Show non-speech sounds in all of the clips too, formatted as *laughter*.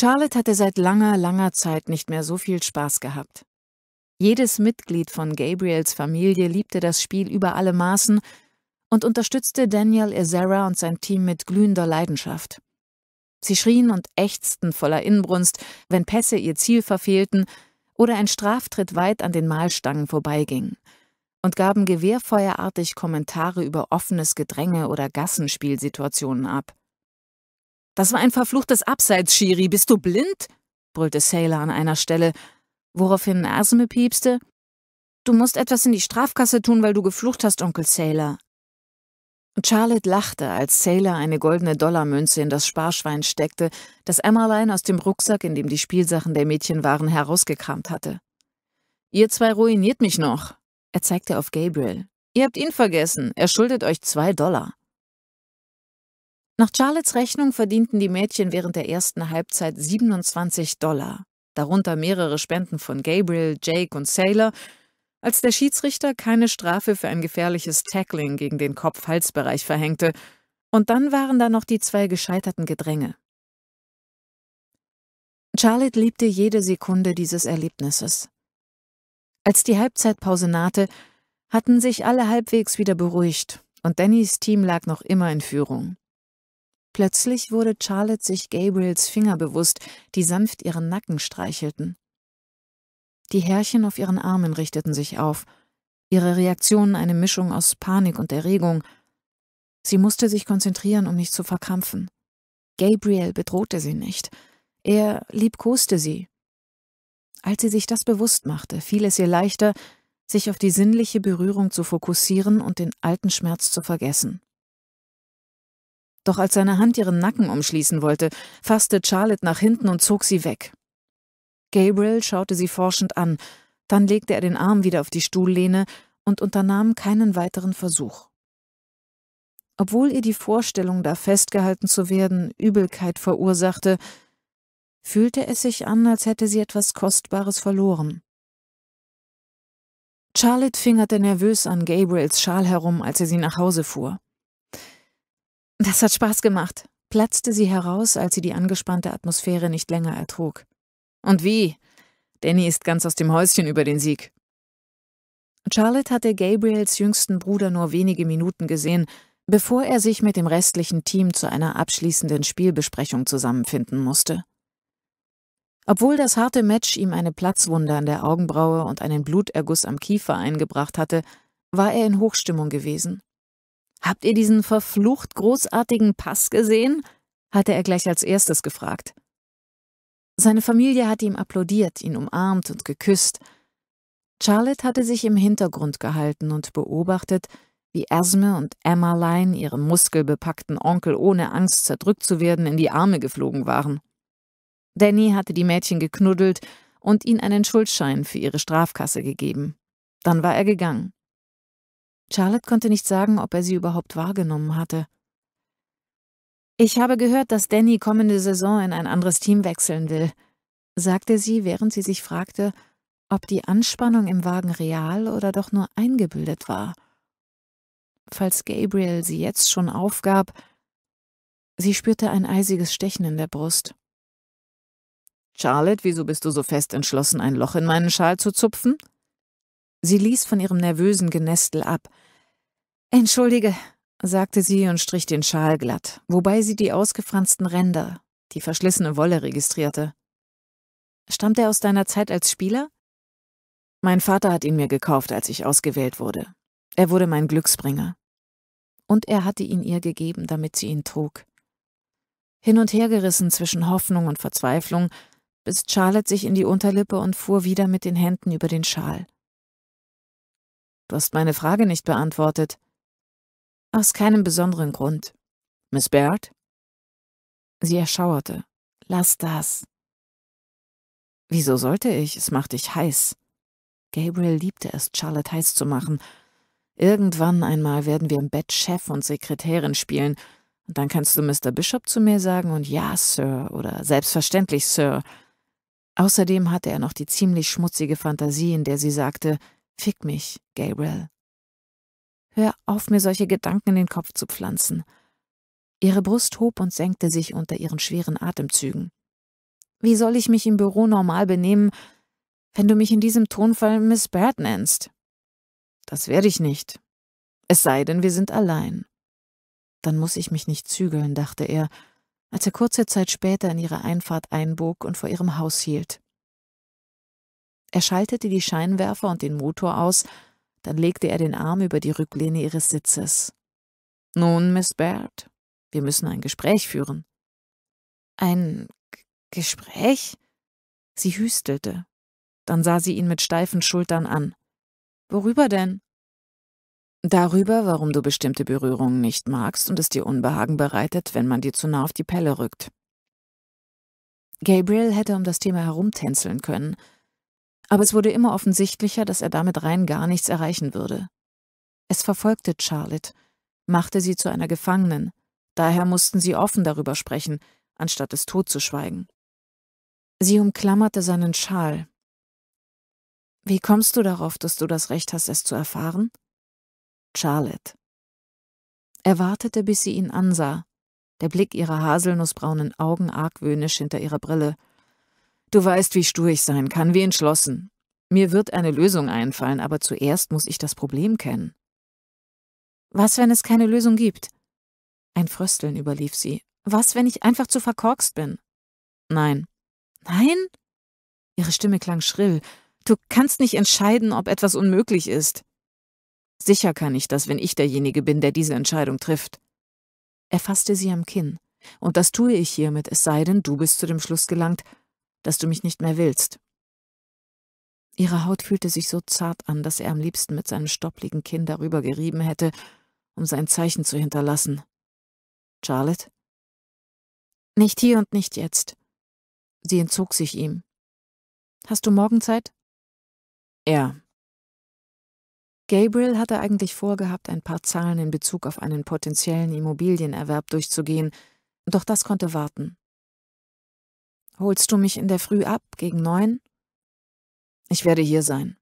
Charlotte hatte seit langer, langer Zeit nicht mehr so viel Spaß gehabt. Jedes Mitglied von Gabriels Familie liebte das Spiel über alle Maßen und unterstützte Daniel Ezera und sein Team mit glühender Leidenschaft. Sie schrien und ächzten voller Inbrunst, wenn Pässe ihr Ziel verfehlten oder ein Straftritt weit an den Mahlstangen vorbeiging, und gaben gewehrfeuerartig Kommentare über offenes Gedränge oder Gassenspielsituationen ab. Das war ein verfluchtes Abseits, Shiri. Bist du blind? brüllte Sailor an einer Stelle, woraufhin Asme piepste. Du musst etwas in die Strafkasse tun, weil du geflucht hast, Onkel Sailor. Charlotte lachte, als Sailor eine goldene Dollarmünze in das Sparschwein steckte, das Emmerlein aus dem Rucksack, in dem die Spielsachen der Mädchen waren, herausgekramt hatte. Ihr zwei ruiniert mich noch. Er zeigte auf Gabriel. Ihr habt ihn vergessen. Er schuldet euch zwei Dollar. Nach Charlottes Rechnung verdienten die Mädchen während der ersten Halbzeit 27 Dollar, darunter mehrere Spenden von Gabriel, Jake und Sailor, als der Schiedsrichter keine Strafe für ein gefährliches Tackling gegen den Kopf-Halsbereich verhängte, und dann waren da noch die zwei gescheiterten Gedränge. Charlotte liebte jede Sekunde dieses Erlebnisses. Als die Halbzeitpause nahte, hatten sich alle halbwegs wieder beruhigt und Dannys Team lag noch immer in Führung. Plötzlich wurde Charlotte sich Gabriels Finger bewusst, die sanft ihren Nacken streichelten. Die Härchen auf ihren Armen richteten sich auf, ihre Reaktion eine Mischung aus Panik und Erregung. Sie musste sich konzentrieren, um nicht zu verkrampfen. Gabriel bedrohte sie nicht. Er liebkoste sie. Als sie sich das bewusst machte, fiel es ihr leichter, sich auf die sinnliche Berührung zu fokussieren und den alten Schmerz zu vergessen. Doch als seine Hand ihren Nacken umschließen wollte, fasste Charlotte nach hinten und zog sie weg. Gabriel schaute sie forschend an, dann legte er den Arm wieder auf die Stuhllehne und unternahm keinen weiteren Versuch. Obwohl ihr die Vorstellung, da festgehalten zu werden, Übelkeit verursachte, fühlte es sich an, als hätte sie etwas Kostbares verloren. Charlotte fingerte nervös an Gabriels Schal herum, als er sie nach Hause fuhr. Das hat Spaß gemacht, platzte sie heraus, als sie die angespannte Atmosphäre nicht länger ertrug. Und wie? Danny ist ganz aus dem Häuschen über den Sieg. Charlotte hatte Gabriels jüngsten Bruder nur wenige Minuten gesehen, bevor er sich mit dem restlichen Team zu einer abschließenden Spielbesprechung zusammenfinden musste. Obwohl das harte Match ihm eine Platzwunde an der Augenbraue und einen Bluterguss am Kiefer eingebracht hatte, war er in Hochstimmung gewesen. Habt ihr diesen verflucht großartigen Pass gesehen? hatte er gleich als erstes gefragt. Seine Familie hatte ihm applaudiert, ihn umarmt und geküsst. Charlotte hatte sich im Hintergrund gehalten und beobachtet, wie Esme und Emmerlein, ihrem muskelbepackten Onkel ohne Angst zerdrückt zu werden, in die Arme geflogen waren. Danny hatte die Mädchen geknuddelt und ihnen einen Schuldschein für ihre Strafkasse gegeben. Dann war er gegangen. Charlotte konnte nicht sagen, ob er sie überhaupt wahrgenommen hatte. Ich habe gehört, dass Danny kommende Saison in ein anderes Team wechseln will, sagte sie, während sie sich fragte, ob die Anspannung im Wagen real oder doch nur eingebildet war. Falls Gabriel sie jetzt schon aufgab, sie spürte ein eisiges Stechen in der Brust. Charlotte, wieso bist du so fest entschlossen, ein Loch in meinen Schal zu zupfen? Sie ließ von ihrem nervösen Genestel ab, Entschuldige, sagte sie und strich den Schal glatt, wobei sie die ausgefransten Ränder, die verschlissene Wolle registrierte. Stammt er aus deiner Zeit als Spieler? Mein Vater hat ihn mir gekauft, als ich ausgewählt wurde. Er wurde mein Glücksbringer. Und er hatte ihn ihr gegeben, damit sie ihn trug. Hin und her gerissen zwischen Hoffnung und Verzweiflung, biss Charlotte sich in die Unterlippe und fuhr wieder mit den Händen über den Schal. Du hast meine Frage nicht beantwortet, aus keinem besonderen Grund. Miss Baird? Sie erschauerte. Lass das. Wieso sollte ich? Es macht dich heiß. Gabriel liebte es, Charlotte heiß zu machen. Irgendwann einmal werden wir im Bett Chef und Sekretärin spielen, und dann kannst du Mr. Bishop zu mir sagen und ja, Sir, oder selbstverständlich, Sir. Außerdem hatte er noch die ziemlich schmutzige Fantasie, in der sie sagte, Fick mich, Gabriel. Hör auf, mir solche Gedanken in den Kopf zu pflanzen. Ihre Brust hob und senkte sich unter ihren schweren Atemzügen. Wie soll ich mich im Büro normal benehmen, wenn du mich in diesem Tonfall Miss Baird nennst? Das werde ich nicht. Es sei denn, wir sind allein. Dann muss ich mich nicht zügeln, dachte er, als er kurze Zeit später in ihre Einfahrt einbog und vor ihrem Haus hielt. Er schaltete die Scheinwerfer und den Motor aus, dann legte er den Arm über die Rücklehne ihres Sitzes. Nun, Miss Baird, wir müssen ein Gespräch führen. Ein G Gespräch? Sie hüstelte. Dann sah sie ihn mit steifen Schultern an. Worüber denn? Darüber, warum du bestimmte Berührungen nicht magst und es dir Unbehagen bereitet, wenn man dir zu nah auf die Pelle rückt. Gabriel hätte um das Thema herumtänzeln können, aber es wurde immer offensichtlicher, dass er damit rein gar nichts erreichen würde. Es verfolgte Charlotte, machte sie zu einer Gefangenen, daher mussten sie offen darüber sprechen, anstatt es totzuschweigen. Sie umklammerte seinen Schal. Wie kommst du darauf, dass du das Recht hast, es zu erfahren? Charlotte. Er wartete, bis sie ihn ansah, der Blick ihrer haselnussbraunen Augen argwöhnisch hinter ihrer Brille. Du weißt, wie stur ich sein kann, wie entschlossen. Mir wird eine Lösung einfallen, aber zuerst muss ich das Problem kennen. Was, wenn es keine Lösung gibt? Ein Frösteln überlief sie. Was, wenn ich einfach zu verkorkst bin? Nein. Nein? Ihre Stimme klang schrill. Du kannst nicht entscheiden, ob etwas unmöglich ist. Sicher kann ich das, wenn ich derjenige bin, der diese Entscheidung trifft. Er fasste sie am Kinn. Und das tue ich hiermit, es sei denn, du bist zu dem Schluss gelangt, dass du mich nicht mehr willst. Ihre Haut fühlte sich so zart an, dass er am liebsten mit seinem stoppligen Kinn darüber gerieben hätte, um sein Zeichen zu hinterlassen. Charlotte? Nicht hier und nicht jetzt. Sie entzog sich ihm. Hast du morgen Zeit? Ja. Gabriel hatte eigentlich vorgehabt, ein paar Zahlen in Bezug auf einen potenziellen Immobilienerwerb durchzugehen, doch das konnte warten. Holst du mich in der Früh ab, gegen neun? Ich werde hier sein.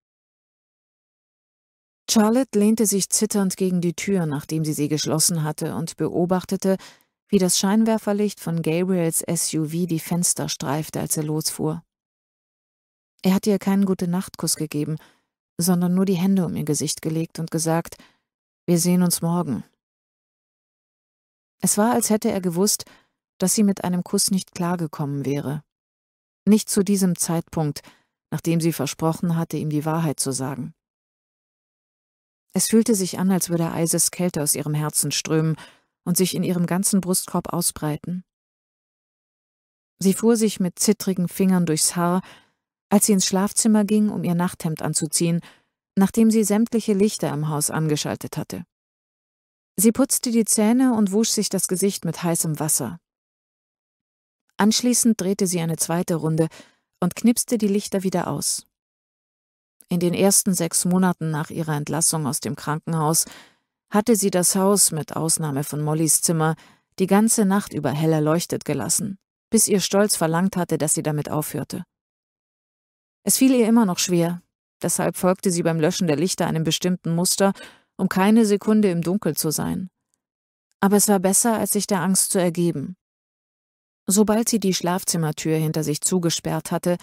Charlotte lehnte sich zitternd gegen die Tür, nachdem sie sie geschlossen hatte, und beobachtete, wie das Scheinwerferlicht von Gabriels SUV die Fenster streifte, als er losfuhr. Er hatte ihr keinen Gute-Nacht-Kuss gegeben, sondern nur die Hände um ihr Gesicht gelegt und gesagt, wir sehen uns morgen. Es war, als hätte er gewusst, dass sie mit einem Kuss nicht klargekommen wäre. Nicht zu diesem Zeitpunkt, nachdem sie versprochen hatte, ihm die Wahrheit zu sagen. Es fühlte sich an, als würde eises Kälte aus ihrem Herzen strömen und sich in ihrem ganzen Brustkorb ausbreiten. Sie fuhr sich mit zittrigen Fingern durchs Haar, als sie ins Schlafzimmer ging, um ihr Nachthemd anzuziehen, nachdem sie sämtliche Lichter im Haus angeschaltet hatte. Sie putzte die Zähne und wusch sich das Gesicht mit heißem Wasser. Anschließend drehte sie eine zweite Runde und knipste die Lichter wieder aus. In den ersten sechs Monaten nach ihrer Entlassung aus dem Krankenhaus hatte sie das Haus, mit Ausnahme von Mollys Zimmer, die ganze Nacht über hell erleuchtet gelassen, bis ihr Stolz verlangt hatte, dass sie damit aufhörte. Es fiel ihr immer noch schwer, deshalb folgte sie beim Löschen der Lichter einem bestimmten Muster, um keine Sekunde im Dunkel zu sein. Aber es war besser, als sich der Angst zu ergeben, Sobald sie die Schlafzimmertür hinter sich zugesperrt hatte,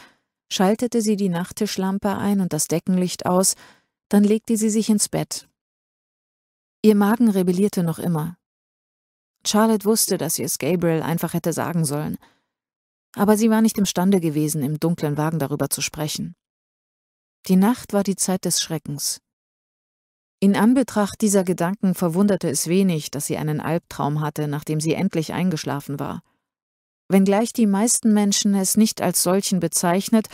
schaltete sie die Nachttischlampe ein und das Deckenlicht aus, dann legte sie sich ins Bett. Ihr Magen rebellierte noch immer. Charlotte wusste, dass sie es Gabriel einfach hätte sagen sollen. Aber sie war nicht imstande gewesen, im dunklen Wagen darüber zu sprechen. Die Nacht war die Zeit des Schreckens. In Anbetracht dieser Gedanken verwunderte es wenig, dass sie einen Albtraum hatte, nachdem sie endlich eingeschlafen war wenngleich die meisten Menschen es nicht als solchen bezeichnet,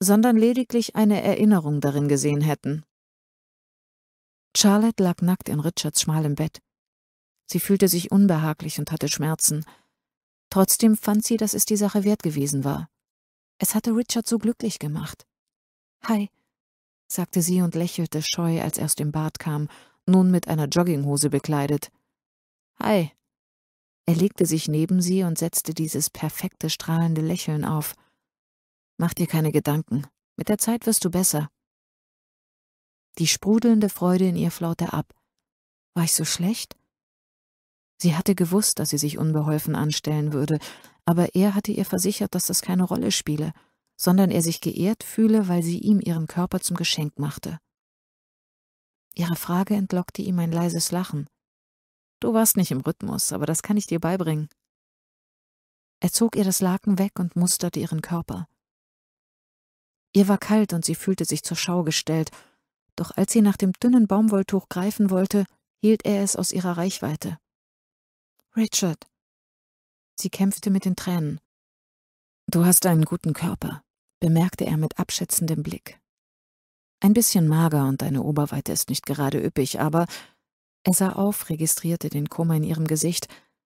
sondern lediglich eine Erinnerung darin gesehen hätten. Charlotte lag nackt in Richards schmalem Bett. Sie fühlte sich unbehaglich und hatte Schmerzen. Trotzdem fand sie, dass es die Sache wert gewesen war. Es hatte Richard so glücklich gemacht. Hi, sagte sie und lächelte scheu, als er aus dem Bad kam, nun mit einer Jogginghose bekleidet. Hi, er legte sich neben sie und setzte dieses perfekte strahlende Lächeln auf. Mach dir keine Gedanken, mit der Zeit wirst du besser. Die sprudelnde Freude in ihr flaute ab. War ich so schlecht? Sie hatte gewusst, dass sie sich unbeholfen anstellen würde, aber er hatte ihr versichert, dass das keine Rolle spiele, sondern er sich geehrt fühle, weil sie ihm ihren Körper zum Geschenk machte. Ihre Frage entlockte ihm ein leises Lachen. Du warst nicht im Rhythmus, aber das kann ich dir beibringen. Er zog ihr das Laken weg und musterte ihren Körper. Ihr war kalt und sie fühlte sich zur Schau gestellt, doch als sie nach dem dünnen Baumwolltuch greifen wollte, hielt er es aus ihrer Reichweite. Richard. Sie kämpfte mit den Tränen. Du hast einen guten Körper, bemerkte er mit abschätzendem Blick. Ein bisschen mager und deine Oberweite ist nicht gerade üppig, aber er sah auf, registrierte den Kummer in ihrem Gesicht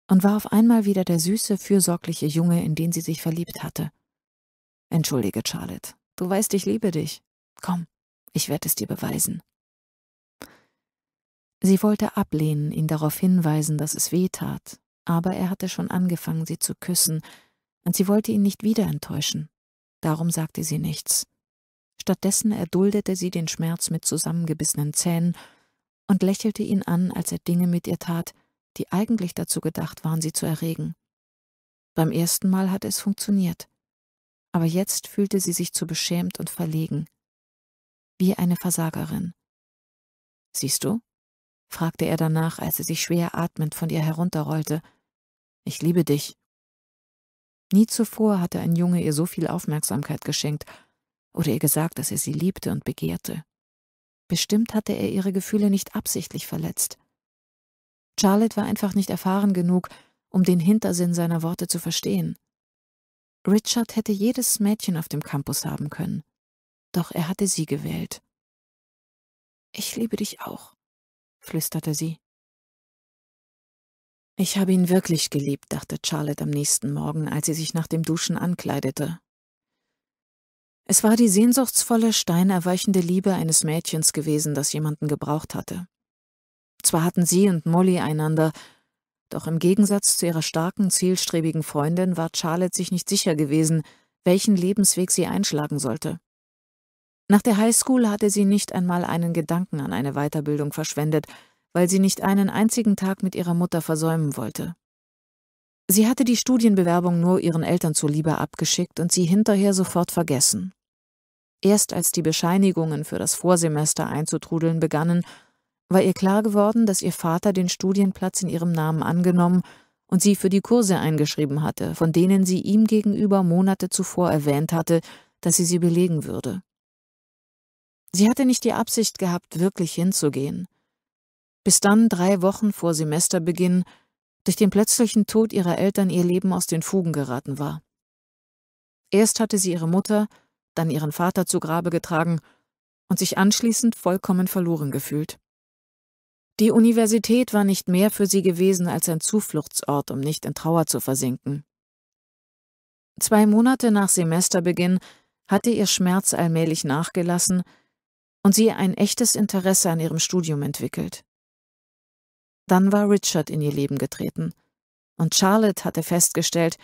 und war auf einmal wieder der süße, fürsorgliche Junge, in den sie sich verliebt hatte. Entschuldige, Charlotte, du weißt, ich liebe dich. Komm, ich werde es dir beweisen. Sie wollte ablehnen, ihn darauf hinweisen, dass es weh tat, aber er hatte schon angefangen, sie zu küssen, und sie wollte ihn nicht wieder enttäuschen. Darum sagte sie nichts. Stattdessen erduldete sie den Schmerz mit zusammengebissenen Zähnen und lächelte ihn an, als er Dinge mit ihr tat, die eigentlich dazu gedacht waren, sie zu erregen. Beim ersten Mal hatte es funktioniert, aber jetzt fühlte sie sich zu beschämt und verlegen, wie eine Versagerin. Siehst du? fragte er danach, als er sich schwer atmend von ihr herunterrollte. Ich liebe dich. Nie zuvor hatte ein Junge ihr so viel Aufmerksamkeit geschenkt oder ihr gesagt, dass er sie liebte und begehrte. Bestimmt hatte er ihre Gefühle nicht absichtlich verletzt. Charlotte war einfach nicht erfahren genug, um den Hintersinn seiner Worte zu verstehen. Richard hätte jedes Mädchen auf dem Campus haben können, doch er hatte sie gewählt. Ich liebe dich auch, flüsterte sie. Ich habe ihn wirklich geliebt, dachte Charlotte am nächsten Morgen, als sie sich nach dem Duschen ankleidete es war die sehnsuchtsvolle, steinerweichende Liebe eines Mädchens gewesen, das jemanden gebraucht hatte. Zwar hatten sie und Molly einander, doch im Gegensatz zu ihrer starken, zielstrebigen Freundin war Charlotte sich nicht sicher gewesen, welchen Lebensweg sie einschlagen sollte. Nach der Highschool hatte sie nicht einmal einen Gedanken an eine Weiterbildung verschwendet, weil sie nicht einen einzigen Tag mit ihrer Mutter versäumen wollte. Sie hatte die Studienbewerbung nur ihren Eltern zuliebe abgeschickt und sie hinterher sofort vergessen. Erst als die Bescheinigungen für das Vorsemester einzutrudeln begannen, war ihr klar geworden, dass ihr Vater den Studienplatz in ihrem Namen angenommen und sie für die Kurse eingeschrieben hatte, von denen sie ihm gegenüber Monate zuvor erwähnt hatte, dass sie sie belegen würde. Sie hatte nicht die Absicht gehabt, wirklich hinzugehen. Bis dann, drei Wochen vor Semesterbeginn, durch den plötzlichen Tod ihrer Eltern ihr Leben aus den Fugen geraten war. Erst hatte sie ihre Mutter, dann ihren Vater zu Grabe getragen und sich anschließend vollkommen verloren gefühlt. Die Universität war nicht mehr für sie gewesen als ein Zufluchtsort, um nicht in Trauer zu versinken. Zwei Monate nach Semesterbeginn hatte ihr Schmerz allmählich nachgelassen und sie ein echtes Interesse an ihrem Studium entwickelt. Dann war Richard in ihr Leben getreten. Und Charlotte hatte festgestellt,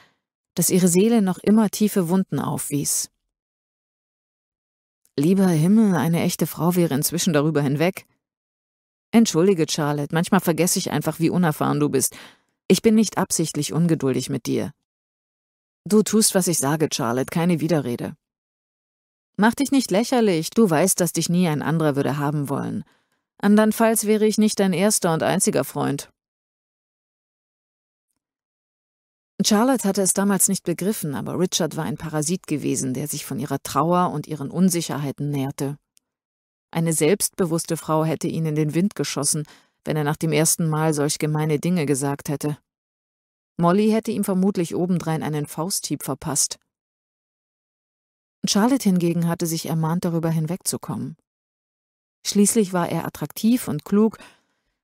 dass ihre Seele noch immer tiefe Wunden aufwies. Lieber Himmel, eine echte Frau wäre inzwischen darüber hinweg. Entschuldige, Charlotte, manchmal vergesse ich einfach, wie unerfahren du bist. Ich bin nicht absichtlich ungeduldig mit dir. Du tust, was ich sage, Charlotte, keine Widerrede. Mach dich nicht lächerlich, du weißt, dass dich nie ein anderer würde haben wollen. Andernfalls wäre ich nicht dein erster und einziger Freund. Charlotte hatte es damals nicht begriffen, aber Richard war ein Parasit gewesen, der sich von ihrer Trauer und ihren Unsicherheiten nährte. Eine selbstbewusste Frau hätte ihn in den Wind geschossen, wenn er nach dem ersten Mal solch gemeine Dinge gesagt hätte. Molly hätte ihm vermutlich obendrein einen Fausthieb verpasst. Charlotte hingegen hatte sich ermahnt, darüber hinwegzukommen. Schließlich war er attraktiv und klug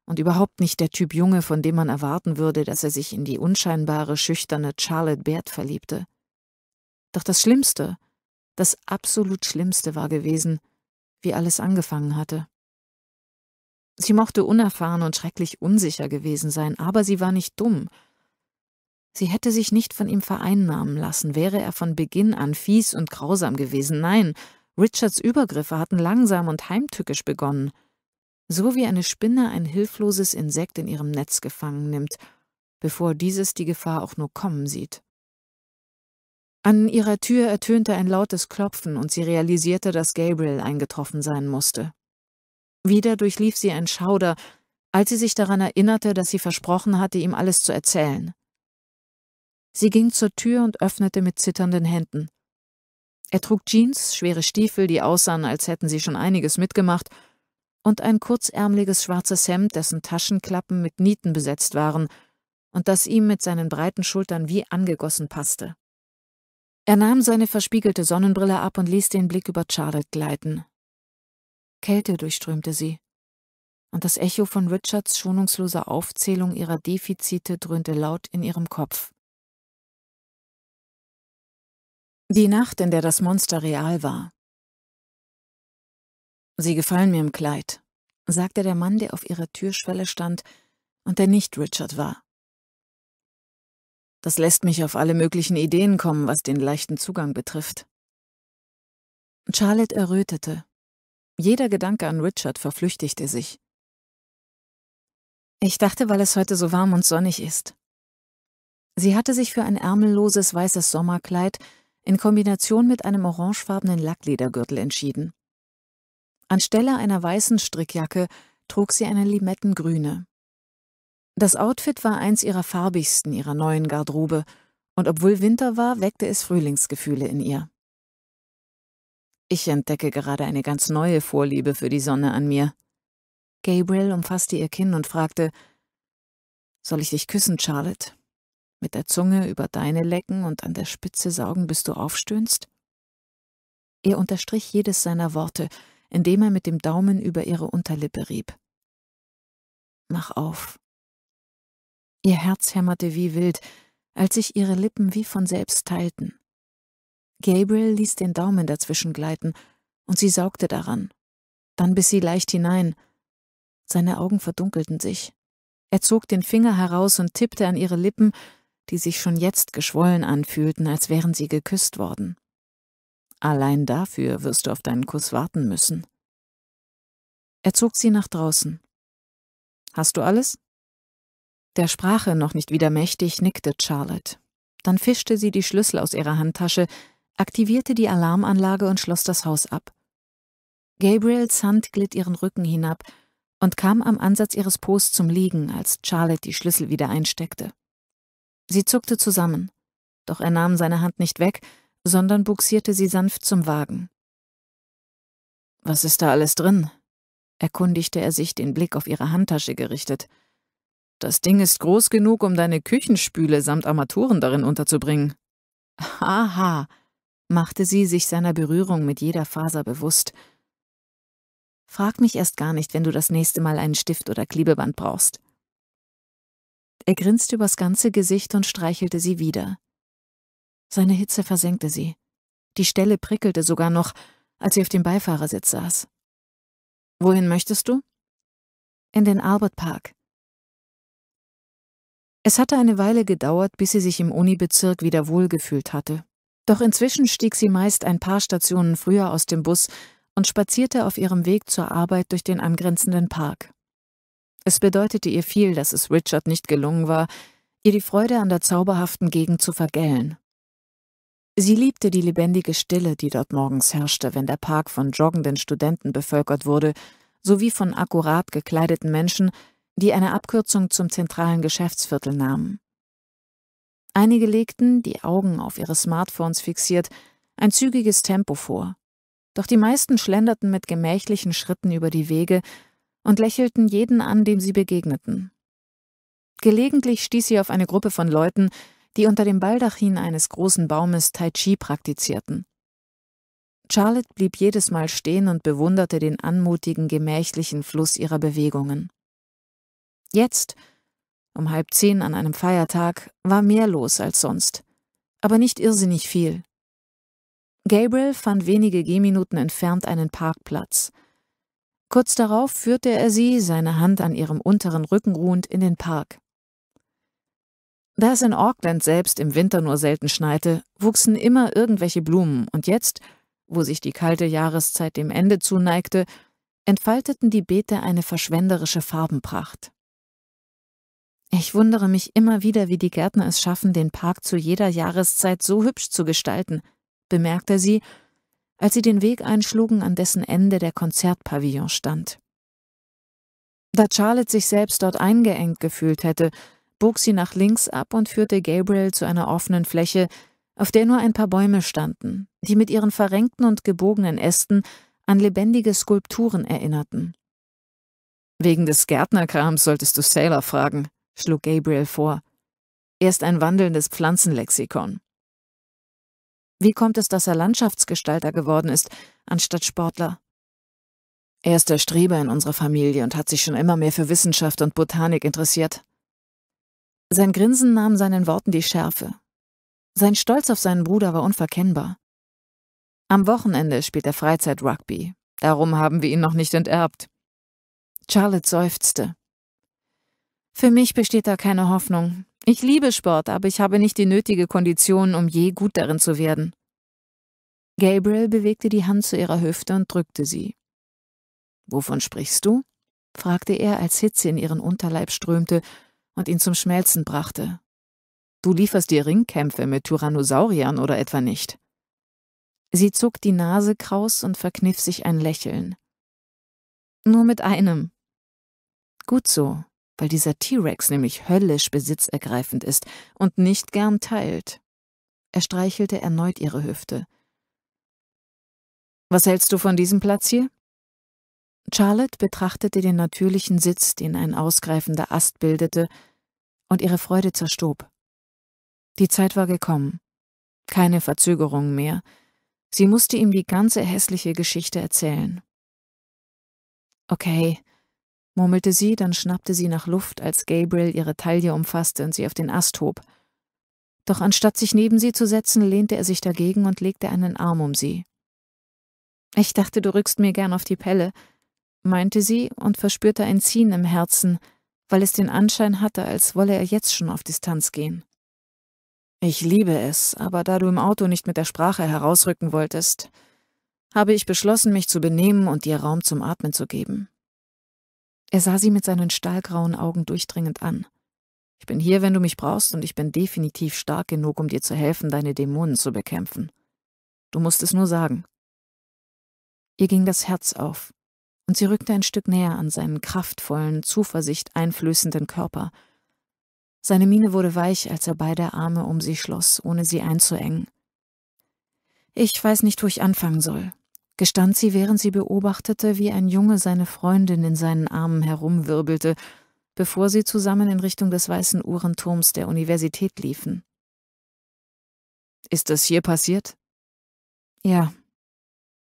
und überhaupt nicht der Typ Junge, von dem man erwarten würde, dass er sich in die unscheinbare, schüchterne Charlotte Baird verliebte. Doch das Schlimmste, das absolut Schlimmste war gewesen, wie alles angefangen hatte. Sie mochte unerfahren und schrecklich unsicher gewesen sein, aber sie war nicht dumm. Sie hätte sich nicht von ihm vereinnahmen lassen, wäre er von Beginn an fies und grausam gewesen. Nein, Richards Übergriffe hatten langsam und heimtückisch begonnen, so wie eine Spinne ein hilfloses Insekt in ihrem Netz gefangen nimmt, bevor dieses die Gefahr auch nur kommen sieht. An ihrer Tür ertönte ein lautes Klopfen und sie realisierte, dass Gabriel eingetroffen sein musste. Wieder durchlief sie ein Schauder, als sie sich daran erinnerte, dass sie versprochen hatte, ihm alles zu erzählen. Sie ging zur Tür und öffnete mit zitternden Händen. Er trug Jeans, schwere Stiefel, die aussahen, als hätten sie schon einiges mitgemacht, und ein kurzärmliches schwarzes Hemd, dessen Taschenklappen mit Nieten besetzt waren und das ihm mit seinen breiten Schultern wie angegossen passte. Er nahm seine verspiegelte Sonnenbrille ab und ließ den Blick über Charlotte gleiten. Kälte durchströmte sie, und das Echo von Richards schonungsloser Aufzählung ihrer Defizite dröhnte laut in ihrem Kopf. Die Nacht, in der das Monster real war. Sie gefallen mir im Kleid, sagte der Mann, der auf ihrer Türschwelle stand und der nicht Richard war. Das lässt mich auf alle möglichen Ideen kommen, was den leichten Zugang betrifft. Charlotte errötete. Jeder Gedanke an Richard verflüchtigte sich. Ich dachte, weil es heute so warm und sonnig ist. Sie hatte sich für ein ärmelloses weißes Sommerkleid in Kombination mit einem orangefarbenen Lackledergürtel entschieden. Anstelle einer weißen Strickjacke trug sie eine limettengrüne. Das Outfit war eins ihrer farbigsten ihrer neuen Garderobe, und obwohl Winter war, weckte es Frühlingsgefühle in ihr. Ich entdecke gerade eine ganz neue Vorliebe für die Sonne an mir. Gabriel umfasste ihr Kinn und fragte, Soll ich dich küssen, Charlotte? mit der Zunge über deine lecken und an der Spitze saugen, bis du aufstöhnst? Er unterstrich jedes seiner Worte, indem er mit dem Daumen über ihre Unterlippe rieb. Mach auf. Ihr Herz hämmerte wie wild, als sich ihre Lippen wie von selbst teilten. Gabriel ließ den Daumen dazwischen gleiten, und sie saugte daran. Dann biss sie leicht hinein. Seine Augen verdunkelten sich. Er zog den Finger heraus und tippte an ihre Lippen, die sich schon jetzt geschwollen anfühlten, als wären sie geküsst worden. Allein dafür wirst du auf deinen Kuss warten müssen. Er zog sie nach draußen. Hast du alles? Der Sprache noch nicht wieder mächtig, nickte Charlotte. Dann fischte sie die Schlüssel aus ihrer Handtasche, aktivierte die Alarmanlage und schloss das Haus ab. Gabriels Hand glitt ihren Rücken hinab und kam am Ansatz ihres Posts zum Liegen, als Charlotte die Schlüssel wieder einsteckte. Sie zuckte zusammen, doch er nahm seine Hand nicht weg, sondern buxierte sie sanft zum Wagen. Was ist da alles drin? erkundigte er sich, den Blick auf ihre Handtasche gerichtet. Das Ding ist groß genug, um deine Küchenspüle samt Armaturen darin unterzubringen. Aha, machte sie sich seiner Berührung mit jeder Faser bewusst. Frag mich erst gar nicht, wenn du das nächste Mal einen Stift oder Klebeband brauchst. Er grinste übers ganze Gesicht und streichelte sie wieder. Seine Hitze versenkte sie. Die Stelle prickelte sogar noch, als sie auf dem Beifahrersitz saß. Wohin möchtest du? In den Albert Park. Es hatte eine Weile gedauert, bis sie sich im Unibezirk wieder wohlgefühlt hatte. Doch inzwischen stieg sie meist ein paar Stationen früher aus dem Bus und spazierte auf ihrem Weg zur Arbeit durch den angrenzenden Park. Es bedeutete ihr viel, dass es Richard nicht gelungen war, ihr die Freude an der zauberhaften Gegend zu vergällen. Sie liebte die lebendige Stille, die dort morgens herrschte, wenn der Park von joggenden Studenten bevölkert wurde, sowie von akkurat gekleideten Menschen, die eine Abkürzung zum zentralen Geschäftsviertel nahmen. Einige legten, die Augen auf ihre Smartphones fixiert, ein zügiges Tempo vor. Doch die meisten schlenderten mit gemächlichen Schritten über die Wege und lächelten jeden an, dem sie begegneten. Gelegentlich stieß sie auf eine Gruppe von Leuten, die unter dem Baldachin eines großen Baumes Tai Chi praktizierten. Charlotte blieb jedes Mal stehen und bewunderte den anmutigen, gemächlichen Fluss ihrer Bewegungen. Jetzt, um halb zehn an einem Feiertag, war mehr los als sonst, aber nicht irrsinnig viel. Gabriel fand wenige Gehminuten entfernt einen Parkplatz. Kurz darauf führte er sie, seine Hand an ihrem unteren Rücken ruhend, in den Park. Da es in Auckland selbst im Winter nur selten schneite, wuchsen immer irgendwelche Blumen, und jetzt, wo sich die kalte Jahreszeit dem Ende zuneigte, entfalteten die Beete eine verschwenderische Farbenpracht. Ich wundere mich immer wieder, wie die Gärtner es schaffen, den Park zu jeder Jahreszeit so hübsch zu gestalten, bemerkte sie als sie den Weg einschlugen, an dessen Ende der Konzertpavillon stand. Da Charlotte sich selbst dort eingeengt gefühlt hätte, bog sie nach links ab und führte Gabriel zu einer offenen Fläche, auf der nur ein paar Bäume standen, die mit ihren verrenkten und gebogenen Ästen an lebendige Skulpturen erinnerten. Wegen des Gärtnerkrams solltest du Sailor fragen, schlug Gabriel vor. Er ist ein wandelndes Pflanzenlexikon. Wie kommt es, dass er Landschaftsgestalter geworden ist, anstatt Sportler? Er ist der Streber in unserer Familie und hat sich schon immer mehr für Wissenschaft und Botanik interessiert. Sein Grinsen nahm seinen Worten die Schärfe. Sein Stolz auf seinen Bruder war unverkennbar. Am Wochenende spielt er Freizeit Rugby. Darum haben wir ihn noch nicht enterbt. Charlotte seufzte. Für mich besteht da keine Hoffnung. Ich liebe Sport, aber ich habe nicht die nötige Kondition, um je gut darin zu werden. Gabriel bewegte die Hand zu ihrer Hüfte und drückte sie. Wovon sprichst du? fragte er, als Hitze in ihren Unterleib strömte und ihn zum Schmelzen brachte. Du lieferst dir Ringkämpfe mit Tyrannosauriern oder etwa nicht? Sie zog die Nase kraus und verkniff sich ein Lächeln. Nur mit einem. Gut so, weil dieser T-Rex nämlich höllisch besitzergreifend ist und nicht gern teilt. Er streichelte erneut ihre Hüfte. Was hältst du von diesem Platz hier? Charlotte betrachtete den natürlichen Sitz, den ein ausgreifender Ast bildete, und ihre Freude zerstob. Die Zeit war gekommen. Keine Verzögerung mehr. Sie musste ihm die ganze hässliche Geschichte erzählen. Okay, murmelte sie, dann schnappte sie nach Luft, als Gabriel ihre Taille umfasste und sie auf den Ast hob. Doch anstatt sich neben sie zu setzen, lehnte er sich dagegen und legte einen Arm um sie. Ich dachte, du rückst mir gern auf die Pelle, meinte sie und verspürte ein Ziehen im Herzen, weil es den Anschein hatte, als wolle er jetzt schon auf Distanz gehen. Ich liebe es, aber da du im Auto nicht mit der Sprache herausrücken wolltest, habe ich beschlossen, mich zu benehmen und dir Raum zum Atmen zu geben. Er sah sie mit seinen stahlgrauen Augen durchdringend an. Ich bin hier, wenn du mich brauchst, und ich bin definitiv stark genug, um dir zu helfen, deine Dämonen zu bekämpfen. Du musst es nur sagen. Ihr ging das Herz auf, und sie rückte ein Stück näher an seinen kraftvollen, Zuversicht einflößenden Körper. Seine Miene wurde weich, als er beide Arme um sie schloss, ohne sie einzuengen. Ich weiß nicht, wo ich anfangen soll, gestand sie, während sie beobachtete, wie ein Junge seine Freundin in seinen Armen herumwirbelte, bevor sie zusammen in Richtung des weißen Uhrenturms der Universität liefen. Ist das hier passiert? Ja.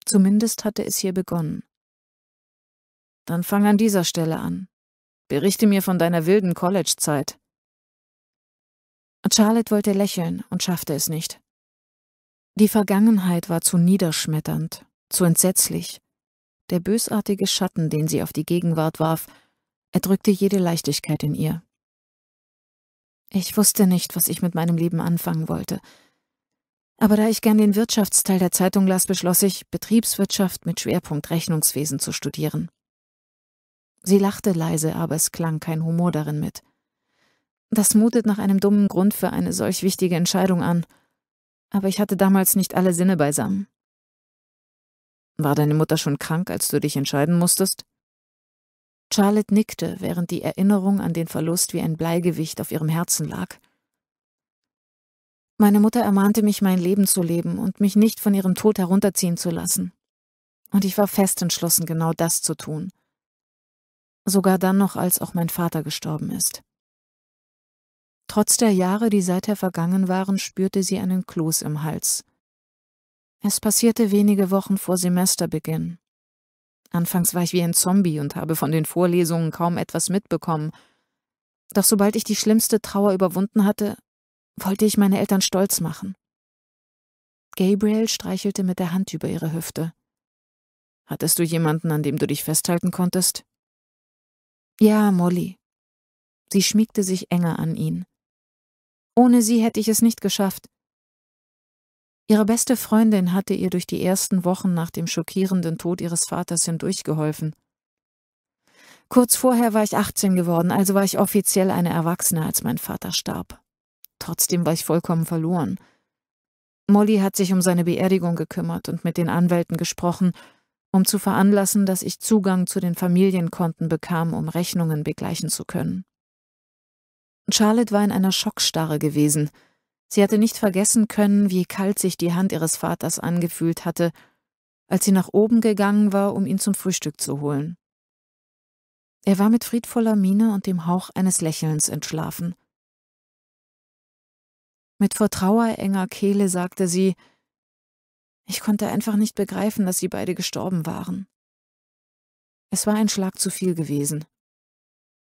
Zumindest hatte es hier begonnen. Dann fang an dieser Stelle an. Berichte mir von deiner wilden College-Zeit. Charlotte wollte lächeln und schaffte es nicht. Die Vergangenheit war zu niederschmetternd, zu entsetzlich. Der bösartige Schatten, den sie auf die Gegenwart warf, erdrückte jede Leichtigkeit in ihr. Ich wusste nicht, was ich mit meinem Leben anfangen wollte. Aber da ich gern den Wirtschaftsteil der Zeitung las, beschloss ich, Betriebswirtschaft mit Schwerpunkt Rechnungswesen zu studieren. Sie lachte leise, aber es klang kein Humor darin mit. Das mutet nach einem dummen Grund für eine solch wichtige Entscheidung an, aber ich hatte damals nicht alle Sinne beisammen. War deine Mutter schon krank, als du dich entscheiden musstest? Charlotte nickte, während die Erinnerung an den Verlust wie ein Bleigewicht auf ihrem Herzen lag. Meine Mutter ermahnte mich, mein Leben zu leben und mich nicht von ihrem Tod herunterziehen zu lassen. Und ich war fest entschlossen, genau das zu tun. Sogar dann noch, als auch mein Vater gestorben ist. Trotz der Jahre, die seither vergangen waren, spürte sie einen Kloß im Hals. Es passierte wenige Wochen vor Semesterbeginn. Anfangs war ich wie ein Zombie und habe von den Vorlesungen kaum etwas mitbekommen. Doch sobald ich die schlimmste Trauer überwunden hatte, wollte ich meine Eltern stolz machen. Gabriel streichelte mit der Hand über ihre Hüfte. Hattest du jemanden, an dem du dich festhalten konntest? Ja, Molly. Sie schmiegte sich enger an ihn. Ohne sie hätte ich es nicht geschafft. Ihre beste Freundin hatte ihr durch die ersten Wochen nach dem schockierenden Tod ihres Vaters hindurchgeholfen. Kurz vorher war ich 18 geworden, also war ich offiziell eine Erwachsene, als mein Vater starb. Trotzdem war ich vollkommen verloren. Molly hat sich um seine Beerdigung gekümmert und mit den Anwälten gesprochen, um zu veranlassen, dass ich Zugang zu den Familienkonten bekam, um Rechnungen begleichen zu können. Charlotte war in einer Schockstarre gewesen – Sie hatte nicht vergessen können, wie kalt sich die Hand ihres Vaters angefühlt hatte, als sie nach oben gegangen war, um ihn zum Frühstück zu holen. Er war mit friedvoller Miene und dem Hauch eines Lächelns entschlafen. Mit vor Trauer enger Kehle sagte sie, ich konnte einfach nicht begreifen, dass sie beide gestorben waren. Es war ein Schlag zu viel gewesen.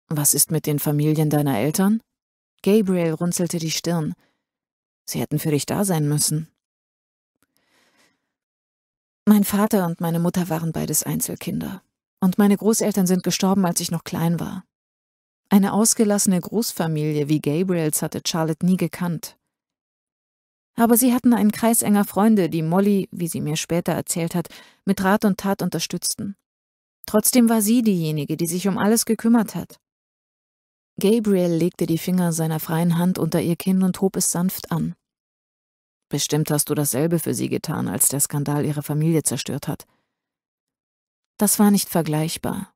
Was ist mit den Familien deiner Eltern? Gabriel runzelte die Stirn. Sie hätten für dich da sein müssen. Mein Vater und meine Mutter waren beides Einzelkinder. Und meine Großeltern sind gestorben, als ich noch klein war. Eine ausgelassene Großfamilie wie Gabriels hatte Charlotte nie gekannt. Aber sie hatten einen Kreis enger Freunde, die Molly, wie sie mir später erzählt hat, mit Rat und Tat unterstützten. Trotzdem war sie diejenige, die sich um alles gekümmert hat. Gabriel legte die Finger seiner freien Hand unter ihr Kinn und hob es sanft an. Bestimmt hast du dasselbe für sie getan, als der Skandal ihre Familie zerstört hat. Das war nicht vergleichbar.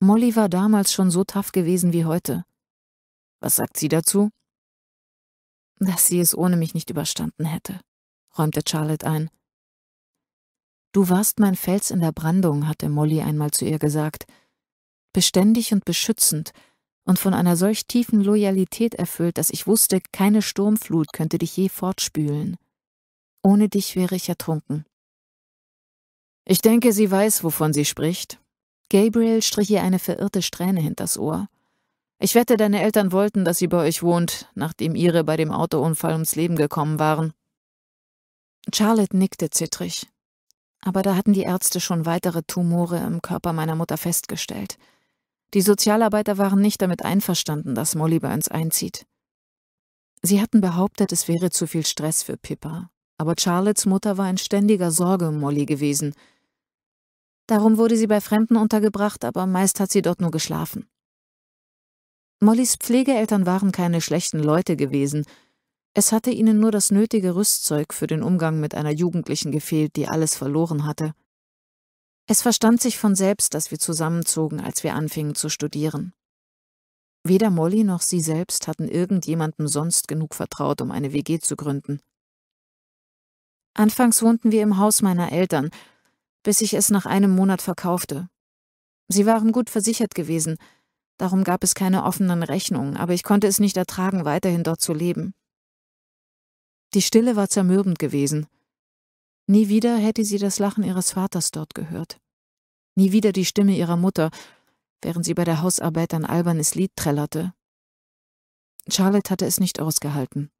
Molly war damals schon so taff gewesen wie heute. Was sagt sie dazu? Dass sie es ohne mich nicht überstanden hätte, räumte Charlotte ein. Du warst mein Fels in der Brandung, hatte Molly einmal zu ihr gesagt. Beständig und beschützend, und von einer solch tiefen Loyalität erfüllt, dass ich wusste, keine Sturmflut könnte dich je fortspülen. Ohne dich wäre ich ertrunken. Ich denke, sie weiß, wovon sie spricht. Gabriel strich ihr eine verirrte Strähne hinters Ohr. Ich wette, deine Eltern wollten, dass sie bei euch wohnt, nachdem ihre bei dem Autounfall ums Leben gekommen waren. Charlotte nickte zittrig. Aber da hatten die Ärzte schon weitere Tumore im Körper meiner Mutter festgestellt. Die Sozialarbeiter waren nicht damit einverstanden, dass Molly bei uns einzieht. Sie hatten behauptet, es wäre zu viel Stress für Pippa, aber Charlottes Mutter war in ständiger Sorge um Molly gewesen. Darum wurde sie bei Fremden untergebracht, aber meist hat sie dort nur geschlafen. Mollys Pflegeeltern waren keine schlechten Leute gewesen. Es hatte ihnen nur das nötige Rüstzeug für den Umgang mit einer Jugendlichen gefehlt, die alles verloren hatte. Es verstand sich von selbst, dass wir zusammenzogen, als wir anfingen zu studieren. Weder Molly noch sie selbst hatten irgendjemandem sonst genug vertraut, um eine WG zu gründen. Anfangs wohnten wir im Haus meiner Eltern, bis ich es nach einem Monat verkaufte. Sie waren gut versichert gewesen, darum gab es keine offenen Rechnungen, aber ich konnte es nicht ertragen, weiterhin dort zu leben. Die Stille war zermürbend gewesen. Nie wieder hätte sie das Lachen ihres Vaters dort gehört. Nie wieder die Stimme ihrer Mutter, während sie bei der Hausarbeit ein albernes Lied trällerte. Charlotte hatte es nicht ausgehalten.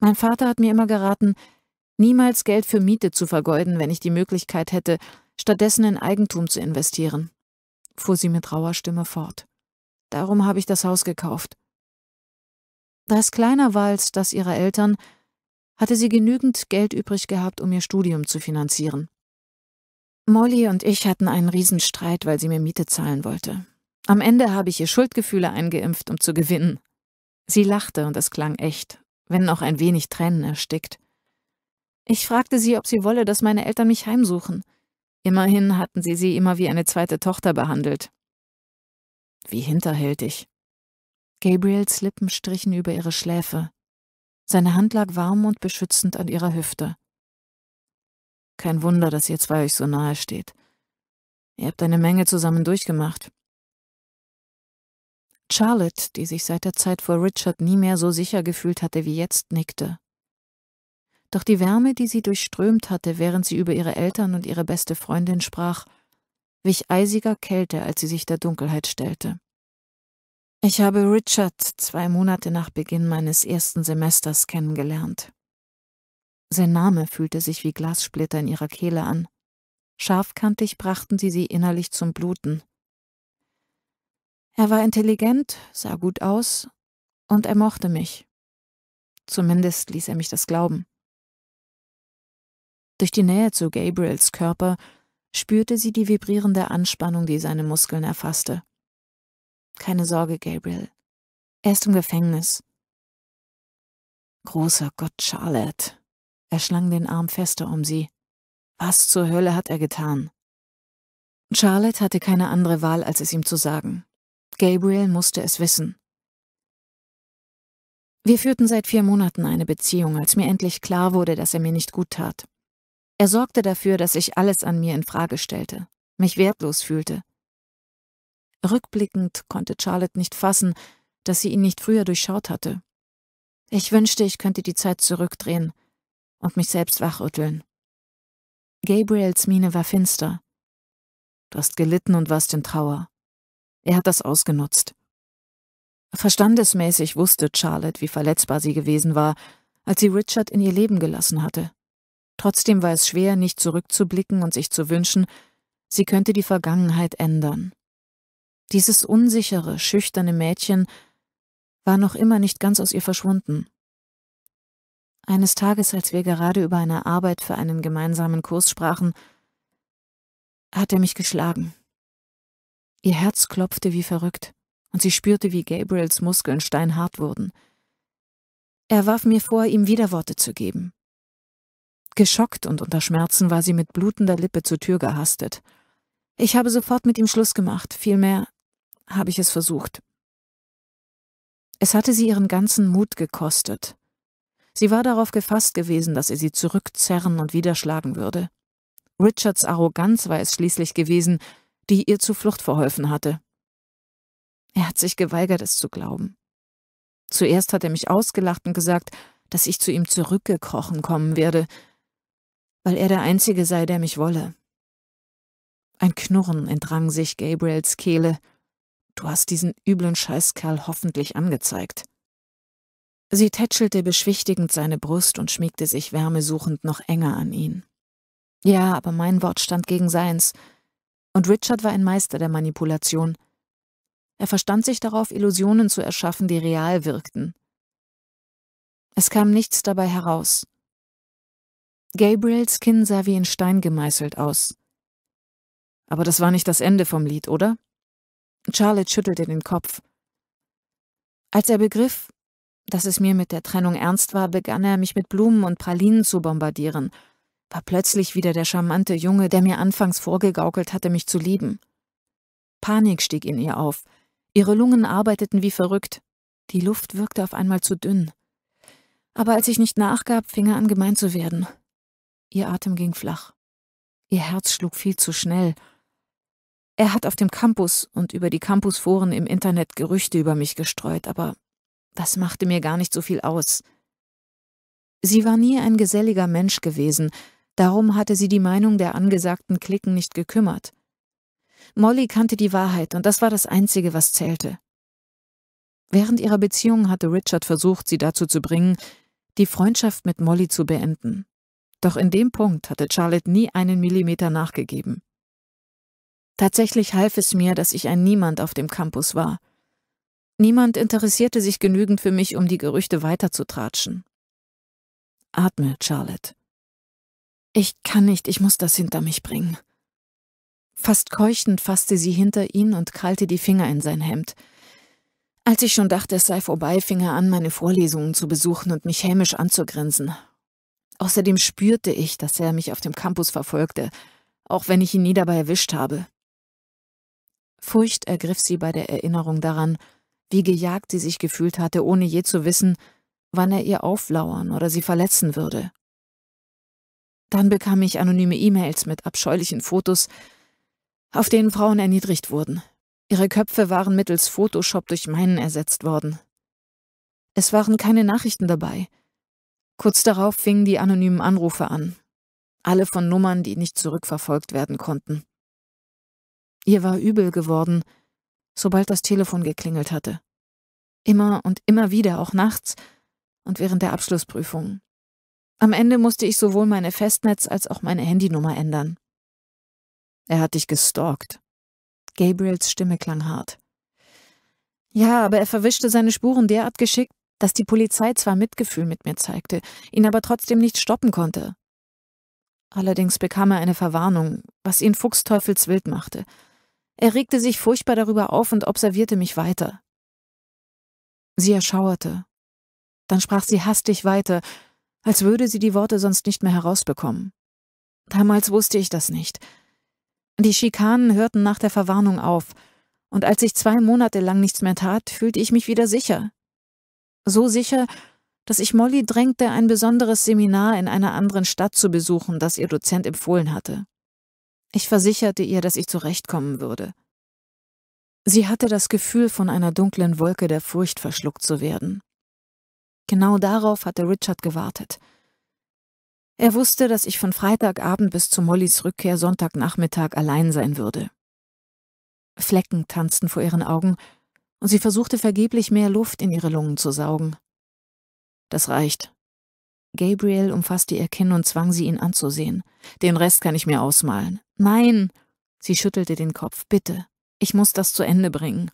Mein Vater hat mir immer geraten, niemals Geld für Miete zu vergeuden, wenn ich die Möglichkeit hätte, stattdessen in Eigentum zu investieren, fuhr sie mit rauer Stimme fort. Darum habe ich das Haus gekauft. Das kleiner war als das ihrer Eltern, hatte sie genügend Geld übrig gehabt, um ihr Studium zu finanzieren. Molly und ich hatten einen Riesenstreit, weil sie mir Miete zahlen wollte. Am Ende habe ich ihr Schuldgefühle eingeimpft, um zu gewinnen. Sie lachte und es klang echt, wenn auch ein wenig Tränen erstickt. Ich fragte sie, ob sie wolle, dass meine Eltern mich heimsuchen. Immerhin hatten sie sie immer wie eine zweite Tochter behandelt. Wie hinterhältig. Gabriels Lippen strichen über ihre Schläfe. Seine Hand lag warm und beschützend an ihrer Hüfte. Kein Wunder, dass ihr zwei euch so nahe steht. Ihr habt eine Menge zusammen durchgemacht. Charlotte, die sich seit der Zeit vor Richard nie mehr so sicher gefühlt hatte wie jetzt, nickte. Doch die Wärme, die sie durchströmt hatte, während sie über ihre Eltern und ihre beste Freundin sprach, wich eisiger Kälte, als sie sich der Dunkelheit stellte. Ich habe Richard zwei Monate nach Beginn meines ersten Semesters kennengelernt. Sein Name fühlte sich wie Glassplitter in ihrer Kehle an. Scharfkantig brachten sie sie innerlich zum Bluten. Er war intelligent, sah gut aus und er mochte mich. Zumindest ließ er mich das glauben. Durch die Nähe zu Gabriels Körper spürte sie die vibrierende Anspannung, die seine Muskeln erfasste. Keine Sorge, Gabriel. Er ist im Gefängnis. Großer Gott, Charlotte. Er schlang den Arm fester um sie. Was zur Hölle hat er getan? Charlotte hatte keine andere Wahl, als es ihm zu sagen. Gabriel musste es wissen. Wir führten seit vier Monaten eine Beziehung, als mir endlich klar wurde, dass er mir nicht gut tat. Er sorgte dafür, dass ich alles an mir in Frage stellte, mich wertlos fühlte, Rückblickend konnte Charlotte nicht fassen, dass sie ihn nicht früher durchschaut hatte. Ich wünschte, ich könnte die Zeit zurückdrehen und mich selbst wachrütteln. Gabriels Miene war finster. Du hast gelitten und warst in Trauer. Er hat das ausgenutzt. Verstandesmäßig wusste Charlotte, wie verletzbar sie gewesen war, als sie Richard in ihr Leben gelassen hatte. Trotzdem war es schwer, nicht zurückzublicken und sich zu wünschen, sie könnte die Vergangenheit ändern. Dieses unsichere, schüchterne Mädchen war noch immer nicht ganz aus ihr verschwunden. Eines Tages, als wir gerade über eine Arbeit für einen gemeinsamen Kurs sprachen, hat er mich geschlagen. Ihr Herz klopfte wie verrückt, und sie spürte, wie Gabriels Muskeln steinhart wurden. Er warf mir vor, ihm Widerworte zu geben. Geschockt und unter Schmerzen war sie mit blutender Lippe zur Tür gehastet. Ich habe sofort mit ihm Schluss gemacht, vielmehr habe ich es versucht. Es hatte sie ihren ganzen Mut gekostet. Sie war darauf gefasst gewesen, dass er sie zurückzerren und niederschlagen würde. Richards Arroganz war es schließlich gewesen, die ihr zur Flucht verholfen hatte. Er hat sich geweigert, es zu glauben. Zuerst hat er mich ausgelacht und gesagt, dass ich zu ihm zurückgekrochen kommen werde, weil er der Einzige sei, der mich wolle. Ein Knurren entrang sich Gabriels Kehle, Du hast diesen üblen Scheißkerl hoffentlich angezeigt. Sie tätschelte beschwichtigend seine Brust und schmiegte sich wärmesuchend noch enger an ihn. Ja, aber mein Wort stand gegen seins. Und Richard war ein Meister der Manipulation. Er verstand sich darauf, Illusionen zu erschaffen, die real wirkten. Es kam nichts dabei heraus. Gabriels Kinn sah wie in Stein gemeißelt aus. Aber das war nicht das Ende vom Lied, oder? Charlotte schüttelte den Kopf. Als er begriff, dass es mir mit der Trennung ernst war, begann er, mich mit Blumen und Pralinen zu bombardieren, war plötzlich wieder der charmante Junge, der mir anfangs vorgegaukelt hatte, mich zu lieben. Panik stieg in ihr auf. Ihre Lungen arbeiteten wie verrückt. Die Luft wirkte auf einmal zu dünn. Aber als ich nicht nachgab, fing er an, gemein zu werden. Ihr Atem ging flach. Ihr Herz schlug viel zu schnell, er hat auf dem Campus und über die Campusforen im Internet Gerüchte über mich gestreut, aber das machte mir gar nicht so viel aus. Sie war nie ein geselliger Mensch gewesen, darum hatte sie die Meinung der angesagten Klicken nicht gekümmert. Molly kannte die Wahrheit, und das war das Einzige, was zählte. Während ihrer Beziehung hatte Richard versucht, sie dazu zu bringen, die Freundschaft mit Molly zu beenden. Doch in dem Punkt hatte Charlotte nie einen Millimeter nachgegeben. Tatsächlich half es mir, dass ich ein Niemand auf dem Campus war. Niemand interessierte sich genügend für mich, um die Gerüchte weiterzutratschen. Atme, Charlotte. Ich kann nicht, ich muss das hinter mich bringen. Fast keuchend fasste sie hinter ihn und krallte die Finger in sein Hemd. Als ich schon dachte, es sei vorbei, fing er an, meine Vorlesungen zu besuchen und mich hämisch anzugrinsen. Außerdem spürte ich, dass er mich auf dem Campus verfolgte, auch wenn ich ihn nie dabei erwischt habe. Furcht ergriff sie bei der Erinnerung daran, wie gejagt sie sich gefühlt hatte, ohne je zu wissen, wann er ihr auflauern oder sie verletzen würde. Dann bekam ich anonyme E-Mails mit abscheulichen Fotos, auf denen Frauen erniedrigt wurden. Ihre Köpfe waren mittels Photoshop durch meinen ersetzt worden. Es waren keine Nachrichten dabei. Kurz darauf fingen die anonymen Anrufe an, alle von Nummern, die nicht zurückverfolgt werden konnten. Ihr war übel geworden, sobald das Telefon geklingelt hatte. Immer und immer wieder, auch nachts und während der Abschlussprüfung. Am Ende musste ich sowohl meine Festnetz als auch meine Handynummer ändern. Er hat dich gestalkt. Gabriels Stimme klang hart. Ja, aber er verwischte seine Spuren derart geschickt, dass die Polizei zwar Mitgefühl mit mir zeigte, ihn aber trotzdem nicht stoppen konnte. Allerdings bekam er eine Verwarnung, was ihn fuchsteufelswild machte. Er regte sich furchtbar darüber auf und observierte mich weiter. Sie erschauerte. Dann sprach sie hastig weiter, als würde sie die Worte sonst nicht mehr herausbekommen. Damals wusste ich das nicht. Die Schikanen hörten nach der Verwarnung auf, und als ich zwei Monate lang nichts mehr tat, fühlte ich mich wieder sicher. So sicher, dass ich Molly drängte, ein besonderes Seminar in einer anderen Stadt zu besuchen, das ihr Dozent empfohlen hatte. Ich versicherte ihr, dass ich zurechtkommen würde. Sie hatte das Gefühl, von einer dunklen Wolke der Furcht verschluckt zu werden. Genau darauf hatte Richard gewartet. Er wusste, dass ich von Freitagabend bis zu Mollys Rückkehr Sonntagnachmittag allein sein würde. Flecken tanzten vor ihren Augen, und sie versuchte vergeblich mehr Luft in ihre Lungen zu saugen. Das reicht, Gabriel umfasste ihr Kinn und zwang sie, ihn anzusehen. Den Rest kann ich mir ausmalen. Nein! Sie schüttelte den Kopf. Bitte. Ich muss das zu Ende bringen.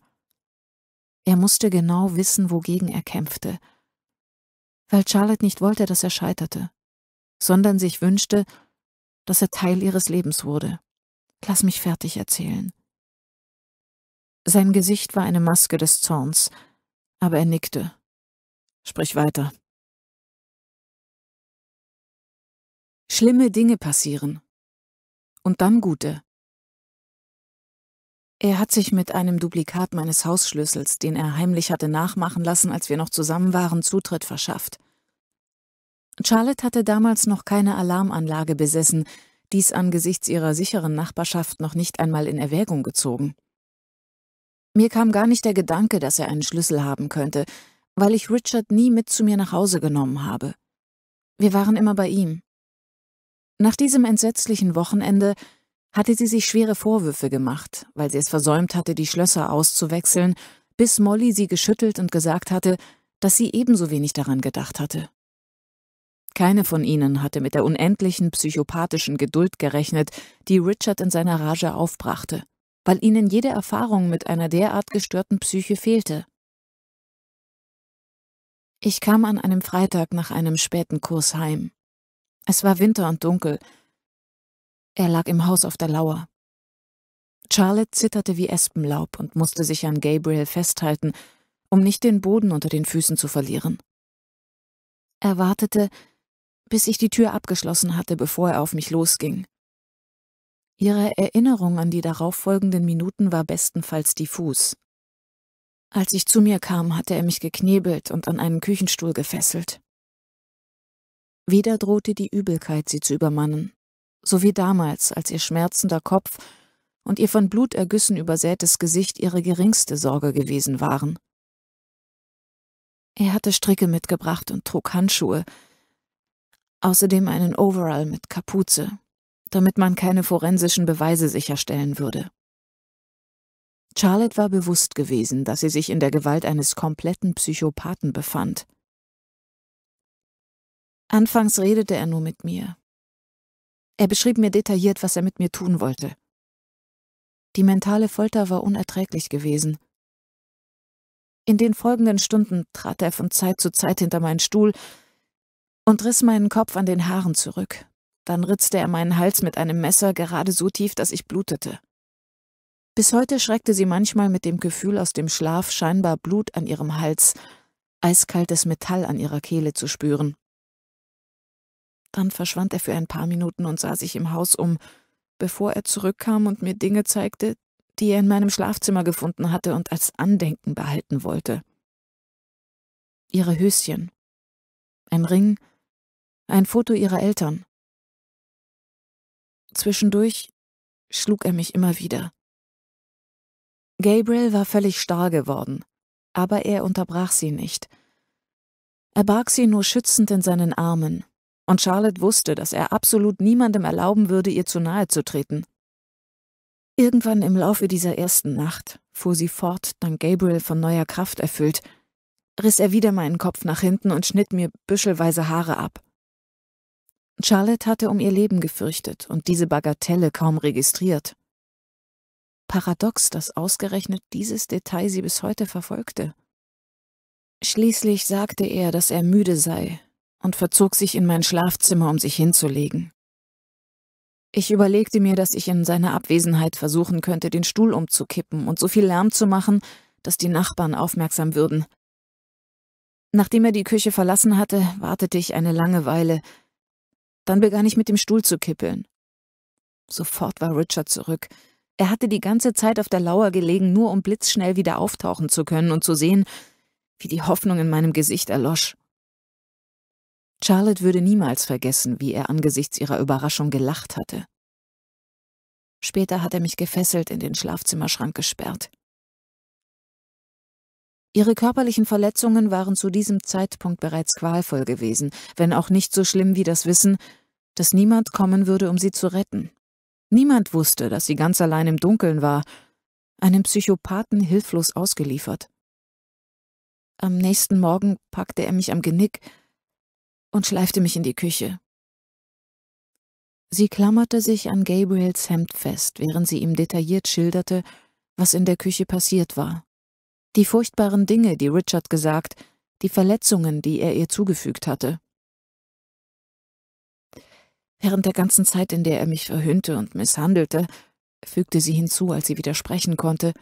Er musste genau wissen, wogegen er kämpfte. Weil Charlotte nicht wollte, dass er scheiterte, sondern sich wünschte, dass er Teil ihres Lebens wurde. Lass mich fertig erzählen. Sein Gesicht war eine Maske des Zorns, aber er nickte. Sprich weiter. Schlimme Dinge passieren. Und dann gute. Er hat sich mit einem Duplikat meines Hausschlüssels, den er heimlich hatte nachmachen lassen, als wir noch zusammen waren, Zutritt verschafft. Charlotte hatte damals noch keine Alarmanlage besessen, dies angesichts ihrer sicheren Nachbarschaft noch nicht einmal in Erwägung gezogen. Mir kam gar nicht der Gedanke, dass er einen Schlüssel haben könnte, weil ich Richard nie mit zu mir nach Hause genommen habe. Wir waren immer bei ihm. Nach diesem entsetzlichen Wochenende hatte sie sich schwere Vorwürfe gemacht, weil sie es versäumt hatte, die Schlösser auszuwechseln, bis Molly sie geschüttelt und gesagt hatte, dass sie ebenso wenig daran gedacht hatte. Keine von ihnen hatte mit der unendlichen psychopathischen Geduld gerechnet, die Richard in seiner Rage aufbrachte, weil ihnen jede Erfahrung mit einer derart gestörten Psyche fehlte. Ich kam an einem Freitag nach einem späten Kurs heim. Es war Winter und dunkel. Er lag im Haus auf der Lauer. Charlotte zitterte wie Espenlaub und musste sich an Gabriel festhalten, um nicht den Boden unter den Füßen zu verlieren. Er wartete, bis ich die Tür abgeschlossen hatte, bevor er auf mich losging. Ihre Erinnerung an die darauffolgenden Minuten war bestenfalls diffus. Als ich zu mir kam, hatte er mich geknebelt und an einen Küchenstuhl gefesselt. Wieder drohte die Übelkeit, sie zu übermannen, so wie damals, als ihr schmerzender Kopf und ihr von Blutergüssen übersätes Gesicht ihre geringste Sorge gewesen waren. Er hatte Stricke mitgebracht und trug Handschuhe, außerdem einen Overall mit Kapuze, damit man keine forensischen Beweise sicherstellen würde. Charlotte war bewusst gewesen, dass sie sich in der Gewalt eines kompletten Psychopathen befand. Anfangs redete er nur mit mir. Er beschrieb mir detailliert, was er mit mir tun wollte. Die mentale Folter war unerträglich gewesen. In den folgenden Stunden trat er von Zeit zu Zeit hinter meinen Stuhl und riss meinen Kopf an den Haaren zurück. Dann ritzte er meinen Hals mit einem Messer gerade so tief, dass ich blutete. Bis heute schreckte sie manchmal mit dem Gefühl aus dem Schlaf scheinbar Blut an ihrem Hals, eiskaltes Metall an ihrer Kehle zu spüren. Dann verschwand er für ein paar Minuten und sah sich im Haus um, bevor er zurückkam und mir Dinge zeigte, die er in meinem Schlafzimmer gefunden hatte und als Andenken behalten wollte. Ihre Höschen, ein Ring, ein Foto ihrer Eltern. Zwischendurch schlug er mich immer wieder. Gabriel war völlig starr geworden, aber er unterbrach sie nicht. Er barg sie nur schützend in seinen Armen, und Charlotte wusste, dass er absolut niemandem erlauben würde, ihr zu nahe zu treten. Irgendwann im Laufe dieser ersten Nacht, fuhr sie fort, dank Gabriel von neuer Kraft erfüllt, riss er wieder meinen Kopf nach hinten und schnitt mir büschelweise Haare ab. Charlotte hatte um ihr Leben gefürchtet und diese Bagatelle kaum registriert. Paradox, dass ausgerechnet dieses Detail sie bis heute verfolgte. Schließlich sagte er, dass er müde sei, und verzog sich in mein Schlafzimmer, um sich hinzulegen. Ich überlegte mir, dass ich in seiner Abwesenheit versuchen könnte, den Stuhl umzukippen und so viel Lärm zu machen, dass die Nachbarn aufmerksam würden. Nachdem er die Küche verlassen hatte, wartete ich eine lange Weile. Dann begann ich mit dem Stuhl zu kippeln. Sofort war Richard zurück. Er hatte die ganze Zeit auf der Lauer gelegen, nur um blitzschnell wieder auftauchen zu können und zu sehen, wie die Hoffnung in meinem Gesicht erlosch. Charlotte würde niemals vergessen, wie er angesichts ihrer Überraschung gelacht hatte. Später hat er mich gefesselt in den Schlafzimmerschrank gesperrt. Ihre körperlichen Verletzungen waren zu diesem Zeitpunkt bereits qualvoll gewesen, wenn auch nicht so schlimm wie das Wissen, dass niemand kommen würde, um sie zu retten. Niemand wusste, dass sie ganz allein im Dunkeln war, einem Psychopathen hilflos ausgeliefert. Am nächsten Morgen packte er mich am Genick und schleifte mich in die Küche. Sie klammerte sich an Gabriels Hemd fest, während sie ihm detailliert schilderte, was in der Küche passiert war. Die furchtbaren Dinge, die Richard gesagt, die Verletzungen, die er ihr zugefügt hatte. Während der ganzen Zeit, in der er mich verhöhnte und misshandelte, fügte sie hinzu, als sie widersprechen konnte,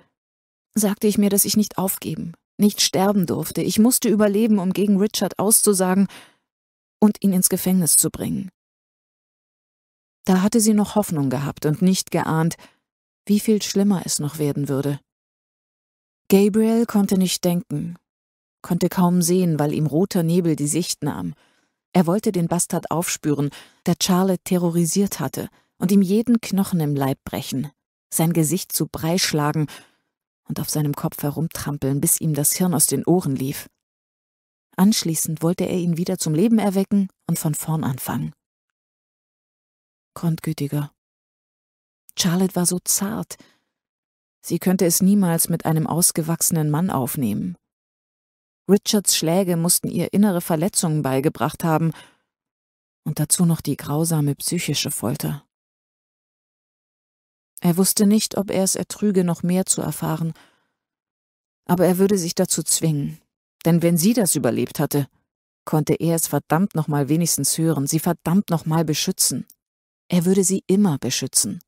sagte ich mir, dass ich nicht aufgeben, nicht sterben durfte. Ich musste überleben, um gegen Richard auszusagen, und ihn ins Gefängnis zu bringen. Da hatte sie noch Hoffnung gehabt und nicht geahnt, wie viel schlimmer es noch werden würde. Gabriel konnte nicht denken, konnte kaum sehen, weil ihm roter Nebel die Sicht nahm. Er wollte den Bastard aufspüren, der Charlotte terrorisiert hatte und ihm jeden Knochen im Leib brechen, sein Gesicht zu Brei schlagen und auf seinem Kopf herumtrampeln, bis ihm das Hirn aus den Ohren lief. Anschließend wollte er ihn wieder zum Leben erwecken und von vorn anfangen. Grundgütiger. Charlotte war so zart. Sie könnte es niemals mit einem ausgewachsenen Mann aufnehmen. Richards Schläge mussten ihr innere Verletzungen beigebracht haben und dazu noch die grausame psychische Folter. Er wusste nicht, ob er es ertrüge, noch mehr zu erfahren, aber er würde sich dazu zwingen. Denn wenn sie das überlebt hatte, konnte er es verdammt nochmal wenigstens hören, sie verdammt nochmal beschützen. Er würde sie immer beschützen.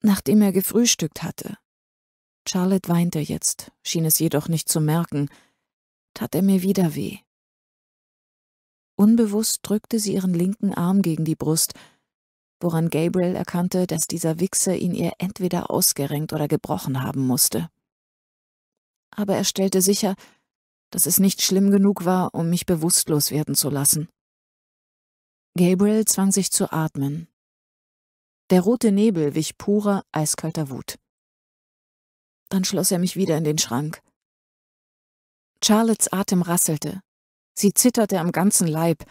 Nachdem er gefrühstückt hatte. Charlotte weinte jetzt, schien es jedoch nicht zu merken, tat er mir wieder weh. Unbewusst drückte sie ihren linken Arm gegen die Brust, woran Gabriel erkannte, dass dieser Wichser ihn ihr entweder ausgerenkt oder gebrochen haben musste aber er stellte sicher, dass es nicht schlimm genug war, um mich bewusstlos werden zu lassen. Gabriel zwang sich zu atmen. Der rote Nebel wich purer, eiskalter Wut. Dann schloss er mich wieder in den Schrank. Charlottes Atem rasselte. Sie zitterte am ganzen Leib.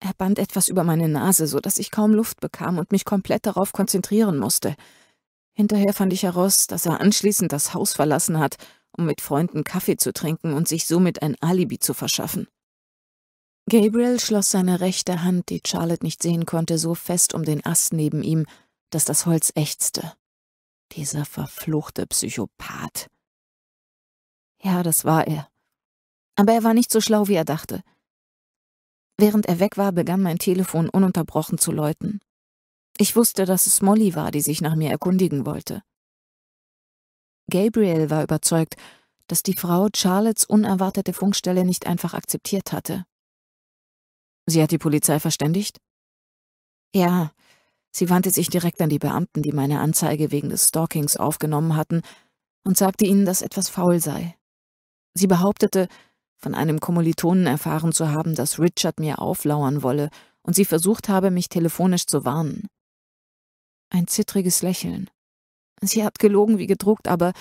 Er band etwas über meine Nase, so dass ich kaum Luft bekam und mich komplett darauf konzentrieren musste. Hinterher fand ich heraus, dass er anschließend das Haus verlassen hat um mit Freunden Kaffee zu trinken und sich somit ein Alibi zu verschaffen. Gabriel schloss seine rechte Hand, die Charlotte nicht sehen konnte, so fest um den Ast neben ihm, dass das Holz ächzte. Dieser verfluchte Psychopath. Ja, das war er. Aber er war nicht so schlau, wie er dachte. Während er weg war, begann mein Telefon ununterbrochen zu läuten. Ich wusste, dass es Molly war, die sich nach mir erkundigen wollte. Gabriel war überzeugt, dass die Frau Charlottes unerwartete Funkstelle nicht einfach akzeptiert hatte. Sie hat die Polizei verständigt? Ja, sie wandte sich direkt an die Beamten, die meine Anzeige wegen des Stalkings aufgenommen hatten, und sagte ihnen, dass etwas faul sei. Sie behauptete, von einem Kommilitonen erfahren zu haben, dass Richard mir auflauern wolle und sie versucht habe, mich telefonisch zu warnen. Ein zittriges Lächeln. Sie hat gelogen wie gedruckt, aber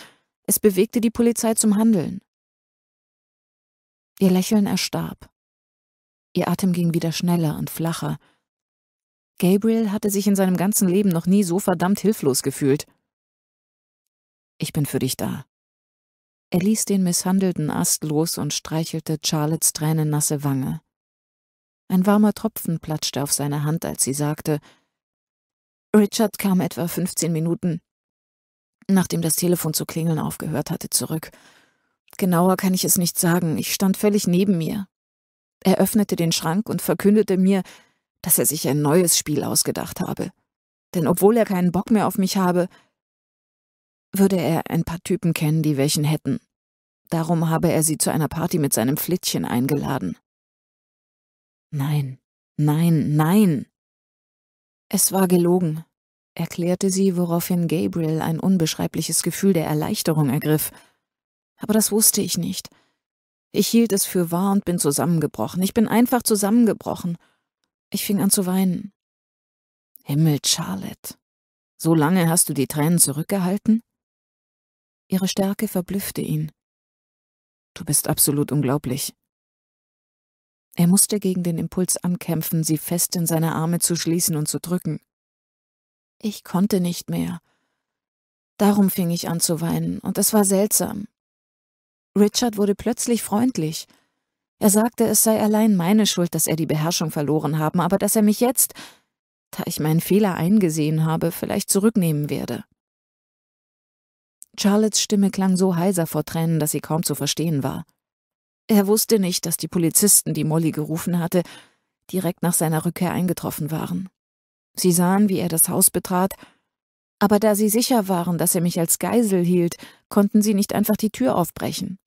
es bewegte die Polizei zum Handeln. Ihr Lächeln erstarb. Ihr Atem ging wieder schneller und flacher. Gabriel hatte sich in seinem ganzen Leben noch nie so verdammt hilflos gefühlt. Ich bin für dich da. Er ließ den misshandelten Ast los und streichelte Charlottes tränennasse Wange. Ein warmer Tropfen platschte auf seine Hand, als sie sagte, Richard kam etwa 15 Minuten nachdem das Telefon zu klingeln aufgehört hatte, zurück. Genauer kann ich es nicht sagen, ich stand völlig neben mir. Er öffnete den Schrank und verkündete mir, dass er sich ein neues Spiel ausgedacht habe. Denn obwohl er keinen Bock mehr auf mich habe, würde er ein paar Typen kennen, die welchen hätten. Darum habe er sie zu einer Party mit seinem Flittchen eingeladen. Nein, nein, nein. Es war gelogen erklärte sie, woraufhin Gabriel ein unbeschreibliches Gefühl der Erleichterung ergriff. Aber das wusste ich nicht. Ich hielt es für wahr und bin zusammengebrochen. Ich bin einfach zusammengebrochen. Ich fing an zu weinen. Himmel, Charlotte. So lange hast du die Tränen zurückgehalten? Ihre Stärke verblüffte ihn. Du bist absolut unglaublich. Er musste gegen den Impuls ankämpfen, sie fest in seine Arme zu schließen und zu drücken. Ich konnte nicht mehr. Darum fing ich an zu weinen, und es war seltsam. Richard wurde plötzlich freundlich. Er sagte, es sei allein meine Schuld, dass er die Beherrschung verloren habe, aber dass er mich jetzt, da ich meinen Fehler eingesehen habe, vielleicht zurücknehmen werde. Charlottes Stimme klang so heiser vor Tränen, dass sie kaum zu verstehen war. Er wusste nicht, dass die Polizisten, die Molly gerufen hatte, direkt nach seiner Rückkehr eingetroffen waren. Sie sahen, wie er das Haus betrat, aber da sie sicher waren, dass er mich als Geisel hielt, konnten sie nicht einfach die Tür aufbrechen.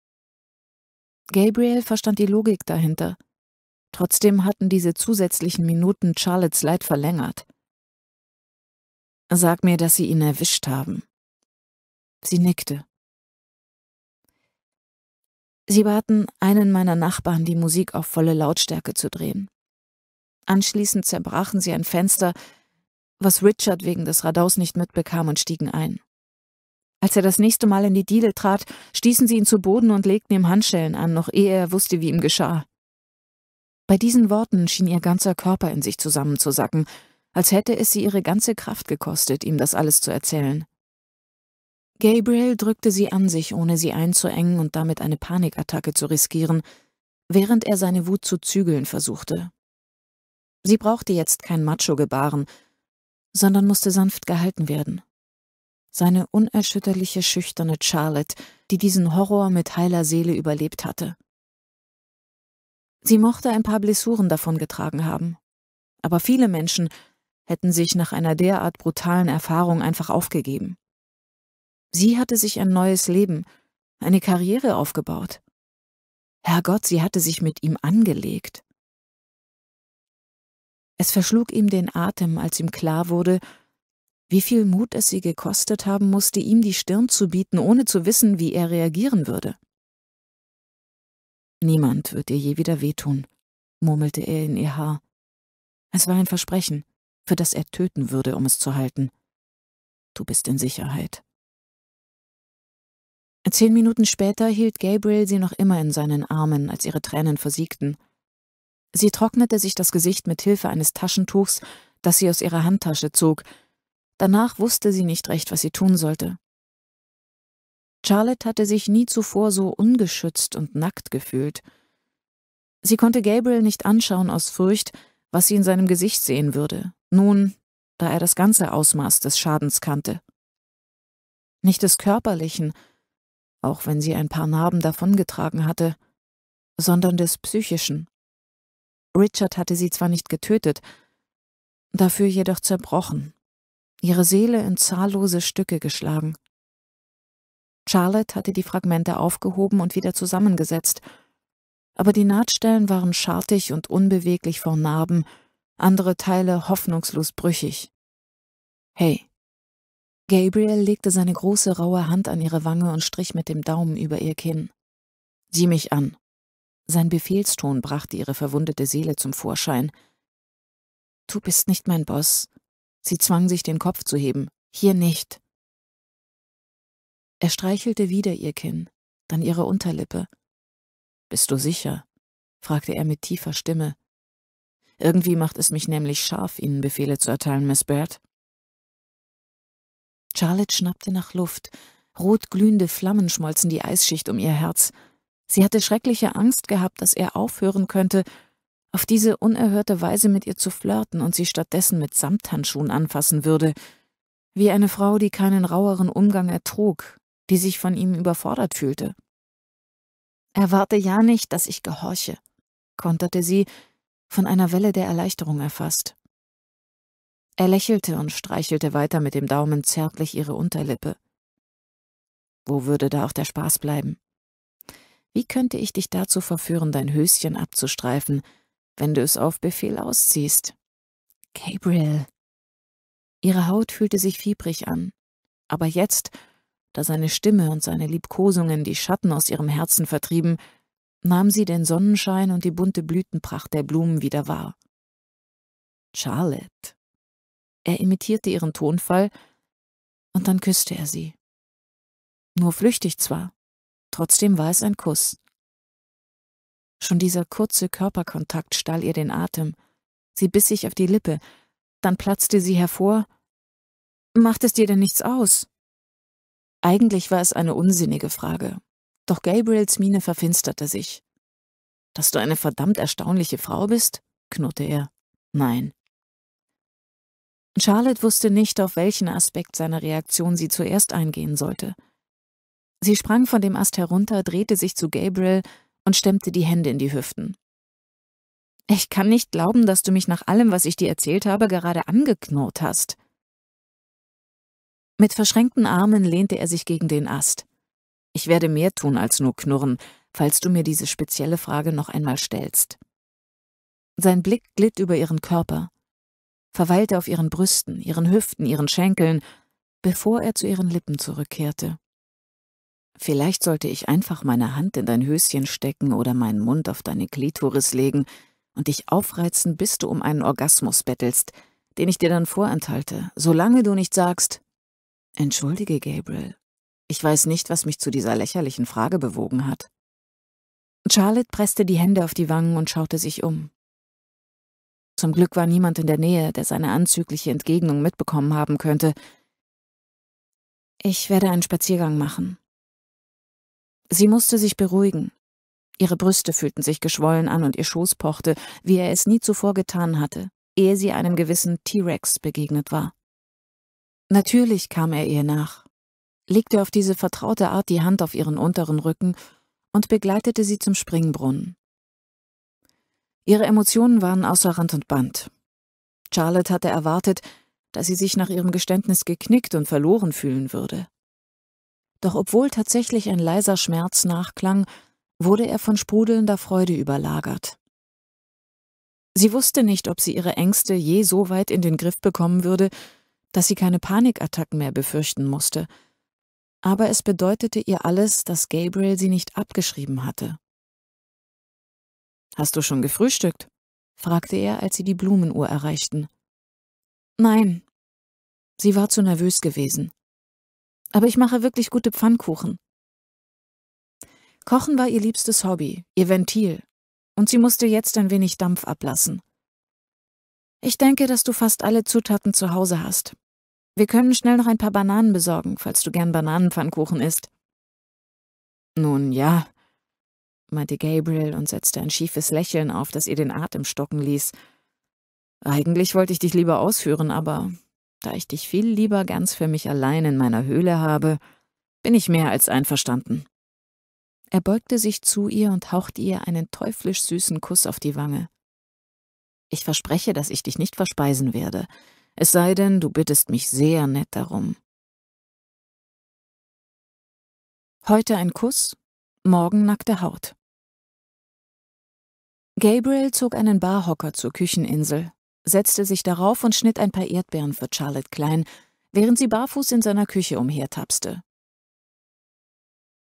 Gabriel verstand die Logik dahinter. Trotzdem hatten diese zusätzlichen Minuten Charlottes Leid verlängert. Sag mir, dass sie ihn erwischt haben. Sie nickte. Sie baten einen meiner Nachbarn, die Musik auf volle Lautstärke zu drehen. Anschließend zerbrachen sie ein Fenster, was Richard wegen des Radaus nicht mitbekam, und stiegen ein. Als er das nächste Mal in die Diele trat, stießen sie ihn zu Boden und legten ihm Handschellen an, noch ehe er wusste, wie ihm geschah. Bei diesen Worten schien ihr ganzer Körper in sich zusammenzusacken, als hätte es sie ihre ganze Kraft gekostet, ihm das alles zu erzählen. Gabriel drückte sie an sich, ohne sie einzuengen und damit eine Panikattacke zu riskieren, während er seine Wut zu zügeln versuchte. Sie brauchte jetzt kein Macho-Gebaren, sondern musste sanft gehalten werden. Seine unerschütterliche, schüchterne Charlotte, die diesen Horror mit heiler Seele überlebt hatte. Sie mochte ein paar Blessuren davongetragen haben, aber viele Menschen hätten sich nach einer derart brutalen Erfahrung einfach aufgegeben. Sie hatte sich ein neues Leben, eine Karriere aufgebaut. Herrgott, sie hatte sich mit ihm angelegt. Es verschlug ihm den Atem, als ihm klar wurde, wie viel Mut es sie gekostet haben musste, ihm die Stirn zu bieten, ohne zu wissen, wie er reagieren würde. Niemand wird dir je wieder wehtun, murmelte er in ihr Haar. Es war ein Versprechen, für das er töten würde, um es zu halten. Du bist in Sicherheit. Zehn Minuten später hielt Gabriel sie noch immer in seinen Armen, als ihre Tränen versiegten. Sie trocknete sich das Gesicht mit Hilfe eines Taschentuchs, das sie aus ihrer Handtasche zog. Danach wusste sie nicht recht, was sie tun sollte. Charlotte hatte sich nie zuvor so ungeschützt und nackt gefühlt. Sie konnte Gabriel nicht anschauen aus Furcht, was sie in seinem Gesicht sehen würde, nun, da er das ganze Ausmaß des Schadens kannte. Nicht des körperlichen, auch wenn sie ein paar Narben davongetragen hatte, sondern des psychischen. Richard hatte sie zwar nicht getötet, dafür jedoch zerbrochen, ihre Seele in zahllose Stücke geschlagen. Charlotte hatte die Fragmente aufgehoben und wieder zusammengesetzt, aber die Nahtstellen waren schartig und unbeweglich vor Narben, andere Teile hoffnungslos brüchig. Hey. Gabriel legte seine große raue Hand an ihre Wange und strich mit dem Daumen über ihr Kinn. Sieh mich an. Sein Befehlston brachte ihre verwundete Seele zum Vorschein. Du bist nicht mein Boss. Sie zwang sich, den Kopf zu heben. Hier nicht. Er streichelte wieder ihr Kinn, dann ihre Unterlippe. Bist du sicher? fragte er mit tiefer Stimme. Irgendwie macht es mich nämlich scharf, Ihnen Befehle zu erteilen, Miss Baird. Charlotte schnappte nach Luft. Rotglühende Flammen schmolzen die Eisschicht um ihr Herz. Sie hatte schreckliche Angst gehabt, dass er aufhören könnte, auf diese unerhörte Weise mit ihr zu flirten und sie stattdessen mit Samthandschuhen anfassen würde, wie eine Frau, die keinen raueren Umgang ertrug, die sich von ihm überfordert fühlte. Erwarte ja nicht, dass ich gehorche, konterte sie, von einer Welle der Erleichterung erfasst. Er lächelte und streichelte weiter mit dem Daumen zärtlich ihre Unterlippe. Wo würde da auch der Spaß bleiben? Wie könnte ich dich dazu verführen, dein Höschen abzustreifen, wenn du es auf Befehl ausziehst? Gabriel. Ihre Haut fühlte sich fiebrig an, aber jetzt, da seine Stimme und seine Liebkosungen die Schatten aus ihrem Herzen vertrieben, nahm sie den Sonnenschein und die bunte Blütenpracht der Blumen wieder wahr. Charlotte. Er imitierte ihren Tonfall, und dann küsste er sie. Nur flüchtig zwar, Trotzdem war es ein Kuss. Schon dieser kurze Körperkontakt stahl ihr den Atem. Sie biss sich auf die Lippe, dann platzte sie hervor. Macht es dir denn nichts aus? Eigentlich war es eine unsinnige Frage, doch Gabriels Miene verfinsterte sich. Dass du eine verdammt erstaunliche Frau bist? knurrte er. Nein. Charlotte wusste nicht, auf welchen Aspekt seiner Reaktion sie zuerst eingehen sollte – Sie sprang von dem Ast herunter, drehte sich zu Gabriel und stemmte die Hände in die Hüften. Ich kann nicht glauben, dass du mich nach allem, was ich dir erzählt habe, gerade angeknurrt hast. Mit verschränkten Armen lehnte er sich gegen den Ast. Ich werde mehr tun als nur knurren, falls du mir diese spezielle Frage noch einmal stellst. Sein Blick glitt über ihren Körper, verweilte auf ihren Brüsten, ihren Hüften, ihren Schenkeln, bevor er zu ihren Lippen zurückkehrte. Vielleicht sollte ich einfach meine Hand in dein Höschen stecken oder meinen Mund auf deine Klitoris legen und dich aufreizen, bis du um einen Orgasmus bettelst, den ich dir dann vorenthalte, solange du nicht sagst, Entschuldige, Gabriel, ich weiß nicht, was mich zu dieser lächerlichen Frage bewogen hat. Charlotte presste die Hände auf die Wangen und schaute sich um. Zum Glück war niemand in der Nähe, der seine anzügliche Entgegnung mitbekommen haben könnte. Ich werde einen Spaziergang machen, Sie musste sich beruhigen. Ihre Brüste fühlten sich geschwollen an und ihr Schoß pochte, wie er es nie zuvor getan hatte, ehe sie einem gewissen T-Rex begegnet war. Natürlich kam er ihr nach, legte auf diese vertraute Art die Hand auf ihren unteren Rücken und begleitete sie zum Springbrunnen. Ihre Emotionen waren außer Rand und Band. Charlotte hatte erwartet, dass sie sich nach ihrem Geständnis geknickt und verloren fühlen würde. Doch obwohl tatsächlich ein leiser Schmerz nachklang, wurde er von sprudelnder Freude überlagert. Sie wusste nicht, ob sie ihre Ängste je so weit in den Griff bekommen würde, dass sie keine Panikattacken mehr befürchten musste. Aber es bedeutete ihr alles, dass Gabriel sie nicht abgeschrieben hatte. Hast du schon gefrühstückt? fragte er, als sie die Blumenuhr erreichten. Nein. Sie war zu nervös gewesen aber ich mache wirklich gute Pfannkuchen. Kochen war ihr liebstes Hobby, ihr Ventil, und sie musste jetzt ein wenig Dampf ablassen. Ich denke, dass du fast alle Zutaten zu Hause hast. Wir können schnell noch ein paar Bananen besorgen, falls du gern Bananenpfannkuchen isst. Nun ja, meinte Gabriel und setzte ein schiefes Lächeln auf, das ihr den Atem stocken ließ. Eigentlich wollte ich dich lieber ausführen, aber da ich dich viel lieber ganz für mich allein in meiner Höhle habe, bin ich mehr als einverstanden. Er beugte sich zu ihr und hauchte ihr einen teuflisch süßen Kuss auf die Wange. Ich verspreche, dass ich dich nicht verspeisen werde, es sei denn, du bittest mich sehr nett darum. Heute ein Kuss, morgen nackte Haut. Gabriel zog einen Barhocker zur Kücheninsel, setzte sich darauf und schnitt ein paar Erdbeeren für Charlotte klein, während sie barfuß in seiner Küche umhertapste.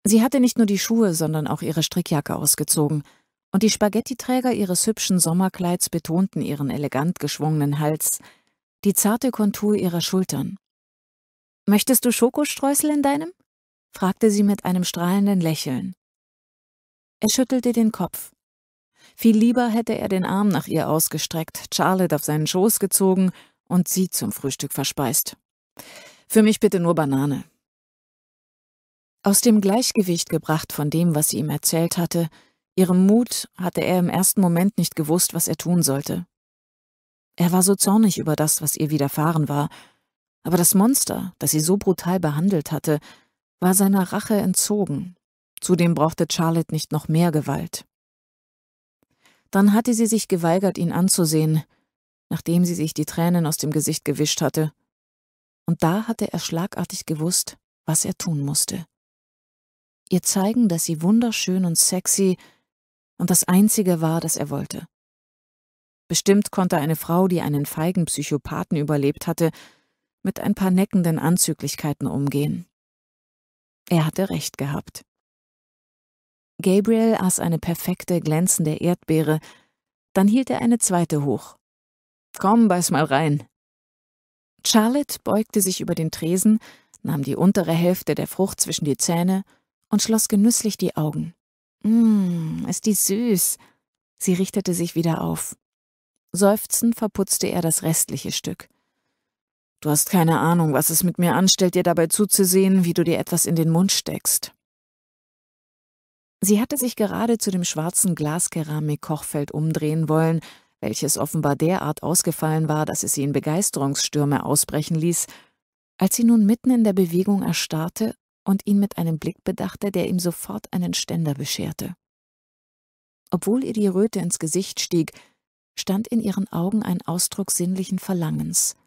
Sie hatte nicht nur die Schuhe, sondern auch ihre Strickjacke ausgezogen, und die Spaghettiträger ihres hübschen Sommerkleids betonten ihren elegant geschwungenen Hals, die zarte Kontur ihrer Schultern. Möchtest du Schokostreusel in deinem? fragte sie mit einem strahlenden Lächeln. Er schüttelte den Kopf. Viel lieber hätte er den Arm nach ihr ausgestreckt, Charlotte auf seinen Schoß gezogen und sie zum Frühstück verspeist. Für mich bitte nur Banane. Aus dem Gleichgewicht gebracht von dem, was sie ihm erzählt hatte, ihrem Mut, hatte er im ersten Moment nicht gewusst, was er tun sollte. Er war so zornig über das, was ihr widerfahren war, aber das Monster, das sie so brutal behandelt hatte, war seiner Rache entzogen. Zudem brauchte Charlotte nicht noch mehr Gewalt. Dann hatte sie sich geweigert, ihn anzusehen, nachdem sie sich die Tränen aus dem Gesicht gewischt hatte. Und da hatte er schlagartig gewusst, was er tun musste. Ihr zeigen, dass sie wunderschön und sexy und das Einzige war, das er wollte. Bestimmt konnte eine Frau, die einen feigen Psychopathen überlebt hatte, mit ein paar neckenden Anzüglichkeiten umgehen. Er hatte recht gehabt. Gabriel aß eine perfekte, glänzende Erdbeere, dann hielt er eine zweite hoch. Komm, beiß mal rein. Charlotte beugte sich über den Tresen, nahm die untere Hälfte der Frucht zwischen die Zähne und schloss genüsslich die Augen. Mmm, ist die süß. Sie richtete sich wieder auf. Seufzend verputzte er das restliche Stück. Du hast keine Ahnung, was es mit mir anstellt, dir dabei zuzusehen, wie du dir etwas in den Mund steckst. Sie hatte sich gerade zu dem schwarzen Glaskeramik-Kochfeld umdrehen wollen, welches offenbar derart ausgefallen war, dass es sie in Begeisterungsstürme ausbrechen ließ, als sie nun mitten in der Bewegung erstarrte und ihn mit einem Blick bedachte, der ihm sofort einen Ständer bescherte. Obwohl ihr die Röte ins Gesicht stieg, stand in ihren Augen ein Ausdruck sinnlichen Verlangens.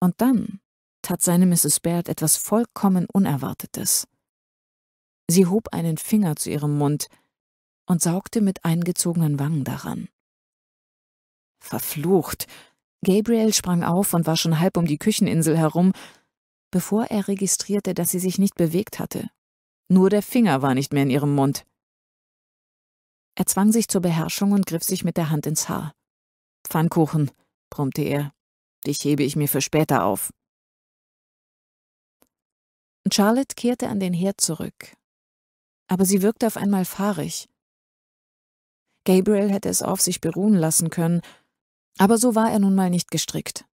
Und dann tat seine Mrs. Baird etwas vollkommen Unerwartetes. Sie hob einen Finger zu ihrem Mund und saugte mit eingezogenen Wangen daran. Verflucht! Gabriel sprang auf und war schon halb um die Kücheninsel herum, bevor er registrierte, dass sie sich nicht bewegt hatte. Nur der Finger war nicht mehr in ihrem Mund. Er zwang sich zur Beherrschung und griff sich mit der Hand ins Haar. Pfannkuchen, brummte er, dich hebe ich mir für später auf. Charlotte kehrte an den Herd zurück, aber sie wirkte auf einmal fahrig. Gabriel hätte es auf sich beruhen lassen können, aber so war er nun mal nicht gestrickt.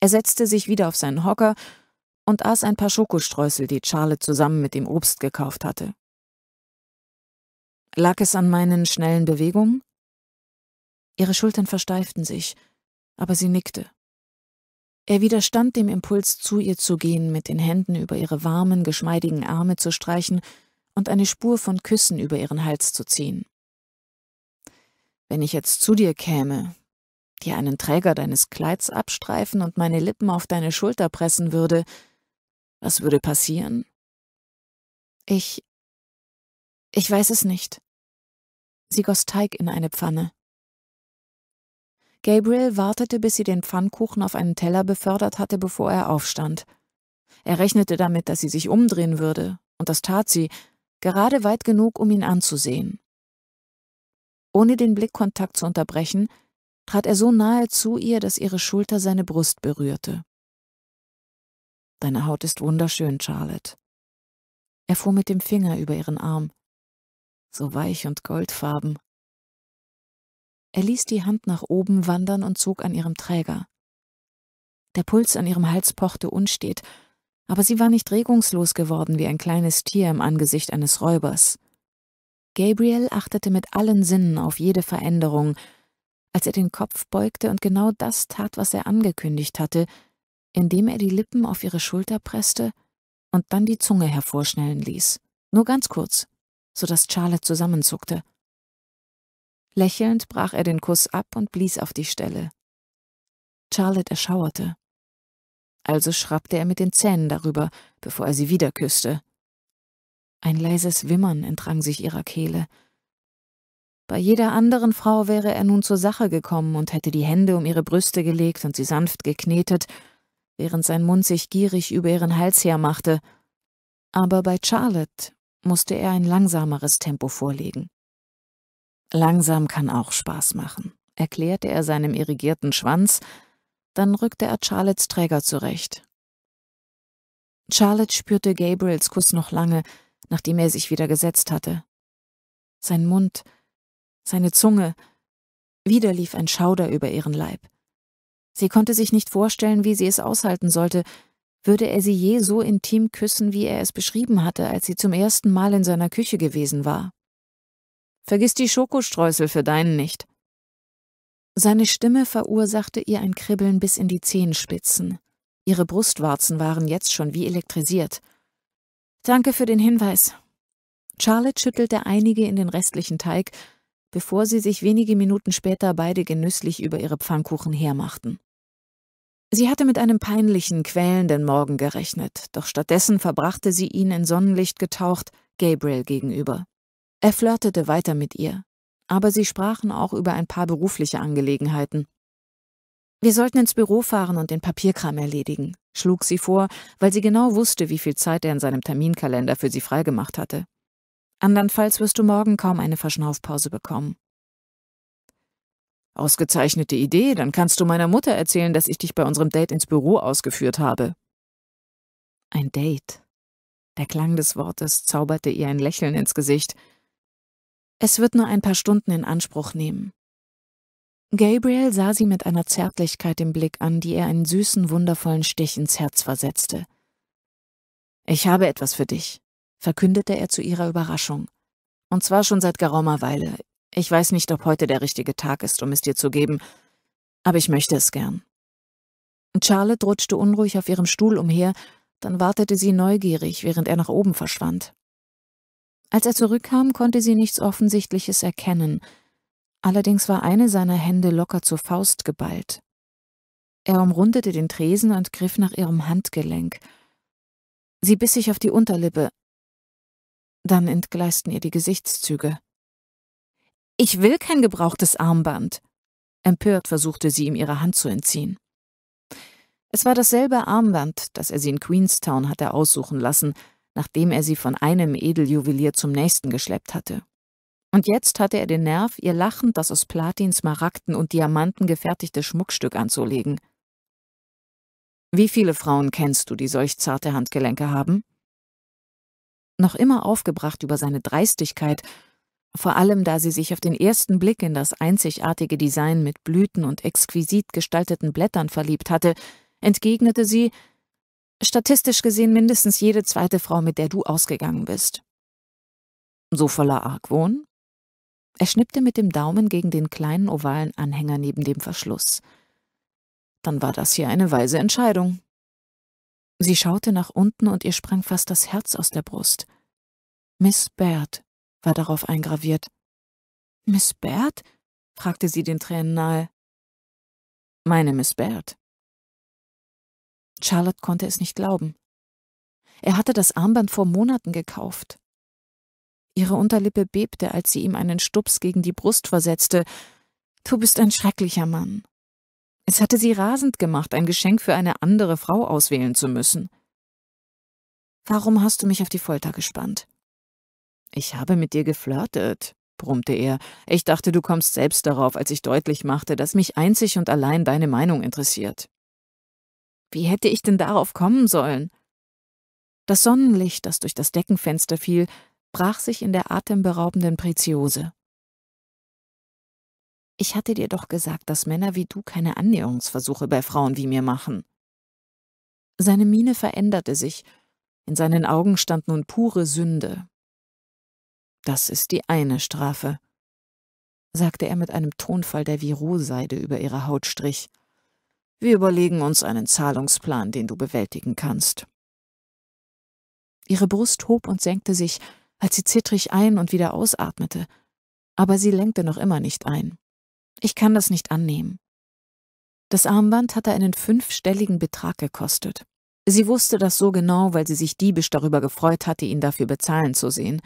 Er setzte sich wieder auf seinen Hocker und aß ein paar Schokostreusel, die Charlotte zusammen mit dem Obst gekauft hatte. Lag es an meinen schnellen Bewegungen? Ihre Schultern versteiften sich, aber sie nickte. Er widerstand dem Impuls, zu ihr zu gehen, mit den Händen über ihre warmen, geschmeidigen Arme zu streichen und eine Spur von Küssen über ihren Hals zu ziehen. Wenn ich jetzt zu dir käme, dir einen Träger deines Kleids abstreifen und meine Lippen auf deine Schulter pressen würde, was würde passieren? Ich. Ich weiß es nicht. Sie goss Teig in eine Pfanne. Gabriel wartete, bis sie den Pfannkuchen auf einen Teller befördert hatte, bevor er aufstand. Er rechnete damit, dass sie sich umdrehen würde, und das tat sie, gerade weit genug, um ihn anzusehen. Ohne den Blickkontakt zu unterbrechen, trat er so nahe zu ihr, dass ihre Schulter seine Brust berührte. Deine Haut ist wunderschön, Charlotte. Er fuhr mit dem Finger über ihren Arm, so weich und goldfarben. Er ließ die Hand nach oben wandern und zog an ihrem Träger. Der Puls an ihrem Hals pochte unstet, aber sie war nicht regungslos geworden wie ein kleines Tier im Angesicht eines Räubers. Gabriel achtete mit allen Sinnen auf jede Veränderung. Als er den Kopf beugte und genau das tat, was er angekündigt hatte, indem er die Lippen auf ihre Schulter presste und dann die Zunge hervorschnellen ließ, nur ganz kurz, so dass Charlotte zusammenzuckte. Lächelnd brach er den Kuss ab und blies auf die Stelle. Charlotte erschauerte also schrappte er mit den Zähnen darüber, bevor er sie wieder küsste. Ein leises Wimmern entrang sich ihrer Kehle. Bei jeder anderen Frau wäre er nun zur Sache gekommen und hätte die Hände um ihre Brüste gelegt und sie sanft geknetet, während sein Mund sich gierig über ihren Hals hermachte. Aber bei Charlotte musste er ein langsameres Tempo vorlegen. Langsam kann auch Spaß machen, erklärte er seinem irrigierten Schwanz, dann rückte er Charlottes Träger zurecht. Charlotte spürte Gabriels Kuss noch lange, nachdem er sich wieder gesetzt hatte. Sein Mund, seine Zunge. Wieder lief ein Schauder über ihren Leib. Sie konnte sich nicht vorstellen, wie sie es aushalten sollte, würde er sie je so intim küssen, wie er es beschrieben hatte, als sie zum ersten Mal in seiner Küche gewesen war. Vergiss die Schokostreusel für deinen nicht, seine Stimme verursachte ihr ein Kribbeln bis in die Zehenspitzen. Ihre Brustwarzen waren jetzt schon wie elektrisiert. Danke für den Hinweis. Charlotte schüttelte einige in den restlichen Teig, bevor sie sich wenige Minuten später beide genüsslich über ihre Pfannkuchen hermachten. Sie hatte mit einem peinlichen, quälenden Morgen gerechnet, doch stattdessen verbrachte sie ihn in Sonnenlicht getaucht Gabriel gegenüber. Er flirtete weiter mit ihr, aber sie sprachen auch über ein paar berufliche Angelegenheiten. Wir sollten ins Büro fahren und den Papierkram erledigen, schlug sie vor, weil sie genau wusste, wie viel Zeit er in seinem Terminkalender für sie freigemacht hatte. Andernfalls wirst du morgen kaum eine Verschnaufpause bekommen. Ausgezeichnete Idee, dann kannst du meiner Mutter erzählen, dass ich dich bei unserem Date ins Büro ausgeführt habe. Ein Date. Der Klang des Wortes zauberte ihr ein Lächeln ins Gesicht, es wird nur ein paar Stunden in Anspruch nehmen. Gabriel sah sie mit einer Zärtlichkeit im Blick an, die ihr einen süßen, wundervollen Stich ins Herz versetzte. Ich habe etwas für dich, verkündete er zu ihrer Überraschung. Und zwar schon seit geraumer Weile. Ich weiß nicht, ob heute der richtige Tag ist, um es dir zu geben, aber ich möchte es gern. Charlotte rutschte unruhig auf ihrem Stuhl umher, dann wartete sie neugierig, während er nach oben verschwand. Als er zurückkam, konnte sie nichts Offensichtliches erkennen. Allerdings war eine seiner Hände locker zur Faust geballt. Er umrundete den Tresen und griff nach ihrem Handgelenk. Sie biss sich auf die Unterlippe. Dann entgleisten ihr die Gesichtszüge. Ich will kein gebrauchtes Armband. Empört versuchte sie ihm ihre Hand zu entziehen. Es war dasselbe Armband, das er sie in Queenstown hatte aussuchen lassen, nachdem er sie von einem Edeljuwelier zum nächsten geschleppt hatte. Und jetzt hatte er den Nerv, ihr lachend das aus Platin, Smaragden und Diamanten gefertigte Schmuckstück anzulegen. Wie viele Frauen kennst du, die solch zarte Handgelenke haben? Noch immer aufgebracht über seine Dreistigkeit, vor allem da sie sich auf den ersten Blick in das einzigartige Design mit Blüten und exquisit gestalteten Blättern verliebt hatte, entgegnete sie, Statistisch gesehen mindestens jede zweite Frau, mit der du ausgegangen bist. So voller Argwohn? Er schnippte mit dem Daumen gegen den kleinen ovalen Anhänger neben dem Verschluss. Dann war das hier eine weise Entscheidung. Sie schaute nach unten und ihr sprang fast das Herz aus der Brust. Miss Baird war darauf eingraviert. Miss Baird? fragte sie den Tränen nahe. Meine Miss Baird, Charlotte konnte es nicht glauben. Er hatte das Armband vor Monaten gekauft. Ihre Unterlippe bebte, als sie ihm einen Stups gegen die Brust versetzte. Du bist ein schrecklicher Mann. Es hatte sie rasend gemacht, ein Geschenk für eine andere Frau auswählen zu müssen. Warum hast du mich auf die Folter gespannt? Ich habe mit dir geflirtet, brummte er. Ich dachte, du kommst selbst darauf, als ich deutlich machte, dass mich einzig und allein deine Meinung interessiert. Wie hätte ich denn darauf kommen sollen? Das Sonnenlicht, das durch das Deckenfenster fiel, brach sich in der atemberaubenden Preziose. Ich hatte dir doch gesagt, dass Männer wie du keine Annäherungsversuche bei Frauen wie mir machen. Seine Miene veränderte sich, in seinen Augen stand nun pure Sünde. Das ist die eine Strafe, sagte er mit einem Tonfall, der wie Rohseide über ihre Haut strich. Wir überlegen uns einen Zahlungsplan, den du bewältigen kannst. Ihre Brust hob und senkte sich, als sie zittrig ein und wieder ausatmete, aber sie lenkte noch immer nicht ein. Ich kann das nicht annehmen. Das Armband hatte einen fünfstelligen Betrag gekostet. Sie wusste das so genau, weil sie sich diebisch darüber gefreut hatte, ihn dafür bezahlen zu sehen.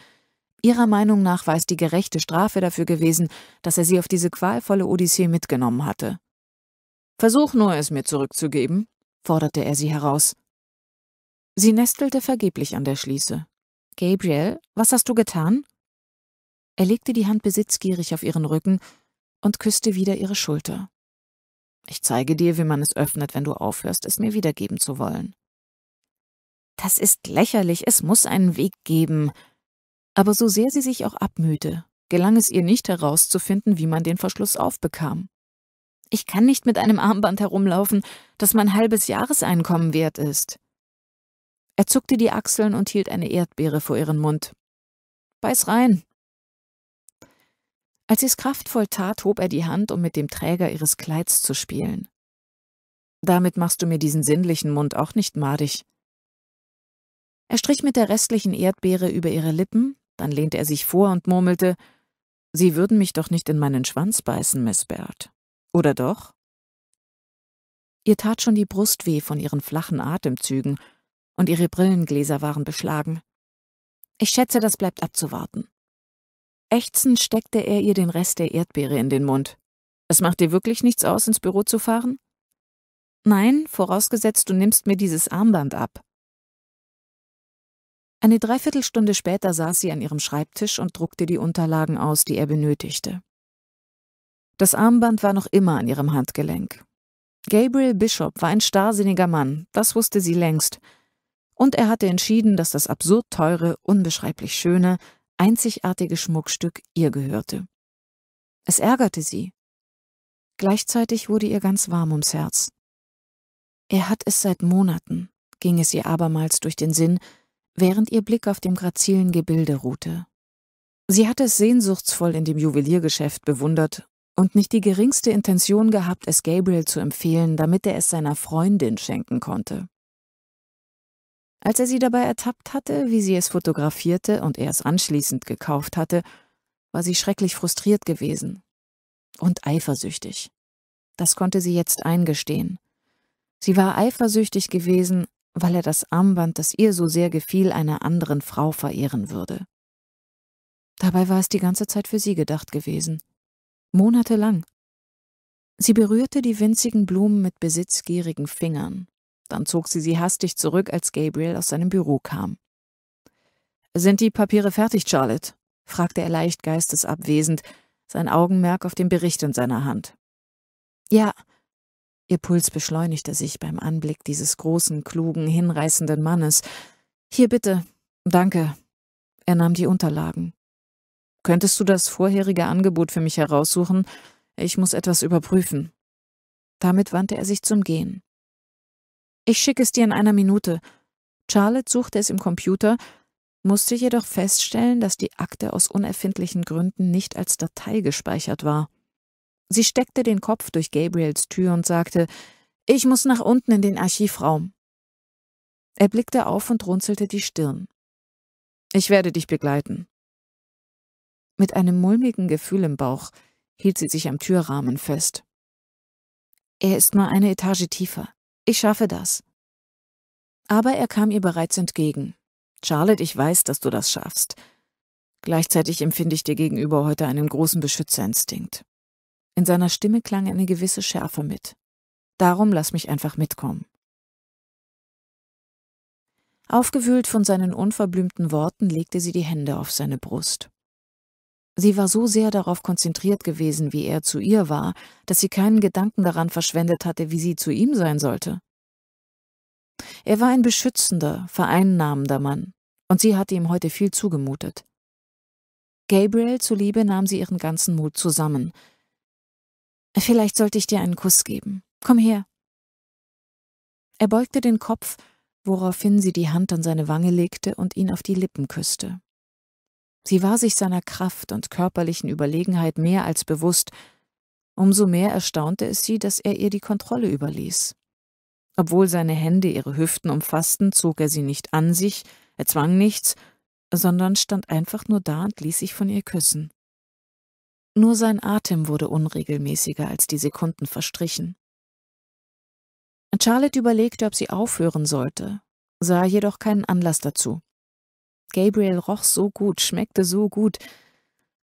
Ihrer Meinung nach war es die gerechte Strafe dafür gewesen, dass er sie auf diese qualvolle Odyssee mitgenommen hatte. Versuch nur, es mir zurückzugeben, forderte er sie heraus. Sie nestelte vergeblich an der Schließe. Gabriel, was hast du getan? Er legte die Hand besitzgierig auf ihren Rücken und küsste wieder ihre Schulter. Ich zeige dir, wie man es öffnet, wenn du aufhörst, es mir wiedergeben zu wollen. Das ist lächerlich, es muss einen Weg geben. Aber so sehr sie sich auch abmühte, gelang es ihr nicht herauszufinden, wie man den Verschluss aufbekam. Ich kann nicht mit einem Armband herumlaufen, das mein halbes Jahreseinkommen wert ist. Er zuckte die Achseln und hielt eine Erdbeere vor ihren Mund. Beiß rein. Als sie es kraftvoll tat, hob er die Hand, um mit dem Träger ihres Kleids zu spielen. Damit machst du mir diesen sinnlichen Mund auch nicht madig. Er strich mit der restlichen Erdbeere über ihre Lippen, dann lehnte er sich vor und murmelte, Sie würden mich doch nicht in meinen Schwanz beißen, Miss Bert. Oder doch? Ihr tat schon die Brust weh von ihren flachen Atemzügen, und ihre Brillengläser waren beschlagen. Ich schätze, das bleibt abzuwarten. Ächzend steckte er ihr den Rest der Erdbeere in den Mund. Es macht dir wirklich nichts aus, ins Büro zu fahren? Nein, vorausgesetzt, du nimmst mir dieses Armband ab. Eine Dreiviertelstunde später saß sie an ihrem Schreibtisch und druckte die Unterlagen aus, die er benötigte. Das Armband war noch immer an ihrem Handgelenk. Gabriel Bishop war ein starrsinniger Mann, das wusste sie längst. Und er hatte entschieden, dass das absurd teure, unbeschreiblich schöne, einzigartige Schmuckstück ihr gehörte. Es ärgerte sie. Gleichzeitig wurde ihr ganz warm ums Herz. Er hat es seit Monaten, ging es ihr abermals durch den Sinn, während ihr Blick auf dem grazilen Gebilde ruhte. Sie hatte es sehnsuchtsvoll in dem Juweliergeschäft bewundert und nicht die geringste Intention gehabt, es Gabriel zu empfehlen, damit er es seiner Freundin schenken konnte. Als er sie dabei ertappt hatte, wie sie es fotografierte und er es anschließend gekauft hatte, war sie schrecklich frustriert gewesen und eifersüchtig. Das konnte sie jetzt eingestehen. Sie war eifersüchtig gewesen, weil er das Armband, das ihr so sehr gefiel, einer anderen Frau verehren würde. Dabei war es die ganze Zeit für sie gedacht gewesen monatelang. Sie berührte die winzigen Blumen mit besitzgierigen Fingern, dann zog sie sie hastig zurück, als Gabriel aus seinem Büro kam. Sind die Papiere fertig, Charlotte? fragte er leicht geistesabwesend, sein Augenmerk auf den Bericht in seiner Hand. Ja. Ihr Puls beschleunigte sich beim Anblick dieses großen, klugen, hinreißenden Mannes. Hier bitte. Danke. Er nahm die Unterlagen. Könntest du das vorherige Angebot für mich heraussuchen? Ich muss etwas überprüfen. Damit wandte er sich zum Gehen. Ich schicke es dir in einer Minute. Charlotte suchte es im Computer, musste jedoch feststellen, dass die Akte aus unerfindlichen Gründen nicht als Datei gespeichert war. Sie steckte den Kopf durch Gabriels Tür und sagte, ich muss nach unten in den Archivraum. Er blickte auf und runzelte die Stirn. Ich werde dich begleiten. Mit einem mulmigen Gefühl im Bauch hielt sie sich am Türrahmen fest. Er ist mal eine Etage tiefer. Ich schaffe das. Aber er kam ihr bereits entgegen. Charlotte, ich weiß, dass du das schaffst. Gleichzeitig empfinde ich dir gegenüber heute einen großen Beschützerinstinkt. In seiner Stimme klang eine gewisse Schärfe mit. Darum lass mich einfach mitkommen. Aufgewühlt von seinen unverblümten Worten legte sie die Hände auf seine Brust. Sie war so sehr darauf konzentriert gewesen, wie er zu ihr war, dass sie keinen Gedanken daran verschwendet hatte, wie sie zu ihm sein sollte. Er war ein beschützender, vereinnahmender Mann, und sie hatte ihm heute viel zugemutet. Gabriel zuliebe nahm sie ihren ganzen Mut zusammen. Vielleicht sollte ich dir einen Kuss geben. Komm her. Er beugte den Kopf, woraufhin sie die Hand an seine Wange legte und ihn auf die Lippen küsste. Sie war sich seiner Kraft und körperlichen Überlegenheit mehr als bewusst, umso mehr erstaunte es sie, dass er ihr die Kontrolle überließ. Obwohl seine Hände ihre Hüften umfassten, zog er sie nicht an sich, erzwang nichts, sondern stand einfach nur da und ließ sich von ihr küssen. Nur sein Atem wurde unregelmäßiger, als die Sekunden verstrichen. Charlotte überlegte, ob sie aufhören sollte, sah jedoch keinen Anlass dazu. Gabriel roch so gut, schmeckte so gut.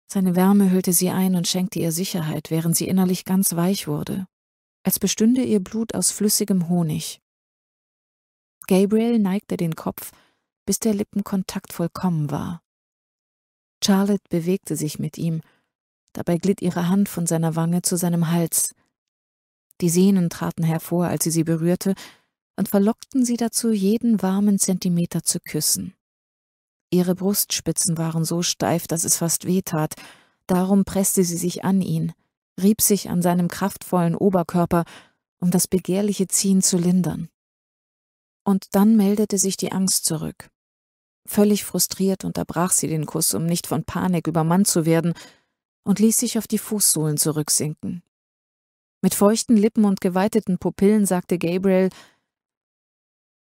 Seine Wärme hüllte sie ein und schenkte ihr Sicherheit, während sie innerlich ganz weich wurde, als bestünde ihr Blut aus flüssigem Honig. Gabriel neigte den Kopf, bis der Lippenkontakt vollkommen war. Charlotte bewegte sich mit ihm, dabei glitt ihre Hand von seiner Wange zu seinem Hals. Die Sehnen traten hervor, als sie sie berührte, und verlockten sie dazu, jeden warmen Zentimeter zu küssen. Ihre Brustspitzen waren so steif, dass es fast wehtat. Darum presste sie sich an ihn, rieb sich an seinem kraftvollen Oberkörper, um das begehrliche Ziehen zu lindern. Und dann meldete sich die Angst zurück. Völlig frustriert unterbrach sie den Kuss, um nicht von Panik übermannt zu werden, und ließ sich auf die Fußsohlen zurücksinken. Mit feuchten Lippen und geweiteten Pupillen sagte Gabriel,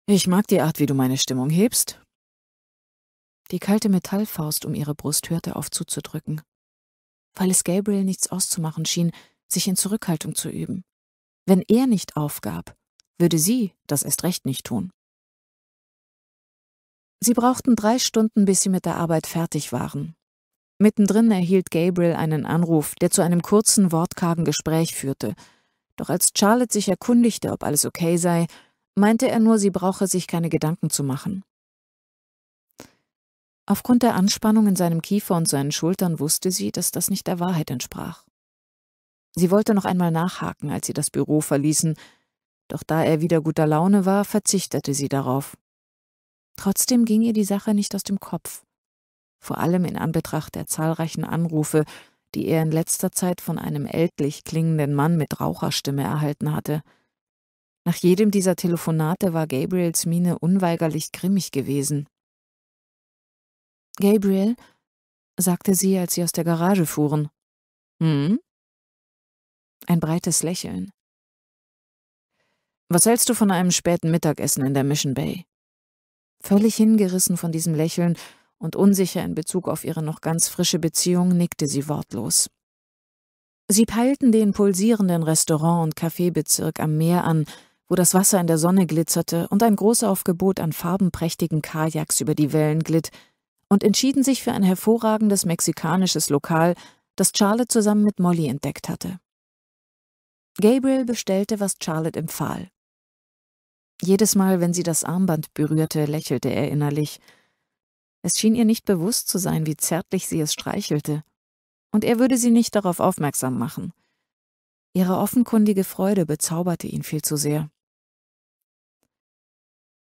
»Ich mag die Art, wie du meine Stimmung hebst. Die kalte Metallfaust um ihre Brust hörte auf zuzudrücken. Weil es Gabriel nichts auszumachen schien, sich in Zurückhaltung zu üben. Wenn er nicht aufgab, würde sie das erst recht nicht tun. Sie brauchten drei Stunden, bis sie mit der Arbeit fertig waren. Mittendrin erhielt Gabriel einen Anruf, der zu einem kurzen, wortkargen Gespräch führte. Doch als Charlotte sich erkundigte, ob alles okay sei, meinte er nur, sie brauche sich keine Gedanken zu machen. Aufgrund der Anspannung in seinem Kiefer und seinen Schultern wusste sie, dass das nicht der Wahrheit entsprach. Sie wollte noch einmal nachhaken, als sie das Büro verließen, doch da er wieder guter Laune war, verzichtete sie darauf. Trotzdem ging ihr die Sache nicht aus dem Kopf, vor allem in Anbetracht der zahlreichen Anrufe, die er in letzter Zeit von einem ältlich klingenden Mann mit Raucherstimme erhalten hatte. Nach jedem dieser Telefonate war Gabriels Miene unweigerlich grimmig gewesen. Gabriel, sagte sie, als sie aus der Garage fuhren. Hm? Ein breites Lächeln. Was hältst du von einem späten Mittagessen in der Mission Bay? Völlig hingerissen von diesem Lächeln und unsicher in Bezug auf ihre noch ganz frische Beziehung, nickte sie wortlos. Sie peilten den pulsierenden Restaurant- und Kaffeebezirk am Meer an, wo das Wasser in der Sonne glitzerte und ein Großaufgebot an farbenprächtigen Kajaks über die Wellen glitt, und entschieden sich für ein hervorragendes mexikanisches Lokal, das Charlotte zusammen mit Molly entdeckt hatte. Gabriel bestellte, was Charlotte empfahl. Jedes Mal, wenn sie das Armband berührte, lächelte er innerlich. Es schien ihr nicht bewusst zu sein, wie zärtlich sie es streichelte. Und er würde sie nicht darauf aufmerksam machen. Ihre offenkundige Freude bezauberte ihn viel zu sehr.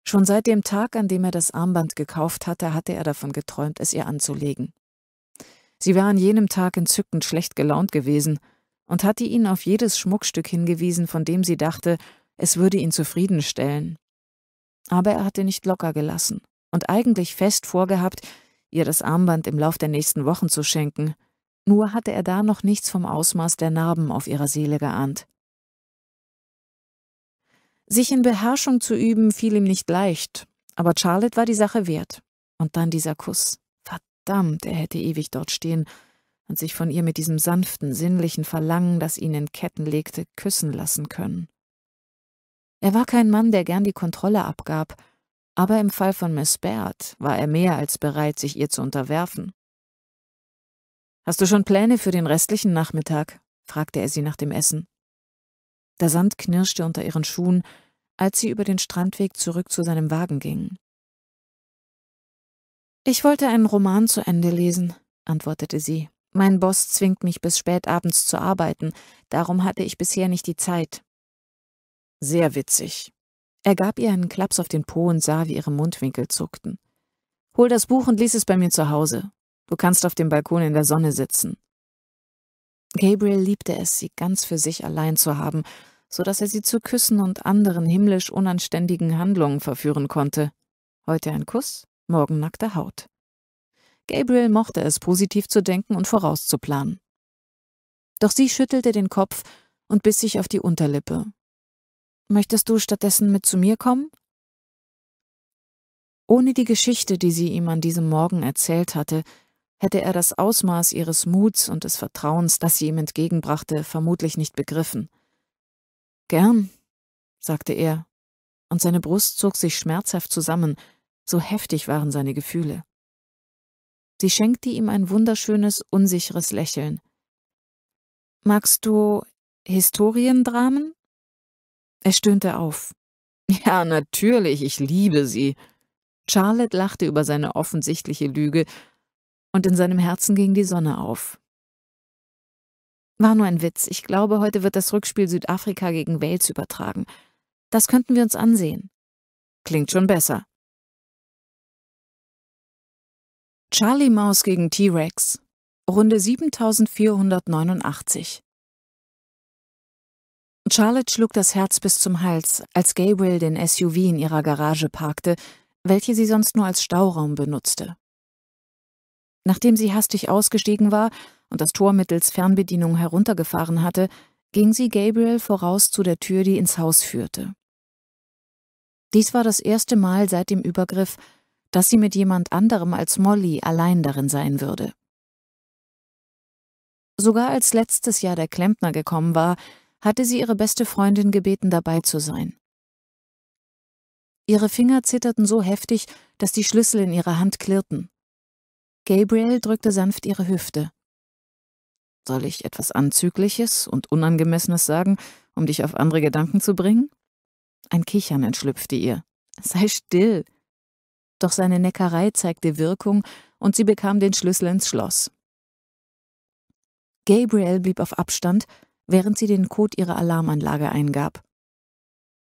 Schon seit dem Tag, an dem er das Armband gekauft hatte, hatte er davon geträumt, es ihr anzulegen. Sie war an jenem Tag entzückend schlecht gelaunt gewesen und hatte ihn auf jedes Schmuckstück hingewiesen, von dem sie dachte, es würde ihn zufriedenstellen. Aber er hatte nicht locker gelassen und eigentlich fest vorgehabt, ihr das Armband im Lauf der nächsten Wochen zu schenken, nur hatte er da noch nichts vom Ausmaß der Narben auf ihrer Seele geahnt. Sich in Beherrschung zu üben, fiel ihm nicht leicht, aber Charlotte war die Sache wert. Und dann dieser Kuss. Verdammt, er hätte ewig dort stehen und sich von ihr mit diesem sanften, sinnlichen Verlangen, das ihn in Ketten legte, küssen lassen können. Er war kein Mann, der gern die Kontrolle abgab, aber im Fall von Miss Baird war er mehr als bereit, sich ihr zu unterwerfen. Hast du schon Pläne für den restlichen Nachmittag? fragte er sie nach dem Essen. Der Sand knirschte unter ihren Schuhen, als sie über den Strandweg zurück zu seinem Wagen gingen. Ich wollte einen Roman zu Ende lesen, antwortete sie. Mein Boss zwingt mich bis spät abends zu arbeiten, darum hatte ich bisher nicht die Zeit. Sehr witzig. Er gab ihr einen Klaps auf den Po und sah, wie ihre Mundwinkel zuckten. Hol das Buch und lies es bei mir zu Hause. Du kannst auf dem Balkon in der Sonne sitzen. Gabriel liebte es, sie ganz für sich allein zu haben, sodass er sie zu Küssen und anderen himmlisch unanständigen Handlungen verführen konnte. Heute ein Kuss, morgen nackte Haut. Gabriel mochte es, positiv zu denken und vorauszuplanen. Doch sie schüttelte den Kopf und biss sich auf die Unterlippe. Möchtest du stattdessen mit zu mir kommen? Ohne die Geschichte, die sie ihm an diesem Morgen erzählt hatte, hätte er das Ausmaß ihres Muts und des Vertrauens, das sie ihm entgegenbrachte, vermutlich nicht begriffen. Gern, sagte er, und seine Brust zog sich schmerzhaft zusammen, so heftig waren seine Gefühle. Sie schenkte ihm ein wunderschönes, unsicheres Lächeln. Magst du Historiendramen? Er stöhnte auf. *laughs* Ja, natürlich, ich liebe sie. Charlotte lachte über seine offensichtliche Lüge, und in seinem Herzen ging die Sonne auf. War nur ein Witz. Ich glaube, heute wird das Rückspiel Südafrika gegen Wales übertragen. Das könnten wir uns ansehen. Klingt schon besser. Charlie Maus gegen T-Rex. Runde 7489. Charlotte schlug das Herz bis zum Hals, als Gabriel den SUV in ihrer Garage parkte, welche sie sonst nur als Stauraum benutzte. Nachdem sie hastig ausgestiegen war und das Tor mittels Fernbedienung heruntergefahren hatte, ging sie Gabriel voraus zu der Tür, die ins Haus führte. Dies war das erste Mal seit dem Übergriff, dass sie mit jemand anderem als Molly allein darin sein würde. Sogar als letztes Jahr der Klempner gekommen war, hatte sie ihre beste Freundin gebeten, dabei zu sein. Ihre Finger zitterten so heftig, dass die Schlüssel in ihrer Hand klirrten. Gabriel drückte sanft ihre Hüfte. Soll ich etwas Anzügliches und Unangemessenes sagen, um dich auf andere Gedanken zu bringen? Ein Kichern entschlüpfte ihr. Sei still. Doch seine Neckerei zeigte Wirkung und sie bekam den Schlüssel ins Schloss. Gabriel blieb auf Abstand, während sie den Code ihrer Alarmanlage eingab.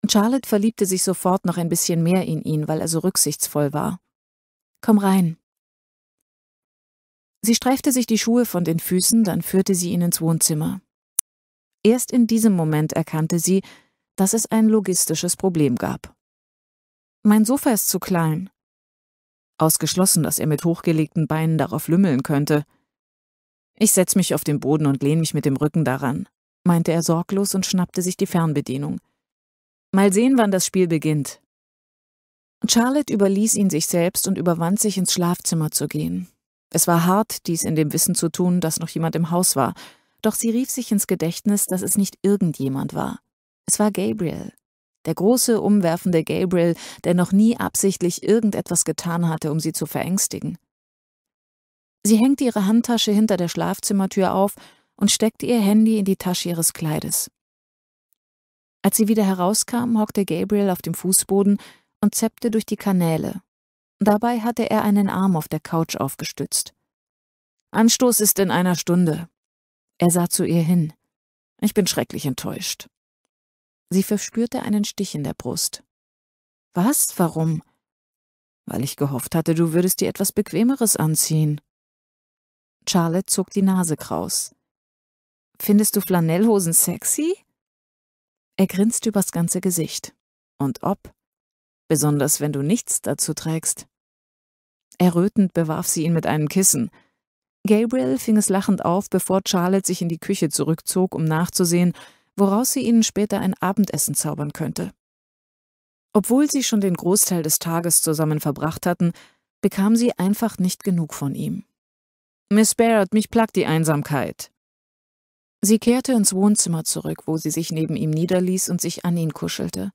Charlotte verliebte sich sofort noch ein bisschen mehr in ihn, weil er so rücksichtsvoll war. Komm rein, Sie streifte sich die Schuhe von den Füßen, dann führte sie ihn ins Wohnzimmer. Erst in diesem Moment erkannte sie, dass es ein logistisches Problem gab. Mein Sofa ist zu klein. Ausgeschlossen, dass er mit hochgelegten Beinen darauf lümmeln könnte. Ich setz mich auf den Boden und lehne mich mit dem Rücken daran, meinte er sorglos und schnappte sich die Fernbedienung. Mal sehen, wann das Spiel beginnt. Charlotte überließ ihn sich selbst und überwand sich ins Schlafzimmer zu gehen. Es war hart, dies in dem Wissen zu tun, dass noch jemand im Haus war, doch sie rief sich ins Gedächtnis, dass es nicht irgendjemand war. Es war Gabriel. Der große, umwerfende Gabriel, der noch nie absichtlich irgendetwas getan hatte, um sie zu verängstigen. Sie hängte ihre Handtasche hinter der Schlafzimmertür auf und steckte ihr Handy in die Tasche ihres Kleides. Als sie wieder herauskam, hockte Gabriel auf dem Fußboden und zeppte durch die Kanäle, Dabei hatte er einen Arm auf der Couch aufgestützt. Anstoß ist in einer Stunde. Er sah zu ihr hin. Ich bin schrecklich enttäuscht. Sie verspürte einen Stich in der Brust. Was? Warum? Weil ich gehofft hatte, du würdest dir etwas Bequemeres anziehen. Charlotte zog die Nase kraus. Findest du Flanellhosen sexy? Er grinste übers ganze Gesicht. Und ob? besonders wenn du nichts dazu trägst. Errötend bewarf sie ihn mit einem Kissen. Gabriel fing es lachend auf, bevor Charlotte sich in die Küche zurückzog, um nachzusehen, woraus sie ihnen später ein Abendessen zaubern könnte. Obwohl sie schon den Großteil des Tages zusammen verbracht hatten, bekam sie einfach nicht genug von ihm. Miss Barrett, mich plagt die Einsamkeit. Sie kehrte ins Wohnzimmer zurück, wo sie sich neben ihm niederließ und sich an ihn kuschelte.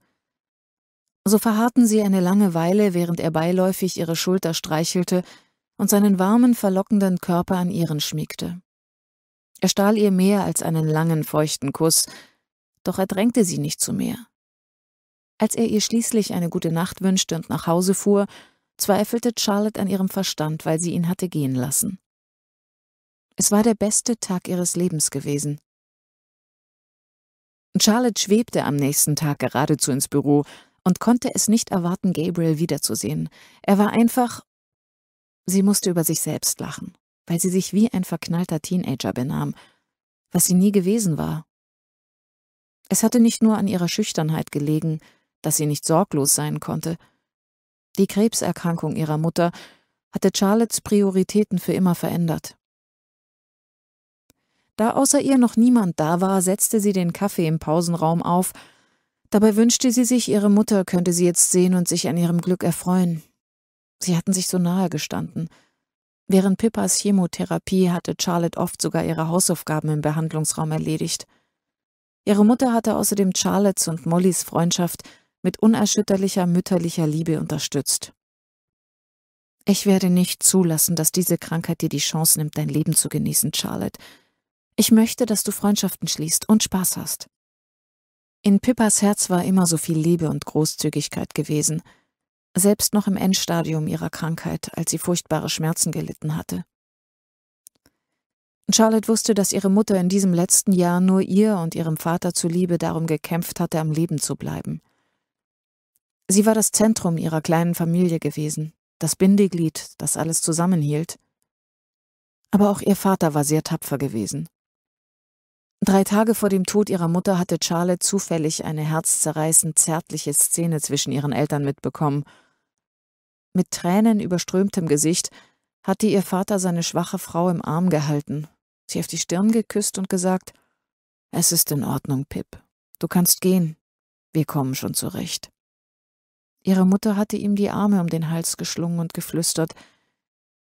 So verharrten sie eine lange Weile, während er beiläufig ihre Schulter streichelte und seinen warmen, verlockenden Körper an ihren schmiegte. Er stahl ihr mehr als einen langen, feuchten Kuss, doch er drängte sie nicht zu mehr. Als er ihr schließlich eine gute Nacht wünschte und nach Hause fuhr, zweifelte Charlotte an ihrem Verstand, weil sie ihn hatte gehen lassen. Es war der beste Tag ihres Lebens gewesen. Charlotte schwebte am nächsten Tag geradezu ins Büro, und konnte es nicht erwarten, Gabriel wiederzusehen. Er war einfach. Sie musste über sich selbst lachen, weil sie sich wie ein verknallter Teenager benahm, was sie nie gewesen war. Es hatte nicht nur an ihrer Schüchternheit gelegen, dass sie nicht sorglos sein konnte. Die Krebserkrankung ihrer Mutter hatte Charlottes Prioritäten für immer verändert. Da außer ihr noch niemand da war, setzte sie den Kaffee im Pausenraum auf Dabei wünschte sie sich, ihre Mutter könnte sie jetzt sehen und sich an ihrem Glück erfreuen. Sie hatten sich so nahe gestanden. Während Pippas Chemotherapie hatte Charlotte oft sogar ihre Hausaufgaben im Behandlungsraum erledigt. Ihre Mutter hatte außerdem Charlottes und Mollys Freundschaft mit unerschütterlicher mütterlicher Liebe unterstützt. Ich werde nicht zulassen, dass diese Krankheit dir die Chance nimmt, dein Leben zu genießen, Charlotte. Ich möchte, dass du Freundschaften schließt und Spaß hast. In Pippas Herz war immer so viel Liebe und Großzügigkeit gewesen, selbst noch im Endstadium ihrer Krankheit, als sie furchtbare Schmerzen gelitten hatte. Charlotte wusste, dass ihre Mutter in diesem letzten Jahr nur ihr und ihrem Vater zuliebe darum gekämpft hatte, am Leben zu bleiben. Sie war das Zentrum ihrer kleinen Familie gewesen, das Bindeglied, das alles zusammenhielt. Aber auch ihr Vater war sehr tapfer gewesen. Drei Tage vor dem Tod ihrer Mutter hatte Charlotte zufällig eine herzzerreißend zärtliche Szene zwischen ihren Eltern mitbekommen. Mit Tränen überströmtem Gesicht hatte ihr Vater seine schwache Frau im Arm gehalten, sie auf die Stirn geküsst und gesagt, »Es ist in Ordnung, Pip. Du kannst gehen. Wir kommen schon zurecht.« Ihre Mutter hatte ihm die Arme um den Hals geschlungen und geflüstert,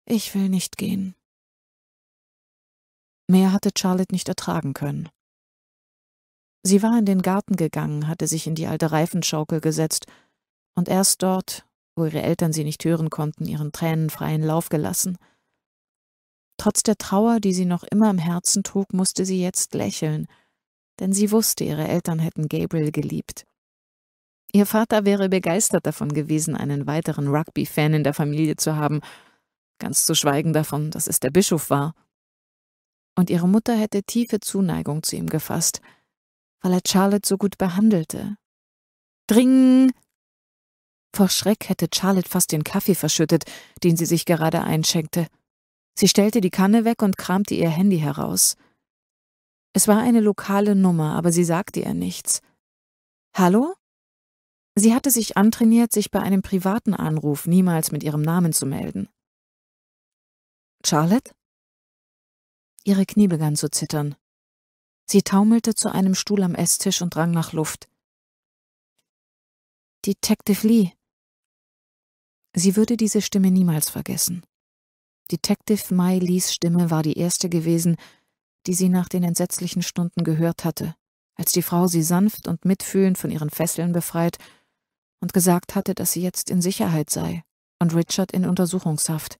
»Ich will nicht gehen. Mehr hatte Charlotte nicht ertragen können. Sie war in den Garten gegangen, hatte sich in die alte Reifenschaukel gesetzt und erst dort, wo ihre Eltern sie nicht hören konnten, ihren Tränen freien Lauf gelassen. Trotz der Trauer, die sie noch immer im Herzen trug, musste sie jetzt lächeln, denn sie wusste, ihre Eltern hätten Gabriel geliebt. Ihr Vater wäre begeistert davon gewesen, einen weiteren Rugby-Fan in der Familie zu haben, ganz zu schweigen davon, dass es der Bischof war und ihre Mutter hätte tiefe Zuneigung zu ihm gefasst, weil er Charlotte so gut behandelte. Dring! Vor Schreck hätte Charlotte fast den Kaffee verschüttet, den sie sich gerade einschenkte. Sie stellte die Kanne weg und kramte ihr Handy heraus. Es war eine lokale Nummer, aber sie sagte ihr nichts. Hallo? Sie hatte sich antrainiert, sich bei einem privaten Anruf niemals mit ihrem Namen zu melden. Charlotte? Ihre Knie begann zu zittern. Sie taumelte zu einem Stuhl am Esstisch und rang nach Luft. Detective Lee. Sie würde diese Stimme niemals vergessen. Detective Mai Lees Stimme war die erste gewesen, die sie nach den entsetzlichen Stunden gehört hatte, als die Frau sie sanft und mitfühlend von ihren Fesseln befreit und gesagt hatte, dass sie jetzt in Sicherheit sei und Richard in Untersuchungshaft.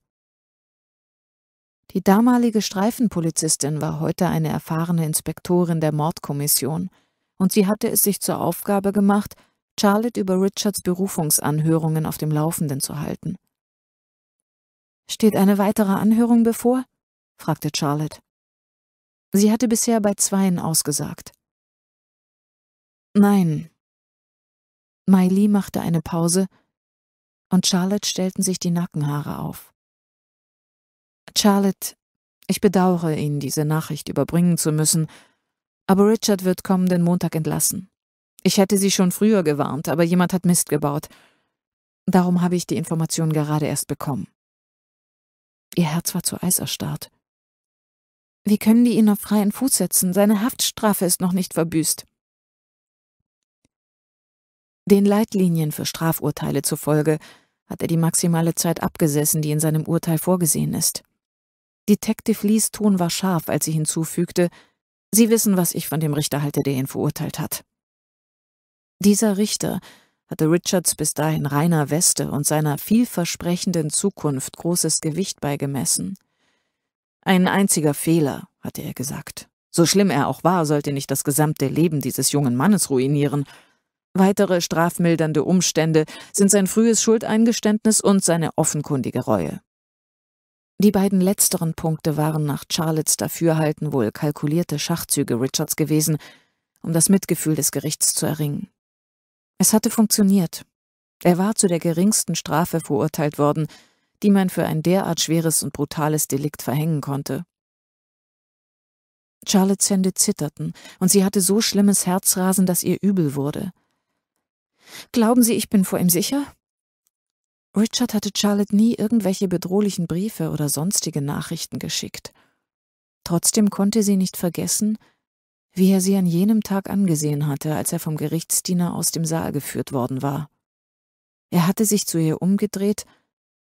Die damalige Streifenpolizistin war heute eine erfahrene Inspektorin der Mordkommission, und sie hatte es sich zur Aufgabe gemacht, Charlotte über Richards Berufungsanhörungen auf dem Laufenden zu halten. Steht eine weitere Anhörung bevor? fragte Charlotte. Sie hatte bisher bei zweien ausgesagt. Nein. Miley machte eine Pause, und Charlotte stellten sich die Nackenhaare auf. Charlotte, ich bedauere, Ihnen diese Nachricht überbringen zu müssen, aber Richard wird kommenden Montag entlassen. Ich hätte Sie schon früher gewarnt, aber jemand hat Mist gebaut. Darum habe ich die Information gerade erst bekommen. Ihr Herz war zu Eis erstarrt. Wie können die ihn auf freien Fuß setzen? Seine Haftstrafe ist noch nicht verbüßt. Den Leitlinien für Strafurteile zufolge hat er die maximale Zeit abgesessen, die in seinem Urteil vorgesehen ist. Detective Lees Ton war scharf, als sie hinzufügte, Sie wissen, was ich von dem Richter halte, der ihn verurteilt hat. Dieser Richter hatte Richards bis dahin reiner Weste und seiner vielversprechenden Zukunft großes Gewicht beigemessen. Ein einziger Fehler, hatte er gesagt. So schlimm er auch war, sollte nicht das gesamte Leben dieses jungen Mannes ruinieren. Weitere strafmildernde Umstände sind sein frühes Schuldeingeständnis und seine offenkundige Reue. Die beiden letzteren Punkte waren nach Charlottes Dafürhalten wohl kalkulierte Schachzüge Richards gewesen, um das Mitgefühl des Gerichts zu erringen. Es hatte funktioniert. Er war zu der geringsten Strafe verurteilt worden, die man für ein derart schweres und brutales Delikt verhängen konnte. Charlottes Hände zitterten, und sie hatte so schlimmes Herzrasen, dass ihr übel wurde. »Glauben Sie, ich bin vor ihm sicher?« Richard hatte Charlotte nie irgendwelche bedrohlichen Briefe oder sonstige Nachrichten geschickt. Trotzdem konnte sie nicht vergessen, wie er sie an jenem Tag angesehen hatte, als er vom Gerichtsdiener aus dem Saal geführt worden war. Er hatte sich zu ihr umgedreht,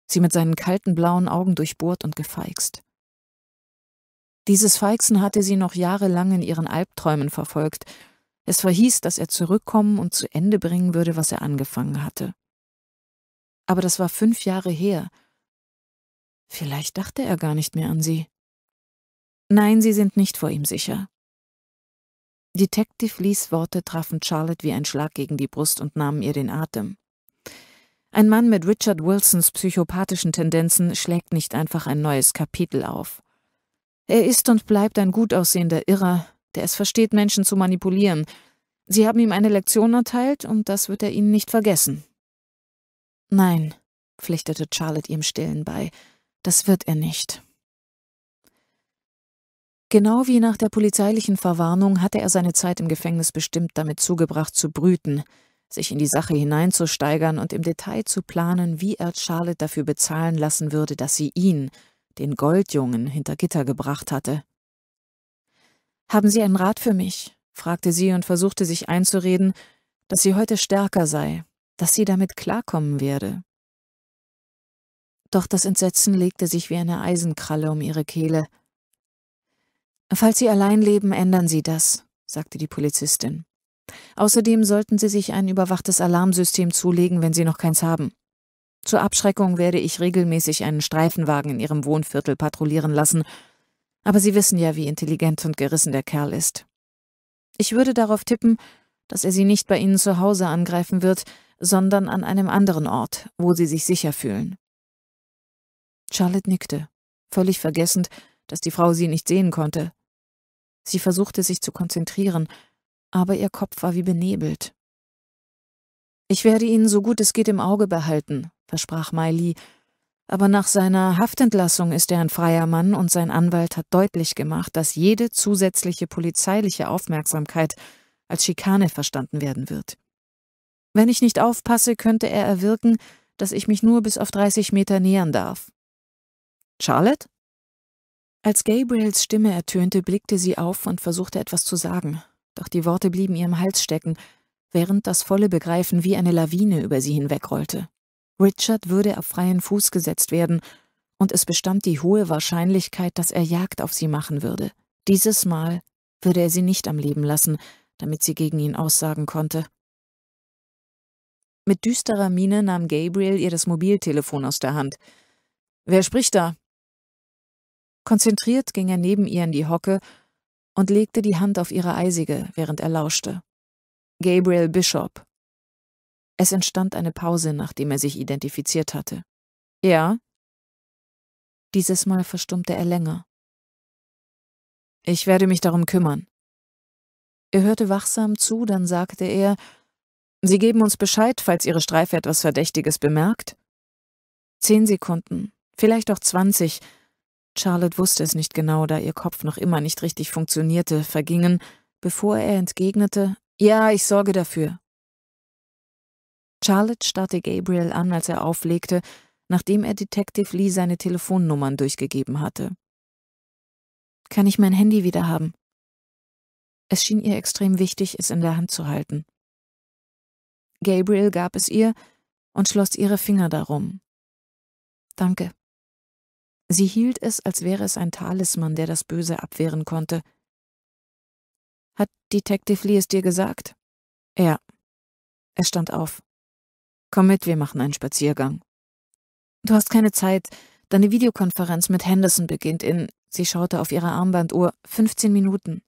sie mit seinen kalten blauen Augen durchbohrt und gefeixt. Dieses Feixen hatte sie noch jahrelang in ihren Albträumen verfolgt. Es verhieß, dass er zurückkommen und zu Ende bringen würde, was er angefangen hatte aber das war fünf Jahre her. Vielleicht dachte er gar nicht mehr an sie. Nein, sie sind nicht vor ihm sicher. Detective Lees Worte trafen Charlotte wie ein Schlag gegen die Brust und nahmen ihr den Atem. Ein Mann mit Richard Wilsons psychopathischen Tendenzen schlägt nicht einfach ein neues Kapitel auf. Er ist und bleibt ein gut aussehender Irrer, der es versteht, Menschen zu manipulieren. Sie haben ihm eine Lektion erteilt und das wird er ihnen nicht vergessen. Nein, pflichtete Charlotte ihm stillen bei, das wird er nicht. Genau wie nach der polizeilichen Verwarnung hatte er seine Zeit im Gefängnis bestimmt damit zugebracht zu brüten, sich in die Sache hineinzusteigern und im Detail zu planen, wie er Charlotte dafür bezahlen lassen würde, dass sie ihn, den Goldjungen, hinter Gitter gebracht hatte. »Haben Sie einen Rat für mich?« fragte sie und versuchte sich einzureden, dass sie heute stärker sei, dass sie damit klarkommen werde. Doch das Entsetzen legte sich wie eine Eisenkralle um ihre Kehle. Falls Sie allein leben, ändern Sie das, sagte die Polizistin. Außerdem sollten Sie sich ein überwachtes Alarmsystem zulegen, wenn Sie noch keins haben. Zur Abschreckung werde ich regelmäßig einen Streifenwagen in Ihrem Wohnviertel patrouillieren lassen, aber Sie wissen ja, wie intelligent und gerissen der Kerl ist. Ich würde darauf tippen, dass er Sie nicht bei Ihnen zu Hause angreifen wird, sondern an einem anderen Ort, wo sie sich sicher fühlen. Charlotte nickte, völlig vergessend, dass die Frau sie nicht sehen konnte. Sie versuchte sich zu konzentrieren, aber ihr Kopf war wie benebelt. Ich werde ihn so gut es geht im Auge behalten, versprach Miley, aber nach seiner Haftentlassung ist er ein freier Mann und sein Anwalt hat deutlich gemacht, dass jede zusätzliche polizeiliche Aufmerksamkeit als Schikane verstanden werden wird. Wenn ich nicht aufpasse, könnte er erwirken, dass ich mich nur bis auf 30 Meter nähern darf. Charlotte? Als Gabriels Stimme ertönte, blickte sie auf und versuchte etwas zu sagen, doch die Worte blieben ihrem Hals stecken, während das volle Begreifen wie eine Lawine über sie hinwegrollte. Richard würde auf freien Fuß gesetzt werden, und es bestand die hohe Wahrscheinlichkeit, dass er Jagd auf sie machen würde. Dieses Mal würde er sie nicht am Leben lassen, damit sie gegen ihn aussagen konnte. Mit düsterer Miene nahm Gabriel ihr das Mobiltelefon aus der Hand. Wer spricht da? Konzentriert ging er neben ihr in die Hocke und legte die Hand auf ihre eisige, während er lauschte. Gabriel Bishop. Es entstand eine Pause, nachdem er sich identifiziert hatte. Ja? Dieses Mal verstummte er länger. Ich werde mich darum kümmern. Er hörte wachsam zu, dann sagte er, Sie geben uns Bescheid, falls Ihre Streife etwas Verdächtiges bemerkt? Zehn Sekunden, vielleicht auch zwanzig. Charlotte wusste es nicht genau, da ihr Kopf noch immer nicht richtig funktionierte, vergingen, bevor er entgegnete, ja, ich sorge dafür. Charlotte starrte Gabriel an, als er auflegte, nachdem er Detective Lee seine Telefonnummern durchgegeben hatte. Kann ich mein Handy wieder haben?« Es schien ihr extrem wichtig, es in der Hand zu halten. Gabriel gab es ihr und schloss ihre Finger darum. Danke. Sie hielt es, als wäre es ein Talisman, der das Böse abwehren konnte. Hat Detective Lee es dir gesagt? Ja. Er stand auf. Komm mit, wir machen einen Spaziergang. Du hast keine Zeit. Deine Videokonferenz mit Henderson beginnt in, sie schaute auf ihre Armbanduhr, 15 Minuten.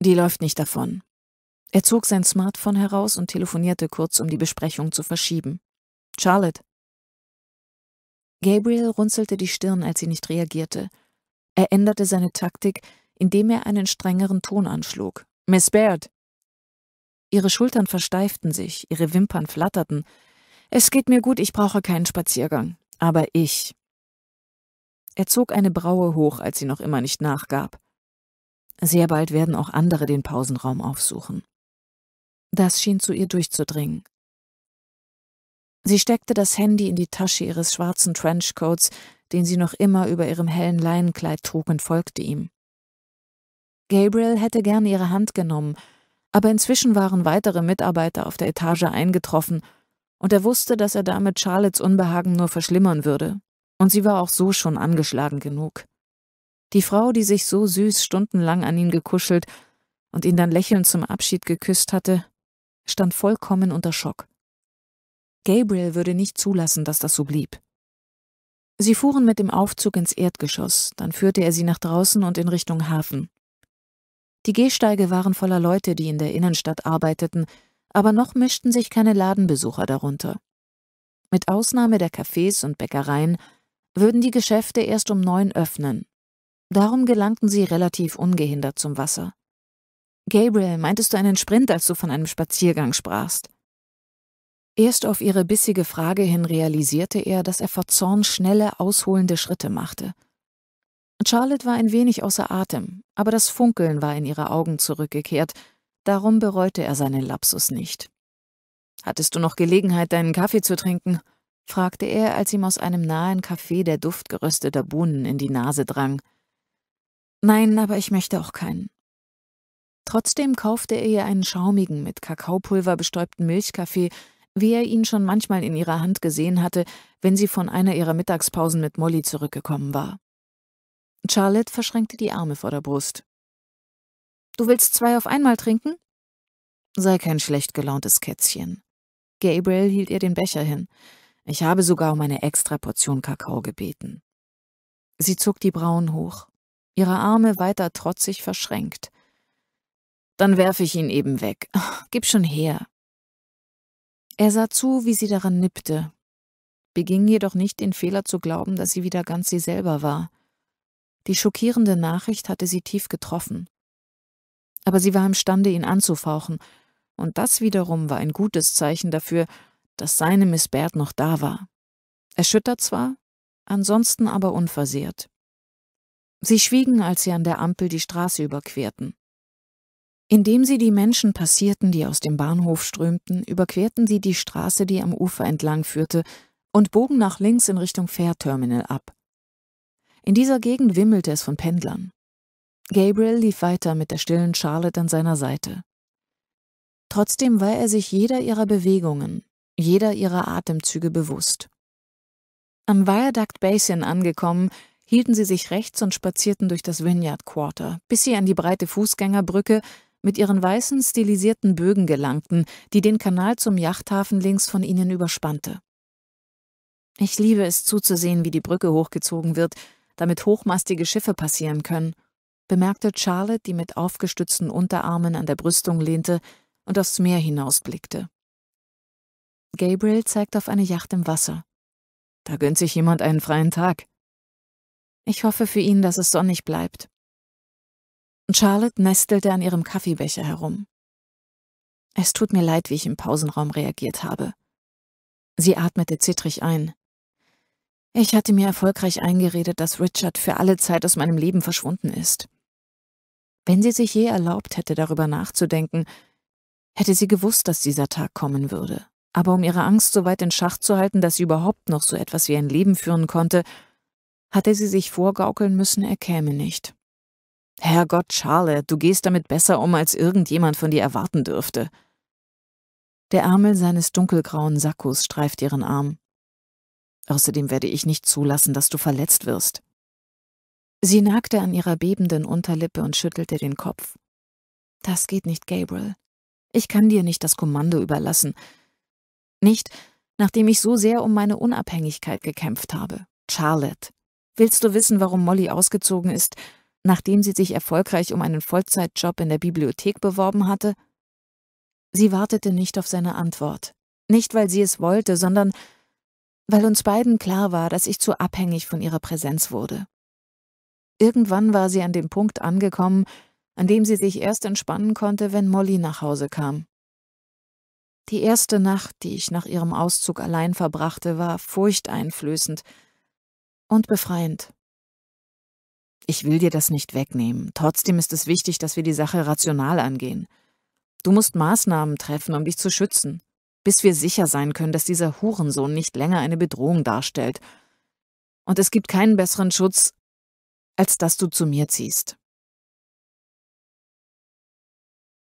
Die läuft nicht davon. Er zog sein Smartphone heraus und telefonierte kurz, um die Besprechung zu verschieben. Charlotte. Gabriel runzelte die Stirn, als sie nicht reagierte. Er änderte seine Taktik, indem er einen strengeren Ton anschlug. Miss Baird. Ihre Schultern versteiften sich, ihre Wimpern flatterten. Es geht mir gut, ich brauche keinen Spaziergang. Aber ich. Er zog eine Braue hoch, als sie noch immer nicht nachgab. Sehr bald werden auch andere den Pausenraum aufsuchen. Das schien zu ihr durchzudringen. Sie steckte das Handy in die Tasche ihres schwarzen Trenchcoats, den sie noch immer über ihrem hellen Leinenkleid trug, und folgte ihm. Gabriel hätte gern ihre Hand genommen, aber inzwischen waren weitere Mitarbeiter auf der Etage eingetroffen, und er wusste, dass er damit Charlottes Unbehagen nur verschlimmern würde, und sie war auch so schon angeschlagen genug. Die Frau, die sich so süß stundenlang an ihn gekuschelt und ihn dann lächelnd zum Abschied geküsst hatte, stand vollkommen unter Schock. Gabriel würde nicht zulassen, dass das so blieb. Sie fuhren mit dem Aufzug ins Erdgeschoss, dann führte er sie nach draußen und in Richtung Hafen. Die Gehsteige waren voller Leute, die in der Innenstadt arbeiteten, aber noch mischten sich keine Ladenbesucher darunter. Mit Ausnahme der Cafés und Bäckereien würden die Geschäfte erst um neun öffnen. Darum gelangten sie relativ ungehindert zum Wasser. Gabriel, meintest du einen Sprint, als du von einem Spaziergang sprachst? Erst auf ihre bissige Frage hin realisierte er, dass er vor Zorn schnelle, ausholende Schritte machte. Charlotte war ein wenig außer Atem, aber das Funkeln war in ihre Augen zurückgekehrt, darum bereute er seinen Lapsus nicht. Hattest du noch Gelegenheit, deinen Kaffee zu trinken? fragte er, als ihm aus einem nahen Kaffee der Duft gerösteter Bohnen in die Nase drang. Nein, aber ich möchte auch keinen. Trotzdem kaufte er ihr einen schaumigen, mit Kakaopulver bestäubten Milchkaffee, wie er ihn schon manchmal in ihrer Hand gesehen hatte, wenn sie von einer ihrer Mittagspausen mit Molly zurückgekommen war. Charlotte verschränkte die Arme vor der Brust. Du willst zwei auf einmal trinken? Sei kein schlecht gelauntes Kätzchen. Gabriel hielt ihr den Becher hin. Ich habe sogar um eine extra Portion Kakao gebeten. Sie zog die Brauen hoch, ihre Arme weiter trotzig verschränkt. Dann werfe ich ihn eben weg. *laughs* Gib schon her. Er sah zu, wie sie daran nippte, beging jedoch nicht den Fehler zu glauben, dass sie wieder ganz sie selber war. Die schockierende Nachricht hatte sie tief getroffen. Aber sie war imstande, ihn anzufauchen, und das wiederum war ein gutes Zeichen dafür, dass seine Miss Baird noch da war. Erschüttert zwar, ansonsten aber unversehrt. Sie schwiegen, als sie an der Ampel die Straße überquerten. Indem sie die Menschen passierten, die aus dem Bahnhof strömten, überquerten sie die Straße, die am Ufer entlang führte, und bogen nach links in Richtung Fährterminal ab. In dieser Gegend wimmelte es von Pendlern. Gabriel lief weiter mit der stillen Charlotte an seiner Seite. Trotzdem war er sich jeder ihrer Bewegungen, jeder ihrer Atemzüge bewusst. Am Viaduct Basin angekommen, hielten sie sich rechts und spazierten durch das Vineyard Quarter, bis sie an die breite Fußgängerbrücke mit ihren weißen, stilisierten Bögen gelangten, die den Kanal zum Yachthafen links von ihnen überspannte. Ich liebe es zuzusehen, wie die Brücke hochgezogen wird, damit hochmastige Schiffe passieren können, bemerkte Charlotte, die mit aufgestützten Unterarmen an der Brüstung lehnte und aufs Meer hinausblickte. Gabriel zeigt auf eine Yacht im Wasser. Da gönnt sich jemand einen freien Tag. Ich hoffe für ihn, dass es sonnig bleibt. Charlotte nestelte an ihrem Kaffeebecher herum. Es tut mir leid, wie ich im Pausenraum reagiert habe. Sie atmete zittrig ein. Ich hatte mir erfolgreich eingeredet, dass Richard für alle Zeit aus meinem Leben verschwunden ist. Wenn sie sich je erlaubt hätte, darüber nachzudenken, hätte sie gewusst, dass dieser Tag kommen würde. Aber um ihre Angst so weit in Schach zu halten, dass sie überhaupt noch so etwas wie ein Leben führen konnte, hatte sie sich vorgaukeln müssen, er käme nicht. Herrgott, Charlotte, du gehst damit besser um, als irgendjemand von dir erwarten dürfte. Der Ärmel seines dunkelgrauen Sackos streift ihren Arm. Außerdem werde ich nicht zulassen, dass du verletzt wirst. Sie nagte an ihrer bebenden Unterlippe und schüttelte den Kopf. Das geht nicht, Gabriel. Ich kann dir nicht das Kommando überlassen. Nicht, nachdem ich so sehr um meine Unabhängigkeit gekämpft habe. Charlotte, willst du wissen, warum Molly ausgezogen ist nachdem sie sich erfolgreich um einen Vollzeitjob in der Bibliothek beworben hatte? Sie wartete nicht auf seine Antwort. Nicht, weil sie es wollte, sondern weil uns beiden klar war, dass ich zu abhängig von ihrer Präsenz wurde. Irgendwann war sie an dem Punkt angekommen, an dem sie sich erst entspannen konnte, wenn Molly nach Hause kam. Die erste Nacht, die ich nach ihrem Auszug allein verbrachte, war furchteinflößend und befreiend. Ich will dir das nicht wegnehmen. Trotzdem ist es wichtig, dass wir die Sache rational angehen. Du musst Maßnahmen treffen, um dich zu schützen, bis wir sicher sein können, dass dieser Hurensohn nicht länger eine Bedrohung darstellt. Und es gibt keinen besseren Schutz, als dass du zu mir ziehst.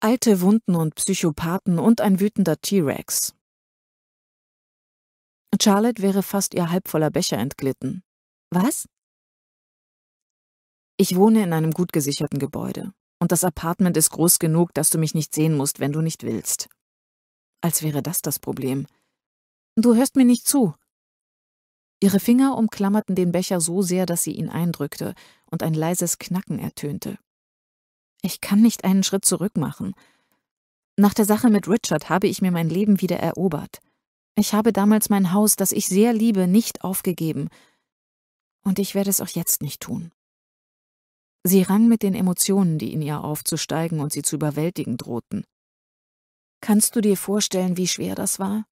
Alte Wunden und Psychopathen und ein wütender T-Rex. Charlotte wäre fast ihr halbvoller Becher entglitten. Was? Ich wohne in einem gut gesicherten Gebäude. Und das Apartment ist groß genug, dass du mich nicht sehen musst, wenn du nicht willst. Als wäre das das Problem. Du hörst mir nicht zu. Ihre Finger umklammerten den Becher so sehr, dass sie ihn eindrückte und ein leises Knacken ertönte. Ich kann nicht einen Schritt zurück machen. Nach der Sache mit Richard habe ich mir mein Leben wieder erobert. Ich habe damals mein Haus, das ich sehr liebe, nicht aufgegeben. Und ich werde es auch jetzt nicht tun. Sie rang mit den Emotionen, die in ihr aufzusteigen und sie zu überwältigen drohten. Kannst du dir vorstellen, wie schwer das war?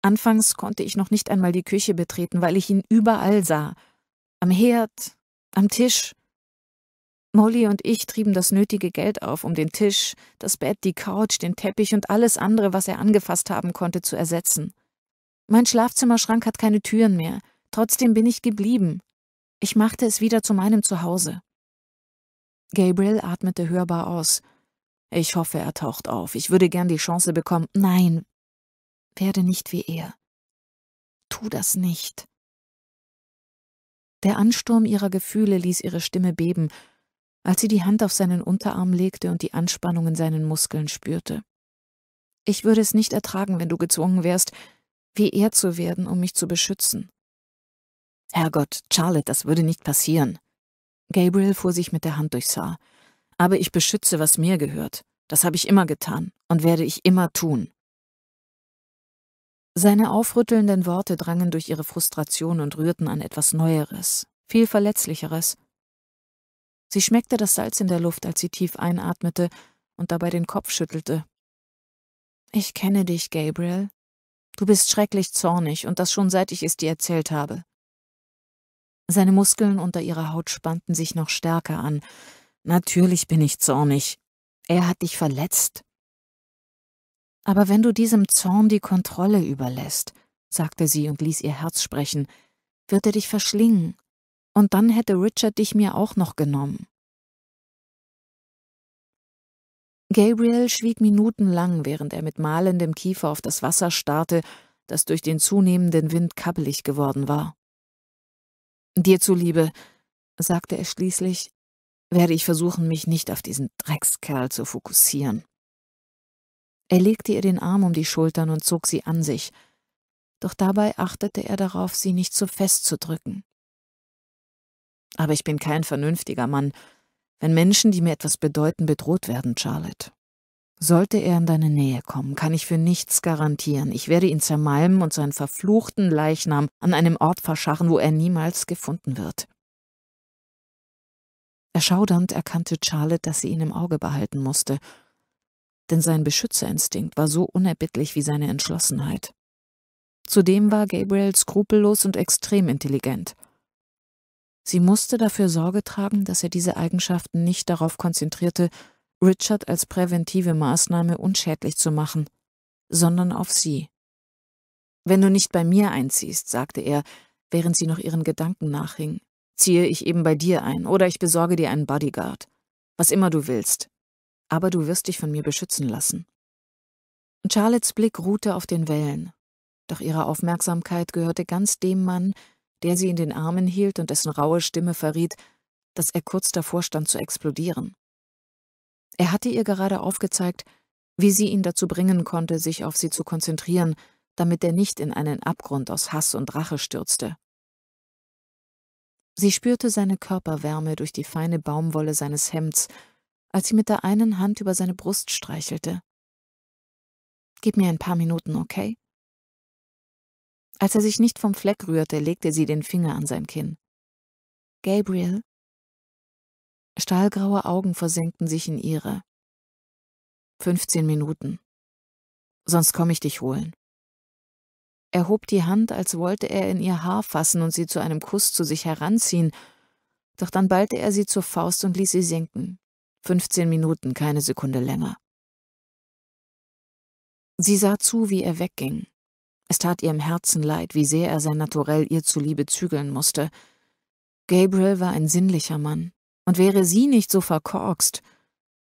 Anfangs konnte ich noch nicht einmal die Küche betreten, weil ich ihn überall sah. Am Herd, am Tisch. Molly und ich trieben das nötige Geld auf, um den Tisch, das Bett, die Couch, den Teppich und alles andere, was er angefasst haben konnte, zu ersetzen. Mein Schlafzimmerschrank hat keine Türen mehr, trotzdem bin ich geblieben. Ich machte es wieder zu meinem Zuhause. Gabriel atmete hörbar aus. Ich hoffe, er taucht auf. Ich würde gern die Chance bekommen. Nein, werde nicht wie er. Tu das nicht. Der Ansturm ihrer Gefühle ließ ihre Stimme beben, als sie die Hand auf seinen Unterarm legte und die Anspannung in seinen Muskeln spürte. Ich würde es nicht ertragen, wenn du gezwungen wärst, wie er zu werden, um mich zu beschützen. Herrgott, Charlotte, das würde nicht passieren. Gabriel fuhr sich mit der Hand durchs Haar. Aber ich beschütze, was mir gehört. Das habe ich immer getan und werde ich immer tun. Seine aufrüttelnden Worte drangen durch ihre Frustration und rührten an etwas Neueres, viel Verletzlicheres. Sie schmeckte das Salz in der Luft, als sie tief einatmete und dabei den Kopf schüttelte. Ich kenne dich, Gabriel. Du bist schrecklich zornig, und das schon seit ich es dir erzählt habe. Seine Muskeln unter ihrer Haut spannten sich noch stärker an. Natürlich bin ich zornig. Er hat dich verletzt. Aber wenn du diesem Zorn die Kontrolle überlässt, sagte sie und ließ ihr Herz sprechen, wird er dich verschlingen. Und dann hätte Richard dich mir auch noch genommen. Gabriel schwieg minutenlang, während er mit malendem Kiefer auf das Wasser starrte, das durch den zunehmenden Wind kabbelig geworden war. Dir zuliebe, sagte er schließlich, werde ich versuchen, mich nicht auf diesen Dreckskerl zu fokussieren. Er legte ihr den Arm um die Schultern und zog sie an sich, doch dabei achtete er darauf, sie nicht zu fest zu drücken. Aber ich bin kein vernünftiger Mann, wenn Menschen, die mir etwas bedeuten, bedroht werden, Charlotte. Sollte er in deine Nähe kommen, kann ich für nichts garantieren. Ich werde ihn zermalmen und seinen verfluchten Leichnam an einem Ort verscharren, wo er niemals gefunden wird. Erschaudernd erkannte Charlotte, dass sie ihn im Auge behalten musste, denn sein Beschützerinstinkt war so unerbittlich wie seine Entschlossenheit. Zudem war Gabriel skrupellos und extrem intelligent. Sie musste dafür Sorge tragen, dass er diese Eigenschaften nicht darauf konzentrierte, Richard als präventive Maßnahme unschädlich zu machen, sondern auf sie. Wenn du nicht bei mir einziehst, sagte er, während sie noch ihren Gedanken nachhing, ziehe ich eben bei dir ein oder ich besorge dir einen Bodyguard. Was immer du willst. Aber du wirst dich von mir beschützen lassen. Und Charlottes Blick ruhte auf den Wellen, doch ihre Aufmerksamkeit gehörte ganz dem Mann, der sie in den Armen hielt und dessen raue Stimme verriet, dass er kurz davor stand zu explodieren. Er hatte ihr gerade aufgezeigt, wie sie ihn dazu bringen konnte, sich auf sie zu konzentrieren, damit er nicht in einen Abgrund aus Hass und Rache stürzte. Sie spürte seine Körperwärme durch die feine Baumwolle seines Hemds, als sie mit der einen Hand über seine Brust streichelte. Gib mir ein paar Minuten, okay? Als er sich nicht vom Fleck rührte, legte sie den Finger an sein Kinn. Gabriel, Stahlgraue Augen versenkten sich in ihre. Fünfzehn Minuten. Sonst komme ich dich holen. Er hob die Hand, als wollte er in ihr Haar fassen und sie zu einem Kuss zu sich heranziehen, doch dann ballte er sie zur Faust und ließ sie sinken. Fünfzehn Minuten, keine Sekunde länger. Sie sah zu, wie er wegging. Es tat ihrem Herzen leid, wie sehr er sein Naturell ihr zuliebe zügeln musste. Gabriel war ein sinnlicher Mann. Und wäre sie nicht so verkorkst,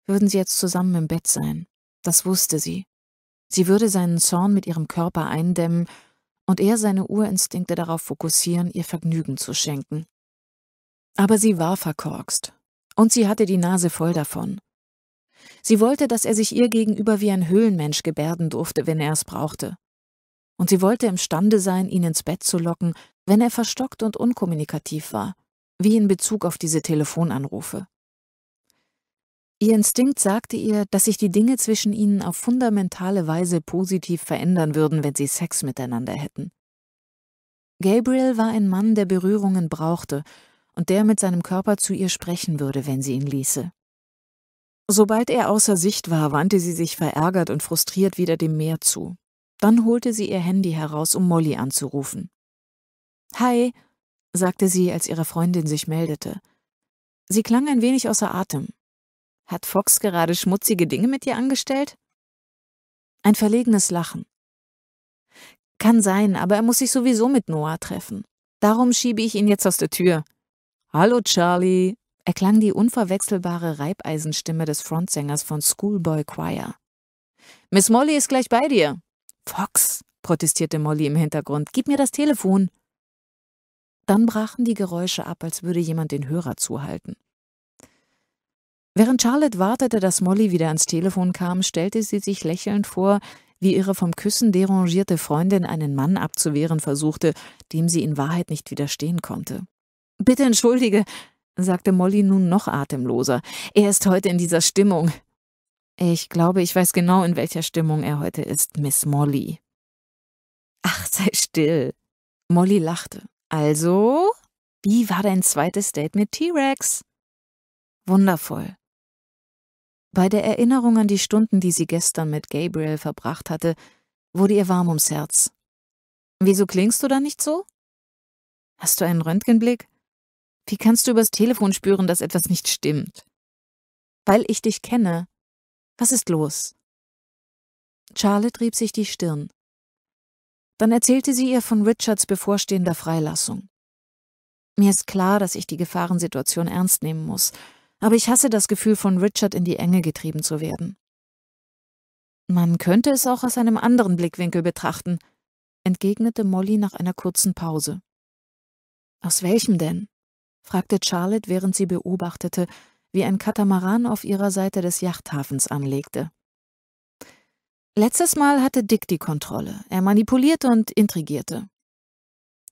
würden sie jetzt zusammen im Bett sein. Das wusste sie. Sie würde seinen Zorn mit ihrem Körper eindämmen und er seine Urinstinkte darauf fokussieren, ihr Vergnügen zu schenken. Aber sie war verkorkst. Und sie hatte die Nase voll davon. Sie wollte, dass er sich ihr gegenüber wie ein Höhlenmensch gebärden durfte, wenn er es brauchte. Und sie wollte imstande sein, ihn ins Bett zu locken, wenn er verstockt und unkommunikativ war wie in Bezug auf diese Telefonanrufe. Ihr Instinkt sagte ihr, dass sich die Dinge zwischen ihnen auf fundamentale Weise positiv verändern würden, wenn sie Sex miteinander hätten. Gabriel war ein Mann, der Berührungen brauchte und der mit seinem Körper zu ihr sprechen würde, wenn sie ihn ließe. Sobald er außer Sicht war, wandte sie sich verärgert und frustriert wieder dem Meer zu. Dann holte sie ihr Handy heraus, um Molly anzurufen. Hi, sagte sie, als ihre Freundin sich meldete. Sie klang ein wenig außer Atem. Hat Fox gerade schmutzige Dinge mit dir angestellt? Ein verlegenes Lachen. Kann sein, aber er muss sich sowieso mit Noah treffen. Darum schiebe ich ihn jetzt aus der Tür. Hallo, Charlie, erklang die unverwechselbare Reibeisenstimme des Frontsängers von Schoolboy Choir. Miss Molly ist gleich bei dir. Fox, protestierte Molly im Hintergrund, gib mir das Telefon. Dann brachen die Geräusche ab, als würde jemand den Hörer zuhalten. Während Charlotte wartete, dass Molly wieder ans Telefon kam, stellte sie sich lächelnd vor, wie ihre vom Küssen derangierte Freundin einen Mann abzuwehren versuchte, dem sie in Wahrheit nicht widerstehen konnte. Bitte entschuldige, sagte Molly nun noch atemloser. Er ist heute in dieser Stimmung. Ich glaube, ich weiß genau, in welcher Stimmung er heute ist, Miss Molly. Ach, sei still. Molly lachte. Also, wie war dein zweites Date mit T-Rex? Wundervoll. Bei der Erinnerung an die Stunden, die sie gestern mit Gabriel verbracht hatte, wurde ihr warm ums Herz. Wieso klingst du da nicht so? Hast du einen Röntgenblick? Wie kannst du übers Telefon spüren, dass etwas nicht stimmt? Weil ich dich kenne. Was ist los? Charlotte rieb sich die Stirn. Dann erzählte sie ihr von Richards bevorstehender Freilassung. Mir ist klar, dass ich die Gefahrensituation ernst nehmen muss, aber ich hasse das Gefühl, von Richard in die Enge getrieben zu werden. Man könnte es auch aus einem anderen Blickwinkel betrachten, entgegnete Molly nach einer kurzen Pause. Aus welchem denn? fragte Charlotte, während sie beobachtete, wie ein Katamaran auf ihrer Seite des Yachthafens anlegte. Letztes Mal hatte Dick die Kontrolle. Er manipulierte und intrigierte.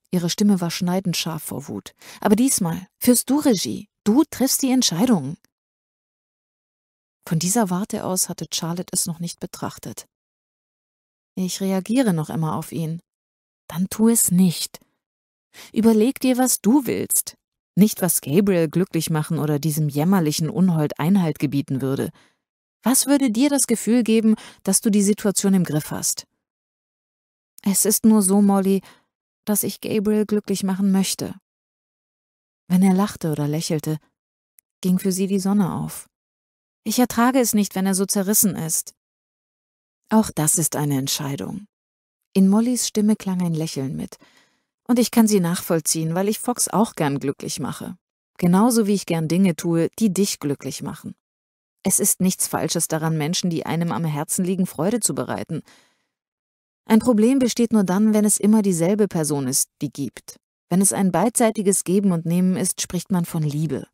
Ihre Stimme war schneidend scharf vor Wut. Aber diesmal führst du Regie. Du triffst die Entscheidungen. Von dieser Warte aus hatte Charlotte es noch nicht betrachtet. Ich reagiere noch immer auf ihn. Dann tu es nicht. Überleg dir, was du willst. Nicht, was Gabriel glücklich machen oder diesem jämmerlichen Unhold Einhalt gebieten würde. Was würde dir das Gefühl geben, dass du die Situation im Griff hast? Es ist nur so, Molly, dass ich Gabriel glücklich machen möchte. Wenn er lachte oder lächelte, ging für sie die Sonne auf. Ich ertrage es nicht, wenn er so zerrissen ist. Auch das ist eine Entscheidung. In Mollys Stimme klang ein Lächeln mit. Und ich kann sie nachvollziehen, weil ich Fox auch gern glücklich mache. Genauso wie ich gern Dinge tue, die dich glücklich machen. Es ist nichts Falsches daran, Menschen, die einem am Herzen liegen, Freude zu bereiten. Ein Problem besteht nur dann, wenn es immer dieselbe Person ist, die gibt. Wenn es ein beidseitiges Geben und Nehmen ist, spricht man von Liebe.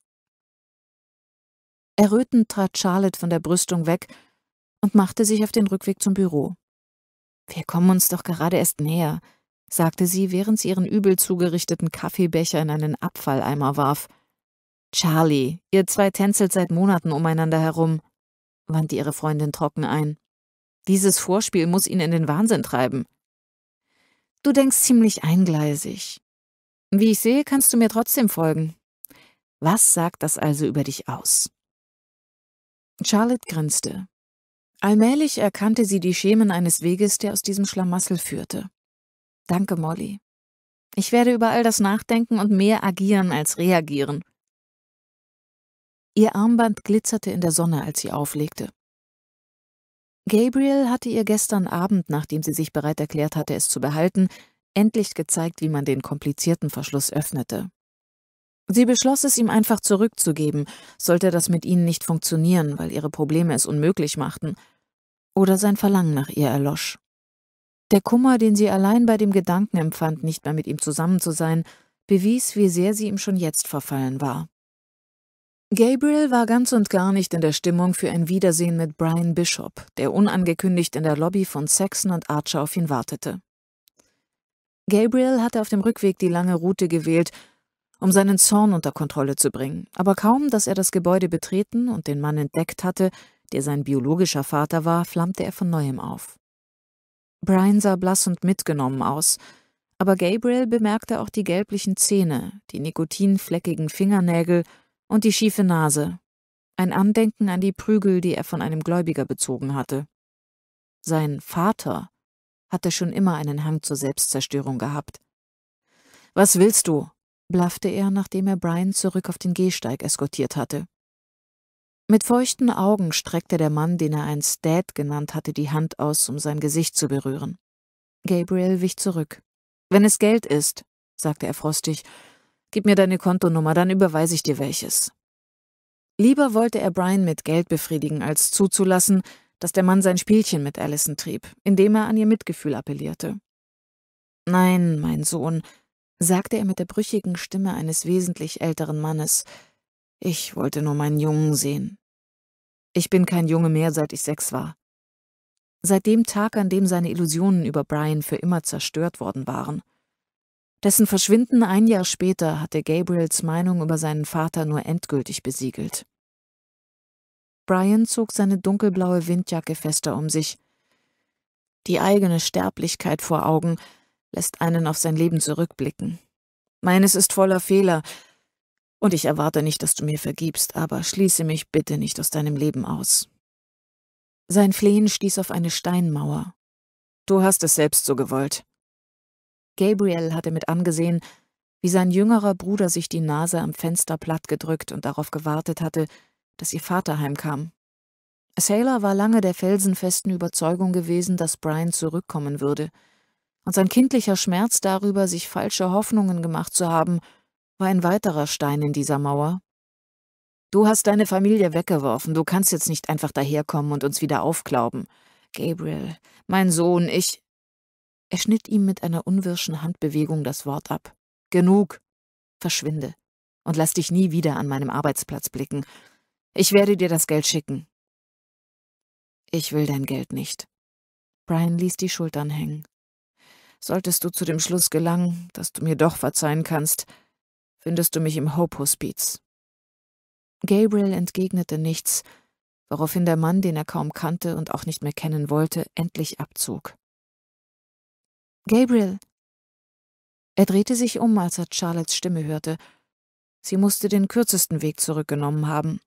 Errötend trat Charlotte von der Brüstung weg und machte sich auf den Rückweg zum Büro. Wir kommen uns doch gerade erst näher, sagte sie, während sie ihren übel zugerichteten Kaffeebecher in einen Abfalleimer warf. Charlie, ihr zwei tänzelt seit Monaten umeinander herum, wandte ihre Freundin trocken ein. Dieses Vorspiel muss ihn in den Wahnsinn treiben. Du denkst ziemlich eingleisig. Wie ich sehe, kannst du mir trotzdem folgen. Was sagt das also über dich aus? Charlotte grinste. Allmählich erkannte sie die Schemen eines Weges, der aus diesem Schlamassel führte. Danke, Molly. Ich werde über all das nachdenken und mehr agieren als reagieren. Ihr Armband glitzerte in der Sonne, als sie auflegte. Gabriel hatte ihr gestern Abend, nachdem sie sich bereit erklärt hatte, es zu behalten, endlich gezeigt, wie man den komplizierten Verschluss öffnete. Sie beschloss es ihm einfach zurückzugeben, sollte das mit ihnen nicht funktionieren, weil ihre Probleme es unmöglich machten, oder sein Verlangen nach ihr erlosch. Der Kummer, den sie allein bei dem Gedanken empfand, nicht mehr mit ihm zusammen zu sein, bewies, wie sehr sie ihm schon jetzt verfallen war. Gabriel war ganz und gar nicht in der Stimmung für ein Wiedersehen mit Brian Bishop, der unangekündigt in der Lobby von Saxon und Archer auf ihn wartete. Gabriel hatte auf dem Rückweg die lange Route gewählt, um seinen Zorn unter Kontrolle zu bringen, aber kaum, dass er das Gebäude betreten und den Mann entdeckt hatte, der sein biologischer Vater war, flammte er von neuem auf. Brian sah blass und mitgenommen aus, aber Gabriel bemerkte auch die gelblichen Zähne, die nikotinfleckigen Fingernägel und die schiefe Nase, ein Andenken an die Prügel, die er von einem Gläubiger bezogen hatte. Sein Vater hatte schon immer einen Hang zur Selbstzerstörung gehabt. Was willst du? blaffte er, nachdem er Brian zurück auf den Gehsteig eskortiert hatte. Mit feuchten Augen streckte der Mann, den er ein Dad genannt hatte, die Hand aus, um sein Gesicht zu berühren. Gabriel wich zurück. Wenn es Geld ist, sagte er frostig, Gib mir deine Kontonummer, dann überweise ich dir welches. Lieber wollte er Brian mit Geld befriedigen, als zuzulassen, dass der Mann sein Spielchen mit Allison trieb, indem er an ihr Mitgefühl appellierte. Nein, mein Sohn, sagte er mit der brüchigen Stimme eines wesentlich älteren Mannes, ich wollte nur meinen Jungen sehen. Ich bin kein Junge mehr, seit ich sechs war. Seit dem Tag, an dem seine Illusionen über Brian für immer zerstört worden waren. Dessen Verschwinden ein Jahr später hatte Gabriels Meinung über seinen Vater nur endgültig besiegelt. Brian zog seine dunkelblaue Windjacke fester um sich. Die eigene Sterblichkeit vor Augen lässt einen auf sein Leben zurückblicken. Meines ist voller Fehler, und ich erwarte nicht, dass du mir vergibst, aber schließe mich bitte nicht aus deinem Leben aus. Sein Flehen stieß auf eine Steinmauer. Du hast es selbst so gewollt, Gabriel hatte mit angesehen, wie sein jüngerer Bruder sich die Nase am Fenster platt gedrückt und darauf gewartet hatte, dass ihr Vater heimkam. Sailor war lange der felsenfesten Überzeugung gewesen, dass Brian zurückkommen würde, und sein kindlicher Schmerz darüber, sich falsche Hoffnungen gemacht zu haben, war ein weiterer Stein in dieser Mauer. Du hast deine Familie weggeworfen, du kannst jetzt nicht einfach daherkommen und uns wieder aufklauben. Gabriel, mein Sohn, ich... Er schnitt ihm mit einer unwirschen Handbewegung das Wort ab. Genug. Verschwinde. Und lass dich nie wieder an meinem Arbeitsplatz blicken. Ich werde dir das Geld schicken. Ich will dein Geld nicht. Brian ließ die Schultern hängen. Solltest du zu dem Schluss gelangen, dass du mir doch verzeihen kannst, findest du mich im Hope Hospiz. Gabriel entgegnete nichts, woraufhin der Mann, den er kaum kannte und auch nicht mehr kennen wollte, endlich abzog. Gabriel. Er drehte sich um, als er Charlottes Stimme hörte. Sie musste den kürzesten Weg zurückgenommen haben.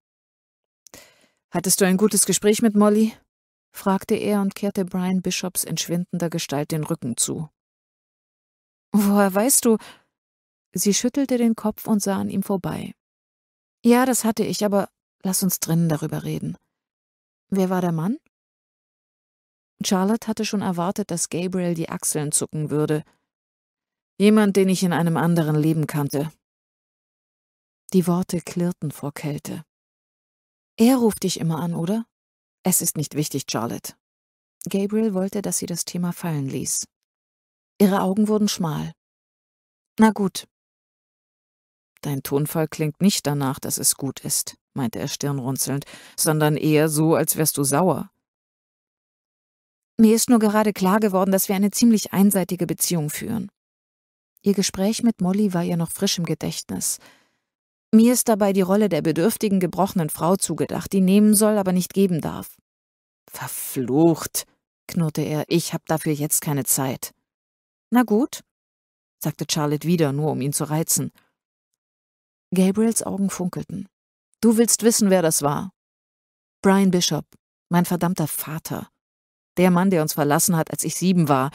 Hattest du ein gutes Gespräch mit Molly? fragte er und kehrte Brian Bishops entschwindender Gestalt den Rücken zu. Woher weißt du? Sie schüttelte den Kopf und sah an ihm vorbei. Ja, das hatte ich, aber lass uns drinnen darüber reden. Wer war der Mann? Charlotte hatte schon erwartet, dass Gabriel die Achseln zucken würde. Jemand, den ich in einem anderen Leben kannte. Die Worte klirrten vor Kälte. Er ruft dich immer an, oder? Es ist nicht wichtig, Charlotte. Gabriel wollte, dass sie das Thema fallen ließ. Ihre Augen wurden schmal. Na gut. Dein Tonfall klingt nicht danach, dass es gut ist, meinte er stirnrunzelnd, sondern eher so, als wärst du sauer. Mir ist nur gerade klar geworden, dass wir eine ziemlich einseitige Beziehung führen. Ihr Gespräch mit Molly war ihr noch frisch im Gedächtnis. Mir ist dabei die Rolle der bedürftigen, gebrochenen Frau zugedacht, die nehmen soll, aber nicht geben darf. Verflucht, knurrte er, ich hab dafür jetzt keine Zeit. Na gut, sagte Charlotte wieder, nur um ihn zu reizen. Gabriels Augen funkelten. Du willst wissen, wer das war. Brian Bishop, mein verdammter Vater. Der Mann, der uns verlassen hat, als ich sieben war,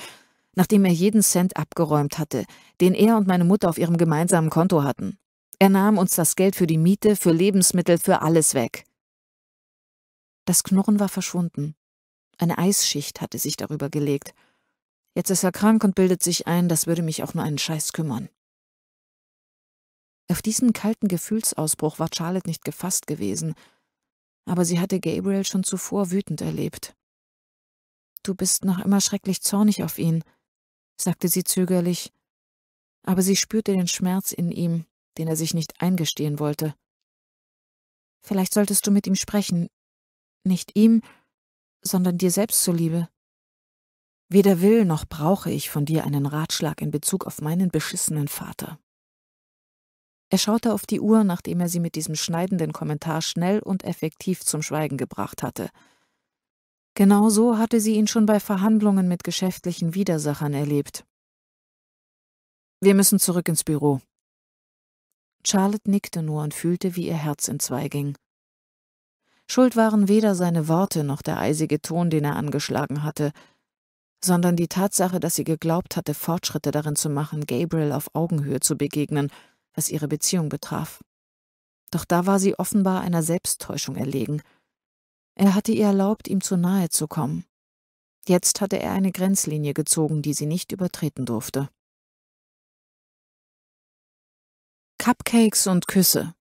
nachdem er jeden Cent abgeräumt hatte, den er und meine Mutter auf ihrem gemeinsamen Konto hatten. Er nahm uns das Geld für die Miete, für Lebensmittel, für alles weg. Das Knurren war verschwunden. Eine Eisschicht hatte sich darüber gelegt. Jetzt ist er krank und bildet sich ein, das würde mich auch nur einen Scheiß kümmern. Auf diesen kalten Gefühlsausbruch war Charlotte nicht gefasst gewesen, aber sie hatte Gabriel schon zuvor wütend erlebt. Du bist noch immer schrecklich zornig auf ihn, sagte sie zögerlich, aber sie spürte den Schmerz in ihm, den er sich nicht eingestehen wollte. Vielleicht solltest du mit ihm sprechen. Nicht ihm, sondern dir selbst zuliebe. Weder will noch brauche ich von dir einen Ratschlag in Bezug auf meinen beschissenen Vater. Er schaute auf die Uhr, nachdem er sie mit diesem schneidenden Kommentar schnell und effektiv zum Schweigen gebracht hatte. Genau so hatte sie ihn schon bei Verhandlungen mit geschäftlichen Widersachern erlebt. Wir müssen zurück ins Büro. Charlotte nickte nur und fühlte, wie ihr Herz entzweiging. Schuld waren weder seine Worte noch der eisige Ton, den er angeschlagen hatte, sondern die Tatsache, dass sie geglaubt hatte, Fortschritte darin zu machen, Gabriel auf Augenhöhe zu begegnen, was ihre Beziehung betraf. Doch da war sie offenbar einer Selbsttäuschung erlegen – er hatte ihr erlaubt, ihm zu nahe zu kommen. Jetzt hatte er eine Grenzlinie gezogen, die sie nicht übertreten durfte. Cupcakes und Küsse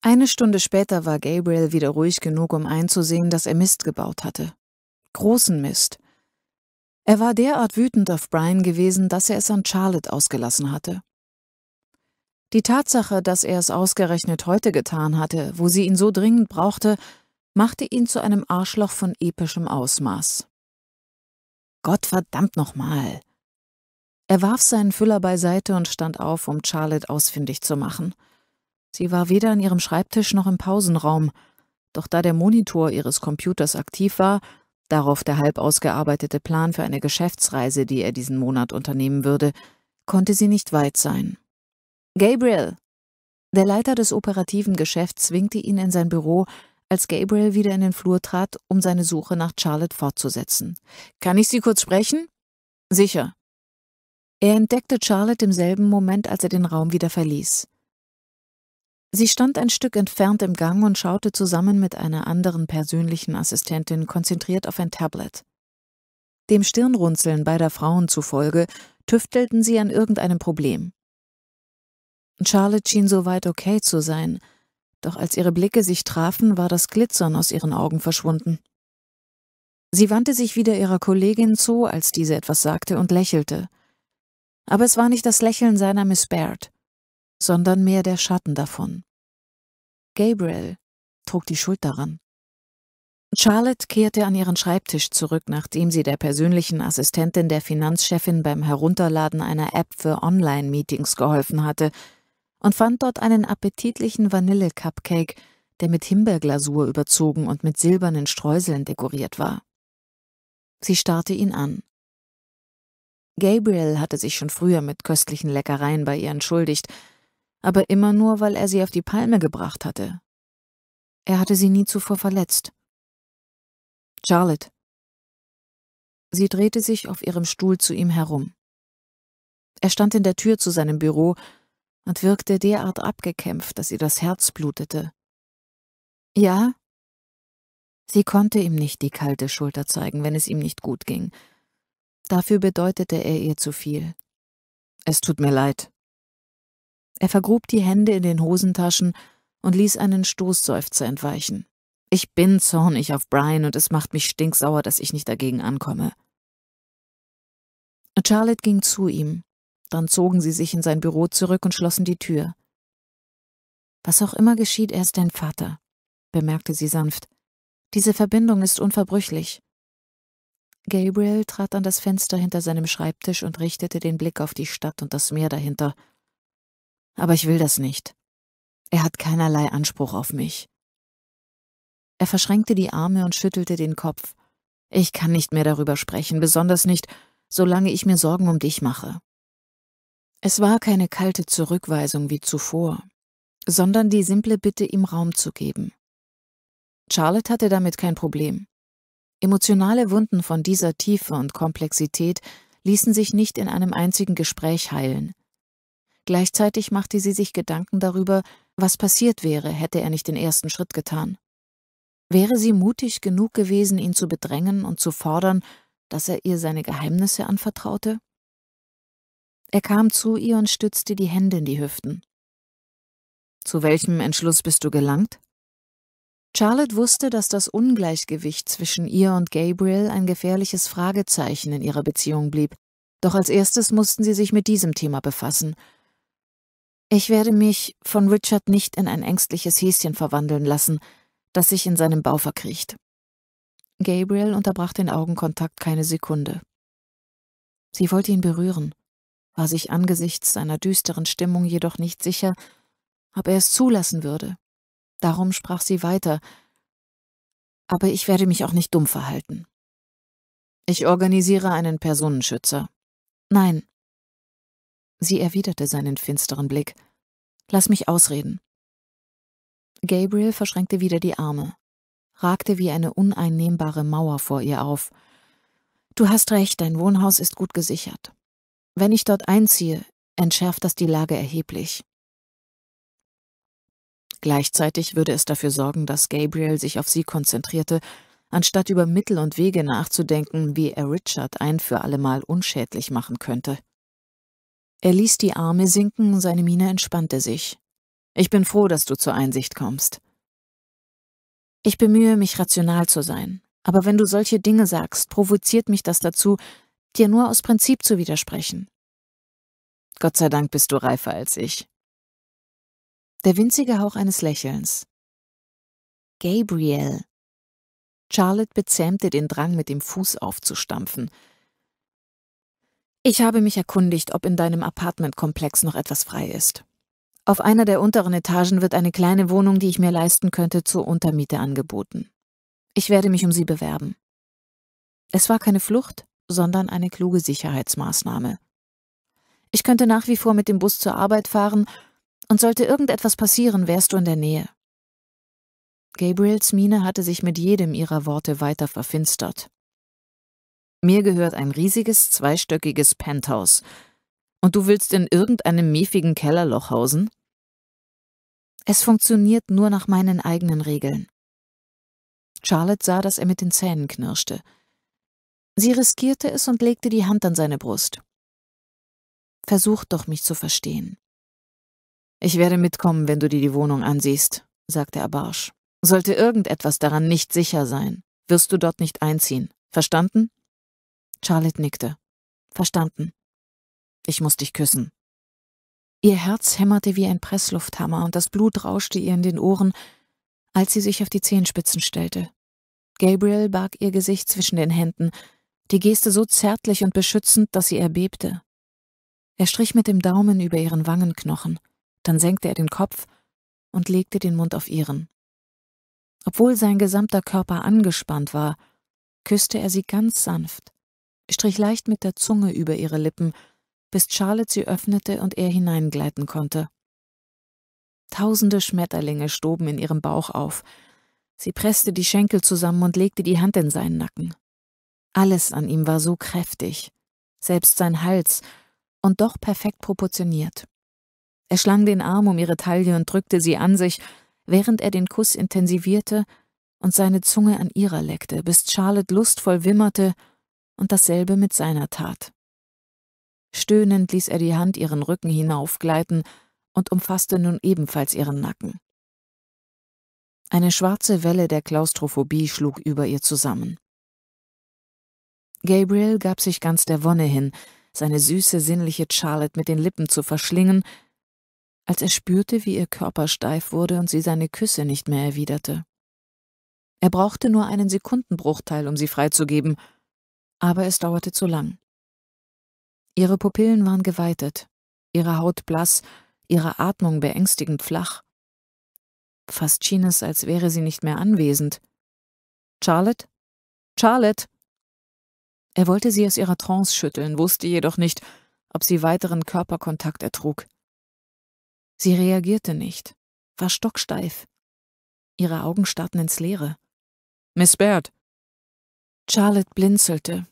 Eine Stunde später war Gabriel wieder ruhig genug, um einzusehen, dass er Mist gebaut hatte. Großen Mist. Er war derart wütend auf Brian gewesen, dass er es an Charlotte ausgelassen hatte. Die Tatsache, dass er es ausgerechnet heute getan hatte, wo sie ihn so dringend brauchte, machte ihn zu einem Arschloch von epischem Ausmaß. Gott verdammt nochmal! Er warf seinen Füller beiseite und stand auf, um Charlotte ausfindig zu machen. Sie war weder an ihrem Schreibtisch noch im Pausenraum, doch da der Monitor ihres Computers aktiv war, darauf der halb ausgearbeitete Plan für eine Geschäftsreise, die er diesen Monat unternehmen würde, konnte sie nicht weit sein. Gabriel! Der Leiter des operativen Geschäfts zwingte ihn in sein Büro, als Gabriel wieder in den Flur trat, um seine Suche nach Charlotte fortzusetzen. Kann ich Sie kurz sprechen? Sicher. Er entdeckte Charlotte im selben Moment, als er den Raum wieder verließ. Sie stand ein Stück entfernt im Gang und schaute zusammen mit einer anderen persönlichen Assistentin konzentriert auf ein Tablet. Dem Stirnrunzeln beider Frauen zufolge tüftelten sie an irgendeinem Problem. Charlotte schien soweit okay zu sein, doch als ihre Blicke sich trafen, war das Glitzern aus ihren Augen verschwunden. Sie wandte sich wieder ihrer Kollegin zu, als diese etwas sagte, und lächelte. Aber es war nicht das Lächeln seiner Miss Baird, sondern mehr der Schatten davon. Gabriel trug die Schuld daran. Charlotte kehrte an ihren Schreibtisch zurück, nachdem sie der persönlichen Assistentin der Finanzchefin beim Herunterladen einer App für Online-Meetings geholfen hatte – und fand dort einen appetitlichen Vanille-Cupcake, der mit Himbeerglasur überzogen und mit silbernen Streuseln dekoriert war. Sie starrte ihn an. Gabriel hatte sich schon früher mit köstlichen Leckereien bei ihr entschuldigt, aber immer nur, weil er sie auf die Palme gebracht hatte. Er hatte sie nie zuvor verletzt. Charlotte. Sie drehte sich auf ihrem Stuhl zu ihm herum. Er stand in der Tür zu seinem Büro und wirkte derart abgekämpft, dass ihr das Herz blutete. Ja? Sie konnte ihm nicht die kalte Schulter zeigen, wenn es ihm nicht gut ging. Dafür bedeutete er ihr zu viel. Es tut mir leid. Er vergrub die Hände in den Hosentaschen und ließ einen Stoßseufzer entweichen. Ich bin zornig auf Brian und es macht mich stinksauer, dass ich nicht dagegen ankomme. Charlotte ging zu ihm, dann zogen sie sich in sein Büro zurück und schlossen die Tür. Was auch immer geschieht, er ist dein Vater, bemerkte sie sanft. Diese Verbindung ist unverbrüchlich. Gabriel trat an das Fenster hinter seinem Schreibtisch und richtete den Blick auf die Stadt und das Meer dahinter. Aber ich will das nicht. Er hat keinerlei Anspruch auf mich. Er verschränkte die Arme und schüttelte den Kopf. Ich kann nicht mehr darüber sprechen, besonders nicht, solange ich mir Sorgen um dich mache. Es war keine kalte Zurückweisung wie zuvor, sondern die simple Bitte, ihm Raum zu geben. Charlotte hatte damit kein Problem. Emotionale Wunden von dieser Tiefe und Komplexität ließen sich nicht in einem einzigen Gespräch heilen. Gleichzeitig machte sie sich Gedanken darüber, was passiert wäre, hätte er nicht den ersten Schritt getan. Wäre sie mutig genug gewesen, ihn zu bedrängen und zu fordern, dass er ihr seine Geheimnisse anvertraute? Er kam zu ihr und stützte die Hände in die Hüften. Zu welchem Entschluss bist du gelangt? Charlotte wusste, dass das Ungleichgewicht zwischen ihr und Gabriel ein gefährliches Fragezeichen in ihrer Beziehung blieb, doch als erstes mussten sie sich mit diesem Thema befassen. Ich werde mich von Richard nicht in ein ängstliches Häschen verwandeln lassen, das sich in seinem Bau verkriecht. Gabriel unterbrach den Augenkontakt keine Sekunde. Sie wollte ihn berühren war sich angesichts seiner düsteren Stimmung jedoch nicht sicher, ob er es zulassen würde. Darum sprach sie weiter. Aber ich werde mich auch nicht dumm verhalten. Ich organisiere einen Personenschützer. Nein. Sie erwiderte seinen finsteren Blick. Lass mich ausreden. Gabriel verschränkte wieder die Arme, ragte wie eine uneinnehmbare Mauer vor ihr auf. Du hast recht, dein Wohnhaus ist gut gesichert. Wenn ich dort einziehe, entschärft das die Lage erheblich. Gleichzeitig würde es dafür sorgen, dass Gabriel sich auf sie konzentrierte, anstatt über Mittel und Wege nachzudenken, wie er Richard ein für allemal unschädlich machen könnte. Er ließ die Arme sinken, seine Miene entspannte sich. Ich bin froh, dass du zur Einsicht kommst. Ich bemühe mich, rational zu sein, aber wenn du solche Dinge sagst, provoziert mich das dazu, dir nur aus Prinzip zu widersprechen. Gott sei Dank bist du reifer als ich. Der winzige Hauch eines Lächelns. Gabriel. Charlotte bezähmte den Drang, mit dem Fuß aufzustampfen. Ich habe mich erkundigt, ob in deinem Apartmentkomplex noch etwas frei ist. Auf einer der unteren Etagen wird eine kleine Wohnung, die ich mir leisten könnte, zur Untermiete angeboten. Ich werde mich um sie bewerben. Es war keine Flucht, sondern eine kluge Sicherheitsmaßnahme. Ich könnte nach wie vor mit dem Bus zur Arbeit fahren, und sollte irgendetwas passieren, wärst du in der Nähe. Gabriels Miene hatte sich mit jedem ihrer Worte weiter verfinstert. Mir gehört ein riesiges, zweistöckiges Penthouse. Und du willst in irgendeinem miefigen Kellerloch hausen? Es funktioniert nur nach meinen eigenen Regeln. Charlotte sah, dass er mit den Zähnen knirschte. Sie riskierte es und legte die Hand an seine Brust. Versuch doch, mich zu verstehen. Ich werde mitkommen, wenn du dir die Wohnung ansiehst, sagte er barsch. Sollte irgendetwas daran nicht sicher sein, wirst du dort nicht einziehen. Verstanden? Charlotte nickte. Verstanden. Ich muss dich küssen. Ihr Herz hämmerte wie ein Presslufthammer und das Blut rauschte ihr in den Ohren, als sie sich auf die Zehenspitzen stellte. Gabriel barg ihr Gesicht zwischen den Händen, die Geste so zärtlich und beschützend, dass sie erbebte. Er strich mit dem Daumen über ihren Wangenknochen, dann senkte er den Kopf und legte den Mund auf ihren. Obwohl sein gesamter Körper angespannt war, küsste er sie ganz sanft, strich leicht mit der Zunge über ihre Lippen, bis Charlotte sie öffnete und er hineingleiten konnte. Tausende Schmetterlinge stoben in ihrem Bauch auf. Sie presste die Schenkel zusammen und legte die Hand in seinen Nacken. Alles an ihm war so kräftig, selbst sein Hals, und doch perfekt proportioniert. Er schlang den Arm um ihre Taille und drückte sie an sich, während er den Kuss intensivierte und seine Zunge an ihrer leckte, bis Charlotte lustvoll wimmerte und dasselbe mit seiner tat. Stöhnend ließ er die Hand ihren Rücken hinaufgleiten und umfasste nun ebenfalls ihren Nacken. Eine schwarze Welle der Klaustrophobie schlug über ihr zusammen. Gabriel gab sich ganz der Wonne hin, seine süße, sinnliche Charlotte mit den Lippen zu verschlingen, als er spürte, wie ihr Körper steif wurde und sie seine Küsse nicht mehr erwiderte. Er brauchte nur einen Sekundenbruchteil, um sie freizugeben, aber es dauerte zu lang. Ihre Pupillen waren geweitet, ihre Haut blass, ihre Atmung beängstigend flach. Fast schien es, als wäre sie nicht mehr anwesend. Charlotte? Charlotte! Er wollte sie aus ihrer Trance schütteln, wusste jedoch nicht, ob sie weiteren Körperkontakt ertrug. Sie reagierte nicht, war stocksteif. Ihre Augen starrten ins Leere. Miss Baird! Charlotte blinzelte,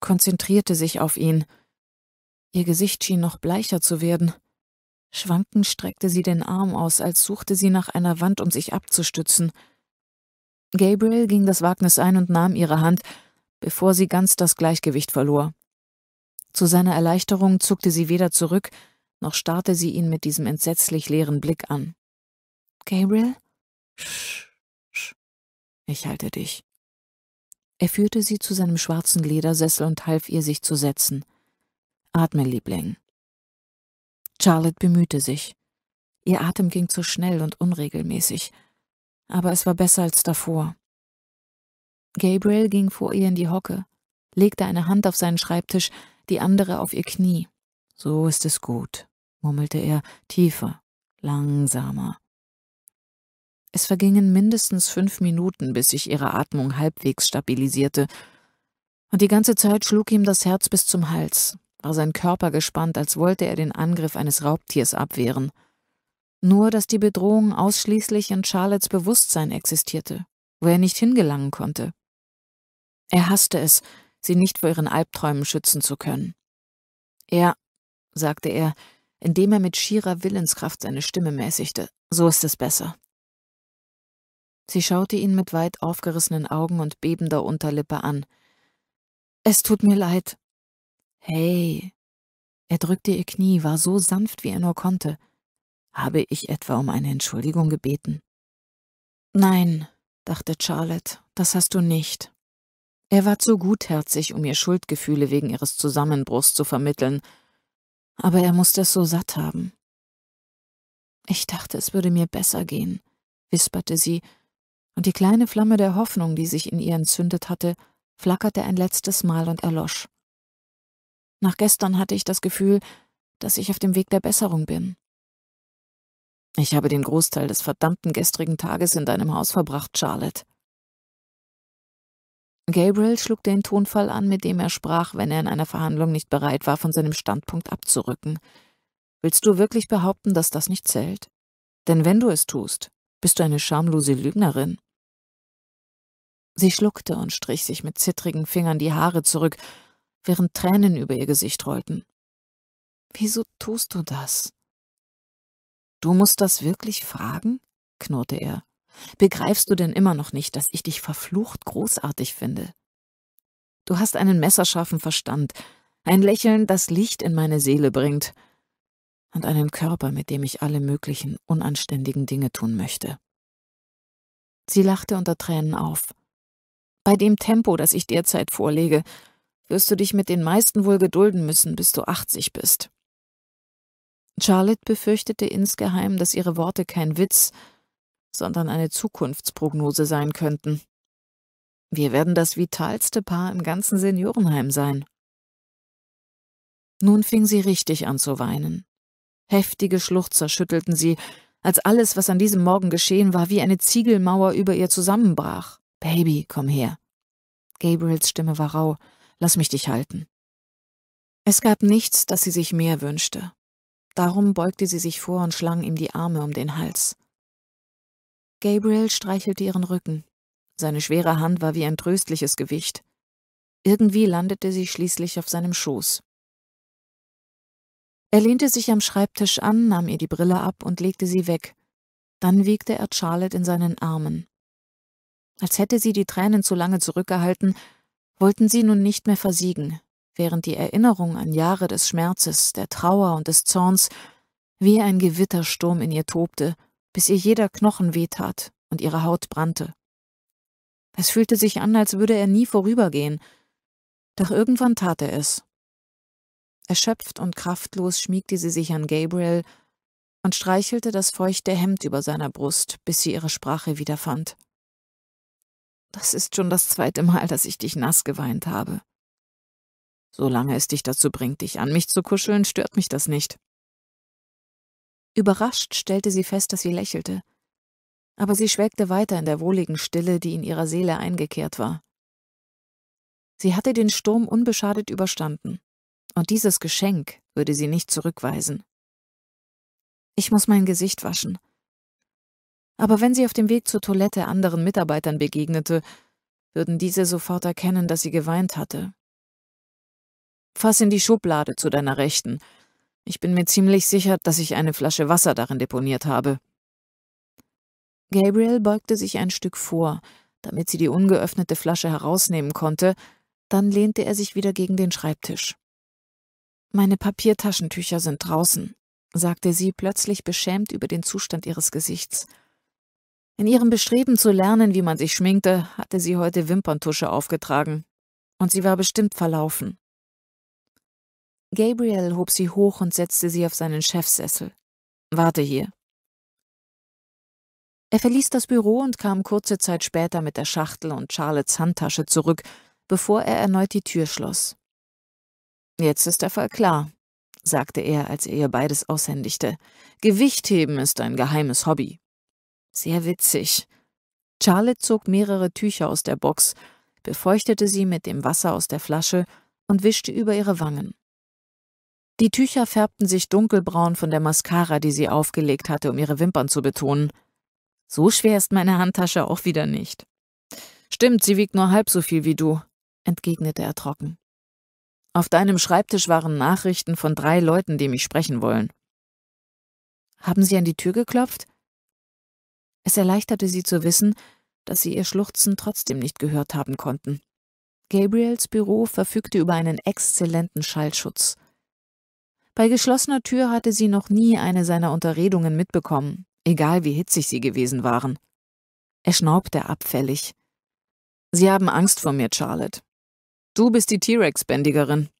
konzentrierte sich auf ihn. Ihr Gesicht schien noch bleicher zu werden. Schwankend streckte sie den Arm aus, als suchte sie nach einer Wand, um sich abzustützen. Gabriel ging das Wagnis ein und nahm ihre Hand, bevor sie ganz das Gleichgewicht verlor. Zu seiner Erleichterung zuckte sie weder zurück, noch starrte sie ihn mit diesem entsetzlich leeren Blick an. Gabriel? Sch, sch, ich halte dich. Er führte sie zu seinem schwarzen Ledersessel und half ihr, sich zu setzen. Atme, Liebling. Charlotte bemühte sich. Ihr Atem ging zu schnell und unregelmäßig, aber es war besser als davor. Gabriel ging vor ihr in die Hocke, legte eine Hand auf seinen Schreibtisch, die andere auf ihr Knie. So ist es gut, murmelte er, tiefer, langsamer. Es vergingen mindestens fünf Minuten, bis sich ihre Atmung halbwegs stabilisierte, und die ganze Zeit schlug ihm das Herz bis zum Hals, war sein Körper gespannt, als wollte er den Angriff eines Raubtiers abwehren. Nur, dass die Bedrohung ausschließlich in Charlottes Bewusstsein existierte, wo er nicht hingelangen konnte. Er hasste es, sie nicht vor ihren Albträumen schützen zu können. Ja, sagte er, indem er mit schierer Willenskraft seine Stimme mäßigte, so ist es besser. Sie schaute ihn mit weit aufgerissenen Augen und bebender Unterlippe an. Es tut mir leid. Hey. Er drückte ihr Knie, war so sanft, wie er nur konnte. Habe ich etwa um eine Entschuldigung gebeten? Nein, dachte Charlotte, das hast du nicht. Er war zu gutherzig, um ihr Schuldgefühle wegen ihres Zusammenbruchs zu vermitteln, aber er musste es so satt haben. Ich dachte, es würde mir besser gehen, wisperte sie, und die kleine Flamme der Hoffnung, die sich in ihr entzündet hatte, flackerte ein letztes Mal und erlosch. Nach gestern hatte ich das Gefühl, dass ich auf dem Weg der Besserung bin. Ich habe den Großteil des verdammten gestrigen Tages in deinem Haus verbracht, Charlotte, Gabriel schlug den Tonfall an, mit dem er sprach, wenn er in einer Verhandlung nicht bereit war, von seinem Standpunkt abzurücken. Willst du wirklich behaupten, dass das nicht zählt? Denn wenn du es tust, bist du eine schamlose Lügnerin. Sie schluckte und strich sich mit zittrigen Fingern die Haare zurück, während Tränen über ihr Gesicht rollten. Wieso tust du das? Du musst das wirklich fragen? knurrte er. Begreifst du denn immer noch nicht, dass ich dich verflucht großartig finde? Du hast einen messerscharfen Verstand, ein Lächeln, das Licht in meine Seele bringt, und einen Körper, mit dem ich alle möglichen unanständigen Dinge tun möchte. Sie lachte unter Tränen auf. Bei dem Tempo, das ich derzeit vorlege, wirst du dich mit den meisten wohl gedulden müssen, bis du achtzig bist. Charlotte befürchtete insgeheim, dass ihre Worte kein Witz, sondern eine Zukunftsprognose sein könnten. Wir werden das vitalste Paar im ganzen Seniorenheim sein. Nun fing sie richtig an zu weinen. Heftige Schluchzer schüttelten sie, als alles, was an diesem Morgen geschehen war, wie eine Ziegelmauer über ihr zusammenbrach. Baby, komm her. Gabriels Stimme war rau. Lass mich dich halten. Es gab nichts, das sie sich mehr wünschte. Darum beugte sie sich vor und schlang ihm die Arme um den Hals. Gabriel streichelte ihren Rücken. Seine schwere Hand war wie ein tröstliches Gewicht. Irgendwie landete sie schließlich auf seinem Schoß. Er lehnte sich am Schreibtisch an, nahm ihr die Brille ab und legte sie weg. Dann wiegte er Charlotte in seinen Armen. Als hätte sie die Tränen zu lange zurückgehalten, wollten sie nun nicht mehr versiegen, während die Erinnerung an Jahre des Schmerzes, der Trauer und des Zorns wie ein Gewittersturm in ihr tobte bis ihr jeder Knochen wehtat und ihre Haut brannte. Es fühlte sich an, als würde er nie vorübergehen, doch irgendwann tat er es. Erschöpft und kraftlos schmiegte sie sich an Gabriel und streichelte das feuchte Hemd über seiner Brust, bis sie ihre Sprache wiederfand. Das ist schon das zweite Mal, dass ich dich nass geweint habe. Solange es dich dazu bringt, dich an mich zu kuscheln, stört mich das nicht. Überrascht stellte sie fest, dass sie lächelte. Aber sie schwelgte weiter in der wohligen Stille, die in ihrer Seele eingekehrt war. Sie hatte den Sturm unbeschadet überstanden. Und dieses Geschenk würde sie nicht zurückweisen. Ich muss mein Gesicht waschen. Aber wenn sie auf dem Weg zur Toilette anderen Mitarbeitern begegnete, würden diese sofort erkennen, dass sie geweint hatte. Fass in die Schublade zu deiner Rechten, ich bin mir ziemlich sicher, dass ich eine Flasche Wasser darin deponiert habe. Gabriel beugte sich ein Stück vor, damit sie die ungeöffnete Flasche herausnehmen konnte, dann lehnte er sich wieder gegen den Schreibtisch. Meine Papiertaschentücher sind draußen, sagte sie plötzlich beschämt über den Zustand ihres Gesichts. In ihrem Bestreben zu lernen, wie man sich schminkte, hatte sie heute Wimperntusche aufgetragen. Und sie war bestimmt verlaufen. Gabriel hob sie hoch und setzte sie auf seinen Chefsessel. Warte hier. Er verließ das Büro und kam kurze Zeit später mit der Schachtel und Charlottes Handtasche zurück, bevor er erneut die Tür schloss. Jetzt ist der Fall klar, sagte er, als er ihr beides aushändigte. Gewichtheben ist ein geheimes Hobby. Sehr witzig. Charlotte zog mehrere Tücher aus der Box, befeuchtete sie mit dem Wasser aus der Flasche und wischte über ihre Wangen. Die Tücher färbten sich dunkelbraun von der Mascara, die sie aufgelegt hatte, um ihre Wimpern zu betonen. So schwer ist meine Handtasche auch wieder nicht. Stimmt, sie wiegt nur halb so viel wie du, entgegnete er trocken. Auf deinem Schreibtisch waren Nachrichten von drei Leuten, die mich sprechen wollen. Haben sie an die Tür geklopft? Es erleichterte sie zu wissen, dass sie ihr Schluchzen trotzdem nicht gehört haben konnten. Gabriels Büro verfügte über einen exzellenten Schallschutz. Bei geschlossener Tür hatte sie noch nie eine seiner Unterredungen mitbekommen, egal wie hitzig sie gewesen waren. Er schnaubte abfällig. Sie haben Angst vor mir, Charlotte. Du bist die T-Rex-Bändigerin.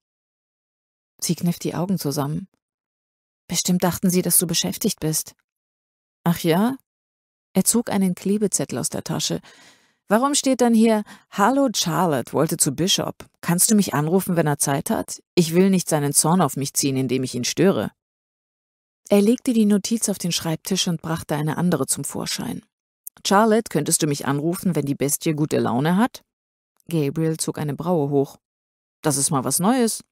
Sie kniff die Augen zusammen. Bestimmt dachten sie, dass du beschäftigt bist. Ach ja? Er zog einen Klebezettel aus der Tasche, Warum steht dann hier, Hallo Charlotte wollte zu Bishop. Kannst du mich anrufen, wenn er Zeit hat? Ich will nicht seinen Zorn auf mich ziehen, indem ich ihn störe. Er legte die Notiz auf den Schreibtisch und brachte eine andere zum Vorschein. Charlotte, könntest du mich anrufen, wenn die Bestie gute Laune hat? Gabriel zog eine Braue hoch. Das ist mal was Neues.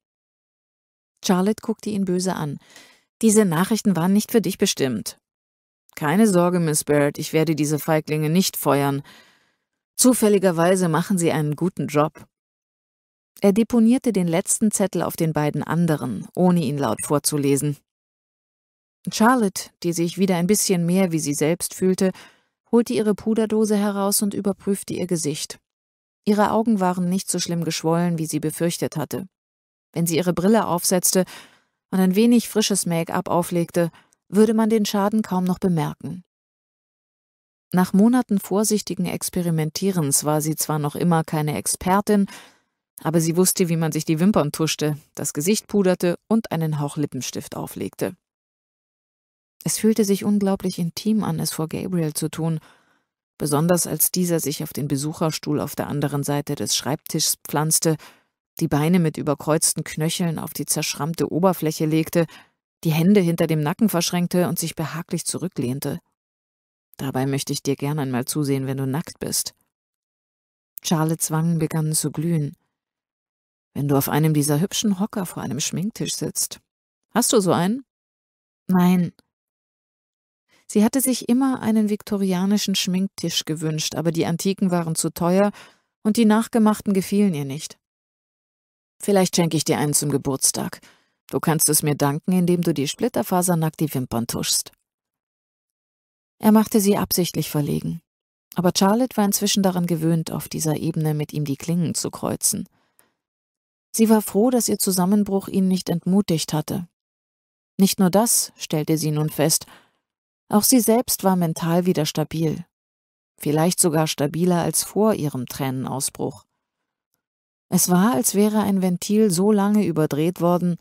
Charlotte guckte ihn böse an. Diese Nachrichten waren nicht für dich bestimmt. Keine Sorge, Miss Baird, ich werde diese Feiglinge nicht feuern. Zufälligerweise machen sie einen guten Job. Er deponierte den letzten Zettel auf den beiden anderen, ohne ihn laut vorzulesen. Charlotte, die sich wieder ein bisschen mehr wie sie selbst fühlte, holte ihre Puderdose heraus und überprüfte ihr Gesicht. Ihre Augen waren nicht so schlimm geschwollen, wie sie befürchtet hatte. Wenn sie ihre Brille aufsetzte und ein wenig frisches Make-up auflegte, würde man den Schaden kaum noch bemerken. Nach Monaten vorsichtigen Experimentierens war sie zwar noch immer keine Expertin, aber sie wusste, wie man sich die Wimpern tuschte, das Gesicht puderte und einen Hauch Lippenstift auflegte. Es fühlte sich unglaublich intim an, es vor Gabriel zu tun, besonders als dieser sich auf den Besucherstuhl auf der anderen Seite des Schreibtischs pflanzte, die Beine mit überkreuzten Knöcheln auf die zerschrammte Oberfläche legte, die Hände hinter dem Nacken verschränkte und sich behaglich zurücklehnte. Dabei möchte ich dir gern einmal zusehen, wenn du nackt bist. Charlottes Wangen begannen zu glühen. Wenn du auf einem dieser hübschen Hocker vor einem Schminktisch sitzt. Hast du so einen? Nein. Sie hatte sich immer einen viktorianischen Schminktisch gewünscht, aber die Antiken waren zu teuer und die Nachgemachten gefielen ihr nicht. Vielleicht schenke ich dir einen zum Geburtstag. Du kannst es mir danken, indem du die Splitterfaser nackt die Wimpern tuschst. Er machte sie absichtlich verlegen. Aber Charlotte war inzwischen daran gewöhnt, auf dieser Ebene mit ihm die Klingen zu kreuzen. Sie war froh, dass ihr Zusammenbruch ihn nicht entmutigt hatte. Nicht nur das, stellte sie nun fest, auch sie selbst war mental wieder stabil. Vielleicht sogar stabiler als vor ihrem Tränenausbruch. Es war, als wäre ein Ventil so lange überdreht worden,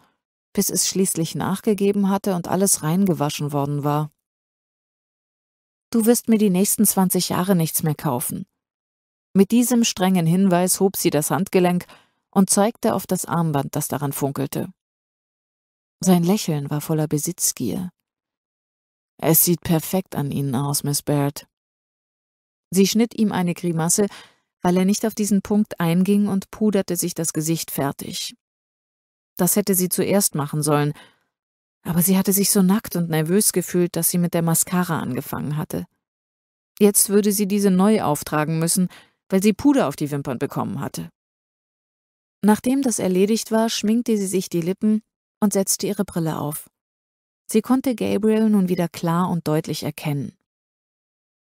bis es schließlich nachgegeben hatte und alles reingewaschen worden war du wirst mir die nächsten 20 Jahre nichts mehr kaufen. Mit diesem strengen Hinweis hob sie das Handgelenk und zeigte auf das Armband, das daran funkelte. Sein Lächeln war voller Besitzgier. Es sieht perfekt an Ihnen aus, Miss Baird. Sie schnitt ihm eine Grimasse, weil er nicht auf diesen Punkt einging und puderte sich das Gesicht fertig. Das hätte sie zuerst machen sollen, aber sie hatte sich so nackt und nervös gefühlt, dass sie mit der Mascara angefangen hatte. Jetzt würde sie diese neu auftragen müssen, weil sie Puder auf die Wimpern bekommen hatte. Nachdem das erledigt war, schminkte sie sich die Lippen und setzte ihre Brille auf. Sie konnte Gabriel nun wieder klar und deutlich erkennen.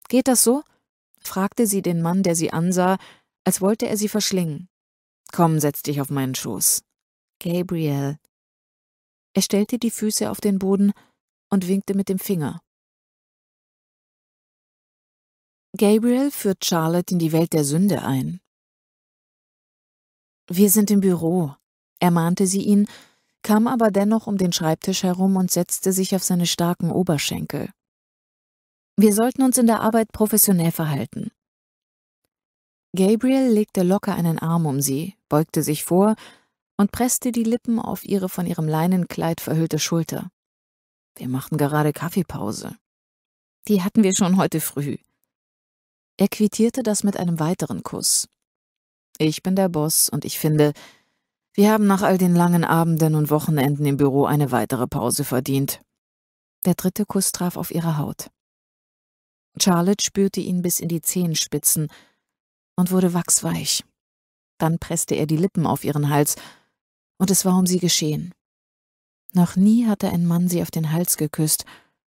Geht das so? fragte sie den Mann, der sie ansah, als wollte er sie verschlingen. Komm, setz dich auf meinen Schoß. Gabriel, er stellte die Füße auf den Boden und winkte mit dem Finger. Gabriel führt Charlotte in die Welt der Sünde ein. Wir sind im Büro, ermahnte sie ihn, kam aber dennoch um den Schreibtisch herum und setzte sich auf seine starken Oberschenkel. Wir sollten uns in der Arbeit professionell verhalten. Gabriel legte locker einen Arm um sie, beugte sich vor und presste die Lippen auf ihre von ihrem Leinenkleid verhüllte Schulter. Wir machten gerade Kaffeepause. Die hatten wir schon heute früh. Er quittierte das mit einem weiteren Kuss. Ich bin der Boss und ich finde, wir haben nach all den langen Abenden und Wochenenden im Büro eine weitere Pause verdient. Der dritte Kuss traf auf ihre Haut. Charlotte spürte ihn bis in die Zehenspitzen und wurde wachsweich. Dann presste er die Lippen auf ihren Hals und es war um sie geschehen. Noch nie hatte ein Mann sie auf den Hals geküsst,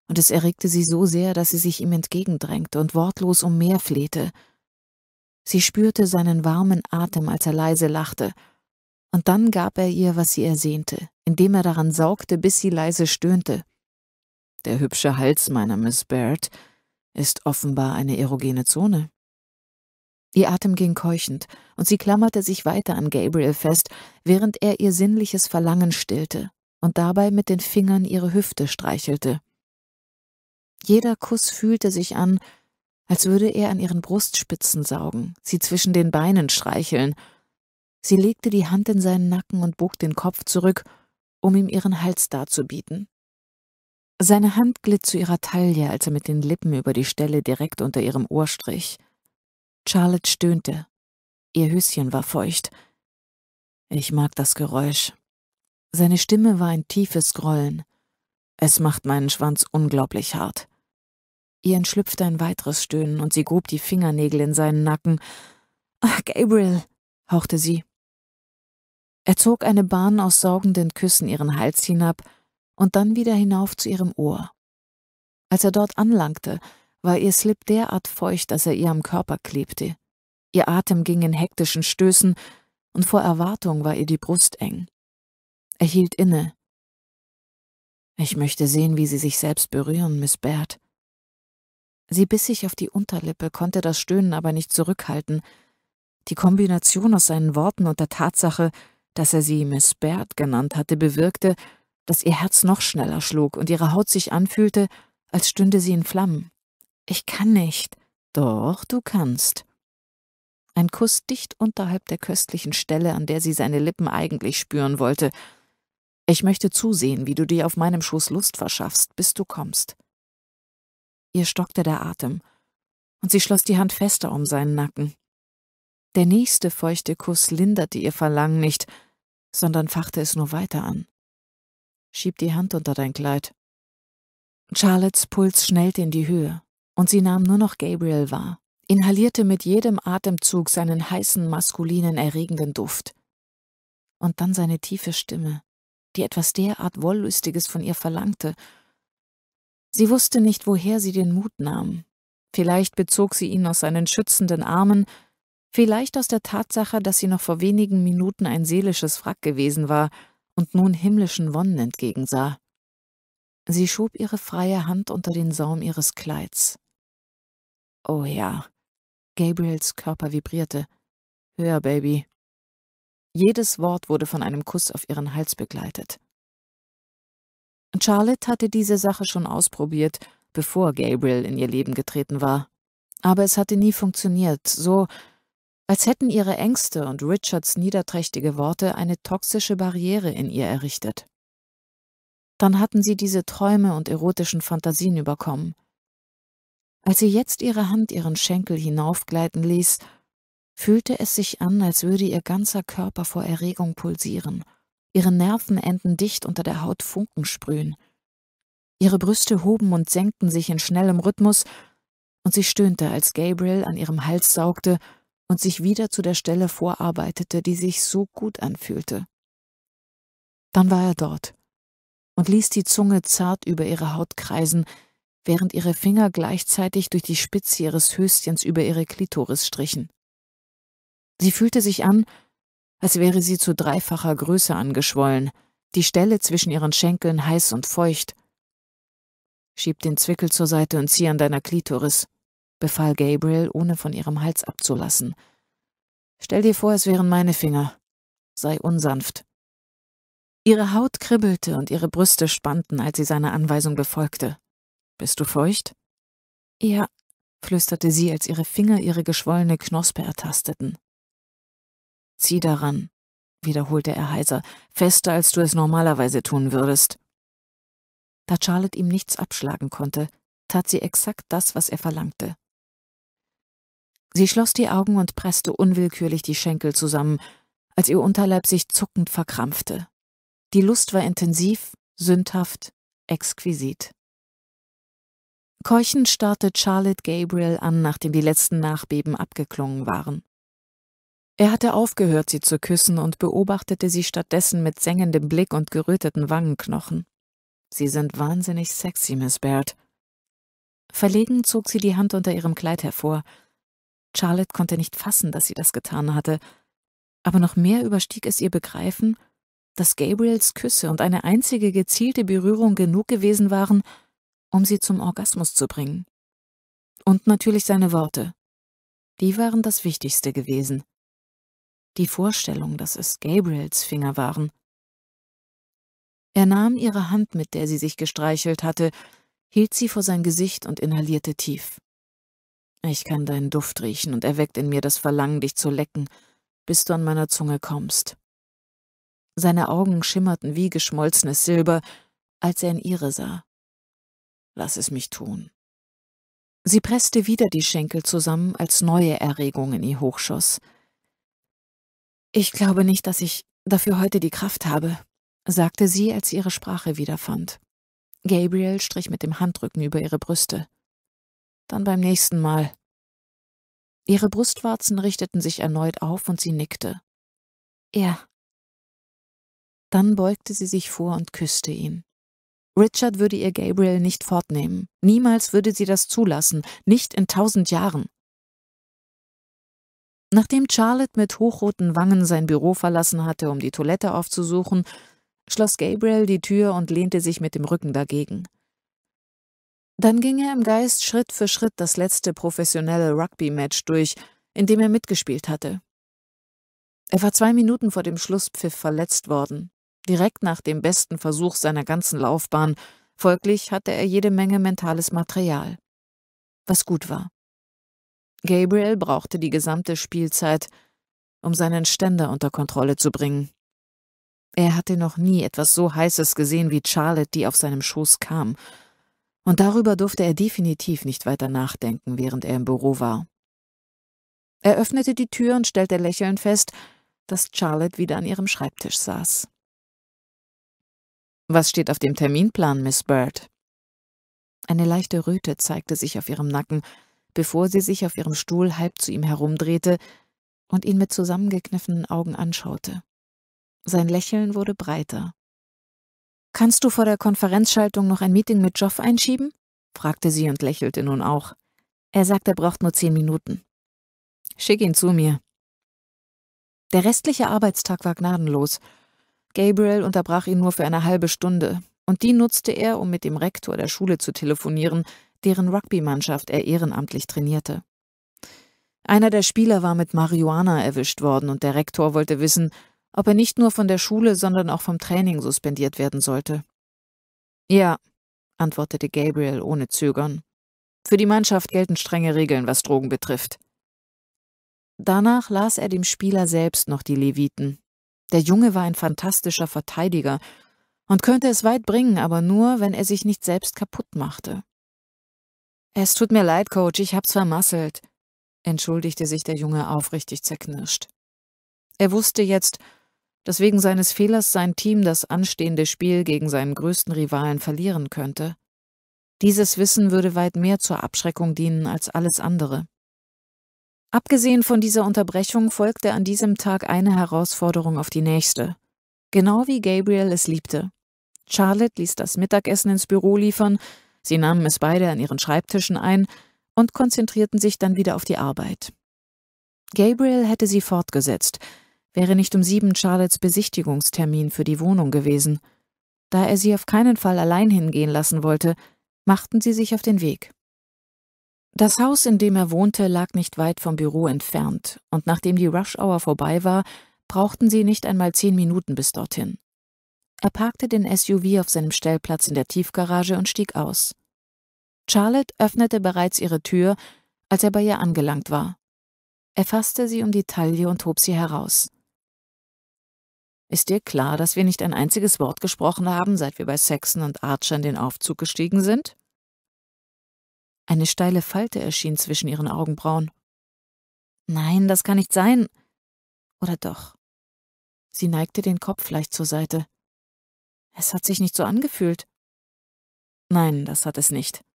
und es erregte sie so sehr, dass sie sich ihm entgegendrängte und wortlos um mehr flehte. Sie spürte seinen warmen Atem, als er leise lachte, und dann gab er ihr, was sie ersehnte, indem er daran saugte, bis sie leise stöhnte. Der hübsche Hals meiner Miss Baird ist offenbar eine erogene Zone. Ihr Atem ging keuchend, und sie klammerte sich weiter an Gabriel fest, während er ihr sinnliches Verlangen stillte und dabei mit den Fingern ihre Hüfte streichelte. Jeder Kuss fühlte sich an, als würde er an ihren Brustspitzen saugen, sie zwischen den Beinen streicheln. Sie legte die Hand in seinen Nacken und bog den Kopf zurück, um ihm ihren Hals darzubieten. Seine Hand glitt zu ihrer Taille, als er mit den Lippen über die Stelle direkt unter ihrem Ohr strich. Charlotte stöhnte. Ihr Höschen war feucht. Ich mag das Geräusch. Seine Stimme war ein tiefes Grollen. Es macht meinen Schwanz unglaublich hart. Ihr entschlüpfte ein weiteres Stöhnen und sie grub die Fingernägel in seinen Nacken. Ach, Gabriel, hauchte sie. Er zog eine Bahn aus saugenden Küssen ihren Hals hinab und dann wieder hinauf zu ihrem Ohr. Als er dort anlangte, war ihr Slip derart feucht, dass er ihr am Körper klebte. Ihr Atem ging in hektischen Stößen, und vor Erwartung war ihr die Brust eng. Er hielt inne. Ich möchte sehen, wie Sie sich selbst berühren, Miss Baird. Sie biss sich auf die Unterlippe, konnte das Stöhnen aber nicht zurückhalten. Die Kombination aus seinen Worten und der Tatsache, dass er sie Miss Baird genannt hatte, bewirkte, dass ihr Herz noch schneller schlug und ihre Haut sich anfühlte, als stünde sie in Flammen. Ich kann nicht. Doch, du kannst. Ein Kuss dicht unterhalb der köstlichen Stelle, an der sie seine Lippen eigentlich spüren wollte. Ich möchte zusehen, wie du dir auf meinem Schoß Lust verschaffst, bis du kommst. Ihr stockte der Atem, und sie schloss die Hand fester um seinen Nacken. Der nächste feuchte Kuss linderte ihr Verlangen nicht, sondern fachte es nur weiter an. Schieb die Hand unter dein Kleid. Charlottes Puls schnellte in die Höhe und sie nahm nur noch Gabriel wahr, inhalierte mit jedem Atemzug seinen heißen, maskulinen, erregenden Duft. Und dann seine tiefe Stimme, die etwas derart Wollüstiges von ihr verlangte. Sie wusste nicht, woher sie den Mut nahm. Vielleicht bezog sie ihn aus seinen schützenden Armen, vielleicht aus der Tatsache, dass sie noch vor wenigen Minuten ein seelisches Wrack gewesen war und nun himmlischen Wonnen entgegensah. Sie schob ihre freie Hand unter den Saum ihres Kleids. Oh ja. Gabriels Körper vibrierte. Hör, Baby. Jedes Wort wurde von einem Kuss auf ihren Hals begleitet. Charlotte hatte diese Sache schon ausprobiert, bevor Gabriel in ihr Leben getreten war. Aber es hatte nie funktioniert, so als hätten ihre Ängste und Richards niederträchtige Worte eine toxische Barriere in ihr errichtet. Dann hatten sie diese Träume und erotischen Fantasien überkommen. Als sie jetzt ihre Hand ihren Schenkel hinaufgleiten ließ, fühlte es sich an, als würde ihr ganzer Körper vor Erregung pulsieren, ihre Nervenenden dicht unter der Haut Funken sprühen. Ihre Brüste hoben und senkten sich in schnellem Rhythmus, und sie stöhnte, als Gabriel an ihrem Hals saugte und sich wieder zu der Stelle vorarbeitete, die sich so gut anfühlte. Dann war er dort und ließ die Zunge zart über ihre Haut kreisen, während ihre Finger gleichzeitig durch die Spitze ihres Höschens über ihre Klitoris strichen. Sie fühlte sich an, als wäre sie zu dreifacher Größe angeschwollen, die Stelle zwischen ihren Schenkeln heiß und feucht. Schieb den Zwickel zur Seite und zieh an deiner Klitoris, befahl Gabriel, ohne von ihrem Hals abzulassen. Stell dir vor, es wären meine Finger. Sei unsanft. Ihre Haut kribbelte und ihre Brüste spannten, als sie seine Anweisung befolgte. Bist du feucht? Ja, flüsterte sie, als ihre Finger ihre geschwollene Knospe ertasteten. Zieh daran, wiederholte er heiser, fester, als du es normalerweise tun würdest. Da Charlotte ihm nichts abschlagen konnte, tat sie exakt das, was er verlangte. Sie schloss die Augen und presste unwillkürlich die Schenkel zusammen, als ihr Unterleib sich zuckend verkrampfte. Die Lust war intensiv, sündhaft, exquisit. Keuchend starrte Charlotte Gabriel an, nachdem die letzten Nachbeben abgeklungen waren. Er hatte aufgehört, sie zu küssen und beobachtete sie stattdessen mit sengendem Blick und geröteten Wangenknochen. Sie sind wahnsinnig sexy, Miss Baird. Verlegen zog sie die Hand unter ihrem Kleid hervor. Charlotte konnte nicht fassen, dass sie das getan hatte, aber noch mehr überstieg es ihr Begreifen, dass Gabriels Küsse und eine einzige gezielte Berührung genug gewesen waren, um sie zum Orgasmus zu bringen. Und natürlich seine Worte. Die waren das Wichtigste gewesen. Die Vorstellung, dass es Gabriels Finger waren. Er nahm ihre Hand, mit der sie sich gestreichelt hatte, hielt sie vor sein Gesicht und inhalierte tief. Ich kann deinen Duft riechen und erweckt in mir das Verlangen, dich zu lecken, bis du an meiner Zunge kommst. Seine Augen schimmerten wie geschmolzenes Silber, als er in ihre sah. Lass es mich tun. Sie presste wieder die Schenkel zusammen, als neue Erregung in ihr hochschoss. Ich glaube nicht, dass ich dafür heute die Kraft habe, sagte sie, als sie ihre Sprache wiederfand. Gabriel strich mit dem Handrücken über ihre Brüste. Dann beim nächsten Mal. Ihre Brustwarzen richteten sich erneut auf und sie nickte. Ja. Dann beugte sie sich vor und küsste ihn. Richard würde ihr Gabriel nicht fortnehmen. Niemals würde sie das zulassen, nicht in tausend Jahren. Nachdem Charlotte mit hochroten Wangen sein Büro verlassen hatte, um die Toilette aufzusuchen, schloss Gabriel die Tür und lehnte sich mit dem Rücken dagegen. Dann ging er im Geist Schritt für Schritt das letzte professionelle Rugby-Match durch, in dem er mitgespielt hatte. Er war zwei Minuten vor dem Schlusspfiff verletzt worden, direkt nach dem besten Versuch seiner ganzen Laufbahn, folglich hatte er jede Menge mentales Material. Was gut war. Gabriel brauchte die gesamte Spielzeit, um seinen Ständer unter Kontrolle zu bringen. Er hatte noch nie etwas so Heißes gesehen wie Charlotte, die auf seinem Schoß kam, und darüber durfte er definitiv nicht weiter nachdenken, während er im Büro war. Er öffnete die Tür und stellte lächelnd fest, dass Charlotte wieder an ihrem Schreibtisch saß. Was steht auf dem Terminplan, Miss Bird? Eine leichte Röte zeigte sich auf ihrem Nacken, bevor sie sich auf ihrem Stuhl halb zu ihm herumdrehte und ihn mit zusammengekniffenen Augen anschaute. Sein Lächeln wurde breiter. »Kannst du vor der Konferenzschaltung noch ein Meeting mit Joff einschieben?« fragte sie und lächelte nun auch. Er sagt, er braucht nur zehn Minuten. »Schick ihn zu mir.« Der restliche Arbeitstag war gnadenlos – Gabriel unterbrach ihn nur für eine halbe Stunde, und die nutzte er, um mit dem Rektor der Schule zu telefonieren, deren Rugby-Mannschaft er ehrenamtlich trainierte. Einer der Spieler war mit Marihuana erwischt worden, und der Rektor wollte wissen, ob er nicht nur von der Schule, sondern auch vom Training suspendiert werden sollte. Ja, antwortete Gabriel ohne Zögern. Für die Mannschaft gelten strenge Regeln, was Drogen betrifft. Danach las er dem Spieler selbst noch die Leviten, der Junge war ein fantastischer Verteidiger und könnte es weit bringen, aber nur, wenn er sich nicht selbst kaputt machte. Es tut mir leid, Coach, ich hab's vermasselt, entschuldigte sich der Junge aufrichtig zerknirscht. Er wusste jetzt, dass wegen seines Fehlers sein Team das anstehende Spiel gegen seinen größten Rivalen verlieren könnte. Dieses Wissen würde weit mehr zur Abschreckung dienen als alles andere. Abgesehen von dieser Unterbrechung folgte an diesem Tag eine Herausforderung auf die nächste. Genau wie Gabriel es liebte. Charlotte ließ das Mittagessen ins Büro liefern, sie nahmen es beide an ihren Schreibtischen ein und konzentrierten sich dann wieder auf die Arbeit. Gabriel hätte sie fortgesetzt, wäre nicht um sieben Charlottes Besichtigungstermin für die Wohnung gewesen. Da er sie auf keinen Fall allein hingehen lassen wollte, machten sie sich auf den Weg. Das Haus, in dem er wohnte, lag nicht weit vom Büro entfernt, und nachdem die Rush-Hour vorbei war, brauchten sie nicht einmal zehn Minuten bis dorthin. Er parkte den SUV auf seinem Stellplatz in der Tiefgarage und stieg aus. Charlotte öffnete bereits ihre Tür, als er bei ihr angelangt war. Er fasste sie um die Taille und hob sie heraus. Ist dir klar, dass wir nicht ein einziges Wort gesprochen haben, seit wir bei Saxon und Archer in den Aufzug gestiegen sind? Eine steile Falte erschien zwischen ihren Augenbrauen. Nein, das kann nicht sein. Oder doch? Sie neigte den Kopf leicht zur Seite. Es hat sich nicht so angefühlt. Nein, das hat es nicht.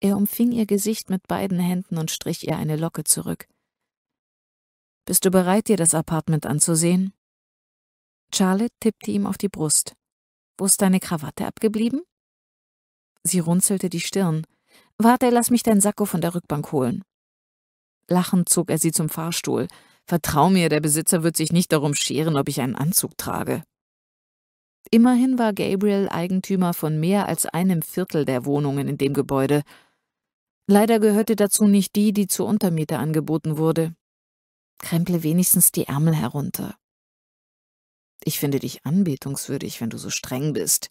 Er umfing ihr Gesicht mit beiden Händen und strich ihr eine Locke zurück. Bist du bereit, dir das Apartment anzusehen? Charlotte tippte ihm auf die Brust. Wo ist deine Krawatte abgeblieben? Sie runzelte die Stirn. Warte, lass mich deinen Sakko von der Rückbank holen. Lachend zog er sie zum Fahrstuhl. Vertrau mir, der Besitzer wird sich nicht darum scheren, ob ich einen Anzug trage. Immerhin war Gabriel Eigentümer von mehr als einem Viertel der Wohnungen in dem Gebäude. Leider gehörte dazu nicht die, die zur Untermiete angeboten wurde. Kremple wenigstens die Ärmel herunter. Ich finde dich anbetungswürdig, wenn du so streng bist,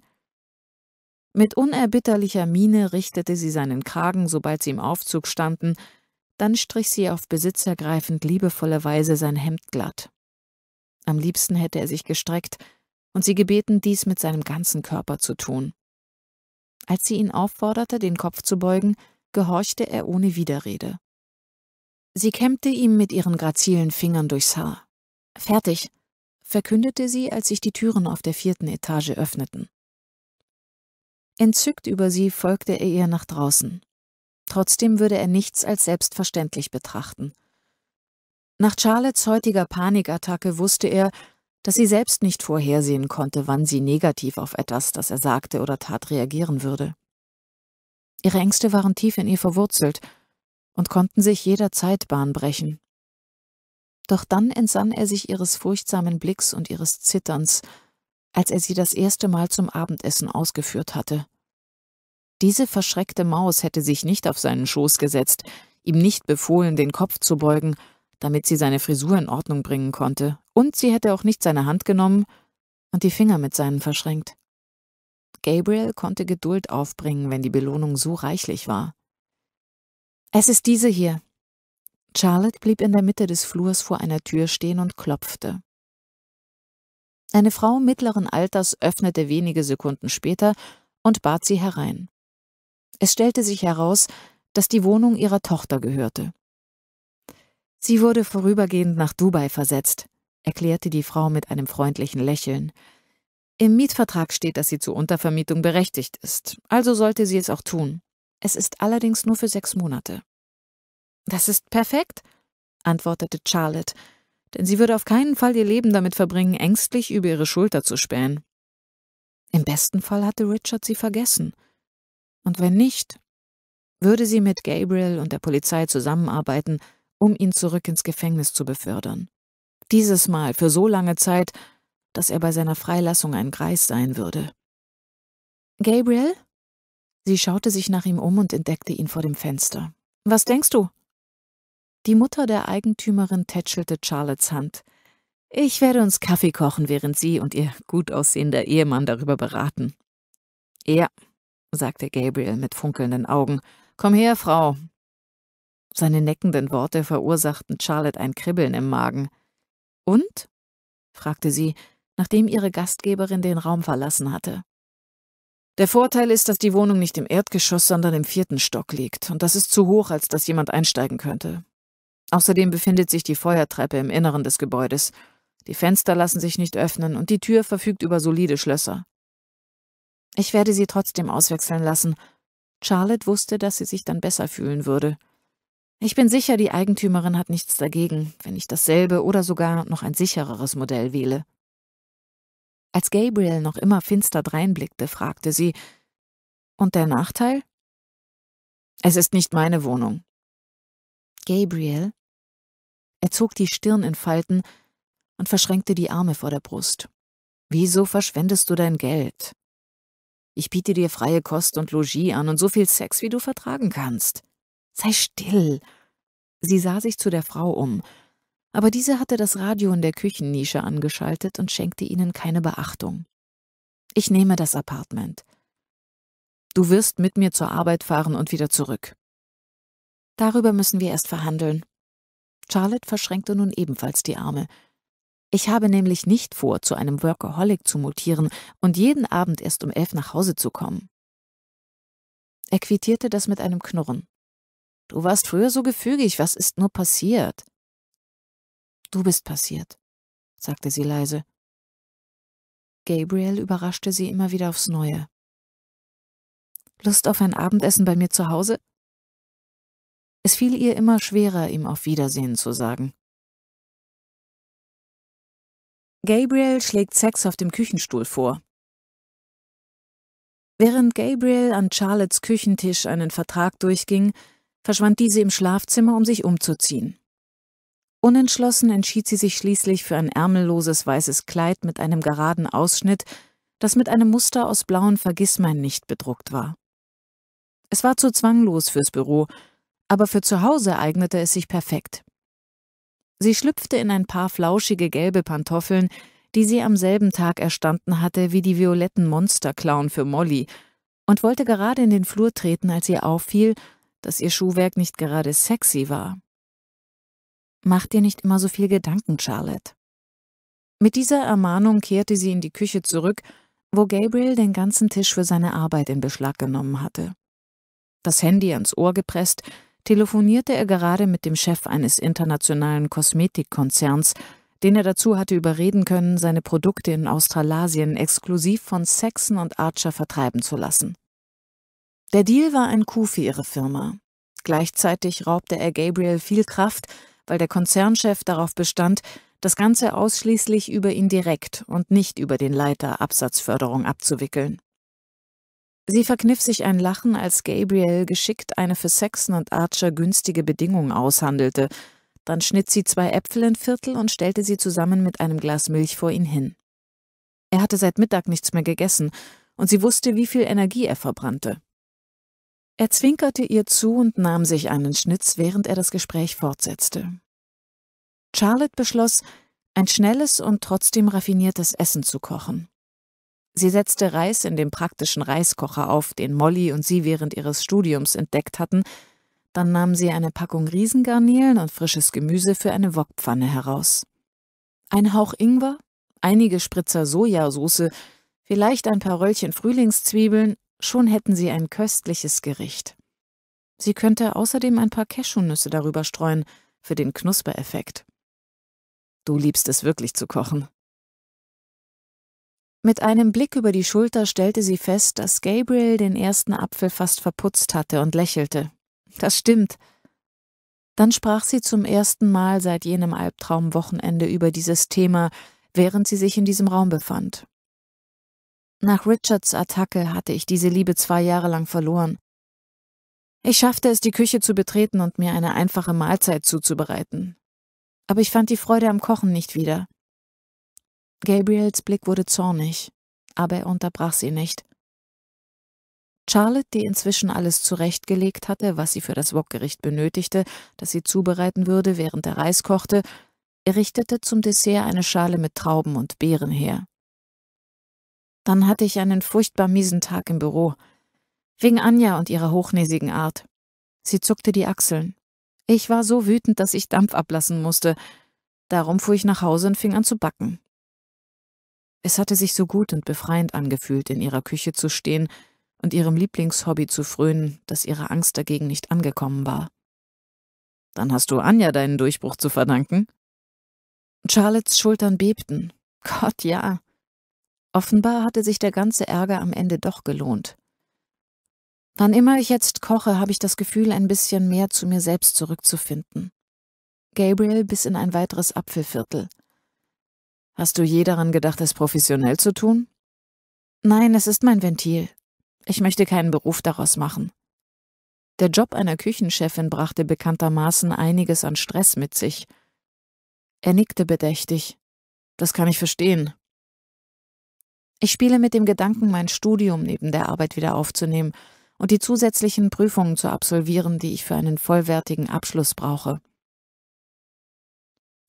mit unerbitterlicher Miene richtete sie seinen Kragen, sobald sie im Aufzug standen, dann strich sie auf besitzergreifend liebevolle Weise sein Hemd glatt. Am liebsten hätte er sich gestreckt und sie gebeten, dies mit seinem ganzen Körper zu tun. Als sie ihn aufforderte, den Kopf zu beugen, gehorchte er ohne Widerrede. Sie kämmte ihm mit ihren grazilen Fingern durchs Haar. Fertig, verkündete sie, als sich die Türen auf der vierten Etage öffneten. Entzückt über sie folgte er ihr nach draußen. Trotzdem würde er nichts als selbstverständlich betrachten. Nach Charlottes heutiger Panikattacke wusste er, dass sie selbst nicht vorhersehen konnte, wann sie negativ auf etwas, das er sagte oder tat, reagieren würde. Ihre Ängste waren tief in ihr verwurzelt und konnten sich jederzeit Bahn brechen. Doch dann entsann er sich ihres furchtsamen Blicks und ihres Zitterns, als er sie das erste Mal zum Abendessen ausgeführt hatte. Diese verschreckte Maus hätte sich nicht auf seinen Schoß gesetzt, ihm nicht befohlen, den Kopf zu beugen, damit sie seine Frisur in Ordnung bringen konnte, und sie hätte auch nicht seine Hand genommen und die Finger mit seinen verschränkt. Gabriel konnte Geduld aufbringen, wenn die Belohnung so reichlich war. Es ist diese hier. Charlotte blieb in der Mitte des Flurs vor einer Tür stehen und klopfte. Eine Frau mittleren Alters öffnete wenige Sekunden später und bat sie herein. Es stellte sich heraus, dass die Wohnung ihrer Tochter gehörte. Sie wurde vorübergehend nach Dubai versetzt, erklärte die Frau mit einem freundlichen Lächeln. Im Mietvertrag steht, dass sie zur Untervermietung berechtigt ist, also sollte sie es auch tun. Es ist allerdings nur für sechs Monate. Das ist perfekt, antwortete Charlotte denn sie würde auf keinen Fall ihr Leben damit verbringen, ängstlich über ihre Schulter zu spähen. Im besten Fall hatte Richard sie vergessen. Und wenn nicht, würde sie mit Gabriel und der Polizei zusammenarbeiten, um ihn zurück ins Gefängnis zu befördern. Dieses Mal für so lange Zeit, dass er bei seiner Freilassung ein Greis sein würde. Gabriel? Sie schaute sich nach ihm um und entdeckte ihn vor dem Fenster. Was denkst du? Die Mutter der Eigentümerin tätschelte Charlottes Hand. Ich werde uns Kaffee kochen, während Sie und Ihr gut aussehender Ehemann darüber beraten. Ja, sagte Gabriel mit funkelnden Augen. Komm her, Frau. Seine neckenden Worte verursachten Charlotte ein Kribbeln im Magen. Und? fragte sie, nachdem ihre Gastgeberin den Raum verlassen hatte. Der Vorteil ist, dass die Wohnung nicht im Erdgeschoss, sondern im vierten Stock liegt, und das ist zu hoch, als dass jemand einsteigen könnte. Außerdem befindet sich die Feuertreppe im Inneren des Gebäudes. Die Fenster lassen sich nicht öffnen und die Tür verfügt über solide Schlösser. Ich werde sie trotzdem auswechseln lassen. Charlotte wusste, dass sie sich dann besser fühlen würde. Ich bin sicher, die Eigentümerin hat nichts dagegen, wenn ich dasselbe oder sogar noch ein sichereres Modell wähle. Als Gabriel noch immer finster dreinblickte, fragte sie, und der Nachteil? Es ist nicht meine Wohnung. Gabriel, er zog die Stirn in Falten und verschränkte die Arme vor der Brust. Wieso verschwendest du dein Geld? Ich biete dir freie Kost und Logis an und so viel Sex, wie du vertragen kannst. Sei still. Sie sah sich zu der Frau um, aber diese hatte das Radio in der Küchennische angeschaltet und schenkte ihnen keine Beachtung. Ich nehme das Apartment. Du wirst mit mir zur Arbeit fahren und wieder zurück. Darüber müssen wir erst verhandeln. Charlotte verschränkte nun ebenfalls die Arme. Ich habe nämlich nicht vor, zu einem Workaholic zu mutieren und jeden Abend erst um elf nach Hause zu kommen. Er quittierte das mit einem Knurren. Du warst früher so gefügig, was ist nur passiert? Du bist passiert, sagte sie leise. Gabriel überraschte sie immer wieder aufs Neue. Lust auf ein Abendessen bei mir zu Hause? Es fiel ihr immer schwerer, ihm auf Wiedersehen zu sagen. Gabriel schlägt Sex auf dem Küchenstuhl vor. Während Gabriel an Charlottes Küchentisch einen Vertrag durchging, verschwand diese im Schlafzimmer, um sich umzuziehen. Unentschlossen entschied sie sich schließlich für ein ärmelloses weißes Kleid mit einem geraden Ausschnitt, das mit einem Muster aus blauen Vergissmeinnicht bedruckt war. Es war zu zwanglos fürs Büro, aber für zu Hause eignete es sich perfekt. Sie schlüpfte in ein paar flauschige gelbe Pantoffeln, die sie am selben Tag erstanden hatte wie die violetten Monsterklauen für Molly, und wollte gerade in den Flur treten, als ihr auffiel, dass ihr Schuhwerk nicht gerade sexy war. Mach dir nicht immer so viel Gedanken, Charlotte. Mit dieser Ermahnung kehrte sie in die Küche zurück, wo Gabriel den ganzen Tisch für seine Arbeit in Beschlag genommen hatte. Das Handy ans Ohr gepresst, telefonierte er gerade mit dem Chef eines internationalen Kosmetikkonzerns, den er dazu hatte überreden können, seine Produkte in Australasien exklusiv von Saxon und Archer vertreiben zu lassen. Der Deal war ein Coup für ihre Firma. Gleichzeitig raubte er Gabriel viel Kraft, weil der Konzernchef darauf bestand, das Ganze ausschließlich über ihn direkt und nicht über den Leiter Absatzförderung abzuwickeln. Sie verkniff sich ein Lachen, als Gabriel geschickt eine für Saxon und Archer günstige Bedingung aushandelte. Dann schnitt sie zwei Äpfel in Viertel und stellte sie zusammen mit einem Glas Milch vor ihn hin. Er hatte seit Mittag nichts mehr gegessen, und sie wusste, wie viel Energie er verbrannte. Er zwinkerte ihr zu und nahm sich einen Schnitz, während er das Gespräch fortsetzte. Charlotte beschloss, ein schnelles und trotzdem raffiniertes Essen zu kochen. Sie setzte Reis in dem praktischen Reiskocher auf, den Molly und sie während ihres Studiums entdeckt hatten. Dann nahm sie eine Packung Riesengarnelen und frisches Gemüse für eine Wokpfanne heraus. Ein Hauch Ingwer, einige Spritzer Sojasauce, vielleicht ein paar Röllchen Frühlingszwiebeln, schon hätten sie ein köstliches Gericht. Sie könnte außerdem ein paar Cashewnüsse darüber streuen, für den Knuspereffekt. Du liebst es wirklich zu kochen, mit einem Blick über die Schulter stellte sie fest, dass Gabriel den ersten Apfel fast verputzt hatte und lächelte. Das stimmt. Dann sprach sie zum ersten Mal seit jenem Albtraumwochenende über dieses Thema, während sie sich in diesem Raum befand. Nach Richards Attacke hatte ich diese Liebe zwei Jahre lang verloren. Ich schaffte es, die Küche zu betreten und mir eine einfache Mahlzeit zuzubereiten. Aber ich fand die Freude am Kochen nicht wieder. Gabriels Blick wurde zornig, aber er unterbrach sie nicht. Charlotte, die inzwischen alles zurechtgelegt hatte, was sie für das Wokgericht benötigte, das sie zubereiten würde, während der Reis kochte, richtete zum Dessert eine Schale mit Trauben und Beeren her. Dann hatte ich einen furchtbar miesen Tag im Büro. Wegen Anja und ihrer hochnäsigen Art. Sie zuckte die Achseln. Ich war so wütend, dass ich Dampf ablassen musste. Darum fuhr ich nach Hause und fing an zu backen. Es hatte sich so gut und befreiend angefühlt, in ihrer Küche zu stehen und ihrem Lieblingshobby zu frönen, dass ihre Angst dagegen nicht angekommen war. Dann hast du Anja deinen Durchbruch zu verdanken? Charlottes Schultern bebten. Gott ja. Offenbar hatte sich der ganze Ärger am Ende doch gelohnt. Wann immer ich jetzt koche, habe ich das Gefühl, ein bisschen mehr zu mir selbst zurückzufinden. Gabriel bis in ein weiteres Apfelviertel – Hast du je daran gedacht, es professionell zu tun? Nein, es ist mein Ventil. Ich möchte keinen Beruf daraus machen. Der Job einer Küchenchefin brachte bekanntermaßen einiges an Stress mit sich. Er nickte bedächtig. Das kann ich verstehen. Ich spiele mit dem Gedanken, mein Studium neben der Arbeit wieder aufzunehmen und die zusätzlichen Prüfungen zu absolvieren, die ich für einen vollwertigen Abschluss brauche.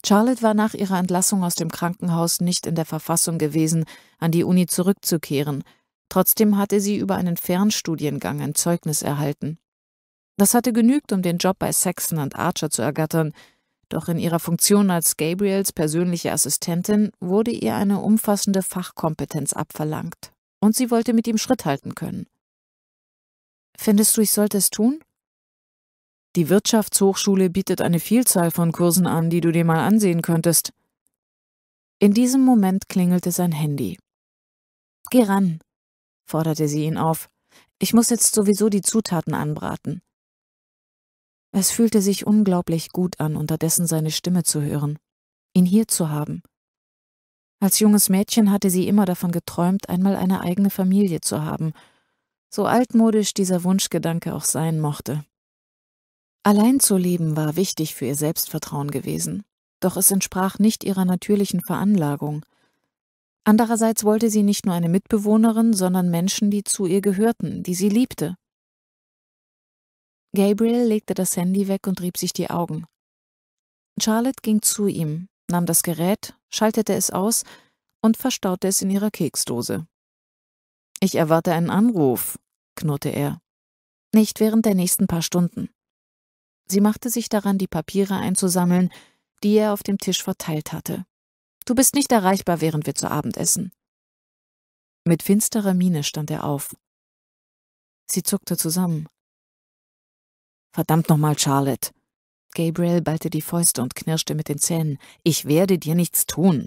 Charlotte war nach ihrer Entlassung aus dem Krankenhaus nicht in der Verfassung gewesen, an die Uni zurückzukehren. Trotzdem hatte sie über einen Fernstudiengang ein Zeugnis erhalten. Das hatte genügt, um den Job bei Saxon und Archer zu ergattern, doch in ihrer Funktion als Gabriels persönliche Assistentin wurde ihr eine umfassende Fachkompetenz abverlangt, und sie wollte mit ihm Schritt halten können. Findest du, ich sollte es tun? Die Wirtschaftshochschule bietet eine Vielzahl von Kursen an, die du dir mal ansehen könntest. In diesem Moment klingelte sein Handy. Geh ran, forderte sie ihn auf. Ich muss jetzt sowieso die Zutaten anbraten. Es fühlte sich unglaublich gut an, unterdessen seine Stimme zu hören, ihn hier zu haben. Als junges Mädchen hatte sie immer davon geträumt, einmal eine eigene Familie zu haben, so altmodisch dieser Wunschgedanke auch sein mochte. Allein zu leben war wichtig für ihr Selbstvertrauen gewesen, doch es entsprach nicht ihrer natürlichen Veranlagung. Andererseits wollte sie nicht nur eine Mitbewohnerin, sondern Menschen, die zu ihr gehörten, die sie liebte. Gabriel legte das Handy weg und rieb sich die Augen. Charlotte ging zu ihm, nahm das Gerät, schaltete es aus und verstaute es in ihrer Keksdose. Ich erwarte einen Anruf, knurrte er. Nicht während der nächsten paar Stunden. Sie machte sich daran, die Papiere einzusammeln, die er auf dem Tisch verteilt hatte. Du bist nicht erreichbar, während wir zu Abend essen. Mit finsterer Miene stand er auf. Sie zuckte zusammen. Verdammt nochmal, Charlotte. Gabriel ballte die Fäuste und knirschte mit den Zähnen. Ich werde dir nichts tun.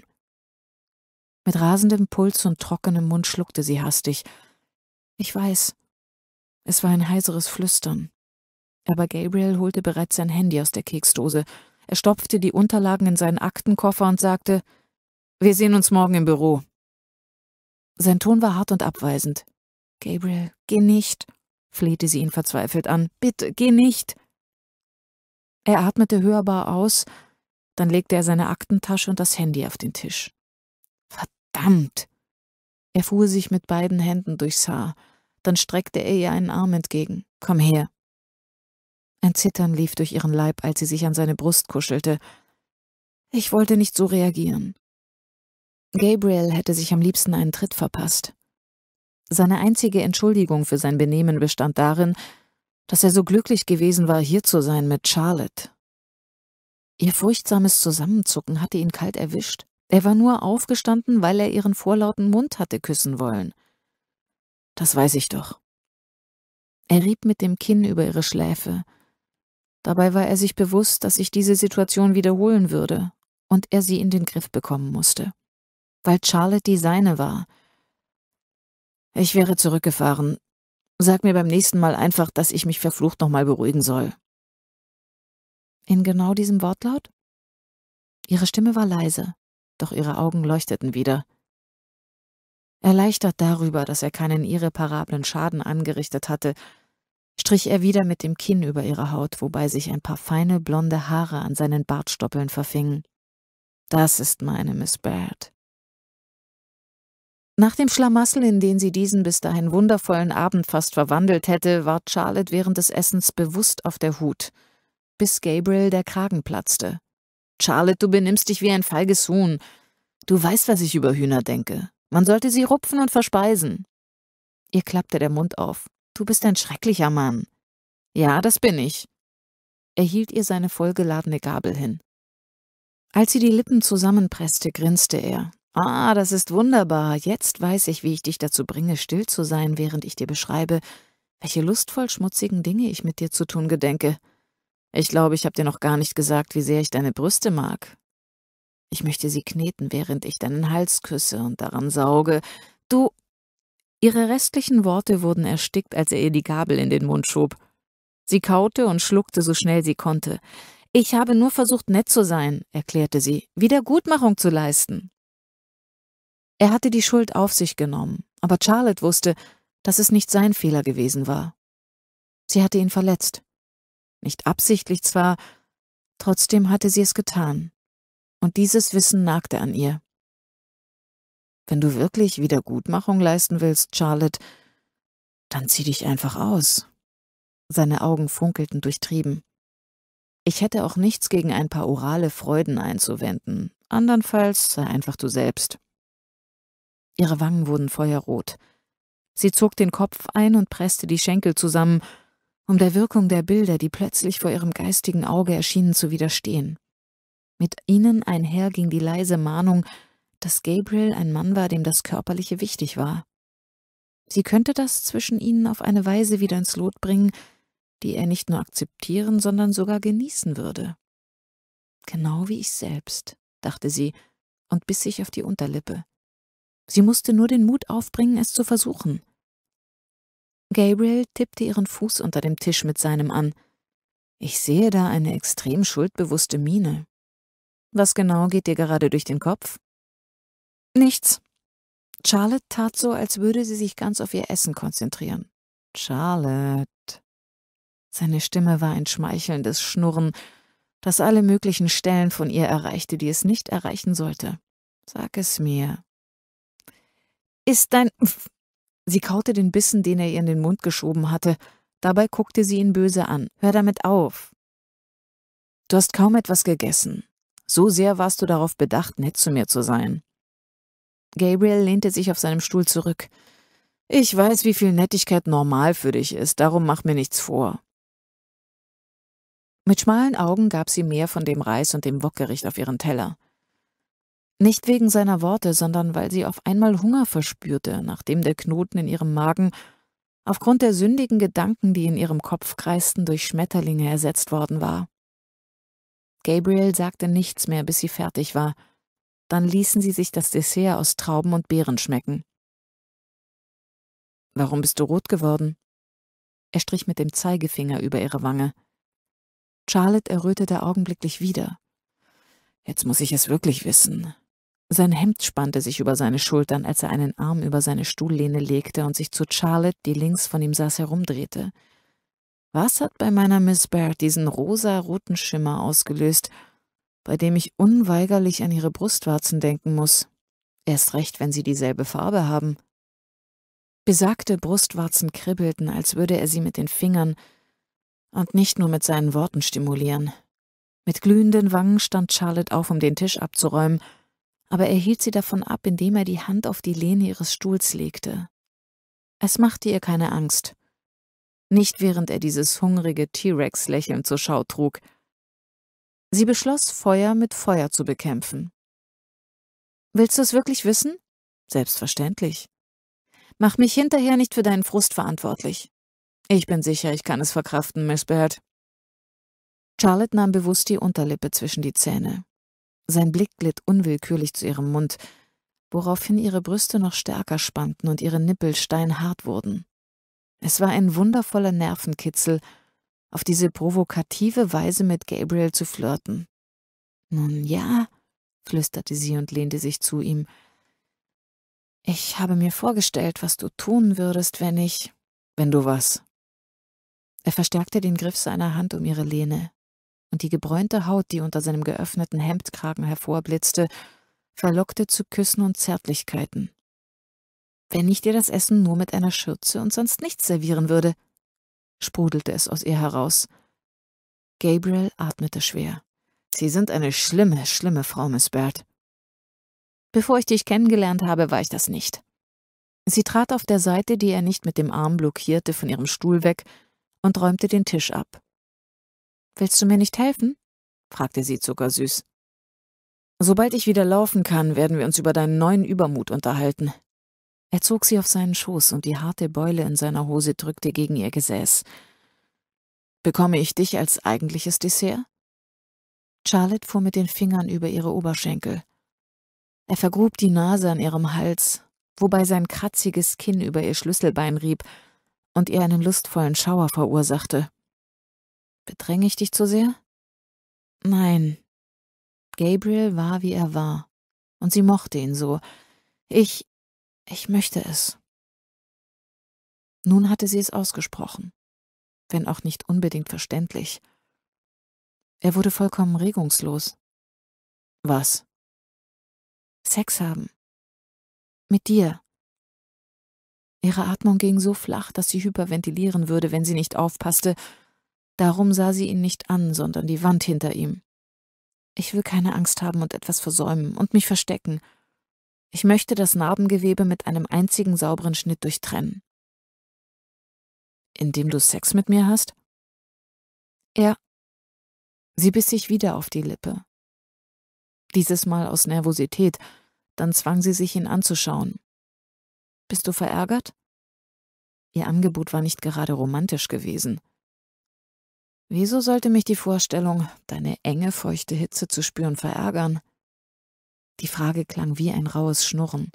Mit rasendem Puls und trockenem Mund schluckte sie hastig. Ich weiß. Es war ein heiseres Flüstern. Aber Gabriel holte bereits sein Handy aus der Keksdose. Er stopfte die Unterlagen in seinen Aktenkoffer und sagte, wir sehen uns morgen im Büro. Sein Ton war hart und abweisend. Gabriel, geh nicht, flehte sie ihn verzweifelt an. Bitte, geh nicht. Er atmete hörbar aus, dann legte er seine Aktentasche und das Handy auf den Tisch. Verdammt! Er fuhr sich mit beiden Händen durchs Haar. Dann streckte er ihr einen Arm entgegen. Komm her. Ein Zittern lief durch ihren Leib, als sie sich an seine Brust kuschelte. Ich wollte nicht so reagieren. Gabriel hätte sich am liebsten einen Tritt verpasst. Seine einzige Entschuldigung für sein Benehmen bestand darin, dass er so glücklich gewesen war, hier zu sein mit Charlotte. Ihr furchtsames Zusammenzucken hatte ihn kalt erwischt. Er war nur aufgestanden, weil er ihren vorlauten Mund hatte küssen wollen. Das weiß ich doch. Er rieb mit dem Kinn über ihre Schläfe, Dabei war er sich bewusst, dass sich diese Situation wiederholen würde und er sie in den Griff bekommen musste. Weil Charlotte die seine war. Ich wäre zurückgefahren. Sag mir beim nächsten Mal einfach, dass ich mich verflucht nochmal beruhigen soll. In genau diesem Wortlaut? Ihre Stimme war leise, doch ihre Augen leuchteten wieder. Erleichtert darüber, dass er keinen irreparablen Schaden angerichtet hatte, strich er wieder mit dem Kinn über ihre Haut, wobei sich ein paar feine blonde Haare an seinen Bartstoppeln verfingen. Das ist meine Miss Baird. Nach dem Schlamassel, in den sie diesen bis dahin wundervollen Abend fast verwandelt hätte, war Charlotte während des Essens bewusst auf der Hut, bis Gabriel der Kragen platzte. Charlotte, du benimmst dich wie ein feiges Huhn. Du weißt, was ich über Hühner denke. Man sollte sie rupfen und verspeisen. Ihr klappte der Mund auf. Du bist ein schrecklicher Mann. Ja, das bin ich. Er hielt ihr seine vollgeladene Gabel hin. Als sie die Lippen zusammenpresste, grinste er. Ah, das ist wunderbar. Jetzt weiß ich, wie ich dich dazu bringe, still zu sein, während ich dir beschreibe, welche lustvoll schmutzigen Dinge ich mit dir zu tun gedenke. Ich glaube, ich habe dir noch gar nicht gesagt, wie sehr ich deine Brüste mag. Ich möchte sie kneten, während ich deinen Hals küsse und daran sauge. Du Ihre restlichen Worte wurden erstickt, als er ihr die Gabel in den Mund schob. Sie kaute und schluckte so schnell sie konnte. Ich habe nur versucht, nett zu sein, erklärte sie, Wiedergutmachung zu leisten. Er hatte die Schuld auf sich genommen, aber Charlotte wusste, dass es nicht sein Fehler gewesen war. Sie hatte ihn verletzt. Nicht absichtlich zwar, trotzdem hatte sie es getan. Und dieses Wissen nagte an ihr. Wenn du wirklich Wiedergutmachung leisten willst, Charlotte, dann zieh dich einfach aus. Seine Augen funkelten durchtrieben. Ich hätte auch nichts gegen ein paar orale Freuden einzuwenden. Andernfalls sei einfach du selbst. Ihre Wangen wurden feuerrot. Sie zog den Kopf ein und presste die Schenkel zusammen, um der Wirkung der Bilder, die plötzlich vor ihrem geistigen Auge erschienen, zu widerstehen. Mit ihnen einher ging die leise Mahnung, dass Gabriel ein Mann war, dem das Körperliche wichtig war. Sie könnte das zwischen ihnen auf eine Weise wieder ins Lot bringen, die er nicht nur akzeptieren, sondern sogar genießen würde. Genau wie ich selbst, dachte sie und biss sich auf die Unterlippe. Sie musste nur den Mut aufbringen, es zu versuchen. Gabriel tippte ihren Fuß unter dem Tisch mit seinem an. Ich sehe da eine extrem schuldbewusste Miene. Was genau geht dir gerade durch den Kopf? Nichts. Charlotte tat so, als würde sie sich ganz auf ihr Essen konzentrieren. Charlotte. Seine Stimme war ein schmeichelndes Schnurren, das alle möglichen Stellen von ihr erreichte, die es nicht erreichen sollte. Sag es mir. Ist dein. Sie kaute den Bissen, den er ihr in den Mund geschoben hatte. Dabei guckte sie ihn böse an. Hör damit auf. Du hast kaum etwas gegessen. So sehr warst du darauf bedacht, nett zu mir zu sein. Gabriel lehnte sich auf seinem Stuhl zurück. Ich weiß, wie viel Nettigkeit normal für dich ist, darum mach mir nichts vor. Mit schmalen Augen gab sie mehr von dem Reis und dem Wokgericht auf ihren Teller. Nicht wegen seiner Worte, sondern weil sie auf einmal Hunger verspürte, nachdem der Knoten in ihrem Magen, aufgrund der sündigen Gedanken, die in ihrem Kopf kreisten, durch Schmetterlinge ersetzt worden war. Gabriel sagte nichts mehr, bis sie fertig war – dann ließen sie sich das Dessert aus Trauben und Beeren schmecken. Warum bist du rot geworden? Er strich mit dem Zeigefinger über ihre Wange. Charlotte errötete augenblicklich wieder. Jetzt muss ich es wirklich wissen. Sein Hemd spannte sich über seine Schultern, als er einen Arm über seine Stuhllehne legte und sich zu Charlotte, die links von ihm saß, herumdrehte. Was hat bei meiner Miss Baird diesen rosa-roten Schimmer ausgelöst, bei dem ich unweigerlich an ihre Brustwarzen denken muss, erst recht, wenn sie dieselbe Farbe haben. Besagte Brustwarzen kribbelten, als würde er sie mit den Fingern und nicht nur mit seinen Worten stimulieren. Mit glühenden Wangen stand Charlotte auf, um den Tisch abzuräumen, aber er hielt sie davon ab, indem er die Hand auf die Lehne ihres Stuhls legte. Es machte ihr keine Angst. Nicht während er dieses hungrige T-Rex-Lächeln zur Schau trug, Sie beschloss, Feuer mit Feuer zu bekämpfen. Willst du es wirklich wissen? Selbstverständlich. Mach mich hinterher nicht für deinen Frust verantwortlich. Ich bin sicher, ich kann es verkraften, Miss Baird. Charlotte nahm bewusst die Unterlippe zwischen die Zähne. Sein Blick glitt unwillkürlich zu ihrem Mund, woraufhin ihre Brüste noch stärker spannten und ihre Nippel steinhart wurden. Es war ein wundervoller Nervenkitzel auf diese provokative Weise mit Gabriel zu flirten. Nun ja, flüsterte sie und lehnte sich zu ihm. Ich habe mir vorgestellt, was du tun würdest, wenn ich. Wenn du was? Er verstärkte den Griff seiner Hand um ihre Lehne, und die gebräunte Haut, die unter seinem geöffneten Hemdkragen hervorblitzte, verlockte zu Küssen und Zärtlichkeiten. Wenn ich dir das Essen nur mit einer Schürze und sonst nichts servieren würde, sprudelte es aus ihr heraus. Gabriel atmete schwer. Sie sind eine schlimme, schlimme Frau, Miss Baird. Bevor ich dich kennengelernt habe, war ich das nicht. Sie trat auf der Seite, die er nicht mit dem Arm blockierte, von ihrem Stuhl weg und räumte den Tisch ab. Willst du mir nicht helfen? fragte sie zuckersüß. Sobald ich wieder laufen kann, werden wir uns über deinen neuen Übermut unterhalten, er zog sie auf seinen Schoß und die harte Beule in seiner Hose drückte gegen ihr Gesäß. Bekomme ich dich als eigentliches Dessert? Charlotte fuhr mit den Fingern über ihre Oberschenkel. Er vergrub die Nase an ihrem Hals, wobei sein kratziges Kinn über ihr Schlüsselbein rieb und ihr einen lustvollen Schauer verursachte. Bedränge ich dich zu sehr? Nein. Gabriel war, wie er war, und sie mochte ihn so. Ich, ich möchte es. Nun hatte sie es ausgesprochen, wenn auch nicht unbedingt verständlich. Er wurde vollkommen regungslos. Was? Sex haben. Mit dir. Ihre Atmung ging so flach, dass sie hyperventilieren würde, wenn sie nicht aufpasste. Darum sah sie ihn nicht an, sondern die Wand hinter ihm. Ich will keine Angst haben und etwas versäumen und mich verstecken. Ich möchte das Narbengewebe mit einem einzigen sauberen Schnitt durchtrennen. Indem du Sex mit mir hast? Ja. Sie biss sich wieder auf die Lippe. Dieses Mal aus Nervosität, dann zwang sie sich, ihn anzuschauen. Bist du verärgert? Ihr Angebot war nicht gerade romantisch gewesen. Wieso sollte mich die Vorstellung, deine enge, feuchte Hitze zu spüren, verärgern? Die Frage klang wie ein raues Schnurren.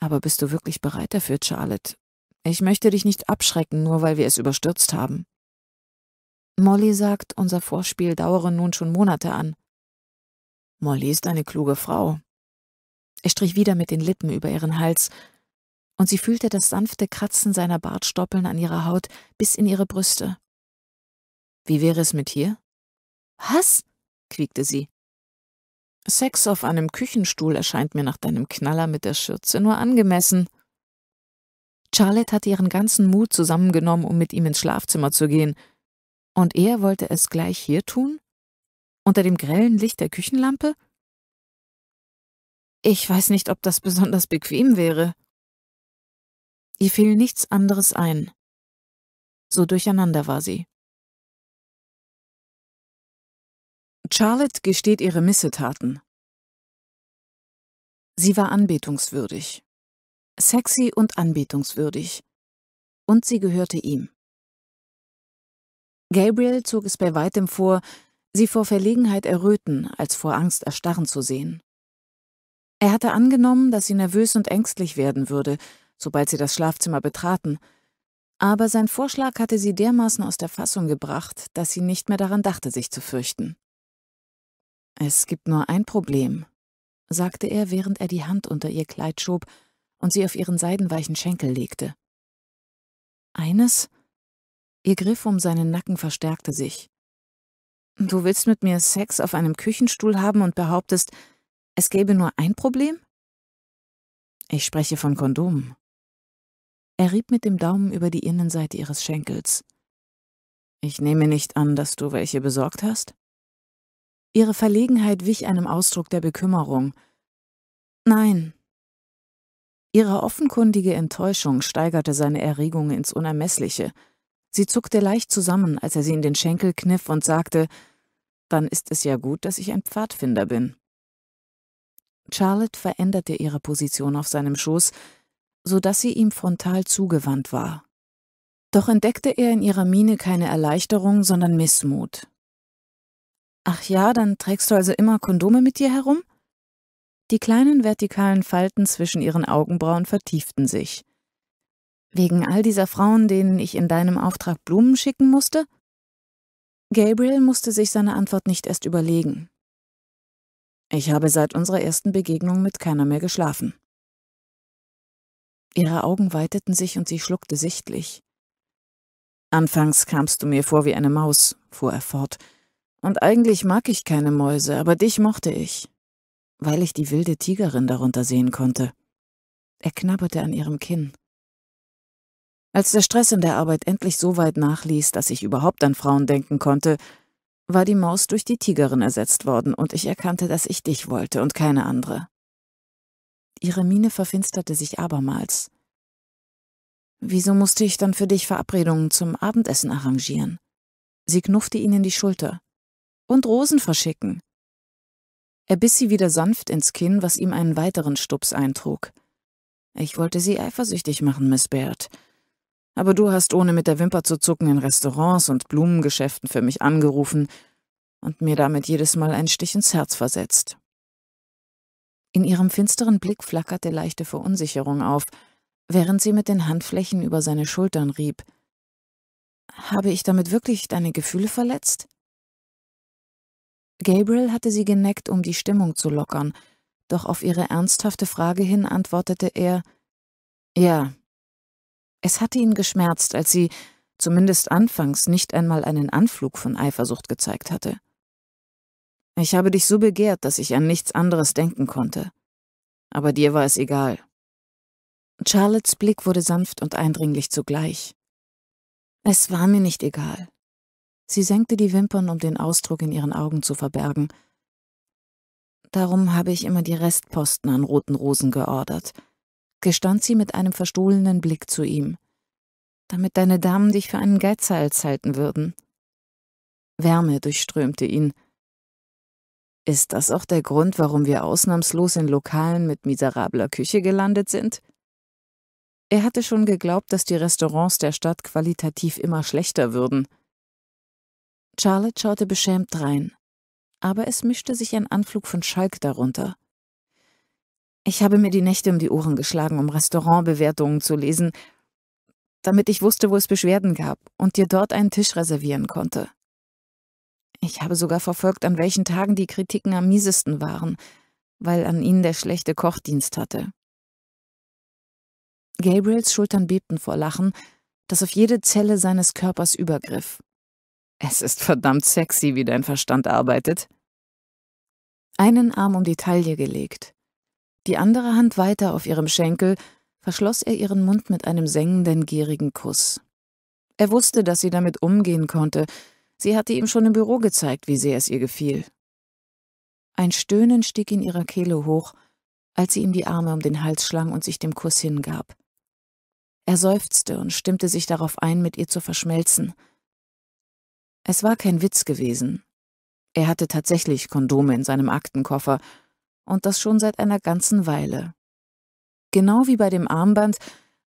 Aber bist du wirklich bereit dafür, Charlotte? Ich möchte dich nicht abschrecken, nur weil wir es überstürzt haben. Molly sagt, unser Vorspiel dauere nun schon Monate an. Molly ist eine kluge Frau. Er strich wieder mit den Lippen über ihren Hals, und sie fühlte das sanfte Kratzen seiner Bartstoppeln an ihrer Haut bis in ihre Brüste. Wie wäre es mit hier? Was? quiekte sie. Sex auf einem Küchenstuhl erscheint mir nach deinem Knaller mit der Schürze nur angemessen. Charlotte hatte ihren ganzen Mut zusammengenommen, um mit ihm ins Schlafzimmer zu gehen. Und er wollte es gleich hier tun? Unter dem grellen Licht der Küchenlampe? Ich weiß nicht, ob das besonders bequem wäre. Ihr fiel nichts anderes ein. So durcheinander war sie. Charlotte gesteht ihre Missetaten. Sie war anbetungswürdig. Sexy und anbetungswürdig. Und sie gehörte ihm. Gabriel zog es bei weitem vor, sie vor Verlegenheit erröten, als vor Angst erstarren zu sehen. Er hatte angenommen, dass sie nervös und ängstlich werden würde, sobald sie das Schlafzimmer betraten, aber sein Vorschlag hatte sie dermaßen aus der Fassung gebracht, dass sie nicht mehr daran dachte, sich zu fürchten. Es gibt nur ein Problem, sagte er, während er die Hand unter ihr Kleid schob und sie auf ihren seidenweichen Schenkel legte. Eines? Ihr Griff um seinen Nacken verstärkte sich. Du willst mit mir Sex auf einem Küchenstuhl haben und behauptest, es gäbe nur ein Problem? Ich spreche von Kondomen. Er rieb mit dem Daumen über die Innenseite ihres Schenkels. Ich nehme nicht an, dass du welche besorgt hast? Ihre Verlegenheit wich einem Ausdruck der Bekümmerung. Nein. Ihre offenkundige Enttäuschung steigerte seine Erregung ins Unermessliche. Sie zuckte leicht zusammen, als er sie in den Schenkel kniff und sagte, dann ist es ja gut, dass ich ein Pfadfinder bin. Charlotte veränderte ihre Position auf seinem Schoß, so dass sie ihm frontal zugewandt war. Doch entdeckte er in ihrer Miene keine Erleichterung, sondern Missmut. Ach ja, dann trägst du also immer Kondome mit dir herum? Die kleinen vertikalen Falten zwischen ihren Augenbrauen vertieften sich. Wegen all dieser Frauen, denen ich in deinem Auftrag Blumen schicken musste? Gabriel musste sich seine Antwort nicht erst überlegen. Ich habe seit unserer ersten Begegnung mit keiner mehr geschlafen. Ihre Augen weiteten sich und sie schluckte sichtlich. Anfangs kamst du mir vor wie eine Maus, fuhr er fort, und eigentlich mag ich keine Mäuse, aber dich mochte ich. Weil ich die wilde Tigerin darunter sehen konnte. Er knabberte an ihrem Kinn. Als der Stress in der Arbeit endlich so weit nachließ, dass ich überhaupt an Frauen denken konnte, war die Maus durch die Tigerin ersetzt worden und ich erkannte, dass ich dich wollte und keine andere. Ihre Miene verfinsterte sich abermals. Wieso musste ich dann für dich Verabredungen zum Abendessen arrangieren? Sie knuffte ihn in die Schulter und Rosen verschicken. Er biss sie wieder sanft ins Kinn, was ihm einen weiteren Stups eintrug. Ich wollte sie eifersüchtig machen, Miss Baird. Aber du hast ohne mit der Wimper zu zucken in Restaurants und Blumengeschäften für mich angerufen und mir damit jedes Mal einen Stich ins Herz versetzt. In ihrem finsteren Blick flackerte leichte Verunsicherung auf, während sie mit den Handflächen über seine Schultern rieb. Habe ich damit wirklich deine Gefühle verletzt? Gabriel hatte sie geneckt, um die Stimmung zu lockern, doch auf ihre ernsthafte Frage hin antwortete er Ja. Es hatte ihn geschmerzt, als sie, zumindest anfangs, nicht einmal einen Anflug von Eifersucht gezeigt hatte. Ich habe dich so begehrt, dass ich an nichts anderes denken konnte. Aber dir war es egal. Charlottes Blick wurde sanft und eindringlich zugleich. Es war mir nicht egal. Sie senkte die Wimpern, um den Ausdruck in ihren Augen zu verbergen. Darum habe ich immer die Restposten an roten Rosen geordert, gestand sie mit einem verstohlenen Blick zu ihm. Damit deine Damen dich für einen Geizer als halten würden. Wärme durchströmte ihn. Ist das auch der Grund, warum wir ausnahmslos in Lokalen mit miserabler Küche gelandet sind? Er hatte schon geglaubt, dass die Restaurants der Stadt qualitativ immer schlechter würden. Charlotte schaute beschämt rein, aber es mischte sich ein Anflug von Schalk darunter. Ich habe mir die Nächte um die Ohren geschlagen, um Restaurantbewertungen zu lesen, damit ich wusste, wo es Beschwerden gab und dir dort einen Tisch reservieren konnte. Ich habe sogar verfolgt, an welchen Tagen die Kritiken am miesesten waren, weil an ihnen der schlechte Kochdienst hatte. Gabriels Schultern bebten vor Lachen, das auf jede Zelle seines Körpers übergriff. Es ist verdammt sexy, wie dein Verstand arbeitet. Einen Arm um die Taille gelegt, die andere Hand weiter auf ihrem Schenkel, verschloss er ihren Mund mit einem sengenden, gierigen Kuss. Er wusste, dass sie damit umgehen konnte. Sie hatte ihm schon im Büro gezeigt, wie sehr es ihr gefiel. Ein Stöhnen stieg in ihrer Kehle hoch, als sie ihm die Arme um den Hals schlang und sich dem Kuss hingab. Er seufzte und stimmte sich darauf ein, mit ihr zu verschmelzen – es war kein Witz gewesen. Er hatte tatsächlich Kondome in seinem Aktenkoffer, und das schon seit einer ganzen Weile. Genau wie bei dem Armband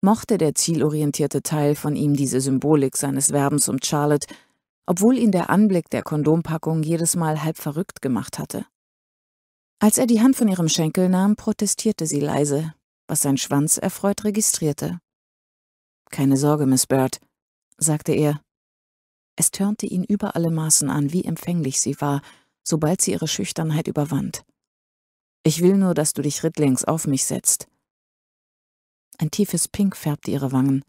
mochte der zielorientierte Teil von ihm diese Symbolik seines Werbens um Charlotte, obwohl ihn der Anblick der Kondompackung jedes Mal halb verrückt gemacht hatte. Als er die Hand von ihrem Schenkel nahm, protestierte sie leise, was sein Schwanz erfreut registrierte. Keine Sorge, Miss Bird, sagte er es törnte ihn über alle Maßen an, wie empfänglich sie war, sobald sie ihre Schüchternheit überwand. Ich will nur, dass du dich rittlings auf mich setzt. Ein tiefes Pink färbte ihre Wangen.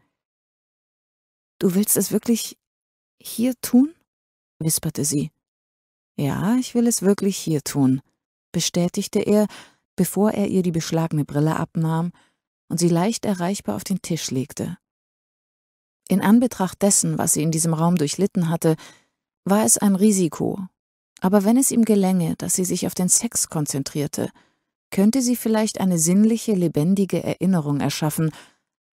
Du willst es wirklich hier tun? wisperte sie. Ja, ich will es wirklich hier tun, bestätigte er, bevor er ihr die beschlagene Brille abnahm und sie leicht erreichbar auf den Tisch legte. In Anbetracht dessen, was sie in diesem Raum durchlitten hatte, war es ein Risiko. Aber wenn es ihm gelänge, dass sie sich auf den Sex konzentrierte, könnte sie vielleicht eine sinnliche, lebendige Erinnerung erschaffen,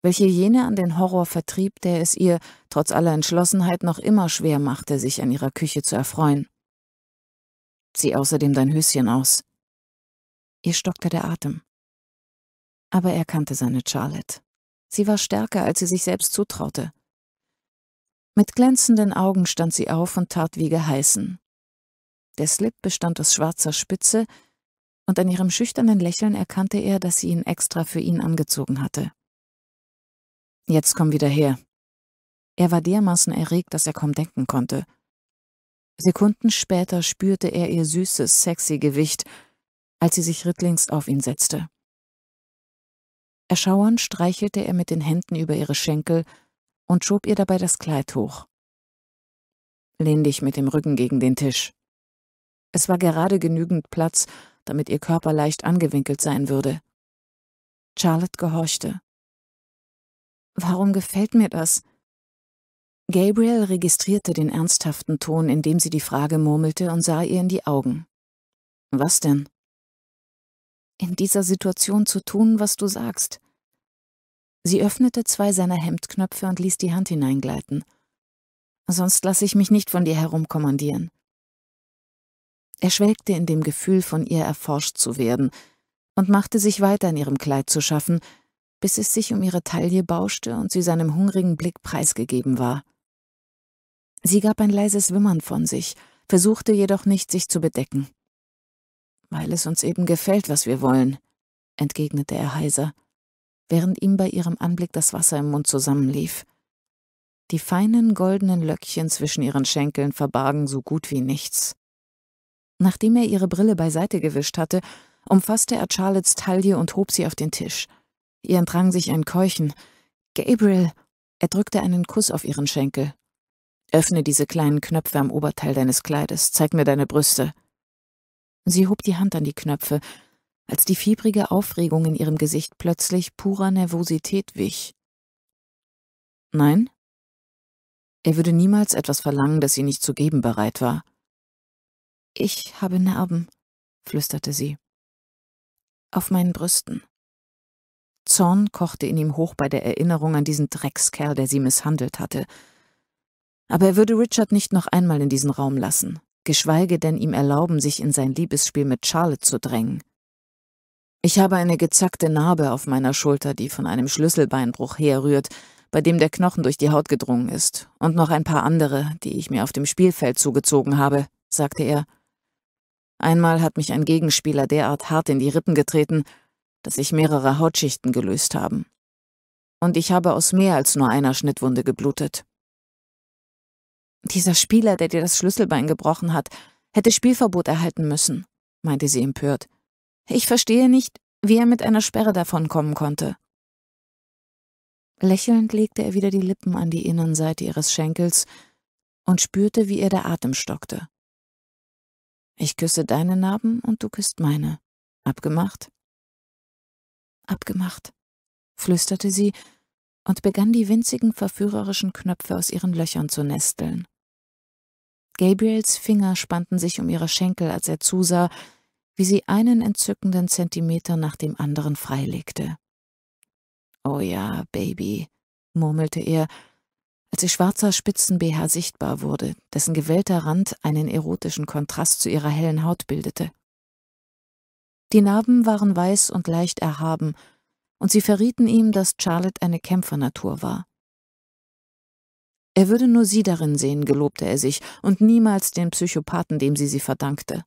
welche jene an den Horror vertrieb, der es ihr, trotz aller Entschlossenheit, noch immer schwer machte, sich an ihrer Küche zu erfreuen. Sieh außerdem dein Höschen aus. Ihr stockte der Atem. Aber er kannte seine Charlotte. Sie war stärker, als sie sich selbst zutraute. Mit glänzenden Augen stand sie auf und tat wie geheißen. Der Slip bestand aus schwarzer Spitze, und an ihrem schüchternen Lächeln erkannte er, dass sie ihn extra für ihn angezogen hatte. Jetzt komm wieder her. Er war dermaßen erregt, dass er kaum denken konnte. Sekunden später spürte er ihr süßes, sexy Gewicht, als sie sich rittlings auf ihn setzte. Erschauernd streichelte er mit den Händen über ihre Schenkel und schob ihr dabei das Kleid hoch. Lehn dich mit dem Rücken gegen den Tisch. Es war gerade genügend Platz, damit ihr Körper leicht angewinkelt sein würde. Charlotte gehorchte. Warum gefällt mir das? Gabriel registrierte den ernsthaften Ton, in dem sie die Frage murmelte und sah ihr in die Augen. Was denn? In dieser Situation zu tun, was du sagst. Sie öffnete zwei seiner Hemdknöpfe und ließ die Hand hineingleiten. Sonst lasse ich mich nicht von dir herumkommandieren. Er schwelgte in dem Gefühl, von ihr erforscht zu werden, und machte sich weiter in ihrem Kleid zu schaffen, bis es sich um ihre Taille bauschte und sie seinem hungrigen Blick preisgegeben war. Sie gab ein leises Wimmern von sich, versuchte jedoch nicht, sich zu bedecken. »Weil es uns eben gefällt, was wir wollen«, entgegnete er heiser während ihm bei ihrem Anblick das Wasser im Mund zusammenlief. Die feinen goldenen Löckchen zwischen ihren Schenkeln verbargen so gut wie nichts. Nachdem er ihre Brille beiseite gewischt hatte, umfasste er Charlottes Taille und hob sie auf den Tisch. Ihr entrang sich ein Keuchen. Gabriel! Er drückte einen Kuss auf ihren Schenkel. Öffne diese kleinen Knöpfe am Oberteil deines Kleides, zeig mir deine Brüste. Sie hob die Hand an die Knöpfe, als die fiebrige Aufregung in ihrem Gesicht plötzlich purer Nervosität wich. Nein? Er würde niemals etwas verlangen, das sie nicht zu geben bereit war. Ich habe Narben, flüsterte sie. Auf meinen Brüsten. Zorn kochte in ihm hoch bei der Erinnerung an diesen Dreckskerl, der sie misshandelt hatte. Aber er würde Richard nicht noch einmal in diesen Raum lassen, geschweige denn ihm erlauben, sich in sein Liebesspiel mit Charlotte zu drängen. Ich habe eine gezackte Narbe auf meiner Schulter, die von einem Schlüsselbeinbruch herrührt, bei dem der Knochen durch die Haut gedrungen ist, und noch ein paar andere, die ich mir auf dem Spielfeld zugezogen habe, sagte er. Einmal hat mich ein Gegenspieler derart hart in die Rippen getreten, dass sich mehrere Hautschichten gelöst haben. Und ich habe aus mehr als nur einer Schnittwunde geblutet. Dieser Spieler, der dir das Schlüsselbein gebrochen hat, hätte Spielverbot erhalten müssen, meinte sie empört. Ich verstehe nicht, wie er mit einer Sperre davonkommen konnte. Lächelnd legte er wieder die Lippen an die Innenseite ihres Schenkels und spürte, wie ihr der Atem stockte. Ich küsse deine Narben und du küsst meine. Abgemacht? Abgemacht, flüsterte sie und begann die winzigen verführerischen Knöpfe aus ihren Löchern zu nesteln. Gabriels Finger spannten sich um ihre Schenkel, als er zusah, wie sie einen entzückenden Zentimeter nach dem anderen freilegte. Oh ja, Baby, murmelte er, als ihr schwarzer Spitzen-BH sichtbar wurde, dessen gewellter Rand einen erotischen Kontrast zu ihrer hellen Haut bildete. Die Narben waren weiß und leicht erhaben, und sie verrieten ihm, dass Charlotte eine Kämpfernatur war. Er würde nur sie darin sehen, gelobte er sich, und niemals den Psychopathen, dem sie sie verdankte.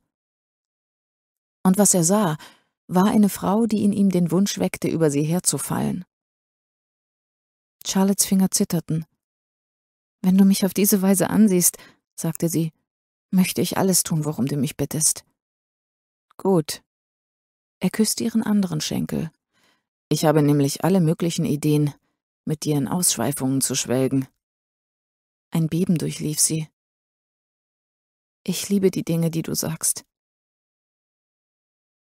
Und was er sah, war eine Frau, die in ihm den Wunsch weckte, über sie herzufallen. Charlottes Finger zitterten. Wenn du mich auf diese Weise ansiehst, sagte sie, möchte ich alles tun, worum du mich bittest. Gut. Er küsste ihren anderen Schenkel. Ich habe nämlich alle möglichen Ideen, mit dir in Ausschweifungen zu schwelgen. Ein Beben durchlief sie. Ich liebe die Dinge, die du sagst.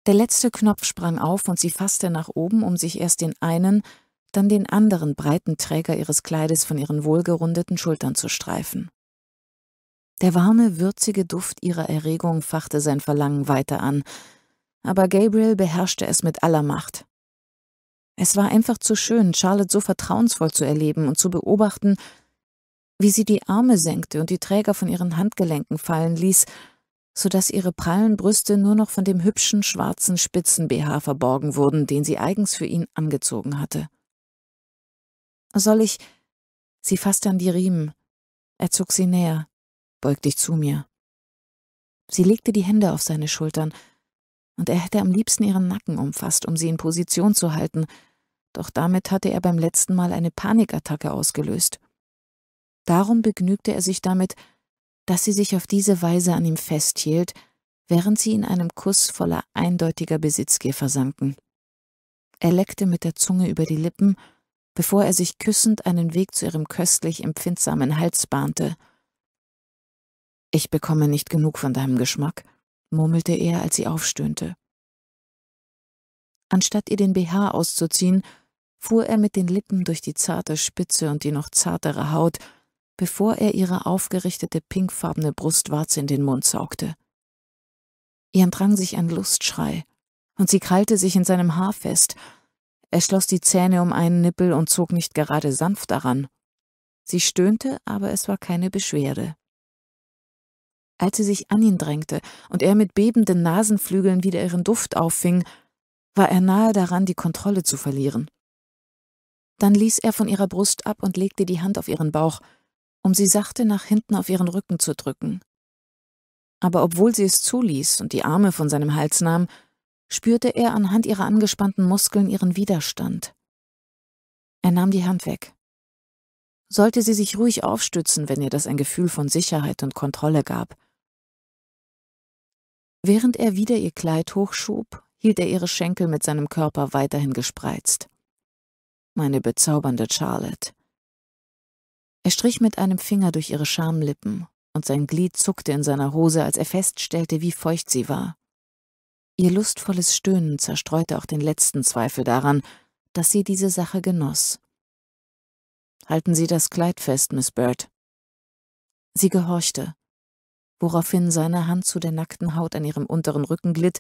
Der letzte Knopf sprang auf und sie fasste nach oben, um sich erst den einen, dann den anderen breiten Träger ihres Kleides von ihren wohlgerundeten Schultern zu streifen. Der warme, würzige Duft ihrer Erregung fachte sein Verlangen weiter an, aber Gabriel beherrschte es mit aller Macht. Es war einfach zu schön, Charlotte so vertrauensvoll zu erleben und zu beobachten, wie sie die Arme senkte und die Träger von ihren Handgelenken fallen ließ, so dass ihre prallen Brüste nur noch von dem hübschen schwarzen Spitzen-BH verborgen wurden, den sie eigens für ihn angezogen hatte. Soll ich... Sie fasste an die Riemen. Er zog sie näher, beugte dich zu mir. Sie legte die Hände auf seine Schultern, und er hätte am liebsten ihren Nacken umfasst, um sie in Position zu halten, doch damit hatte er beim letzten Mal eine Panikattacke ausgelöst. Darum begnügte er sich damit, dass sie sich auf diese Weise an ihm festhielt, während sie in einem Kuss voller eindeutiger Besitzgier versanken. Er leckte mit der Zunge über die Lippen, bevor er sich küssend einen Weg zu ihrem köstlich empfindsamen Hals bahnte. Ich bekomme nicht genug von deinem Geschmack, murmelte er, als sie aufstöhnte. Anstatt ihr den BH auszuziehen, fuhr er mit den Lippen durch die zarte Spitze und die noch zartere Haut, bevor er ihre aufgerichtete pinkfarbene Brustwarze in den Mund saugte. Ihr entrang sich ein Lustschrei, und sie krallte sich in seinem Haar fest. Er schloss die Zähne um einen Nippel und zog nicht gerade sanft daran. Sie stöhnte, aber es war keine Beschwerde. Als sie sich an ihn drängte und er mit bebenden Nasenflügeln wieder ihren Duft auffing, war er nahe daran, die Kontrolle zu verlieren. Dann ließ er von ihrer Brust ab und legte die Hand auf ihren Bauch, um sie sachte nach hinten auf ihren Rücken zu drücken. Aber obwohl sie es zuließ und die Arme von seinem Hals nahm, spürte er anhand ihrer angespannten Muskeln ihren Widerstand. Er nahm die Hand weg. Sollte sie sich ruhig aufstützen, wenn ihr das ein Gefühl von Sicherheit und Kontrolle gab. Während er wieder ihr Kleid hochschob, hielt er ihre Schenkel mit seinem Körper weiterhin gespreizt. Meine bezaubernde Charlotte. Er strich mit einem Finger durch ihre Schamlippen, und sein Glied zuckte in seiner Hose, als er feststellte, wie feucht sie war. Ihr lustvolles Stöhnen zerstreute auch den letzten Zweifel daran, dass sie diese Sache genoss. Halten Sie das Kleid fest, Miss Bird. Sie gehorchte, woraufhin seine Hand zu der nackten Haut an ihrem unteren Rücken glitt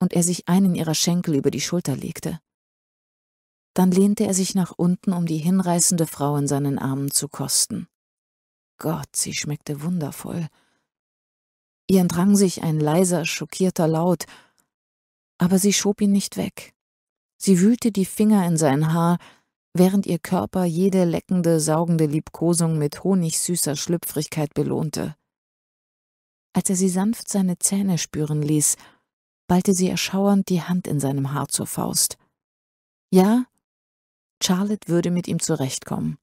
und er sich einen ihrer Schenkel über die Schulter legte. Dann lehnte er sich nach unten, um die hinreißende Frau in seinen Armen zu kosten. Gott, sie schmeckte wundervoll. Ihr entrang sich ein leiser, schockierter Laut, aber sie schob ihn nicht weg. Sie wühlte die Finger in sein Haar, während ihr Körper jede leckende, saugende Liebkosung mit honigsüßer Schlüpfrigkeit belohnte. Als er sie sanft seine Zähne spüren ließ, ballte sie erschauernd die Hand in seinem Haar zur Faust. Ja, Charlotte würde mit ihm zurechtkommen.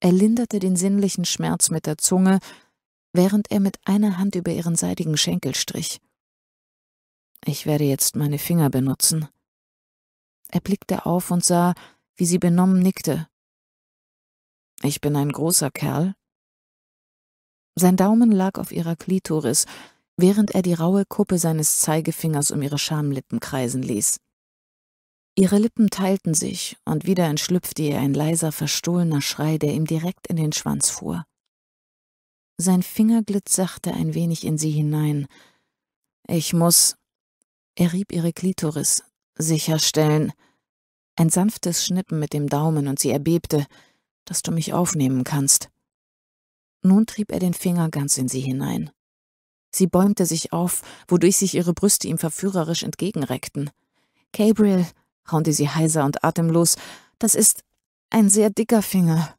Er linderte den sinnlichen Schmerz mit der Zunge, während er mit einer Hand über ihren seidigen Schenkel strich. Ich werde jetzt meine Finger benutzen. Er blickte auf und sah, wie sie benommen nickte. Ich bin ein großer Kerl. Sein Daumen lag auf ihrer Klitoris, während er die raue Kuppe seines Zeigefingers um ihre Schamlippen kreisen ließ. Ihre Lippen teilten sich, und wieder entschlüpfte ihr ein leiser, verstohlener Schrei, der ihm direkt in den Schwanz fuhr. Sein Finger glitt sachte ein wenig in sie hinein. Ich muss. Er rieb ihre Klitoris. Sicherstellen. Ein sanftes Schnippen mit dem Daumen, und sie erbebte, dass du mich aufnehmen kannst. Nun trieb er den Finger ganz in sie hinein. Sie bäumte sich auf, wodurch sich ihre Brüste ihm verführerisch entgegenreckten. Gabriel, raunte sie heiser und atemlos. Das ist ein sehr dicker Finger.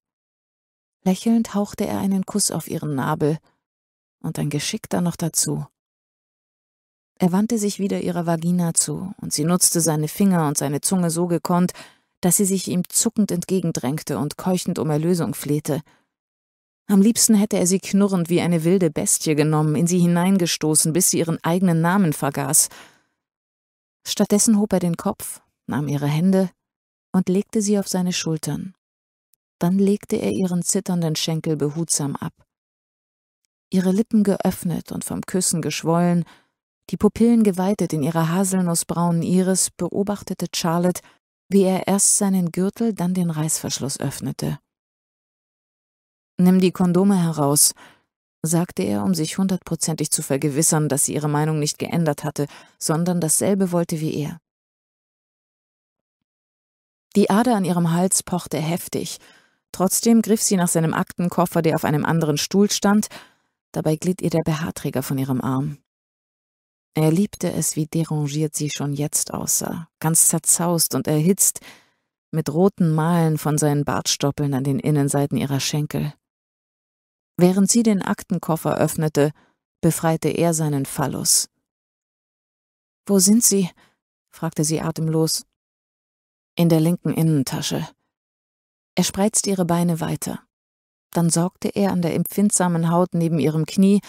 Lächelnd hauchte er einen Kuss auf ihren Nabel. Und ein geschickter noch dazu. Er wandte sich wieder ihrer Vagina zu, und sie nutzte seine Finger und seine Zunge so gekonnt, dass sie sich ihm zuckend entgegendrängte und keuchend um Erlösung flehte. Am liebsten hätte er sie knurrend wie eine wilde Bestie genommen, in sie hineingestoßen, bis sie ihren eigenen Namen vergaß. Stattdessen hob er den Kopf, nahm ihre Hände und legte sie auf seine Schultern. Dann legte er ihren zitternden Schenkel behutsam ab. Ihre Lippen geöffnet und vom Küssen geschwollen, die Pupillen geweitet in ihrer haselnussbraunen Iris, beobachtete Charlotte, wie er erst seinen Gürtel, dann den Reißverschluss öffnete. Nimm die Kondome heraus, sagte er, um sich hundertprozentig zu vergewissern, dass sie ihre Meinung nicht geändert hatte, sondern dasselbe wollte wie er. Die Ader an ihrem Hals pochte heftig. Trotzdem griff sie nach seinem Aktenkoffer, der auf einem anderen Stuhl stand. Dabei glitt ihr der Behaarträger von ihrem Arm. Er liebte es, wie derangiert sie schon jetzt aussah, ganz zerzaust und erhitzt, mit roten Malen von seinen Bartstoppeln an den Innenseiten ihrer Schenkel. Während sie den Aktenkoffer öffnete, befreite er seinen Phallus. »Wo sind Sie?« fragte sie atemlos in der linken Innentasche. Er spreizte ihre Beine weiter. Dann sorgte er an der empfindsamen Haut neben ihrem Knie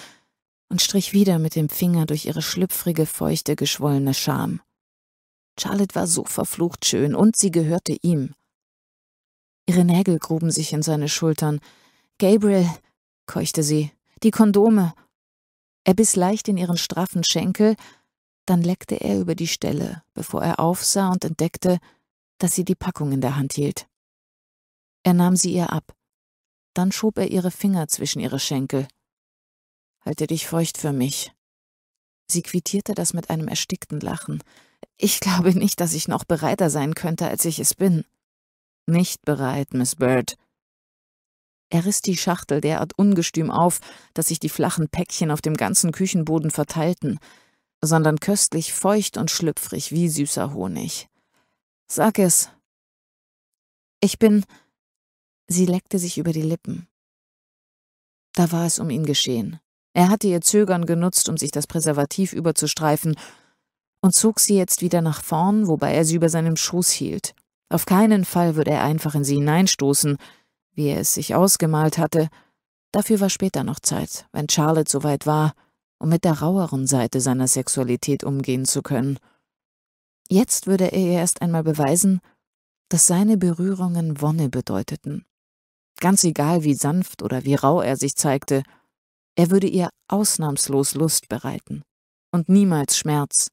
und strich wieder mit dem Finger durch ihre schlüpfrige, feuchte, geschwollene Scham. Charlotte war so verflucht schön und sie gehörte ihm. Ihre Nägel gruben sich in seine Schultern. Gabriel, keuchte sie, die Kondome. Er biss leicht in ihren straffen Schenkel, dann leckte er über die Stelle, bevor er aufsah und entdeckte, dass sie die Packung in der Hand hielt. Er nahm sie ihr ab. Dann schob er ihre Finger zwischen ihre Schenkel. Halte dich feucht für mich. Sie quittierte das mit einem erstickten Lachen. Ich glaube nicht, dass ich noch bereiter sein könnte, als ich es bin. Nicht bereit, Miss Bird. Er riss die Schachtel derart ungestüm auf, dass sich die flachen Päckchen auf dem ganzen Küchenboden verteilten, sondern köstlich feucht und schlüpfrig wie süßer Honig. Sag es. Ich bin. Sie leckte sich über die Lippen. Da war es um ihn geschehen. Er hatte ihr Zögern genutzt, um sich das Präservativ überzustreifen, und zog sie jetzt wieder nach vorn, wobei er sie über seinem Schoß hielt. Auf keinen Fall würde er einfach in sie hineinstoßen, wie er es sich ausgemalt hatte. Dafür war später noch Zeit, wenn Charlotte soweit war, um mit der raueren Seite seiner Sexualität umgehen zu können. Jetzt würde er ihr erst einmal beweisen, dass seine Berührungen Wonne bedeuteten. Ganz egal, wie sanft oder wie rau er sich zeigte, er würde ihr ausnahmslos Lust bereiten und niemals Schmerz.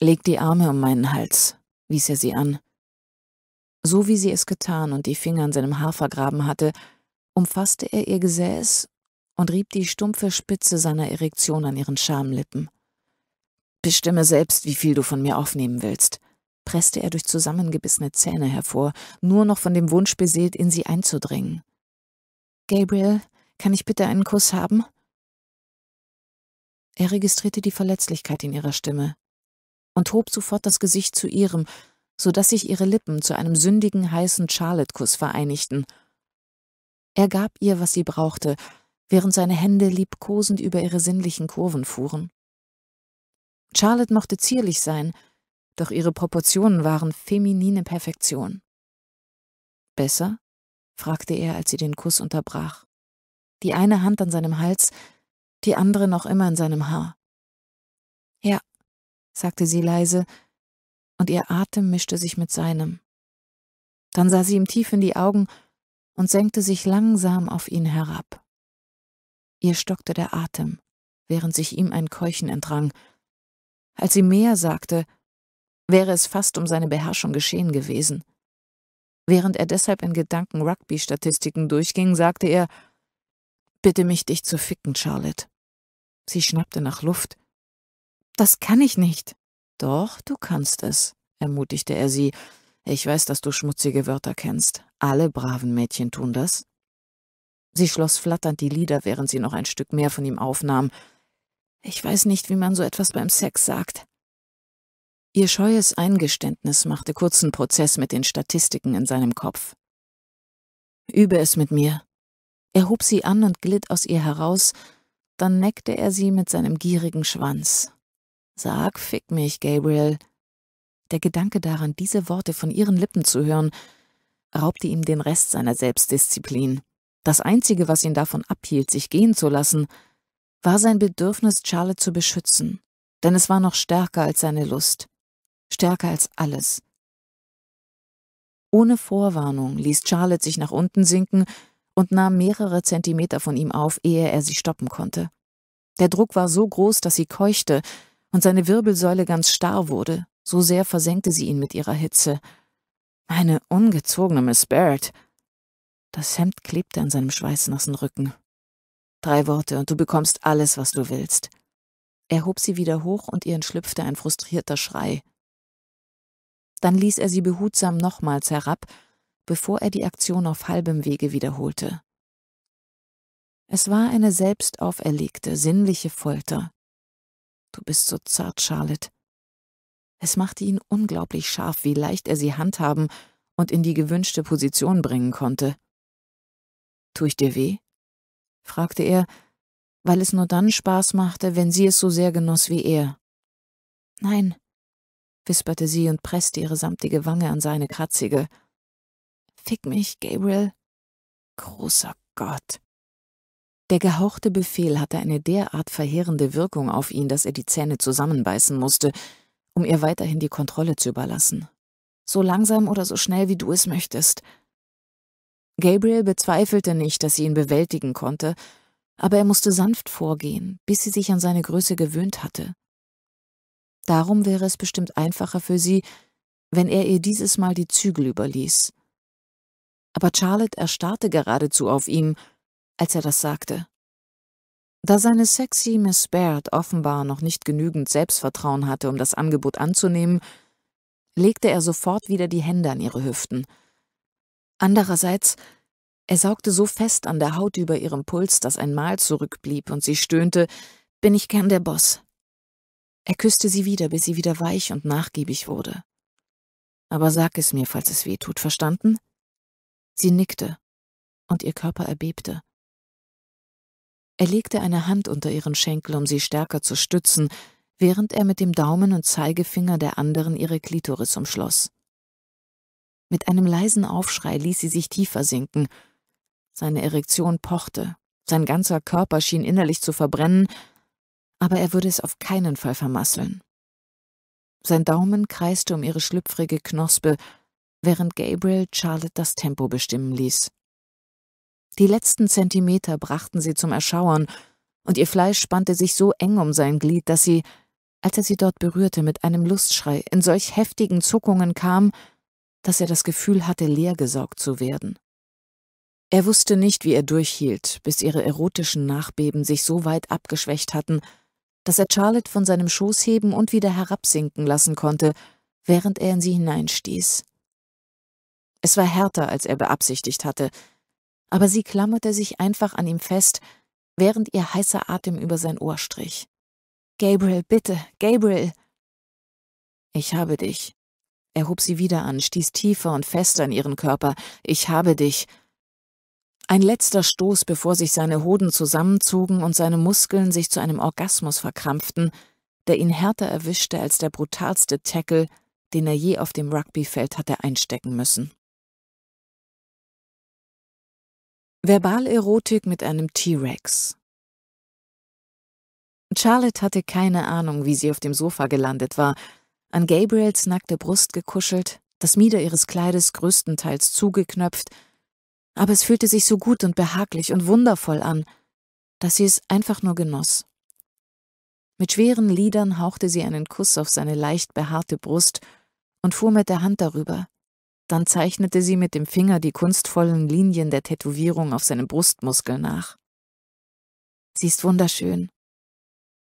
Leg die Arme um meinen Hals, wies er sie an. So wie sie es getan und die Finger in seinem Haar vergraben hatte, umfasste er ihr Gesäß und rieb die stumpfe Spitze seiner Erektion an ihren Schamlippen. Bestimme selbst, wie viel du von mir aufnehmen willst, presste er durch zusammengebissene Zähne hervor, nur noch von dem Wunsch beseelt, in sie einzudringen. Gabriel, kann ich bitte einen Kuss haben? Er registrierte die Verletzlichkeit in ihrer Stimme und hob sofort das Gesicht zu ihrem, so dass sich ihre Lippen zu einem sündigen, heißen Charlotte-Kuss vereinigten. Er gab ihr, was sie brauchte, während seine Hände liebkosend über ihre sinnlichen Kurven fuhren. Charlotte mochte zierlich sein, doch ihre Proportionen waren feminine Perfektion. Besser? fragte er, als sie den Kuss unterbrach. Die eine Hand an seinem Hals, die andere noch immer in seinem Haar. Ja, sagte sie leise, und ihr Atem mischte sich mit seinem. Dann sah sie ihm tief in die Augen und senkte sich langsam auf ihn herab. Ihr stockte der Atem, während sich ihm ein Keuchen entrang, als sie mehr sagte, wäre es fast um seine Beherrschung geschehen gewesen. Während er deshalb in Gedanken Rugby-Statistiken durchging, sagte er, Bitte mich, dich zu ficken, Charlotte. Sie schnappte nach Luft. Das kann ich nicht. Doch, du kannst es, ermutigte er sie. Ich weiß, dass du schmutzige Wörter kennst. Alle braven Mädchen tun das. Sie schloss flatternd die Lider, während sie noch ein Stück mehr von ihm aufnahm. Ich weiß nicht, wie man so etwas beim Sex sagt. Ihr scheues Eingeständnis machte kurzen Prozess mit den Statistiken in seinem Kopf. Übe es mit mir. Er hob sie an und glitt aus ihr heraus, dann neckte er sie mit seinem gierigen Schwanz. Sag, fick mich, Gabriel. Der Gedanke daran, diese Worte von ihren Lippen zu hören, raubte ihm den Rest seiner Selbstdisziplin. Das Einzige, was ihn davon abhielt, sich gehen zu lassen, war sein Bedürfnis, Charlotte zu beschützen, denn es war noch stärker als seine Lust, stärker als alles. Ohne Vorwarnung ließ Charlotte sich nach unten sinken und nahm mehrere Zentimeter von ihm auf, ehe er sie stoppen konnte. Der Druck war so groß, dass sie keuchte und seine Wirbelsäule ganz starr wurde, so sehr versenkte sie ihn mit ihrer Hitze. Eine ungezogene Miss Barrett. Das Hemd klebte an seinem schweißnassen Rücken. Drei Worte und du bekommst alles, was du willst. Er hob sie wieder hoch und ihr entschlüpfte ein frustrierter Schrei. Dann ließ er sie behutsam nochmals herab, bevor er die Aktion auf halbem Wege wiederholte. Es war eine selbst auferlegte, sinnliche Folter. Du bist so zart, Charlotte. Es machte ihn unglaublich scharf, wie leicht er sie handhaben und in die gewünschte Position bringen konnte. Tu ich dir weh? fragte er, weil es nur dann Spaß machte, wenn sie es so sehr genoss wie er. Nein, wisperte sie und presste ihre samtige Wange an seine kratzige. Fick mich, Gabriel. Großer Gott. Der gehauchte Befehl hatte eine derart verheerende Wirkung auf ihn, dass er die Zähne zusammenbeißen musste, um ihr weiterhin die Kontrolle zu überlassen. So langsam oder so schnell, wie du es möchtest, Gabriel bezweifelte nicht, dass sie ihn bewältigen konnte, aber er musste sanft vorgehen, bis sie sich an seine Größe gewöhnt hatte. Darum wäre es bestimmt einfacher für sie, wenn er ihr dieses Mal die Zügel überließ. Aber Charlotte erstarrte geradezu auf ihm, als er das sagte. Da seine sexy Miss Baird offenbar noch nicht genügend Selbstvertrauen hatte, um das Angebot anzunehmen, legte er sofort wieder die Hände an ihre Hüften – Andererseits, er saugte so fest an der Haut über ihrem Puls, dass ein Mal zurückblieb und sie stöhnte, bin ich gern der Boss. Er küsste sie wieder, bis sie wieder weich und nachgiebig wurde. Aber sag es mir, falls es weh tut, verstanden? Sie nickte, und ihr Körper erbebte. Er legte eine Hand unter ihren Schenkel, um sie stärker zu stützen, während er mit dem Daumen und Zeigefinger der anderen ihre Klitoris umschloss. Mit einem leisen Aufschrei ließ sie sich tiefer sinken. Seine Erektion pochte, sein ganzer Körper schien innerlich zu verbrennen, aber er würde es auf keinen Fall vermasseln. Sein Daumen kreiste um ihre schlüpfrige Knospe, während Gabriel Charlotte das Tempo bestimmen ließ. Die letzten Zentimeter brachten sie zum Erschauern, und ihr Fleisch spannte sich so eng um sein Glied, dass sie, als er sie dort berührte, mit einem Lustschrei in solch heftigen Zuckungen kam, dass er das Gefühl hatte, leergesaugt zu werden. Er wusste nicht, wie er durchhielt, bis ihre erotischen Nachbeben sich so weit abgeschwächt hatten, dass er Charlotte von seinem Schoß heben und wieder herabsinken lassen konnte, während er in sie hineinstieß. Es war härter, als er beabsichtigt hatte, aber sie klammerte sich einfach an ihm fest, während ihr heißer Atem über sein Ohr strich. Gabriel, bitte, Gabriel. Ich habe dich, er hob sie wieder an, stieß tiefer und fester in ihren Körper. Ich habe dich. Ein letzter Stoß, bevor sich seine Hoden zusammenzogen und seine Muskeln sich zu einem Orgasmus verkrampften, der ihn härter erwischte als der brutalste Tackle, den er je auf dem Rugbyfeld hatte einstecken müssen. Verbalerotik mit einem T-Rex Charlotte hatte keine Ahnung, wie sie auf dem Sofa gelandet war, an Gabriels nackte Brust gekuschelt, das Mieder ihres Kleides größtenteils zugeknöpft, aber es fühlte sich so gut und behaglich und wundervoll an, dass sie es einfach nur genoss. Mit schweren Lidern hauchte sie einen Kuss auf seine leicht behaarte Brust und fuhr mit der Hand darüber. Dann zeichnete sie mit dem Finger die kunstvollen Linien der Tätowierung auf seinem Brustmuskel nach. Sie ist wunderschön.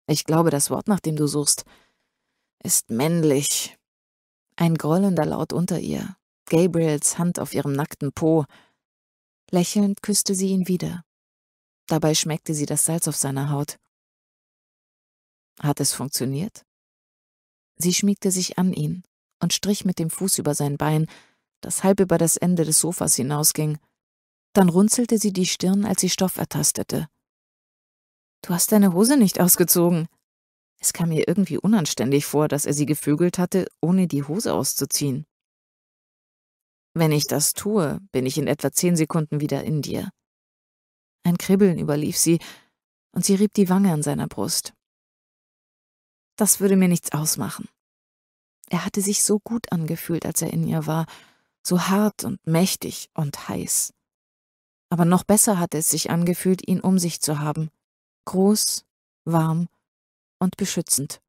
Ich glaube, das Wort, nach dem du suchst, ist männlich. Ein grollender Laut unter ihr, Gabriels Hand auf ihrem nackten Po. Lächelnd küsste sie ihn wieder. Dabei schmeckte sie das Salz auf seiner Haut. Hat es funktioniert? Sie schmiegte sich an ihn und strich mit dem Fuß über sein Bein, das halb über das Ende des Sofas hinausging. Dann runzelte sie die Stirn, als sie Stoff ertastete. Du hast deine Hose nicht ausgezogen, es kam ihr irgendwie unanständig vor, dass er sie gevögelt hatte, ohne die Hose auszuziehen. Wenn ich das tue, bin ich in etwa zehn Sekunden wieder in dir. Ein Kribbeln überlief sie, und sie rieb die Wange an seiner Brust. Das würde mir nichts ausmachen. Er hatte sich so gut angefühlt, als er in ihr war, so hart und mächtig und heiß. Aber noch besser hatte es sich angefühlt, ihn um sich zu haben, groß, warm und beschützend.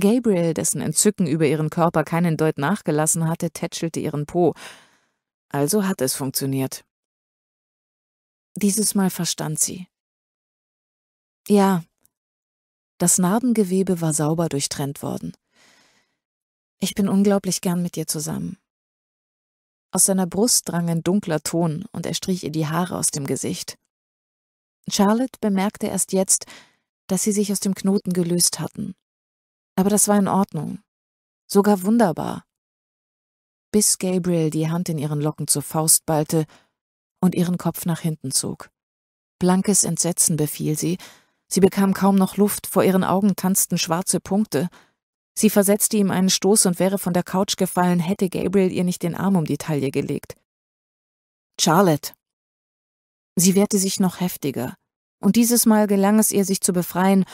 Gabriel, dessen Entzücken über ihren Körper keinen Deut nachgelassen hatte, tätschelte ihren Po. Also hat es funktioniert. Dieses Mal verstand sie. Ja, das Narbengewebe war sauber durchtrennt worden. Ich bin unglaublich gern mit dir zusammen. Aus seiner Brust drang ein dunkler Ton und er strich ihr die Haare aus dem Gesicht. Charlotte bemerkte erst jetzt, dass sie sich aus dem Knoten gelöst hatten. Aber das war in Ordnung, sogar wunderbar. Bis Gabriel die Hand in ihren Locken zur Faust ballte und ihren Kopf nach hinten zog. Blankes Entsetzen befiel sie, sie bekam kaum noch Luft, vor ihren Augen tanzten schwarze Punkte. Sie versetzte ihm einen Stoß und wäre von der Couch gefallen, hätte Gabriel ihr nicht den Arm um die Taille gelegt. Charlotte! Sie wehrte sich noch heftiger und dieses Mal gelang es ihr, sich zu befreien,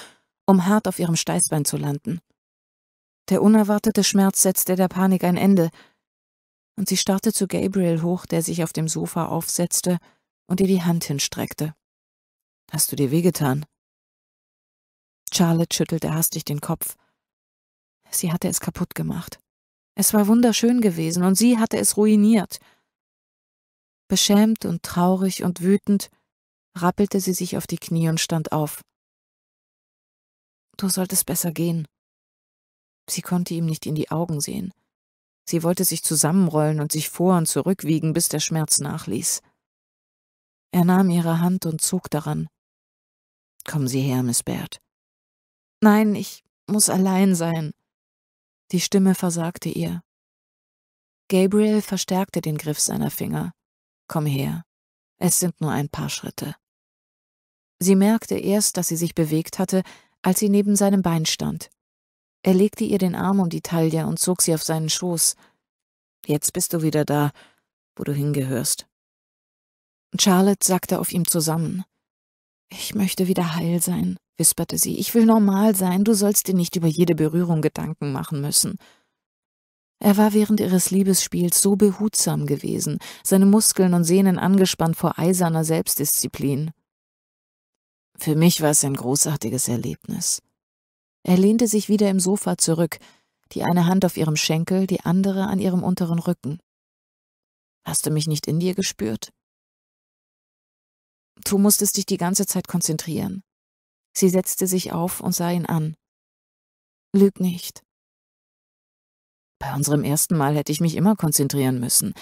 um hart auf ihrem Steißbein zu landen. Der unerwartete Schmerz setzte der Panik ein Ende, und sie starrte zu Gabriel hoch, der sich auf dem Sofa aufsetzte und ihr die Hand hinstreckte. Hast du dir wehgetan? Charlotte schüttelte hastig den Kopf. Sie hatte es kaputt gemacht. Es war wunderschön gewesen, und sie hatte es ruiniert. Beschämt und traurig und wütend rappelte sie sich auf die Knie und stand auf. Du solltest besser gehen. Sie konnte ihm nicht in die Augen sehen. Sie wollte sich zusammenrollen und sich vor und zurückwiegen, bis der Schmerz nachließ. Er nahm ihre Hand und zog daran. Kommen Sie her, Miss Baird. Nein, ich muss allein sein. Die Stimme versagte ihr. Gabriel verstärkte den Griff seiner Finger. Komm her. Es sind nur ein paar Schritte. Sie merkte erst, dass sie sich bewegt hatte, als sie neben seinem Bein stand. Er legte ihr den Arm um die Taille und zog sie auf seinen Schoß. Jetzt bist du wieder da, wo du hingehörst. Charlotte sackte auf ihm zusammen. Ich möchte wieder heil sein, wisperte sie. Ich will normal sein, du sollst dir nicht über jede Berührung Gedanken machen müssen. Er war während ihres Liebesspiels so behutsam gewesen, seine Muskeln und Sehnen angespannt vor eiserner Selbstdisziplin. Für mich war es ein großartiges Erlebnis. Er lehnte sich wieder im Sofa zurück, die eine Hand auf ihrem Schenkel, die andere an ihrem unteren Rücken. Hast du mich nicht in dir gespürt? Du musstest dich die ganze Zeit konzentrieren. Sie setzte sich auf und sah ihn an. Lüg nicht. Bei unserem ersten Mal hätte ich mich immer konzentrieren müssen.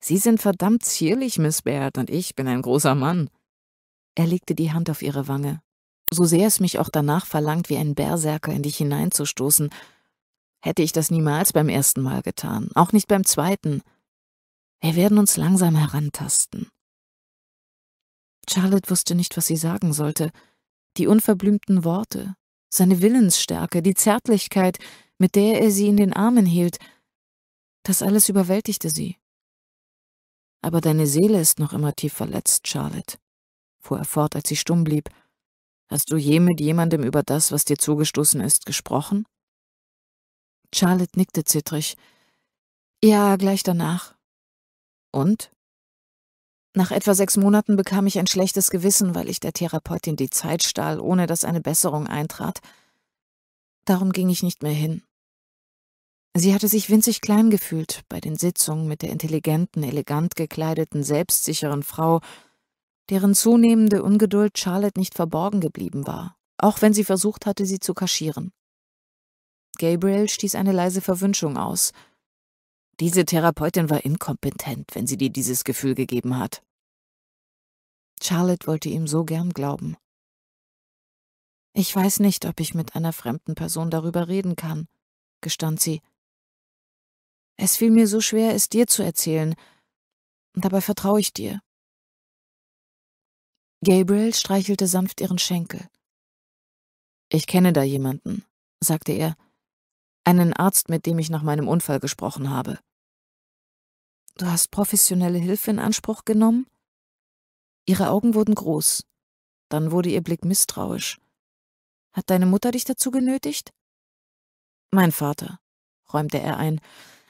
Sie sind verdammt zierlich, Miss Baird, und ich bin ein großer Mann. Er legte die Hand auf ihre Wange. So sehr es mich auch danach verlangt, wie ein Berserker in dich hineinzustoßen, hätte ich das niemals beim ersten Mal getan, auch nicht beim zweiten. Wir werden uns langsam herantasten. Charlotte wusste nicht, was sie sagen sollte. Die unverblümten Worte, seine Willensstärke, die Zärtlichkeit, mit der er sie in den Armen hielt, das alles überwältigte sie. Aber deine Seele ist noch immer tief verletzt, Charlotte fuhr er fort, als sie stumm blieb. Hast du je mit jemandem über das, was dir zugestoßen ist, gesprochen? Charlotte nickte zittrig. Ja, gleich danach. Und? Nach etwa sechs Monaten bekam ich ein schlechtes Gewissen, weil ich der Therapeutin die Zeit stahl, ohne dass eine Besserung eintrat. Darum ging ich nicht mehr hin. Sie hatte sich winzig klein gefühlt bei den Sitzungen mit der intelligenten, elegant gekleideten, selbstsicheren Frau, deren zunehmende Ungeduld Charlotte nicht verborgen geblieben war, auch wenn sie versucht hatte, sie zu kaschieren. Gabriel stieß eine leise Verwünschung aus. Diese Therapeutin war inkompetent, wenn sie dir dieses Gefühl gegeben hat. Charlotte wollte ihm so gern glauben. Ich weiß nicht, ob ich mit einer fremden Person darüber reden kann, gestand sie. Es fiel mir so schwer, es dir zu erzählen, dabei vertraue ich dir. Gabriel streichelte sanft ihren Schenkel. Ich kenne da jemanden, sagte er. Einen Arzt, mit dem ich nach meinem Unfall gesprochen habe. Du hast professionelle Hilfe in Anspruch genommen? Ihre Augen wurden groß. Dann wurde ihr Blick misstrauisch. Hat deine Mutter dich dazu genötigt? Mein Vater, räumte er ein.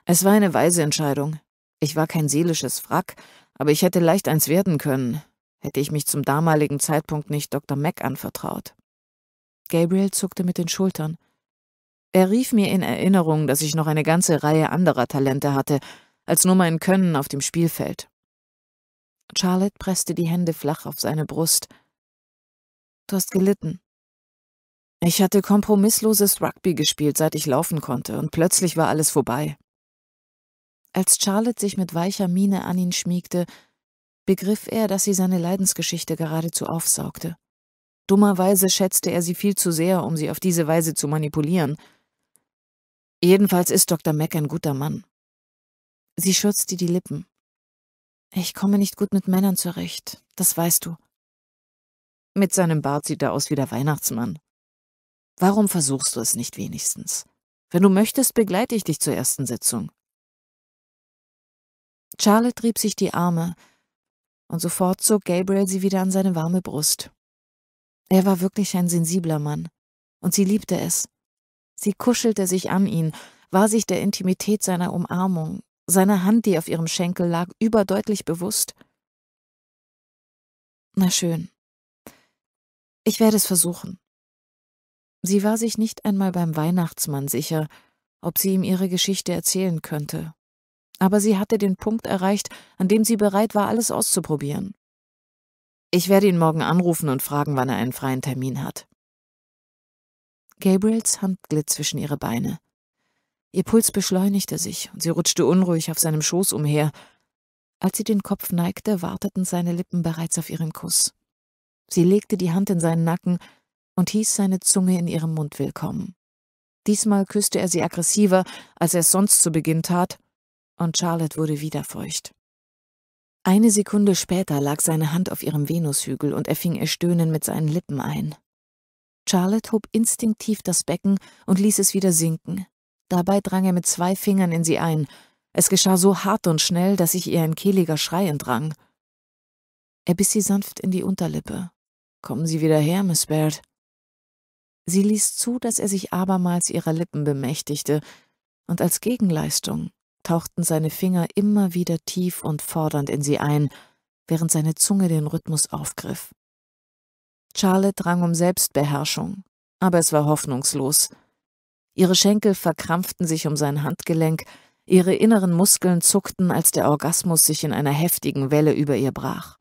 Es war eine weise Entscheidung. Ich war kein seelisches Wrack, aber ich hätte leicht eins werden können hätte ich mich zum damaligen Zeitpunkt nicht Dr. Mac anvertraut. Gabriel zuckte mit den Schultern. Er rief mir in Erinnerung, dass ich noch eine ganze Reihe anderer Talente hatte, als nur mein Können auf dem Spielfeld. Charlotte presste die Hände flach auf seine Brust. Du hast gelitten. Ich hatte kompromissloses Rugby gespielt, seit ich laufen konnte, und plötzlich war alles vorbei. Als Charlotte sich mit weicher Miene an ihn schmiegte, begriff er, dass sie seine Leidensgeschichte geradezu aufsaugte. Dummerweise schätzte er sie viel zu sehr, um sie auf diese Weise zu manipulieren. Jedenfalls ist Dr. Mack ein guter Mann. Sie schürzte die Lippen. Ich komme nicht gut mit Männern zurecht, das weißt du. Mit seinem Bart sieht er aus wie der Weihnachtsmann. Warum versuchst du es nicht wenigstens? Wenn du möchtest, begleite ich dich zur ersten Sitzung. Charlotte rieb sich die Arme, und sofort zog Gabriel sie wieder an seine warme Brust. Er war wirklich ein sensibler Mann, und sie liebte es. Sie kuschelte sich an ihn, war sich der Intimität seiner Umarmung, seiner Hand, die auf ihrem Schenkel lag, überdeutlich bewusst. Na schön. Ich werde es versuchen. Sie war sich nicht einmal beim Weihnachtsmann sicher, ob sie ihm ihre Geschichte erzählen könnte, aber sie hatte den Punkt erreicht, an dem sie bereit war, alles auszuprobieren. Ich werde ihn morgen anrufen und fragen, wann er einen freien Termin hat. Gabriels Hand glitt zwischen ihre Beine. Ihr Puls beschleunigte sich und sie rutschte unruhig auf seinem Schoß umher. Als sie den Kopf neigte, warteten seine Lippen bereits auf ihren Kuss. Sie legte die Hand in seinen Nacken und hieß seine Zunge in ihrem Mund willkommen. Diesmal küsste er sie aggressiver, als er es sonst zu Beginn tat, und Charlotte wurde wieder feucht. Eine Sekunde später lag seine Hand auf ihrem Venushügel und er fing ihr Stöhnen mit seinen Lippen ein. Charlotte hob instinktiv das Becken und ließ es wieder sinken. Dabei drang er mit zwei Fingern in sie ein. Es geschah so hart und schnell, dass sich ihr ein kehliger Schrei entrang. Er biss sie sanft in die Unterlippe. Kommen Sie wieder her, Miss Baird. Sie ließ zu, dass er sich abermals ihrer Lippen bemächtigte, und als Gegenleistung tauchten seine Finger immer wieder tief und fordernd in sie ein, während seine Zunge den Rhythmus aufgriff. Charlotte rang um Selbstbeherrschung, aber es war hoffnungslos. Ihre Schenkel verkrampften sich um sein Handgelenk, ihre inneren Muskeln zuckten, als der Orgasmus sich in einer heftigen Welle über ihr brach.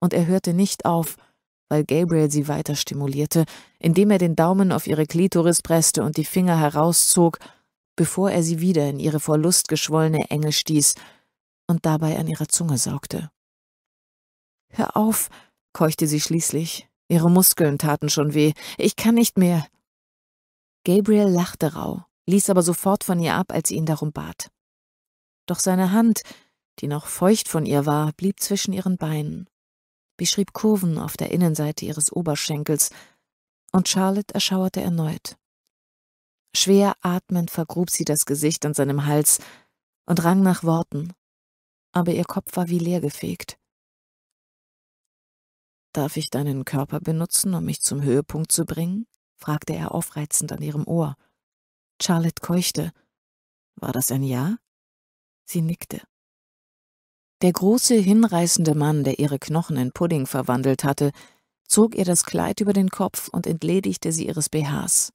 Und er hörte nicht auf, weil Gabriel sie weiter stimulierte, indem er den Daumen auf ihre Klitoris presste und die Finger herauszog bevor er sie wieder in ihre vor Lust geschwollene Enge stieß und dabei an ihrer Zunge saugte. Hör auf, keuchte sie schließlich. Ihre Muskeln taten schon weh. Ich kann nicht mehr. Gabriel lachte rau, ließ aber sofort von ihr ab, als sie ihn darum bat. Doch seine Hand, die noch feucht von ihr war, blieb zwischen ihren Beinen, beschrieb Kurven auf der Innenseite ihres Oberschenkels, und Charlotte erschauerte erneut. Schwer atmend vergrub sie das Gesicht an seinem Hals und rang nach Worten, aber ihr Kopf war wie leergefegt. »Darf ich deinen Körper benutzen, um mich zum Höhepunkt zu bringen?« fragte er aufreizend an ihrem Ohr. Charlotte keuchte. »War das ein Ja?« Sie nickte. Der große, hinreißende Mann, der ihre Knochen in Pudding verwandelt hatte, zog ihr das Kleid über den Kopf und entledigte sie ihres BHs.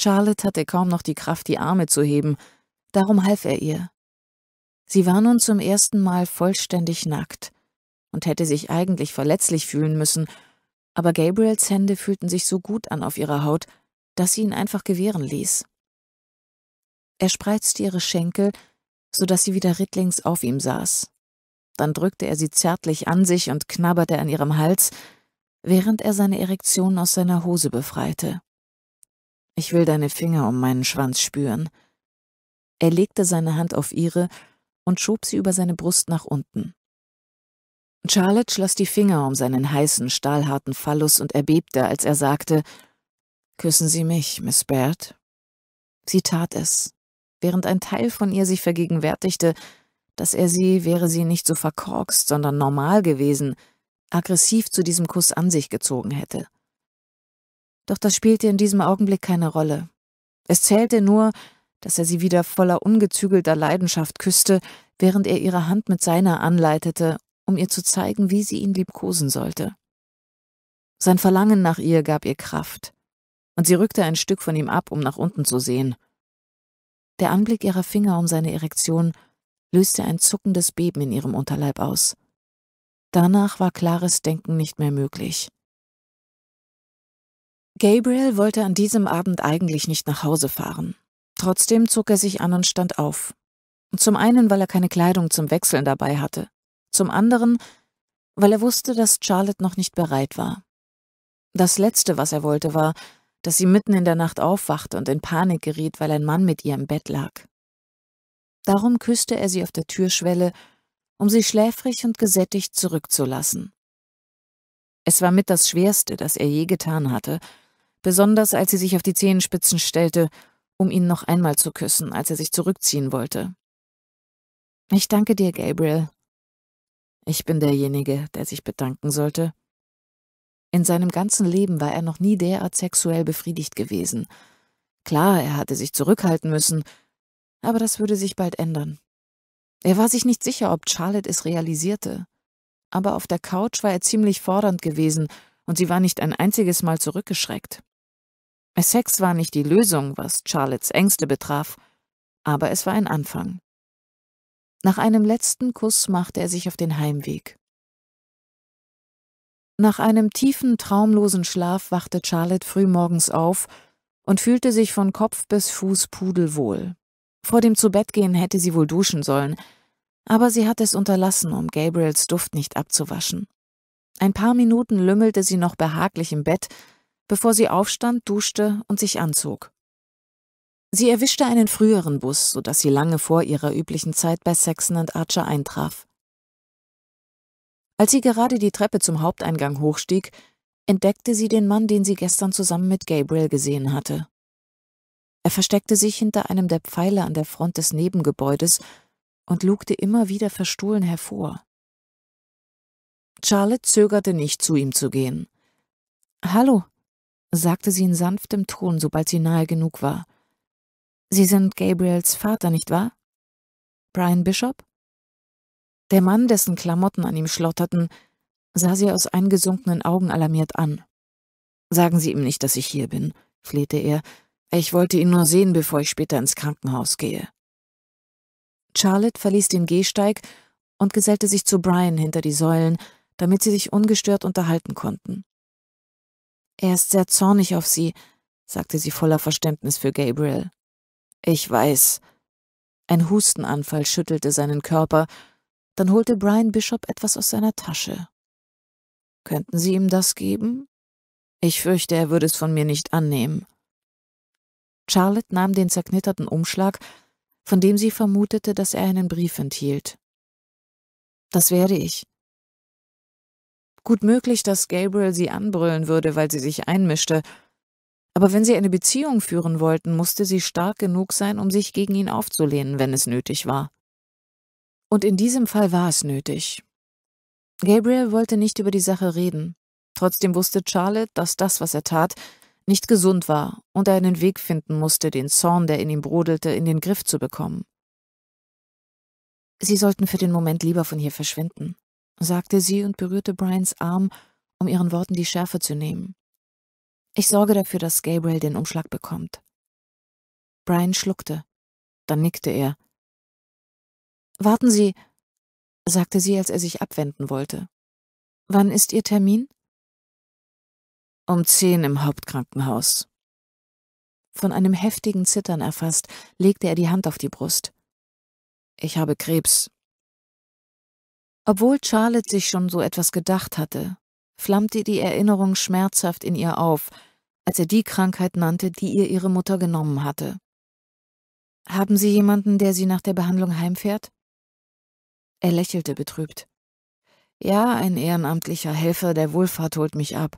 Charlotte hatte kaum noch die Kraft, die Arme zu heben, darum half er ihr. Sie war nun zum ersten Mal vollständig nackt und hätte sich eigentlich verletzlich fühlen müssen, aber Gabriels Hände fühlten sich so gut an auf ihrer Haut, dass sie ihn einfach gewähren ließ. Er spreizte ihre Schenkel, so dass sie wieder rittlings auf ihm saß. Dann drückte er sie zärtlich an sich und knabberte an ihrem Hals, während er seine Erektion aus seiner Hose befreite. Ich will deine Finger um meinen Schwanz spüren. Er legte seine Hand auf ihre und schob sie über seine Brust nach unten. Charlotte schloss die Finger um seinen heißen, stahlharten Phallus und erbebte, als er sagte, »Küssen Sie mich, Miss Baird.« Sie tat es, während ein Teil von ihr sich vergegenwärtigte, dass er sie, wäre sie nicht so verkorkst, sondern normal gewesen, aggressiv zu diesem Kuss an sich gezogen hätte. Doch das spielte in diesem Augenblick keine Rolle. Es zählte nur, dass er sie wieder voller ungezügelter Leidenschaft küsste, während er ihre Hand mit seiner anleitete, um ihr zu zeigen, wie sie ihn liebkosen sollte. Sein Verlangen nach ihr gab ihr Kraft, und sie rückte ein Stück von ihm ab, um nach unten zu sehen. Der Anblick ihrer Finger um seine Erektion löste ein zuckendes Beben in ihrem Unterleib aus. Danach war klares Denken nicht mehr möglich. Gabriel wollte an diesem Abend eigentlich nicht nach Hause fahren. Trotzdem zog er sich an und stand auf. Zum einen, weil er keine Kleidung zum Wechseln dabei hatte. Zum anderen, weil er wusste, dass Charlotte noch nicht bereit war. Das Letzte, was er wollte, war, dass sie mitten in der Nacht aufwachte und in Panik geriet, weil ein Mann mit ihr im Bett lag. Darum küsste er sie auf der Türschwelle, um sie schläfrig und gesättigt zurückzulassen. Es war mit das Schwerste, das er je getan hatte, besonders als sie sich auf die Zehenspitzen stellte, um ihn noch einmal zu küssen, als er sich zurückziehen wollte. Ich danke dir, Gabriel. Ich bin derjenige, der sich bedanken sollte. In seinem ganzen Leben war er noch nie derart sexuell befriedigt gewesen. Klar, er hatte sich zurückhalten müssen, aber das würde sich bald ändern. Er war sich nicht sicher, ob Charlotte es realisierte. Aber auf der Couch war er ziemlich fordernd gewesen, und sie war nicht ein einziges Mal zurückgeschreckt. Sex war nicht die Lösung, was Charlottes Ängste betraf, aber es war ein Anfang. Nach einem letzten Kuss machte er sich auf den Heimweg. Nach einem tiefen, traumlosen Schlaf wachte Charlotte frühmorgens auf und fühlte sich von Kopf bis Fuß pudelwohl. Vor dem Zubettgehen hätte sie wohl duschen sollen, aber sie hatte es unterlassen, um Gabriels Duft nicht abzuwaschen. Ein paar Minuten lümmelte sie noch behaglich im Bett bevor sie aufstand, duschte und sich anzog. Sie erwischte einen früheren Bus, sodass sie lange vor ihrer üblichen Zeit bei Saxon and Archer eintraf. Als sie gerade die Treppe zum Haupteingang hochstieg, entdeckte sie den Mann, den sie gestern zusammen mit Gabriel gesehen hatte. Er versteckte sich hinter einem der Pfeiler an der Front des Nebengebäudes und lugte immer wieder verstohlen hervor. Charlotte zögerte nicht, zu ihm zu gehen. Hallo, sagte sie in sanftem Ton, sobald sie nahe genug war. Sie sind Gabriels Vater, nicht wahr? Brian Bishop? Der Mann, dessen Klamotten an ihm schlotterten, sah sie aus eingesunkenen Augen alarmiert an. Sagen Sie ihm nicht, dass ich hier bin, flehte er. Ich wollte ihn nur sehen, bevor ich später ins Krankenhaus gehe. Charlotte verließ den Gehsteig und gesellte sich zu Brian hinter die Säulen, damit sie sich ungestört unterhalten konnten. Er ist sehr zornig auf Sie, sagte sie voller Verständnis für Gabriel. Ich weiß. Ein Hustenanfall schüttelte seinen Körper, dann holte Brian Bishop etwas aus seiner Tasche. Könnten Sie ihm das geben? Ich fürchte, er würde es von mir nicht annehmen. Charlotte nahm den zerknitterten Umschlag, von dem sie vermutete, dass er einen Brief enthielt. Das werde ich, Gut möglich, dass Gabriel sie anbrüllen würde, weil sie sich einmischte, aber wenn sie eine Beziehung führen wollten, musste sie stark genug sein, um sich gegen ihn aufzulehnen, wenn es nötig war. Und in diesem Fall war es nötig. Gabriel wollte nicht über die Sache reden. Trotzdem wusste Charlotte, dass das, was er tat, nicht gesund war und er einen Weg finden musste, den Zorn, der in ihm brodelte, in den Griff zu bekommen. Sie sollten für den Moment lieber von hier verschwinden sagte sie und berührte Brians Arm, um ihren Worten die Schärfe zu nehmen. Ich sorge dafür, dass Gabriel den Umschlag bekommt. Brian schluckte. Dann nickte er. Warten Sie, sagte sie, als er sich abwenden wollte. Wann ist Ihr Termin? Um zehn im Hauptkrankenhaus. Von einem heftigen Zittern erfasst, legte er die Hand auf die Brust. Ich habe Krebs, obwohl Charlotte sich schon so etwas gedacht hatte, flammte die Erinnerung schmerzhaft in ihr auf, als er die Krankheit nannte, die ihr ihre Mutter genommen hatte. Haben Sie jemanden, der Sie nach der Behandlung heimfährt? Er lächelte betrübt. Ja, ein ehrenamtlicher Helfer der Wohlfahrt holt mich ab.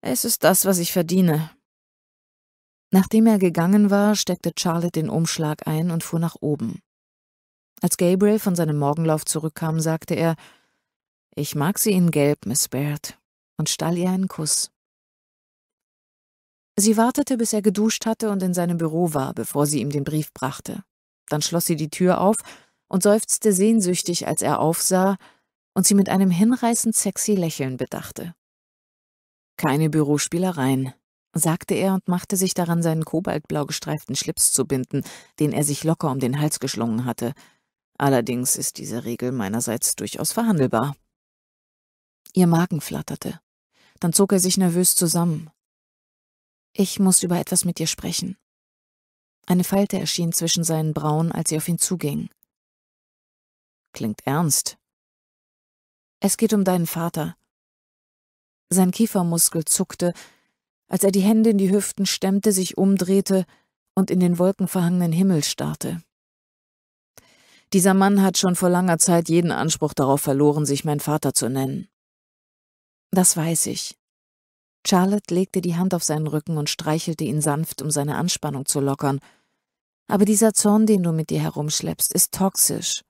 Es ist das, was ich verdiene. Nachdem er gegangen war, steckte Charlotte den Umschlag ein und fuhr nach oben. Als Gabriel von seinem Morgenlauf zurückkam, sagte er, »Ich mag sie in Gelb, Miss Baird«, und stahl ihr einen Kuss. Sie wartete, bis er geduscht hatte und in seinem Büro war, bevor sie ihm den Brief brachte. Dann schloss sie die Tür auf und seufzte sehnsüchtig, als er aufsah und sie mit einem hinreißend sexy Lächeln bedachte. »Keine Bürospielereien«, sagte er und machte sich daran, seinen kobaltblau gestreiften Schlips zu binden, den er sich locker um den Hals geschlungen hatte – Allerdings ist diese Regel meinerseits durchaus verhandelbar. Ihr Magen flatterte. Dann zog er sich nervös zusammen. Ich muss über etwas mit dir sprechen. Eine Falte erschien zwischen seinen Brauen, als sie auf ihn zuging. Klingt ernst. Es geht um deinen Vater. Sein Kiefermuskel zuckte, als er die Hände in die Hüften stemmte, sich umdrehte und in den wolkenverhangenen Himmel starrte. Dieser Mann hat schon vor langer Zeit jeden Anspruch darauf verloren, sich mein Vater zu nennen. Das weiß ich. Charlotte legte die Hand auf seinen Rücken und streichelte ihn sanft, um seine Anspannung zu lockern. Aber dieser Zorn, den du mit dir herumschleppst, ist toxisch.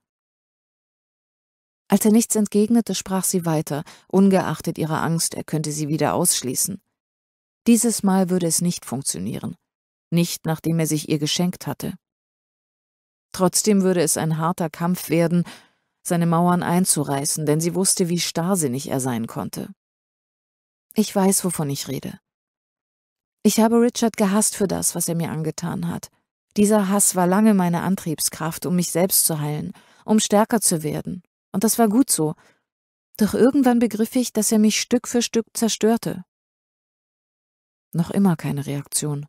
Als er nichts entgegnete, sprach sie weiter, ungeachtet ihrer Angst, er könnte sie wieder ausschließen. Dieses Mal würde es nicht funktionieren. Nicht, nachdem er sich ihr geschenkt hatte. Trotzdem würde es ein harter Kampf werden, seine Mauern einzureißen, denn sie wusste, wie starrsinnig er sein konnte. Ich weiß, wovon ich rede. Ich habe Richard gehasst für das, was er mir angetan hat. Dieser Hass war lange meine Antriebskraft, um mich selbst zu heilen, um stärker zu werden. Und das war gut so. Doch irgendwann begriff ich, dass er mich Stück für Stück zerstörte. Noch immer keine Reaktion.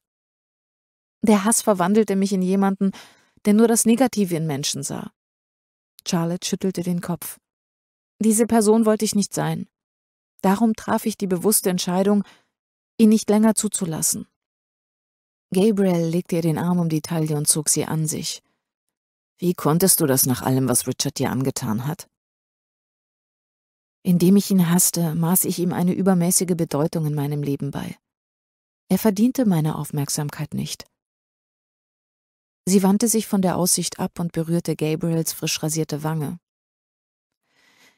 Der Hass verwandelte mich in jemanden, der nur das Negative in Menschen sah. Charlotte schüttelte den Kopf. Diese Person wollte ich nicht sein. Darum traf ich die bewusste Entscheidung, ihn nicht länger zuzulassen. Gabriel legte ihr den Arm um die Taille und zog sie an sich. Wie konntest du das nach allem, was Richard dir angetan hat? Indem ich ihn hasste, maß ich ihm eine übermäßige Bedeutung in meinem Leben bei. Er verdiente meine Aufmerksamkeit nicht. Sie wandte sich von der Aussicht ab und berührte Gabriels frisch rasierte Wange.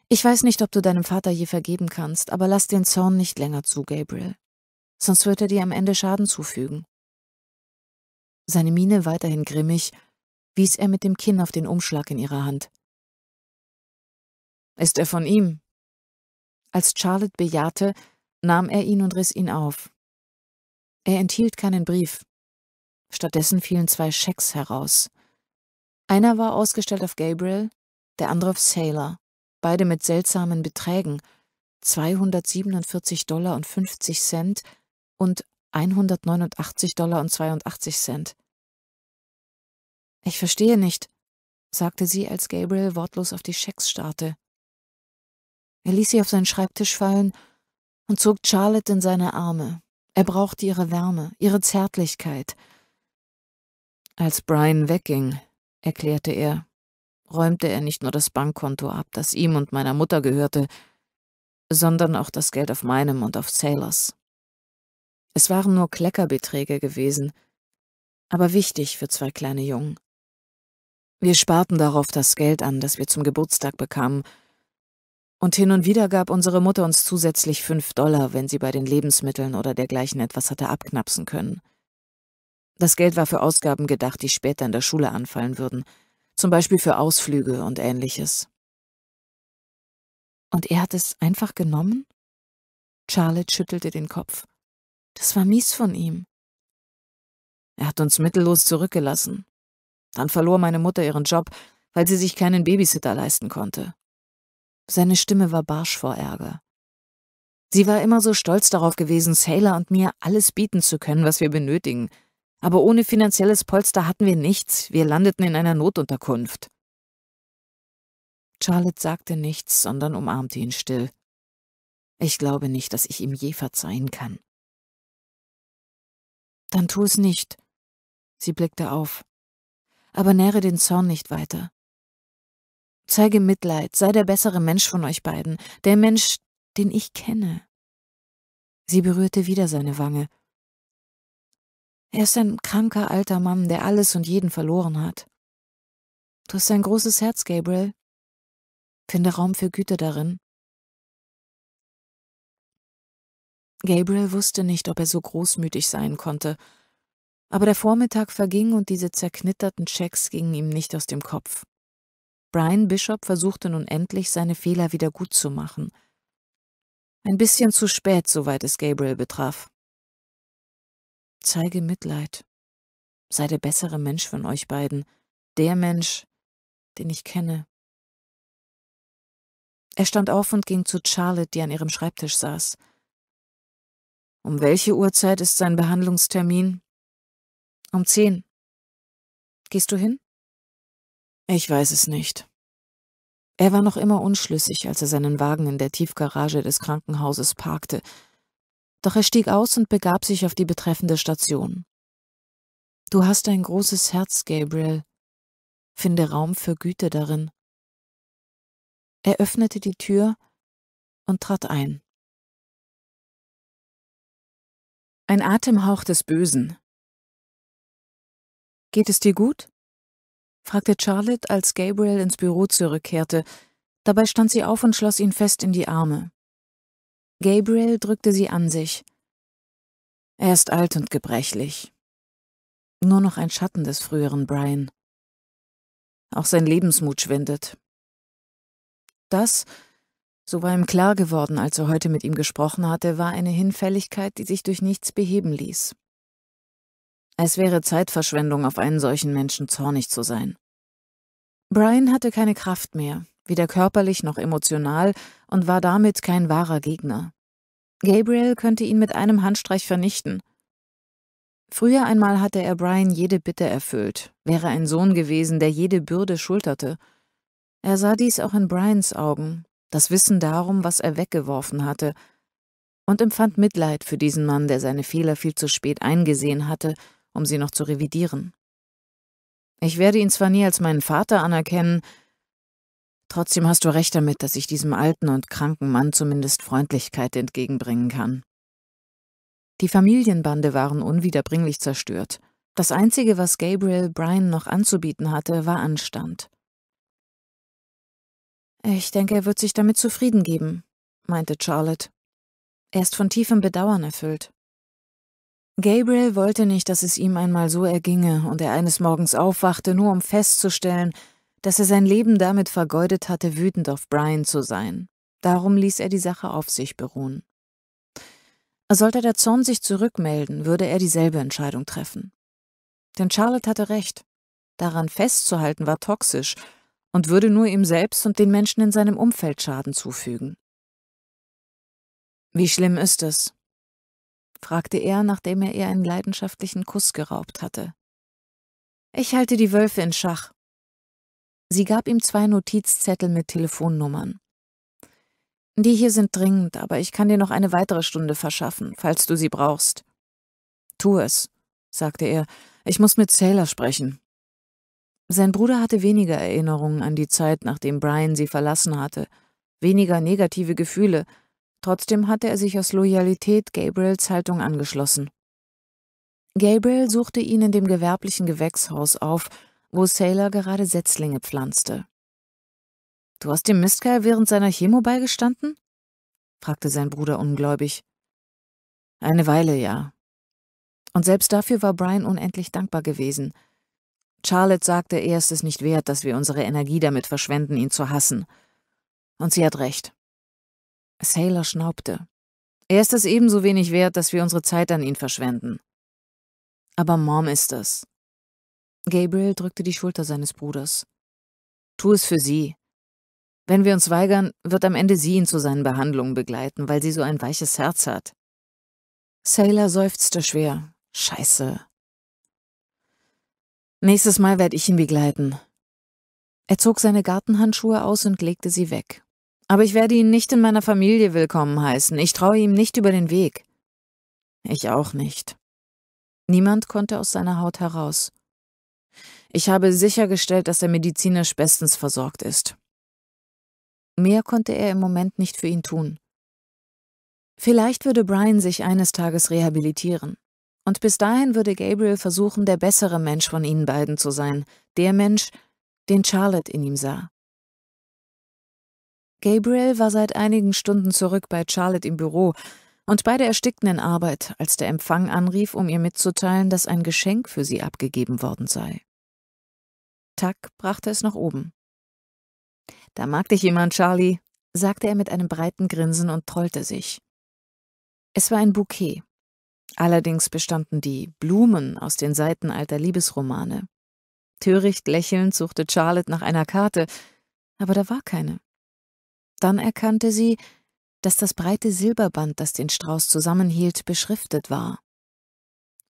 Ich weiß nicht, ob du deinem Vater je vergeben kannst, aber lass den Zorn nicht länger zu, Gabriel. Sonst wird er dir am Ende Schaden zufügen. Seine Miene weiterhin grimmig, wies er mit dem Kinn auf den Umschlag in ihrer Hand. Ist er von ihm? Als Charlotte bejahte, nahm er ihn und riss ihn auf. Er enthielt keinen Brief, Stattdessen fielen zwei Schecks heraus. Einer war ausgestellt auf Gabriel, der andere auf Sailor, beide mit seltsamen Beträgen, 247 Dollar und 50 Cent und 189 Dollar und 82 Cent. Ich verstehe nicht, sagte sie, als Gabriel wortlos auf die Schecks starrte. Er ließ sie auf seinen Schreibtisch fallen und zog Charlotte in seine Arme. Er brauchte ihre Wärme, ihre Zärtlichkeit, als Brian wegging, erklärte er, räumte er nicht nur das Bankkonto ab, das ihm und meiner Mutter gehörte, sondern auch das Geld auf meinem und auf Sailors. Es waren nur Kleckerbeträge gewesen, aber wichtig für zwei kleine Jungen. Wir sparten darauf das Geld an, das wir zum Geburtstag bekamen, und hin und wieder gab unsere Mutter uns zusätzlich fünf Dollar, wenn sie bei den Lebensmitteln oder dergleichen etwas hatte abknapsen können. Das Geld war für Ausgaben gedacht, die später in der Schule anfallen würden, zum Beispiel für Ausflüge und ähnliches. Und er hat es einfach genommen? Charlotte schüttelte den Kopf. Das war mies von ihm. Er hat uns mittellos zurückgelassen. Dann verlor meine Mutter ihren Job, weil sie sich keinen Babysitter leisten konnte. Seine Stimme war barsch vor Ärger. Sie war immer so stolz darauf gewesen, Sailor und mir alles bieten zu können, was wir benötigen – aber ohne finanzielles Polster hatten wir nichts, wir landeten in einer Notunterkunft. Charlotte sagte nichts, sondern umarmte ihn still. Ich glaube nicht, dass ich ihm je verzeihen kann. Dann tu es nicht. Sie blickte auf. Aber nähre den Zorn nicht weiter. Zeige Mitleid, sei der bessere Mensch von euch beiden, der Mensch, den ich kenne. Sie berührte wieder seine Wange, er ist ein kranker alter Mann, der alles und jeden verloren hat. Du hast ein großes Herz, Gabriel. Finde Raum für Güte darin. Gabriel wusste nicht, ob er so großmütig sein konnte, aber der Vormittag verging und diese zerknitterten Checks gingen ihm nicht aus dem Kopf. Brian Bishop versuchte nun endlich, seine Fehler wieder gut zu machen. Ein bisschen zu spät, soweit es Gabriel betraf. Zeige Mitleid. Sei der bessere Mensch von euch beiden, der Mensch, den ich kenne. Er stand auf und ging zu Charlotte, die an ihrem Schreibtisch saß. Um welche Uhrzeit ist sein Behandlungstermin? Um zehn. Gehst du hin? Ich weiß es nicht. Er war noch immer unschlüssig, als er seinen Wagen in der Tiefgarage des Krankenhauses parkte, doch er stieg aus und begab sich auf die betreffende Station. Du hast ein großes Herz, Gabriel. Finde Raum für Güte darin. Er öffnete die Tür und trat ein. Ein Atemhauch des Bösen. Geht es dir gut? fragte Charlotte, als Gabriel ins Büro zurückkehrte. Dabei stand sie auf und schloss ihn fest in die Arme. Gabriel drückte sie an sich. Er ist alt und gebrechlich. Nur noch ein Schatten des früheren Brian. Auch sein Lebensmut schwindet. Das, so war ihm klar geworden, als er heute mit ihm gesprochen hatte, war eine Hinfälligkeit, die sich durch nichts beheben ließ. Es wäre Zeitverschwendung, auf einen solchen Menschen zornig zu sein. Brian hatte keine Kraft mehr, weder körperlich noch emotional, und war damit kein wahrer Gegner. Gabriel könnte ihn mit einem Handstreich vernichten. Früher einmal hatte er Brian jede Bitte erfüllt, wäre ein Sohn gewesen, der jede Bürde schulterte. Er sah dies auch in Brians Augen, das Wissen darum, was er weggeworfen hatte, und empfand Mitleid für diesen Mann, der seine Fehler viel zu spät eingesehen hatte, um sie noch zu revidieren. Ich werde ihn zwar nie als meinen Vater anerkennen, Trotzdem hast du recht damit, dass ich diesem alten und kranken Mann zumindest Freundlichkeit entgegenbringen kann. Die Familienbande waren unwiederbringlich zerstört. Das Einzige, was Gabriel Brian noch anzubieten hatte, war Anstand. Ich denke, er wird sich damit zufrieden geben, meinte Charlotte. Er ist von tiefem Bedauern erfüllt. Gabriel wollte nicht, dass es ihm einmal so erginge und er eines Morgens aufwachte, nur um festzustellen, dass er sein Leben damit vergeudet hatte, wütend auf Brian zu sein. Darum ließ er die Sache auf sich beruhen. Sollte der Zorn sich zurückmelden, würde er dieselbe Entscheidung treffen. Denn Charlotte hatte recht. Daran festzuhalten war toxisch und würde nur ihm selbst und den Menschen in seinem Umfeld Schaden zufügen. Wie schlimm ist es? fragte er, nachdem er ihr einen leidenschaftlichen Kuss geraubt hatte. Ich halte die Wölfe in Schach, Sie gab ihm zwei Notizzettel mit Telefonnummern. Die hier sind dringend, aber ich kann dir noch eine weitere Stunde verschaffen, falls du sie brauchst. Tu es, sagte er, ich muss mit Sailor sprechen. Sein Bruder hatte weniger Erinnerungen an die Zeit, nachdem Brian sie verlassen hatte, weniger negative Gefühle, trotzdem hatte er sich aus Loyalität Gabriels Haltung angeschlossen. Gabriel suchte ihn in dem gewerblichen Gewächshaus auf wo Sailor gerade Setzlinge pflanzte. Du hast dem Mistkerl während seiner Chemo beigestanden? fragte sein Bruder ungläubig. Eine Weile, ja. Und selbst dafür war Brian unendlich dankbar gewesen. Charlotte sagte, er ist es nicht wert, dass wir unsere Energie damit verschwenden, ihn zu hassen. Und sie hat recht. Sailor schnaubte. Er ist es ebenso wenig wert, dass wir unsere Zeit an ihn verschwenden. Aber Mom ist es. Gabriel drückte die Schulter seines Bruders. Tu es für sie. Wenn wir uns weigern, wird am Ende sie ihn zu seinen Behandlungen begleiten, weil sie so ein weiches Herz hat. Sailor seufzte schwer. Scheiße. Nächstes Mal werde ich ihn begleiten. Er zog seine Gartenhandschuhe aus und legte sie weg. Aber ich werde ihn nicht in meiner Familie willkommen heißen. Ich traue ihm nicht über den Weg. Ich auch nicht. Niemand konnte aus seiner Haut heraus. Ich habe sichergestellt, dass er medizinisch bestens versorgt ist. Mehr konnte er im Moment nicht für ihn tun. Vielleicht würde Brian sich eines Tages rehabilitieren. Und bis dahin würde Gabriel versuchen, der bessere Mensch von ihnen beiden zu sein, der Mensch, den Charlotte in ihm sah. Gabriel war seit einigen Stunden zurück bei Charlotte im Büro, und beide erstickten in Arbeit, als der Empfang anrief, um ihr mitzuteilen, dass ein Geschenk für sie abgegeben worden sei. Tuck brachte es nach oben. Da mag dich jemand, Charlie, sagte er mit einem breiten Grinsen und trollte sich. Es war ein Bouquet. Allerdings bestanden die Blumen aus den Seiten alter Liebesromane. Töricht lächelnd suchte Charlotte nach einer Karte, aber da war keine. Dann erkannte sie, dass das breite Silberband, das den Strauß zusammenhielt, beschriftet war.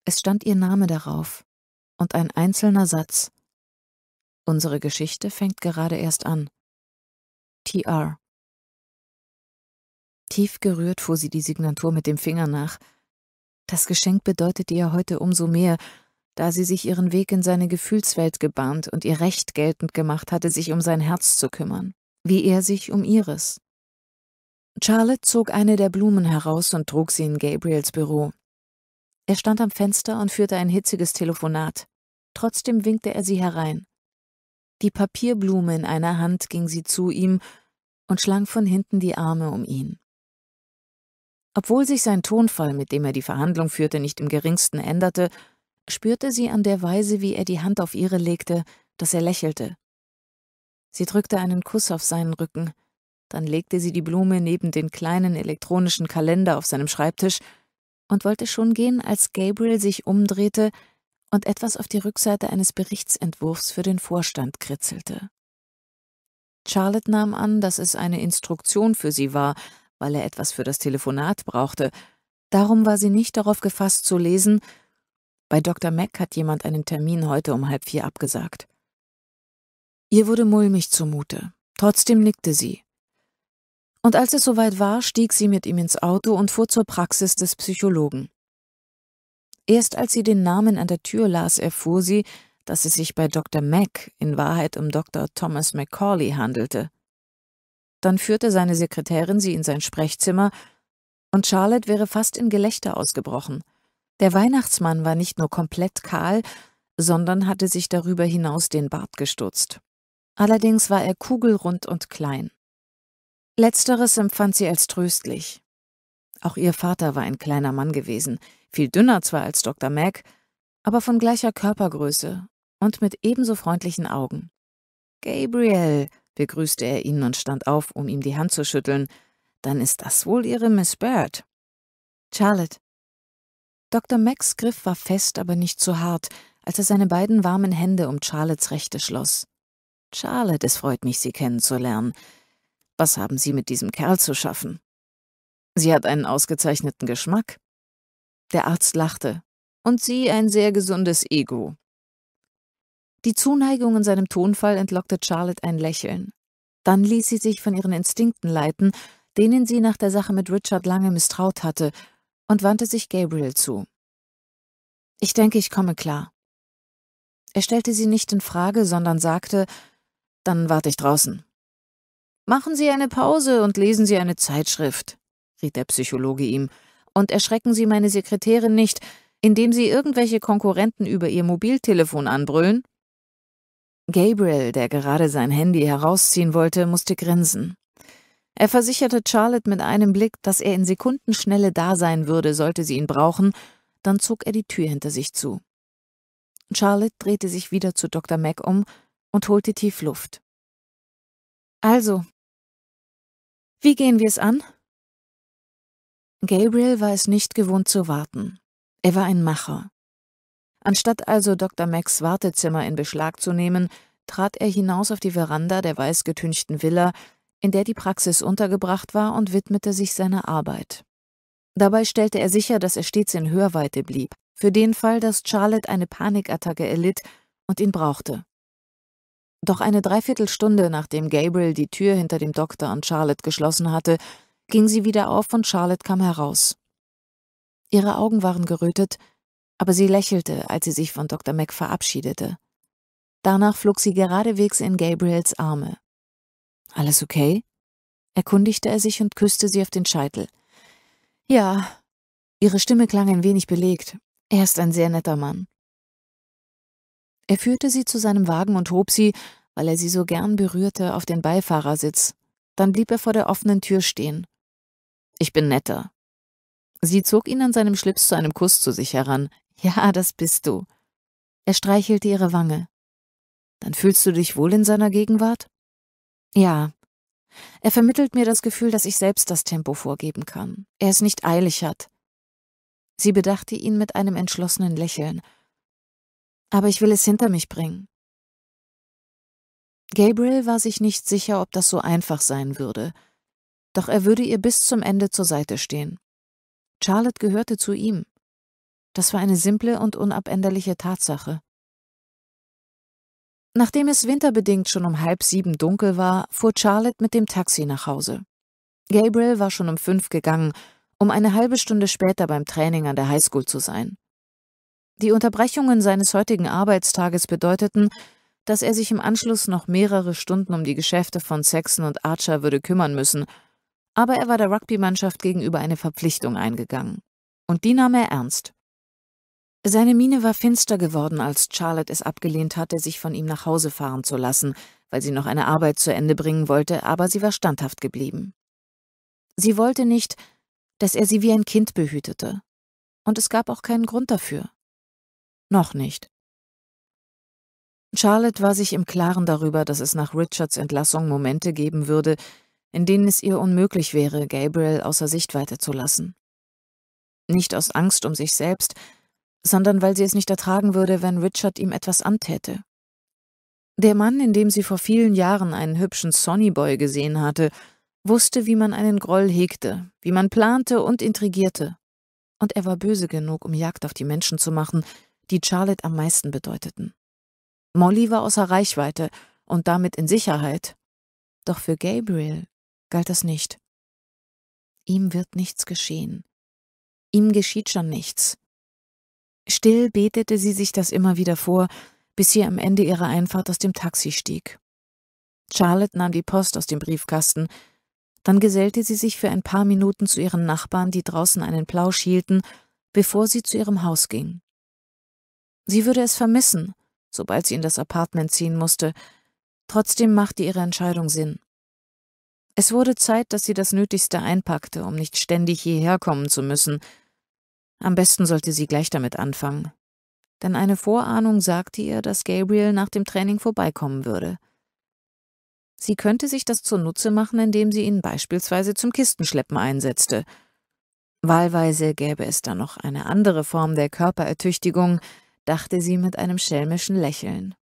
Es stand ihr Name darauf und ein einzelner Satz – Unsere Geschichte fängt gerade erst an. TR. Tief gerührt fuhr sie die Signatur mit dem Finger nach. Das Geschenk bedeutete ihr heute umso mehr, da sie sich ihren Weg in seine Gefühlswelt gebahnt und ihr Recht geltend gemacht hatte, sich um sein Herz zu kümmern, wie er sich um ihres. Charlotte zog eine der Blumen heraus und trug sie in Gabriels Büro. Er stand am Fenster und führte ein hitziges Telefonat. Trotzdem winkte er sie herein. Die Papierblume in einer Hand ging sie zu ihm und schlang von hinten die Arme um ihn. Obwohl sich sein Tonfall, mit dem er die Verhandlung führte, nicht im geringsten änderte, spürte sie an der Weise, wie er die Hand auf ihre legte, dass er lächelte. Sie drückte einen Kuss auf seinen Rücken, dann legte sie die Blume neben den kleinen elektronischen Kalender auf seinem Schreibtisch und wollte schon gehen, als Gabriel sich umdrehte und etwas auf die Rückseite eines Berichtsentwurfs für den Vorstand kritzelte. Charlotte nahm an, dass es eine Instruktion für sie war, weil er etwas für das Telefonat brauchte. Darum war sie nicht darauf gefasst zu lesen, bei Dr. Mac hat jemand einen Termin heute um halb vier abgesagt. Ihr wurde mulmig zumute. Trotzdem nickte sie. Und als es soweit war, stieg sie mit ihm ins Auto und fuhr zur Praxis des Psychologen. Erst als sie den Namen an der Tür las, erfuhr sie, dass es sich bei Dr. Mack in Wahrheit um Dr. Thomas Macaulay handelte. Dann führte seine Sekretärin sie in sein Sprechzimmer, und Charlotte wäre fast in Gelächter ausgebrochen. Der Weihnachtsmann war nicht nur komplett kahl, sondern hatte sich darüber hinaus den Bart gestutzt. Allerdings war er kugelrund und klein. Letzteres empfand sie als tröstlich. Auch ihr Vater war ein kleiner Mann gewesen, viel dünner zwar als Dr. Mac, aber von gleicher Körpergröße und mit ebenso freundlichen Augen. Gabriel, begrüßte er ihn und stand auf, um ihm die Hand zu schütteln, dann ist das wohl Ihre Miss Bird. Charlotte. Dr. Macs Griff war fest, aber nicht zu hart, als er seine beiden warmen Hände um Charlottes Rechte schloss. Charlotte, es freut mich, Sie kennenzulernen. Was haben Sie mit diesem Kerl zu schaffen? Sie hat einen ausgezeichneten Geschmack. Der Arzt lachte. Und sie ein sehr gesundes Ego. Die Zuneigung in seinem Tonfall entlockte Charlotte ein Lächeln. Dann ließ sie sich von ihren Instinkten leiten, denen sie nach der Sache mit Richard lange misstraut hatte, und wandte sich Gabriel zu. Ich denke, ich komme klar. Er stellte sie nicht in Frage, sondern sagte, dann warte ich draußen. Machen Sie eine Pause und lesen Sie eine Zeitschrift, riet der Psychologe ihm, und erschrecken Sie meine Sekretärin nicht, indem Sie irgendwelche Konkurrenten über Ihr Mobiltelefon anbrüllen? Gabriel, der gerade sein Handy herausziehen wollte, musste grinsen. Er versicherte Charlotte mit einem Blick, dass er in Sekundenschnelle da sein würde, sollte sie ihn brauchen, dann zog er die Tür hinter sich zu. Charlotte drehte sich wieder zu Dr. Mac um und holte tief Luft. Also, wie gehen wir es an? Gabriel war es nicht gewohnt zu warten. Er war ein Macher. Anstatt also Dr. Max Wartezimmer in Beschlag zu nehmen, trat er hinaus auf die Veranda der weißgetünchten Villa, in der die Praxis untergebracht war, und widmete sich seiner Arbeit. Dabei stellte er sicher, dass er stets in Hörweite blieb, für den Fall, dass Charlotte eine Panikattacke erlitt und ihn brauchte. Doch eine Dreiviertelstunde, nachdem Gabriel die Tür hinter dem Doktor und Charlotte geschlossen hatte, ging sie wieder auf und Charlotte kam heraus. Ihre Augen waren gerötet, aber sie lächelte, als sie sich von Dr. Mac verabschiedete. Danach flog sie geradewegs in Gabriels Arme. Alles okay? erkundigte er sich und küsste sie auf den Scheitel. Ja. Ihre Stimme klang ein wenig belegt. Er ist ein sehr netter Mann. Er führte sie zu seinem Wagen und hob sie, weil er sie so gern berührte, auf den Beifahrersitz. Dann blieb er vor der offenen Tür stehen. Ich bin netter. Sie zog ihn an seinem Schlips zu einem Kuss zu sich heran. Ja, das bist du. Er streichelte ihre Wange. Dann fühlst du dich wohl in seiner Gegenwart? Ja. Er vermittelt mir das Gefühl, dass ich selbst das Tempo vorgeben kann. Er es nicht eilig hat. Sie bedachte ihn mit einem entschlossenen Lächeln. Aber ich will es hinter mich bringen. Gabriel war sich nicht sicher, ob das so einfach sein würde doch er würde ihr bis zum Ende zur Seite stehen. Charlotte gehörte zu ihm. Das war eine simple und unabänderliche Tatsache. Nachdem es winterbedingt schon um halb sieben dunkel war, fuhr Charlotte mit dem Taxi nach Hause. Gabriel war schon um fünf gegangen, um eine halbe Stunde später beim Training an der Highschool zu sein. Die Unterbrechungen seines heutigen Arbeitstages bedeuteten, dass er sich im Anschluss noch mehrere Stunden um die Geschäfte von Saxon und Archer würde kümmern müssen – aber er war der Rugby-Mannschaft gegenüber eine Verpflichtung eingegangen. Und die nahm er ernst. Seine Miene war finster geworden, als Charlotte es abgelehnt hatte, sich von ihm nach Hause fahren zu lassen, weil sie noch eine Arbeit zu Ende bringen wollte, aber sie war standhaft geblieben. Sie wollte nicht, dass er sie wie ein Kind behütete. Und es gab auch keinen Grund dafür. Noch nicht. Charlotte war sich im Klaren darüber, dass es nach Richards Entlassung Momente geben würde, in denen es ihr unmöglich wäre, Gabriel außer Sichtweite zu lassen. Nicht aus Angst um sich selbst, sondern weil sie es nicht ertragen würde, wenn Richard ihm etwas antäte. Der Mann, in dem sie vor vielen Jahren einen hübschen Sonnyboy gesehen hatte, wusste, wie man einen Groll hegte, wie man plante und intrigierte. Und er war böse genug, um Jagd auf die Menschen zu machen, die Charlotte am meisten bedeuteten. Molly war außer Reichweite und damit in Sicherheit. Doch für Gabriel galt das nicht. Ihm wird nichts geschehen. Ihm geschieht schon nichts. Still betete sie sich das immer wieder vor, bis sie am Ende ihrer Einfahrt aus dem Taxi stieg. Charlotte nahm die Post aus dem Briefkasten, dann gesellte sie sich für ein paar Minuten zu ihren Nachbarn, die draußen einen Plausch hielten, bevor sie zu ihrem Haus ging. Sie würde es vermissen, sobald sie in das Apartment ziehen musste, trotzdem machte ihre Entscheidung Sinn. Es wurde Zeit, dass sie das Nötigste einpackte, um nicht ständig hierher kommen zu müssen. Am besten sollte sie gleich damit anfangen. Denn eine Vorahnung sagte ihr, dass Gabriel nach dem Training vorbeikommen würde. Sie könnte sich das zunutze machen, indem sie ihn beispielsweise zum Kistenschleppen einsetzte. Wahlweise gäbe es da noch eine andere Form der Körperertüchtigung, dachte sie mit einem schelmischen Lächeln.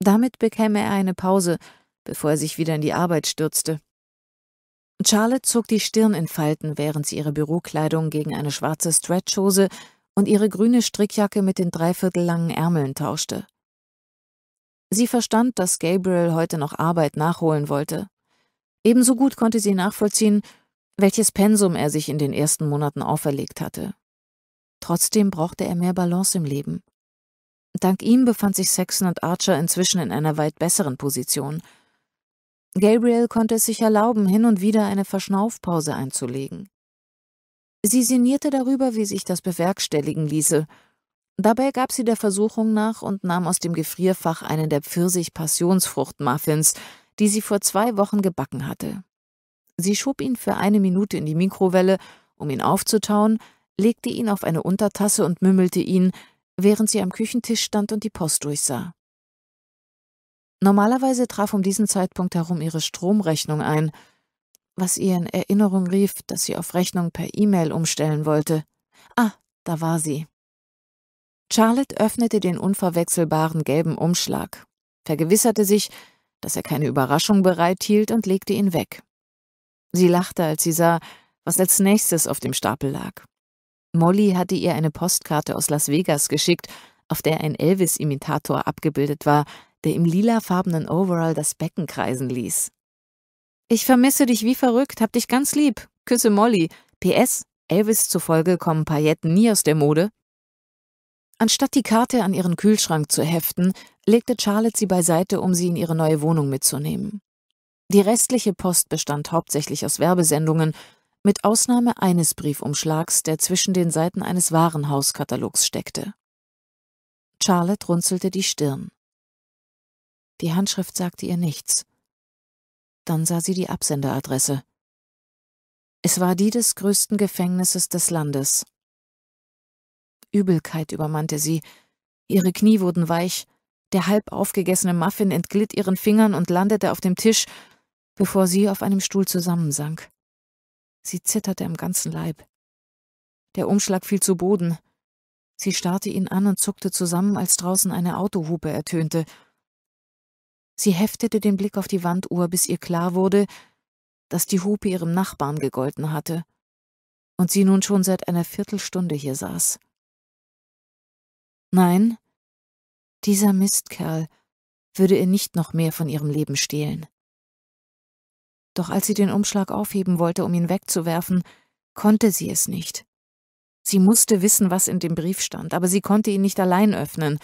Damit bekäme er eine Pause, bevor er sich wieder in die Arbeit stürzte. Charlotte zog die Stirn in Falten, während sie ihre Bürokleidung gegen eine schwarze Stretchhose und ihre grüne Strickjacke mit den dreiviertellangen Ärmeln tauschte. Sie verstand, dass Gabriel heute noch Arbeit nachholen wollte. Ebenso gut konnte sie nachvollziehen, welches Pensum er sich in den ersten Monaten auferlegt hatte. Trotzdem brauchte er mehr Balance im Leben. Dank ihm befand sich Saxon und Archer inzwischen in einer weit besseren Position – Gabriel konnte es sich erlauben, hin und wieder eine Verschnaufpause einzulegen. Sie sinnierte darüber, wie sich das bewerkstelligen ließe. Dabei gab sie der Versuchung nach und nahm aus dem Gefrierfach einen der Pfirsich-Passionsfrucht-Muffins, die sie vor zwei Wochen gebacken hatte. Sie schob ihn für eine Minute in die Mikrowelle, um ihn aufzutauen, legte ihn auf eine Untertasse und mümmelte ihn, während sie am Küchentisch stand und die Post durchsah. Normalerweise traf um diesen Zeitpunkt herum ihre Stromrechnung ein, was ihr in Erinnerung rief, dass sie auf Rechnung per E-Mail umstellen wollte. Ah, da war sie. Charlotte öffnete den unverwechselbaren gelben Umschlag, vergewisserte sich, dass er keine Überraschung bereithielt und legte ihn weg. Sie lachte, als sie sah, was als nächstes auf dem Stapel lag. Molly hatte ihr eine Postkarte aus Las Vegas geschickt, auf der ein Elvis-Imitator abgebildet war, der im lilafarbenen Overall das Becken kreisen ließ. Ich vermisse dich wie verrückt, hab dich ganz lieb. Küsse Molly. PS, Elvis zufolge kommen Pailletten nie aus der Mode. Anstatt die Karte an ihren Kühlschrank zu heften, legte Charlotte sie beiseite, um sie in ihre neue Wohnung mitzunehmen. Die restliche Post bestand hauptsächlich aus Werbesendungen, mit Ausnahme eines Briefumschlags, der zwischen den Seiten eines Warenhauskatalogs steckte. Charlotte runzelte die Stirn. Die Handschrift sagte ihr nichts. Dann sah sie die Absenderadresse. Es war die des größten Gefängnisses des Landes. Übelkeit übermannte sie. Ihre Knie wurden weich. Der halb aufgegessene Muffin entglitt ihren Fingern und landete auf dem Tisch, bevor sie auf einem Stuhl zusammensank. Sie zitterte am ganzen Leib. Der Umschlag fiel zu Boden. Sie starrte ihn an und zuckte zusammen, als draußen eine Autohupe ertönte Sie heftete den Blick auf die Wanduhr, bis ihr klar wurde, dass die Hupe ihrem Nachbarn gegolten hatte und sie nun schon seit einer Viertelstunde hier saß. Nein, dieser Mistkerl würde ihr nicht noch mehr von ihrem Leben stehlen. Doch als sie den Umschlag aufheben wollte, um ihn wegzuwerfen, konnte sie es nicht. Sie musste wissen, was in dem Brief stand, aber sie konnte ihn nicht allein öffnen,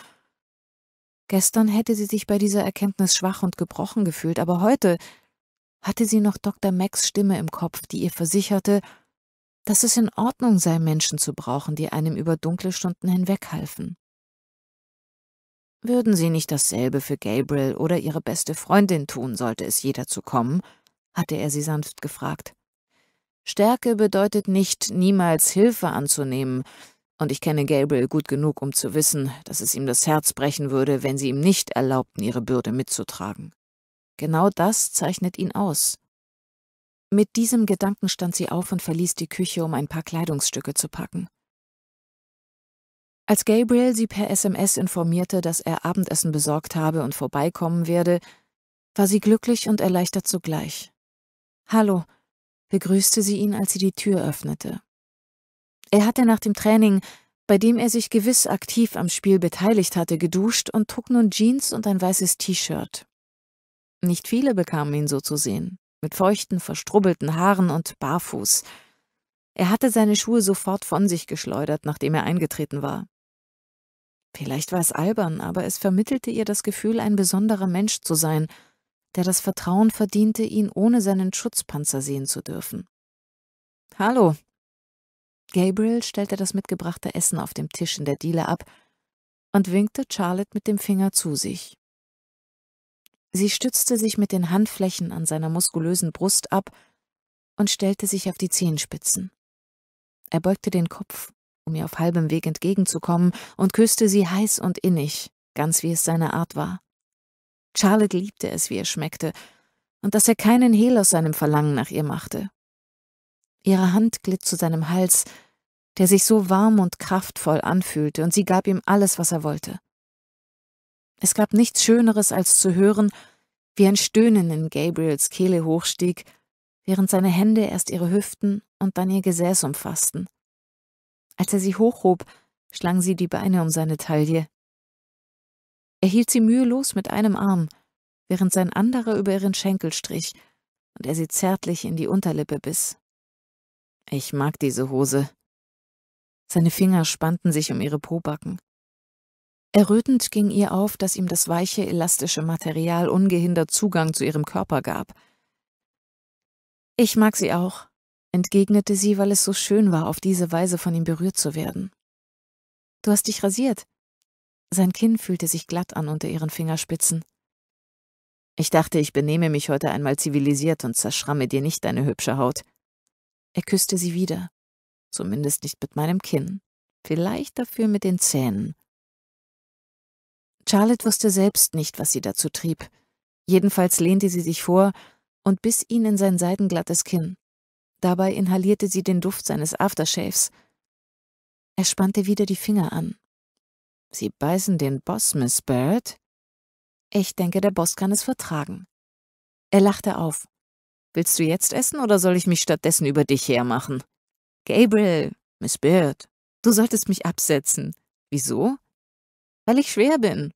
Gestern hätte sie sich bei dieser Erkenntnis schwach und gebrochen gefühlt, aber heute hatte sie noch Dr. Max Stimme im Kopf, die ihr versicherte, dass es in Ordnung sei, Menschen zu brauchen, die einem über dunkle Stunden hinweg halfen. Würden sie nicht dasselbe für Gabriel oder ihre beste Freundin tun, sollte es jeder zu kommen? hatte er sie sanft gefragt. Stärke bedeutet nicht, niemals Hilfe anzunehmen, und ich kenne Gabriel gut genug, um zu wissen, dass es ihm das Herz brechen würde, wenn sie ihm nicht erlaubten, ihre Bürde mitzutragen. Genau das zeichnet ihn aus. Mit diesem Gedanken stand sie auf und verließ die Küche, um ein paar Kleidungsstücke zu packen. Als Gabriel sie per SMS informierte, dass er Abendessen besorgt habe und vorbeikommen werde, war sie glücklich und erleichtert zugleich. Hallo, begrüßte sie ihn, als sie die Tür öffnete. Er hatte nach dem Training, bei dem er sich gewiss aktiv am Spiel beteiligt hatte, geduscht und trug nun Jeans und ein weißes T-Shirt. Nicht viele bekamen ihn so zu sehen, mit feuchten, verstrubbelten Haaren und barfuß. Er hatte seine Schuhe sofort von sich geschleudert, nachdem er eingetreten war. Vielleicht war es albern, aber es vermittelte ihr das Gefühl, ein besonderer Mensch zu sein, der das Vertrauen verdiente, ihn ohne seinen Schutzpanzer sehen zu dürfen. Hallo, Gabriel stellte das mitgebrachte Essen auf dem Tisch in der Diele ab und winkte Charlotte mit dem Finger zu sich. Sie stützte sich mit den Handflächen an seiner muskulösen Brust ab und stellte sich auf die Zehenspitzen. Er beugte den Kopf, um ihr auf halbem Weg entgegenzukommen, und küsste sie heiß und innig, ganz wie es seine Art war. Charlotte liebte es, wie er schmeckte, und dass er keinen Hehl aus seinem Verlangen nach ihr machte. Ihre Hand glitt zu seinem Hals, der sich so warm und kraftvoll anfühlte, und sie gab ihm alles, was er wollte. Es gab nichts Schöneres, als zu hören, wie ein Stöhnen in Gabriels Kehle hochstieg, während seine Hände erst ihre Hüften und dann ihr Gesäß umfassten. Als er sie hochhob, schlang sie die Beine um seine Taille. Er hielt sie mühelos mit einem Arm, während sein anderer über ihren Schenkel strich und er sie zärtlich in die Unterlippe biss. Ich mag diese Hose. Seine Finger spannten sich um ihre Pobacken. Errötend ging ihr auf, dass ihm das weiche, elastische Material ungehindert Zugang zu ihrem Körper gab. Ich mag sie auch, entgegnete sie, weil es so schön war, auf diese Weise von ihm berührt zu werden. Du hast dich rasiert. Sein Kinn fühlte sich glatt an unter ihren Fingerspitzen. Ich dachte, ich benehme mich heute einmal zivilisiert und zerschramme dir nicht deine hübsche Haut. Er küsste sie wieder. Zumindest nicht mit meinem Kinn. Vielleicht dafür mit den Zähnen. Charlotte wusste selbst nicht, was sie dazu trieb. Jedenfalls lehnte sie sich vor und biss ihn in sein seidenglattes Kinn. Dabei inhalierte sie den Duft seines Aftershaves. Er spannte wieder die Finger an. Sie beißen den Boss, Miss Bird? Ich denke, der Boss kann es vertragen. Er lachte auf. Willst du jetzt essen oder soll ich mich stattdessen über dich hermachen? Gabriel, Miss Beard, du solltest mich absetzen. Wieso? Weil ich schwer bin.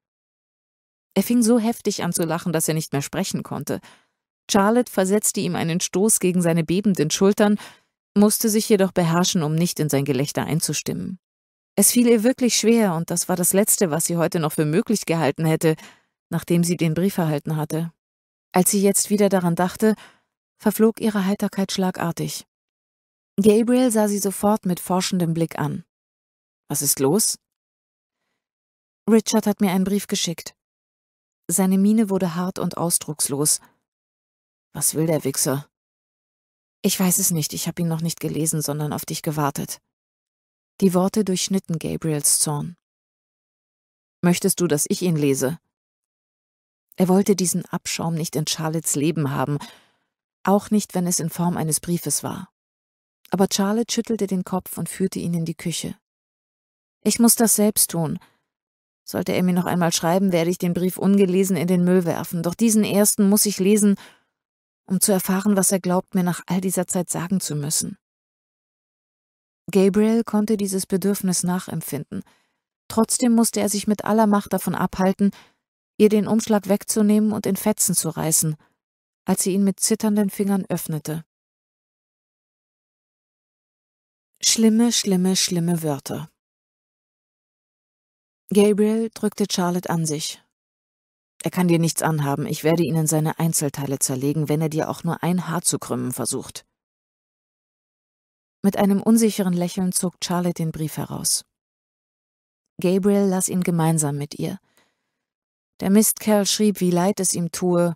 Er fing so heftig an zu lachen, dass er nicht mehr sprechen konnte. Charlotte versetzte ihm einen Stoß gegen seine bebenden Schultern, musste sich jedoch beherrschen, um nicht in sein Gelächter einzustimmen. Es fiel ihr wirklich schwer, und das war das Letzte, was sie heute noch für möglich gehalten hätte, nachdem sie den Brief erhalten hatte. Als sie jetzt wieder daran dachte, verflog ihre Heiterkeit schlagartig. Gabriel sah sie sofort mit forschendem Blick an. Was ist los? Richard hat mir einen Brief geschickt. Seine Miene wurde hart und ausdruckslos. Was will der Wichser? Ich weiß es nicht, ich habe ihn noch nicht gelesen, sondern auf dich gewartet. Die Worte durchschnitten Gabriels Zorn. Möchtest du, dass ich ihn lese? Er wollte diesen Abschaum nicht in Charlottes Leben haben, auch nicht, wenn es in Form eines Briefes war. Aber Charlotte schüttelte den Kopf und führte ihn in die Küche. Ich muss das selbst tun. Sollte er mir noch einmal schreiben, werde ich den Brief ungelesen in den Müll werfen, doch diesen ersten muss ich lesen, um zu erfahren, was er glaubt, mir nach all dieser Zeit sagen zu müssen. Gabriel konnte dieses Bedürfnis nachempfinden. Trotzdem musste er sich mit aller Macht davon abhalten, ihr den Umschlag wegzunehmen und in Fetzen zu reißen – als sie ihn mit zitternden Fingern öffnete. Schlimme, schlimme, schlimme Wörter. Gabriel drückte Charlotte an sich. Er kann dir nichts anhaben, ich werde ihn in seine Einzelteile zerlegen, wenn er dir auch nur ein Haar zu krümmen versucht. Mit einem unsicheren Lächeln zog Charlotte den Brief heraus. Gabriel las ihn gemeinsam mit ihr. Der Mistkerl schrieb, wie leid es ihm tue,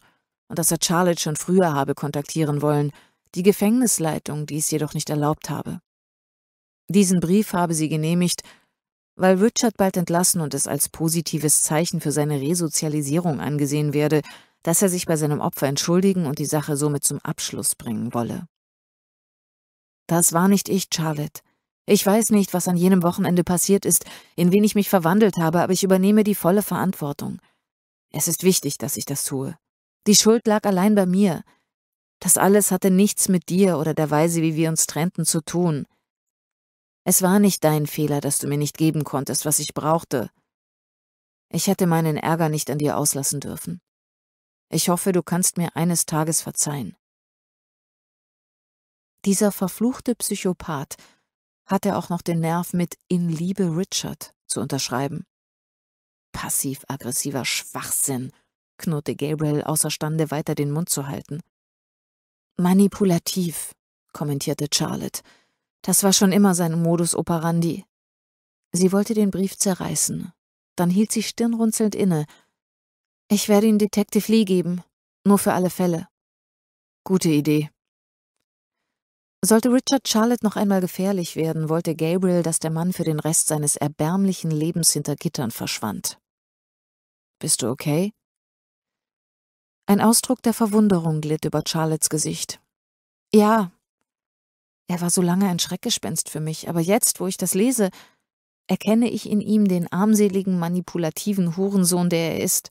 und dass er Charlotte schon früher habe kontaktieren wollen, die Gefängnisleitung dies jedoch nicht erlaubt habe. Diesen Brief habe sie genehmigt, weil Richard bald entlassen und es als positives Zeichen für seine Resozialisierung angesehen werde, dass er sich bei seinem Opfer entschuldigen und die Sache somit zum Abschluss bringen wolle. Das war nicht ich, Charlotte. Ich weiß nicht, was an jenem Wochenende passiert ist, in wen ich mich verwandelt habe, aber ich übernehme die volle Verantwortung. Es ist wichtig, dass ich das tue. Die Schuld lag allein bei mir. Das alles hatte nichts mit dir oder der Weise, wie wir uns trennten, zu tun. Es war nicht dein Fehler, dass du mir nicht geben konntest, was ich brauchte. Ich hätte meinen Ärger nicht an dir auslassen dürfen. Ich hoffe, du kannst mir eines Tages verzeihen. Dieser verfluchte Psychopath hatte auch noch den Nerv mit In Liebe Richard zu unterschreiben. Passiv-aggressiver Schwachsinn, knurrte Gabriel außerstande, weiter den Mund zu halten. Manipulativ, kommentierte Charlotte. Das war schon immer sein Modus operandi. Sie wollte den Brief zerreißen. Dann hielt sie stirnrunzelnd inne. Ich werde ihn Detective Lee geben. Nur für alle Fälle. Gute Idee. Sollte Richard Charlotte noch einmal gefährlich werden, wollte Gabriel, dass der Mann für den Rest seines erbärmlichen Lebens hinter Gittern verschwand. Bist du okay? Ein Ausdruck der Verwunderung glitt über Charlottes Gesicht. Ja. Er war so lange ein Schreckgespenst für mich, aber jetzt, wo ich das lese, erkenne ich in ihm den armseligen, manipulativen Hurensohn, der er ist.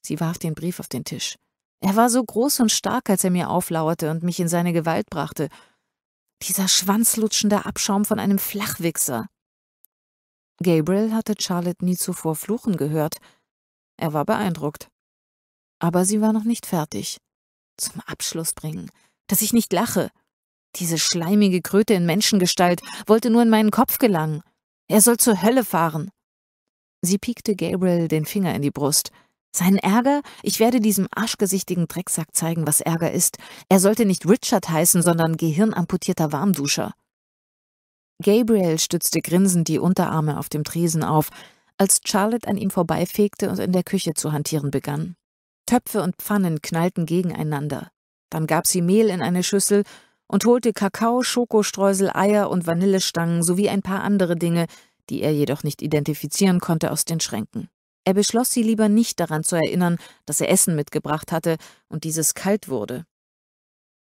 Sie warf den Brief auf den Tisch. Er war so groß und stark, als er mir auflauerte und mich in seine Gewalt brachte. Dieser schwanzlutschende Abschaum von einem Flachwichser. Gabriel hatte Charlotte nie zuvor fluchen gehört. Er war beeindruckt. Aber sie war noch nicht fertig. Zum Abschluss bringen. Dass ich nicht lache. Diese schleimige Kröte in Menschengestalt wollte nur in meinen Kopf gelangen. Er soll zur Hölle fahren. Sie piekte Gabriel den Finger in die Brust. Seinen Ärger? Ich werde diesem arschgesichtigen Drecksack zeigen, was Ärger ist. Er sollte nicht Richard heißen, sondern gehirnamputierter Warmduscher. Gabriel stützte grinsend die Unterarme auf dem Tresen auf, als Charlotte an ihm vorbeifegte und in der Küche zu hantieren begann. Töpfe und Pfannen knallten gegeneinander. Dann gab sie Mehl in eine Schüssel und holte Kakao, Schokostreusel, Eier und Vanillestangen sowie ein paar andere Dinge, die er jedoch nicht identifizieren konnte, aus den Schränken. Er beschloss, sie lieber nicht daran zu erinnern, dass er Essen mitgebracht hatte und dieses kalt wurde.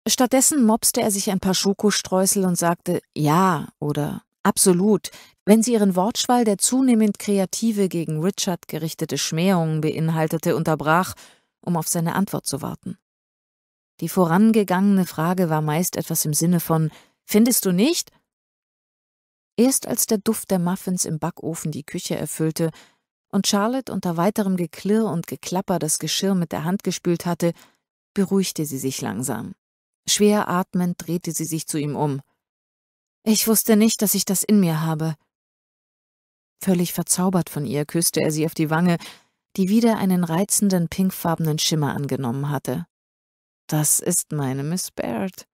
Stattdessen mopste er sich ein paar Schokostreusel und sagte Ja oder Absolut, wenn sie ihren Wortschwall, der zunehmend kreative gegen Richard gerichtete Schmähungen beinhaltete, unterbrach um auf seine Antwort zu warten. Die vorangegangene Frage war meist etwas im Sinne von Findest du nicht? Erst als der Duft der Muffins im Backofen die Küche erfüllte und Charlotte unter weiterem Geklirr und Geklapper das Geschirr mit der Hand gespült hatte, beruhigte sie sich langsam. Schwer atmend drehte sie sich zu ihm um. Ich wusste nicht, dass ich das in mir habe. Völlig verzaubert von ihr küsste er sie auf die Wange, die wieder einen reizenden pinkfarbenen Schimmer angenommen hatte. Das ist meine Miss Baird.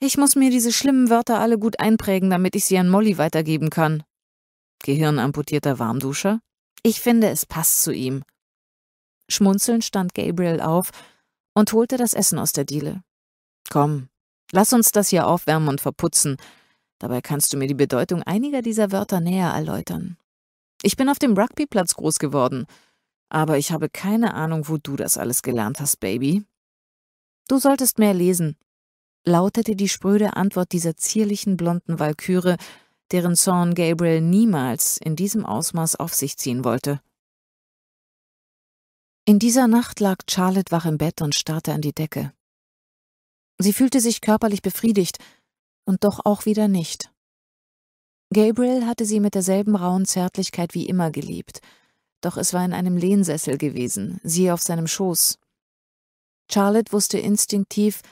Ich muss mir diese schlimmen Wörter alle gut einprägen, damit ich sie an Molly weitergeben kann. Gehirnamputierter Warmduscher? Ich finde, es passt zu ihm. Schmunzelnd stand Gabriel auf und holte das Essen aus der Diele. Komm, lass uns das hier aufwärmen und verputzen. Dabei kannst du mir die Bedeutung einiger dieser Wörter näher erläutern. Ich bin auf dem Rugbyplatz groß geworden, aber ich habe keine Ahnung, wo du das alles gelernt hast, Baby. Du solltest mehr lesen, lautete die spröde Antwort dieser zierlichen blonden Walküre, deren Zorn Gabriel niemals in diesem Ausmaß auf sich ziehen wollte. In dieser Nacht lag Charlotte wach im Bett und starrte an die Decke. Sie fühlte sich körperlich befriedigt und doch auch wieder nicht. Gabriel hatte sie mit derselben rauen Zärtlichkeit wie immer geliebt, doch es war in einem Lehnsessel gewesen, sie auf seinem Schoß. Charlotte wusste instinktiv,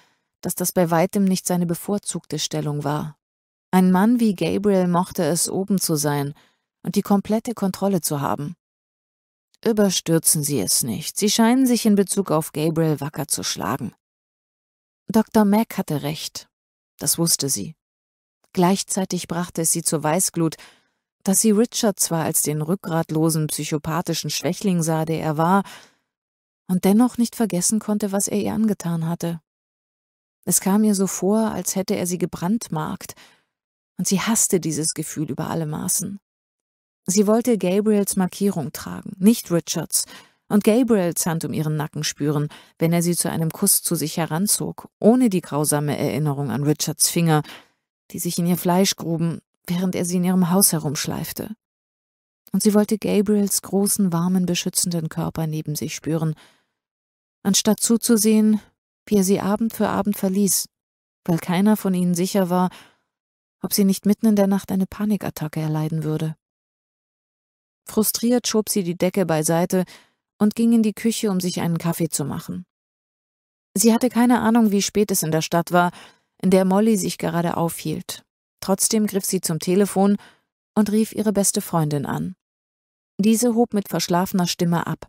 dass das bei weitem nicht seine bevorzugte Stellung war. Ein Mann wie Gabriel mochte es, oben zu sein und die komplette Kontrolle zu haben. Überstürzen Sie es nicht, Sie scheinen sich in Bezug auf Gabriel wacker zu schlagen. Dr. Mac hatte recht, das wusste sie. Gleichzeitig brachte es sie zur Weißglut, dass sie Richard zwar als den rückgratlosen, psychopathischen Schwächling sah, der er war, und dennoch nicht vergessen konnte, was er ihr angetan hatte. Es kam ihr so vor, als hätte er sie gebrandmarkt, und sie hasste dieses Gefühl über alle Maßen. Sie wollte Gabriels Markierung tragen, nicht Richards, und Gabriels Hand um ihren Nacken spüren, wenn er sie zu einem Kuss zu sich heranzog, ohne die grausame Erinnerung an Richards Finger, die sich in ihr Fleisch gruben, während er sie in ihrem Haus herumschleifte. Und sie wollte Gabriels großen, warmen, beschützenden Körper neben sich spüren, anstatt zuzusehen, wie er sie Abend für Abend verließ, weil keiner von ihnen sicher war, ob sie nicht mitten in der Nacht eine Panikattacke erleiden würde. Frustriert schob sie die Decke beiseite und ging in die Küche, um sich einen Kaffee zu machen. Sie hatte keine Ahnung, wie spät es in der Stadt war, in der Molly sich gerade aufhielt. Trotzdem griff sie zum Telefon und rief ihre beste Freundin an. Diese hob mit verschlafener Stimme ab.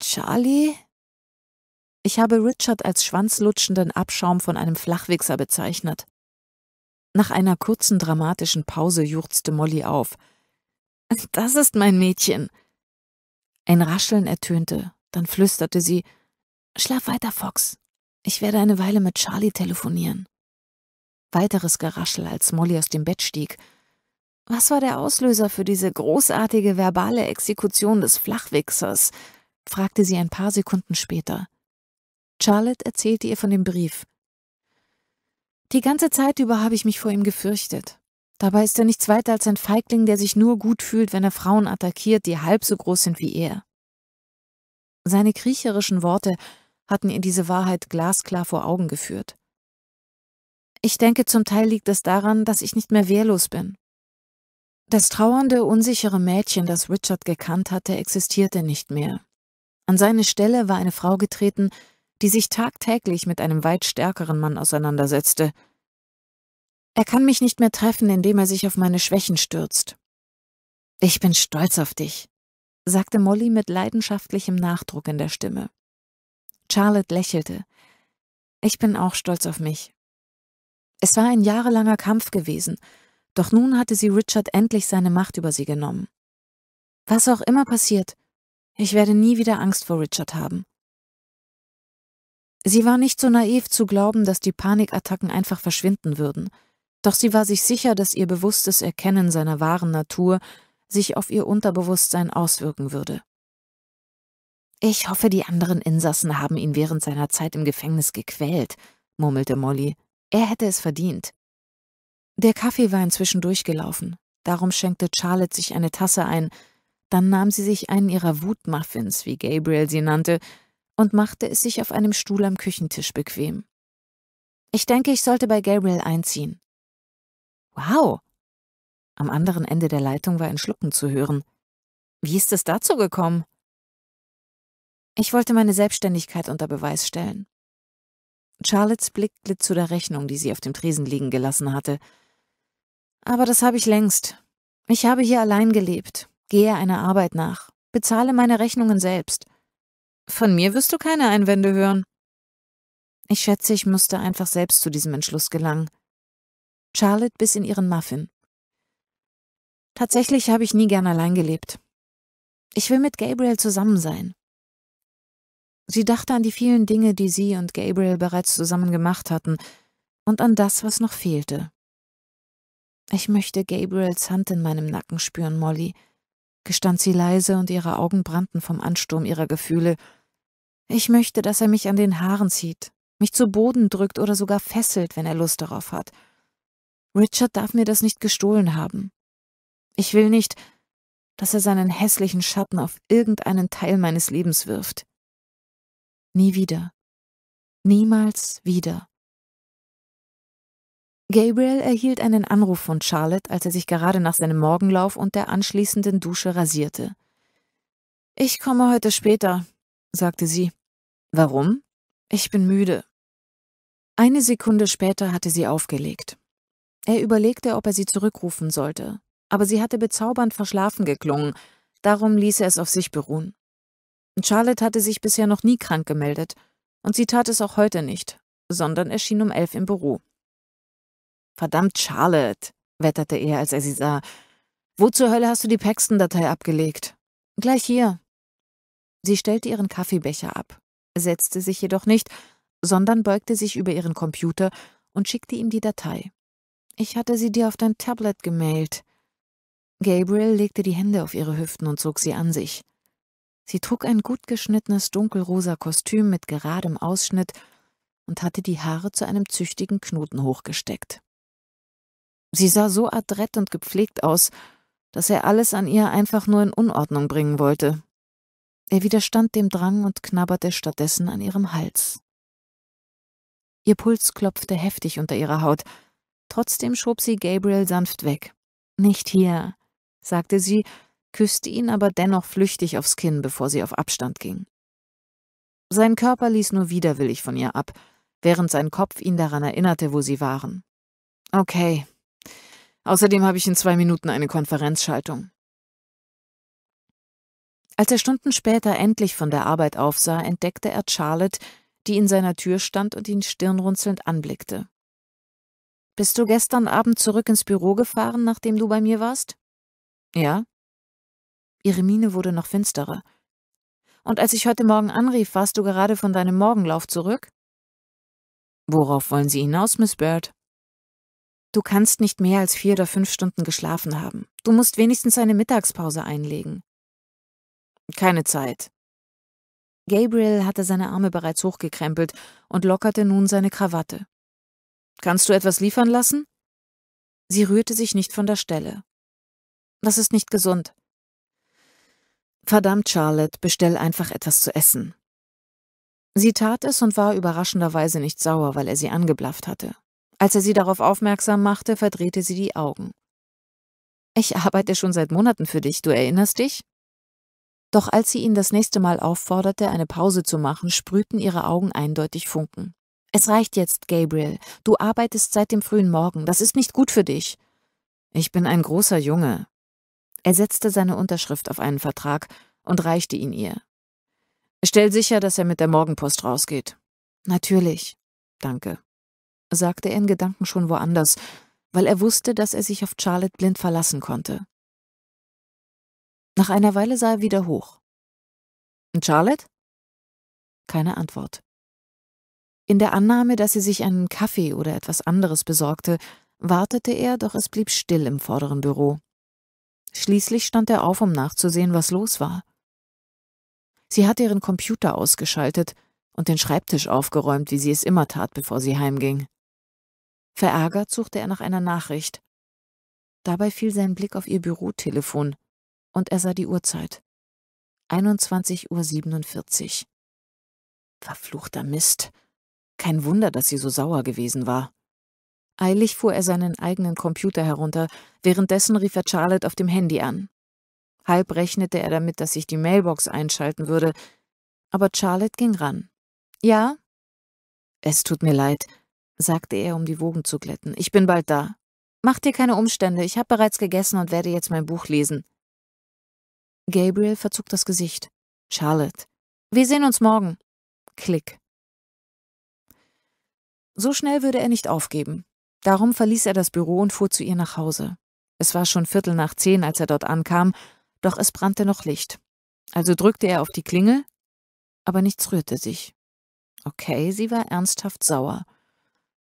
Charlie? Ich habe Richard als schwanzlutschenden Abschaum von einem Flachwichser bezeichnet. Nach einer kurzen dramatischen Pause juchzte Molly auf. *laughs* Das ist mein Mädchen. Ein Rascheln ertönte, dann flüsterte sie Schlaf weiter, Fox. Ich werde eine Weile mit Charlie telefonieren. Weiteres Geraschel, als Molly aus dem Bett stieg. Was war der Auslöser für diese großartige verbale Exekution des Flachwichsers? fragte sie ein paar Sekunden später. Charlotte erzählte ihr von dem Brief. Die ganze Zeit über habe ich mich vor ihm gefürchtet. Dabei ist er nichts weiter als ein Feigling, der sich nur gut fühlt, wenn er Frauen attackiert, die halb so groß sind wie er. Seine kriecherischen Worte hatten ihr diese Wahrheit glasklar vor Augen geführt. Ich denke, zum Teil liegt es daran, dass ich nicht mehr wehrlos bin. Das trauernde, unsichere Mädchen, das Richard gekannt hatte, existierte nicht mehr. An seine Stelle war eine Frau getreten, die sich tagtäglich mit einem weit stärkeren Mann auseinandersetzte. Er kann mich nicht mehr treffen, indem er sich auf meine Schwächen stürzt. Ich bin stolz auf dich, sagte Molly mit leidenschaftlichem Nachdruck in der Stimme. Charlotte lächelte. Ich bin auch stolz auf mich. Es war ein jahrelanger Kampf gewesen, doch nun hatte sie Richard endlich seine Macht über sie genommen. Was auch immer passiert, ich werde nie wieder Angst vor Richard haben. Sie war nicht so naiv zu glauben, dass die Panikattacken einfach verschwinden würden, doch sie war sich sicher, dass ihr bewusstes Erkennen seiner wahren Natur sich auf ihr Unterbewusstsein auswirken würde. Ich hoffe, die anderen Insassen haben ihn während seiner Zeit im Gefängnis gequält, murmelte Molly, er hätte es verdient. Der Kaffee war inzwischen durchgelaufen. Darum schenkte Charlotte sich eine Tasse ein. Dann nahm sie sich einen ihrer Wutmuffins, wie Gabriel sie nannte, und machte es sich auf einem Stuhl am Küchentisch bequem. Ich denke, ich sollte bei Gabriel einziehen. Wow! Am anderen Ende der Leitung war ein Schlucken zu hören. Wie ist es dazu gekommen? Ich wollte meine Selbstständigkeit unter Beweis stellen. Charlottes Blick glitt zu der Rechnung, die sie auf dem Tresen liegen gelassen hatte. Aber das habe ich längst. Ich habe hier allein gelebt, gehe einer Arbeit nach, bezahle meine Rechnungen selbst. Von mir wirst du keine Einwände hören. Ich schätze, ich müsste einfach selbst zu diesem Entschluss gelangen. Charlotte bis in ihren Muffin. Tatsächlich habe ich nie gern allein gelebt. Ich will mit Gabriel zusammen sein. Sie dachte an die vielen Dinge, die sie und Gabriel bereits zusammen gemacht hatten, und an das, was noch fehlte. Ich möchte Gabriels Hand in meinem Nacken spüren, Molly, gestand sie leise, und ihre Augen brannten vom Ansturm ihrer Gefühle. Ich möchte, dass er mich an den Haaren zieht, mich zu Boden drückt oder sogar fesselt, wenn er Lust darauf hat. Richard darf mir das nicht gestohlen haben. Ich will nicht, dass er seinen hässlichen Schatten auf irgendeinen Teil meines Lebens wirft. Nie wieder. Niemals wieder. Gabriel erhielt einen Anruf von Charlotte, als er sich gerade nach seinem Morgenlauf und der anschließenden Dusche rasierte. Ich komme heute später, sagte sie. Warum? Ich bin müde. Eine Sekunde später hatte sie aufgelegt. Er überlegte, ob er sie zurückrufen sollte, aber sie hatte bezaubernd verschlafen geklungen, darum ließ er es auf sich beruhen. Charlotte hatte sich bisher noch nie krank gemeldet, und sie tat es auch heute nicht, sondern erschien um elf im Büro. Verdammt, Charlotte, wetterte er, als er sie sah. Wo zur Hölle hast du die Paxton-Datei abgelegt? Gleich hier. Sie stellte ihren Kaffeebecher ab, setzte sich jedoch nicht, sondern beugte sich über ihren Computer und schickte ihm die Datei. Ich hatte sie dir auf dein Tablet gemailt. Gabriel legte die Hände auf ihre Hüften und zog sie an sich. Sie trug ein gut geschnittenes dunkelrosa Kostüm mit geradem Ausschnitt und hatte die Haare zu einem züchtigen Knoten hochgesteckt. Sie sah so adrett und gepflegt aus, dass er alles an ihr einfach nur in Unordnung bringen wollte. Er widerstand dem Drang und knabberte stattdessen an ihrem Hals. Ihr Puls klopfte heftig unter ihrer Haut. Trotzdem schob sie Gabriel sanft weg. Nicht hier, sagte sie küsste ihn aber dennoch flüchtig aufs Kinn, bevor sie auf Abstand ging. Sein Körper ließ nur widerwillig von ihr ab, während sein Kopf ihn daran erinnerte, wo sie waren. Okay. Außerdem habe ich in zwei Minuten eine Konferenzschaltung. Als er Stunden später endlich von der Arbeit aufsah, entdeckte er Charlotte, die in seiner Tür stand und ihn stirnrunzelnd anblickte. Bist du gestern Abend zurück ins Büro gefahren, nachdem du bei mir warst? Ja. Ihre Miene wurde noch finsterer. Und als ich heute Morgen anrief, warst du gerade von deinem Morgenlauf zurück? Worauf wollen Sie hinaus, Miss Bird? Du kannst nicht mehr als vier oder fünf Stunden geschlafen haben. Du musst wenigstens eine Mittagspause einlegen. Keine Zeit. Gabriel hatte seine Arme bereits hochgekrempelt und lockerte nun seine Krawatte. Kannst du etwas liefern lassen? Sie rührte sich nicht von der Stelle. Das ist nicht gesund. Verdammt, Charlotte, bestell einfach etwas zu essen. Sie tat es und war überraschenderweise nicht sauer, weil er sie angeblafft hatte. Als er sie darauf aufmerksam machte, verdrehte sie die Augen. Ich arbeite schon seit Monaten für dich, du erinnerst dich? Doch als sie ihn das nächste Mal aufforderte, eine Pause zu machen, sprühten ihre Augen eindeutig Funken. Es reicht jetzt, Gabriel. Du arbeitest seit dem frühen Morgen. Das ist nicht gut für dich. Ich bin ein großer Junge. Er setzte seine Unterschrift auf einen Vertrag und reichte ihn ihr. Stell sicher, dass er mit der Morgenpost rausgeht. Natürlich. Danke, sagte er in Gedanken schon woanders, weil er wusste, dass er sich auf Charlotte blind verlassen konnte. Nach einer Weile sah er wieder hoch. Charlotte? Keine Antwort. In der Annahme, dass sie sich einen Kaffee oder etwas anderes besorgte, wartete er, doch es blieb still im vorderen Büro. Schließlich stand er auf, um nachzusehen, was los war. Sie hatte ihren Computer ausgeschaltet und den Schreibtisch aufgeräumt, wie sie es immer tat, bevor sie heimging. Verärgert suchte er nach einer Nachricht. Dabei fiel sein Blick auf ihr Bürotelefon und er sah die Uhrzeit. 21.47 Uhr. Verfluchter Mist. Kein Wunder, dass sie so sauer gewesen war. Eilig fuhr er seinen eigenen Computer herunter, währenddessen rief er Charlotte auf dem Handy an. Halb rechnete er damit, dass sich die Mailbox einschalten würde, aber Charlotte ging ran. Ja? Es tut mir leid, sagte er, um die Wogen zu glätten. Ich bin bald da. Mach dir keine Umstände, ich habe bereits gegessen und werde jetzt mein Buch lesen. Gabriel verzog das Gesicht. Charlotte. Wir sehen uns morgen. Klick. So schnell würde er nicht aufgeben. Darum verließ er das Büro und fuhr zu ihr nach Hause. Es war schon Viertel nach zehn, als er dort ankam, doch es brannte noch Licht. Also drückte er auf die Klingel, aber nichts rührte sich. Okay, sie war ernsthaft sauer.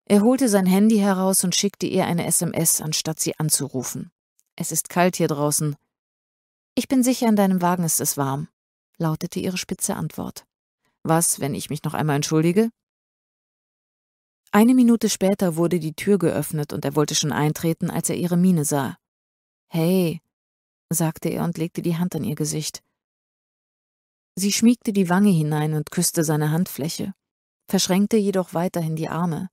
Er holte sein Handy heraus und schickte ihr eine SMS, anstatt sie anzurufen. Es ist kalt hier draußen. Ich bin sicher, in deinem Wagen ist es warm, lautete ihre spitze Antwort. Was, wenn ich mich noch einmal entschuldige? Eine Minute später wurde die Tür geöffnet und er wollte schon eintreten, als er ihre Miene sah. Hey, sagte er und legte die Hand an ihr Gesicht. Sie schmiegte die Wange hinein und küsste seine Handfläche, verschränkte jedoch weiterhin die Arme.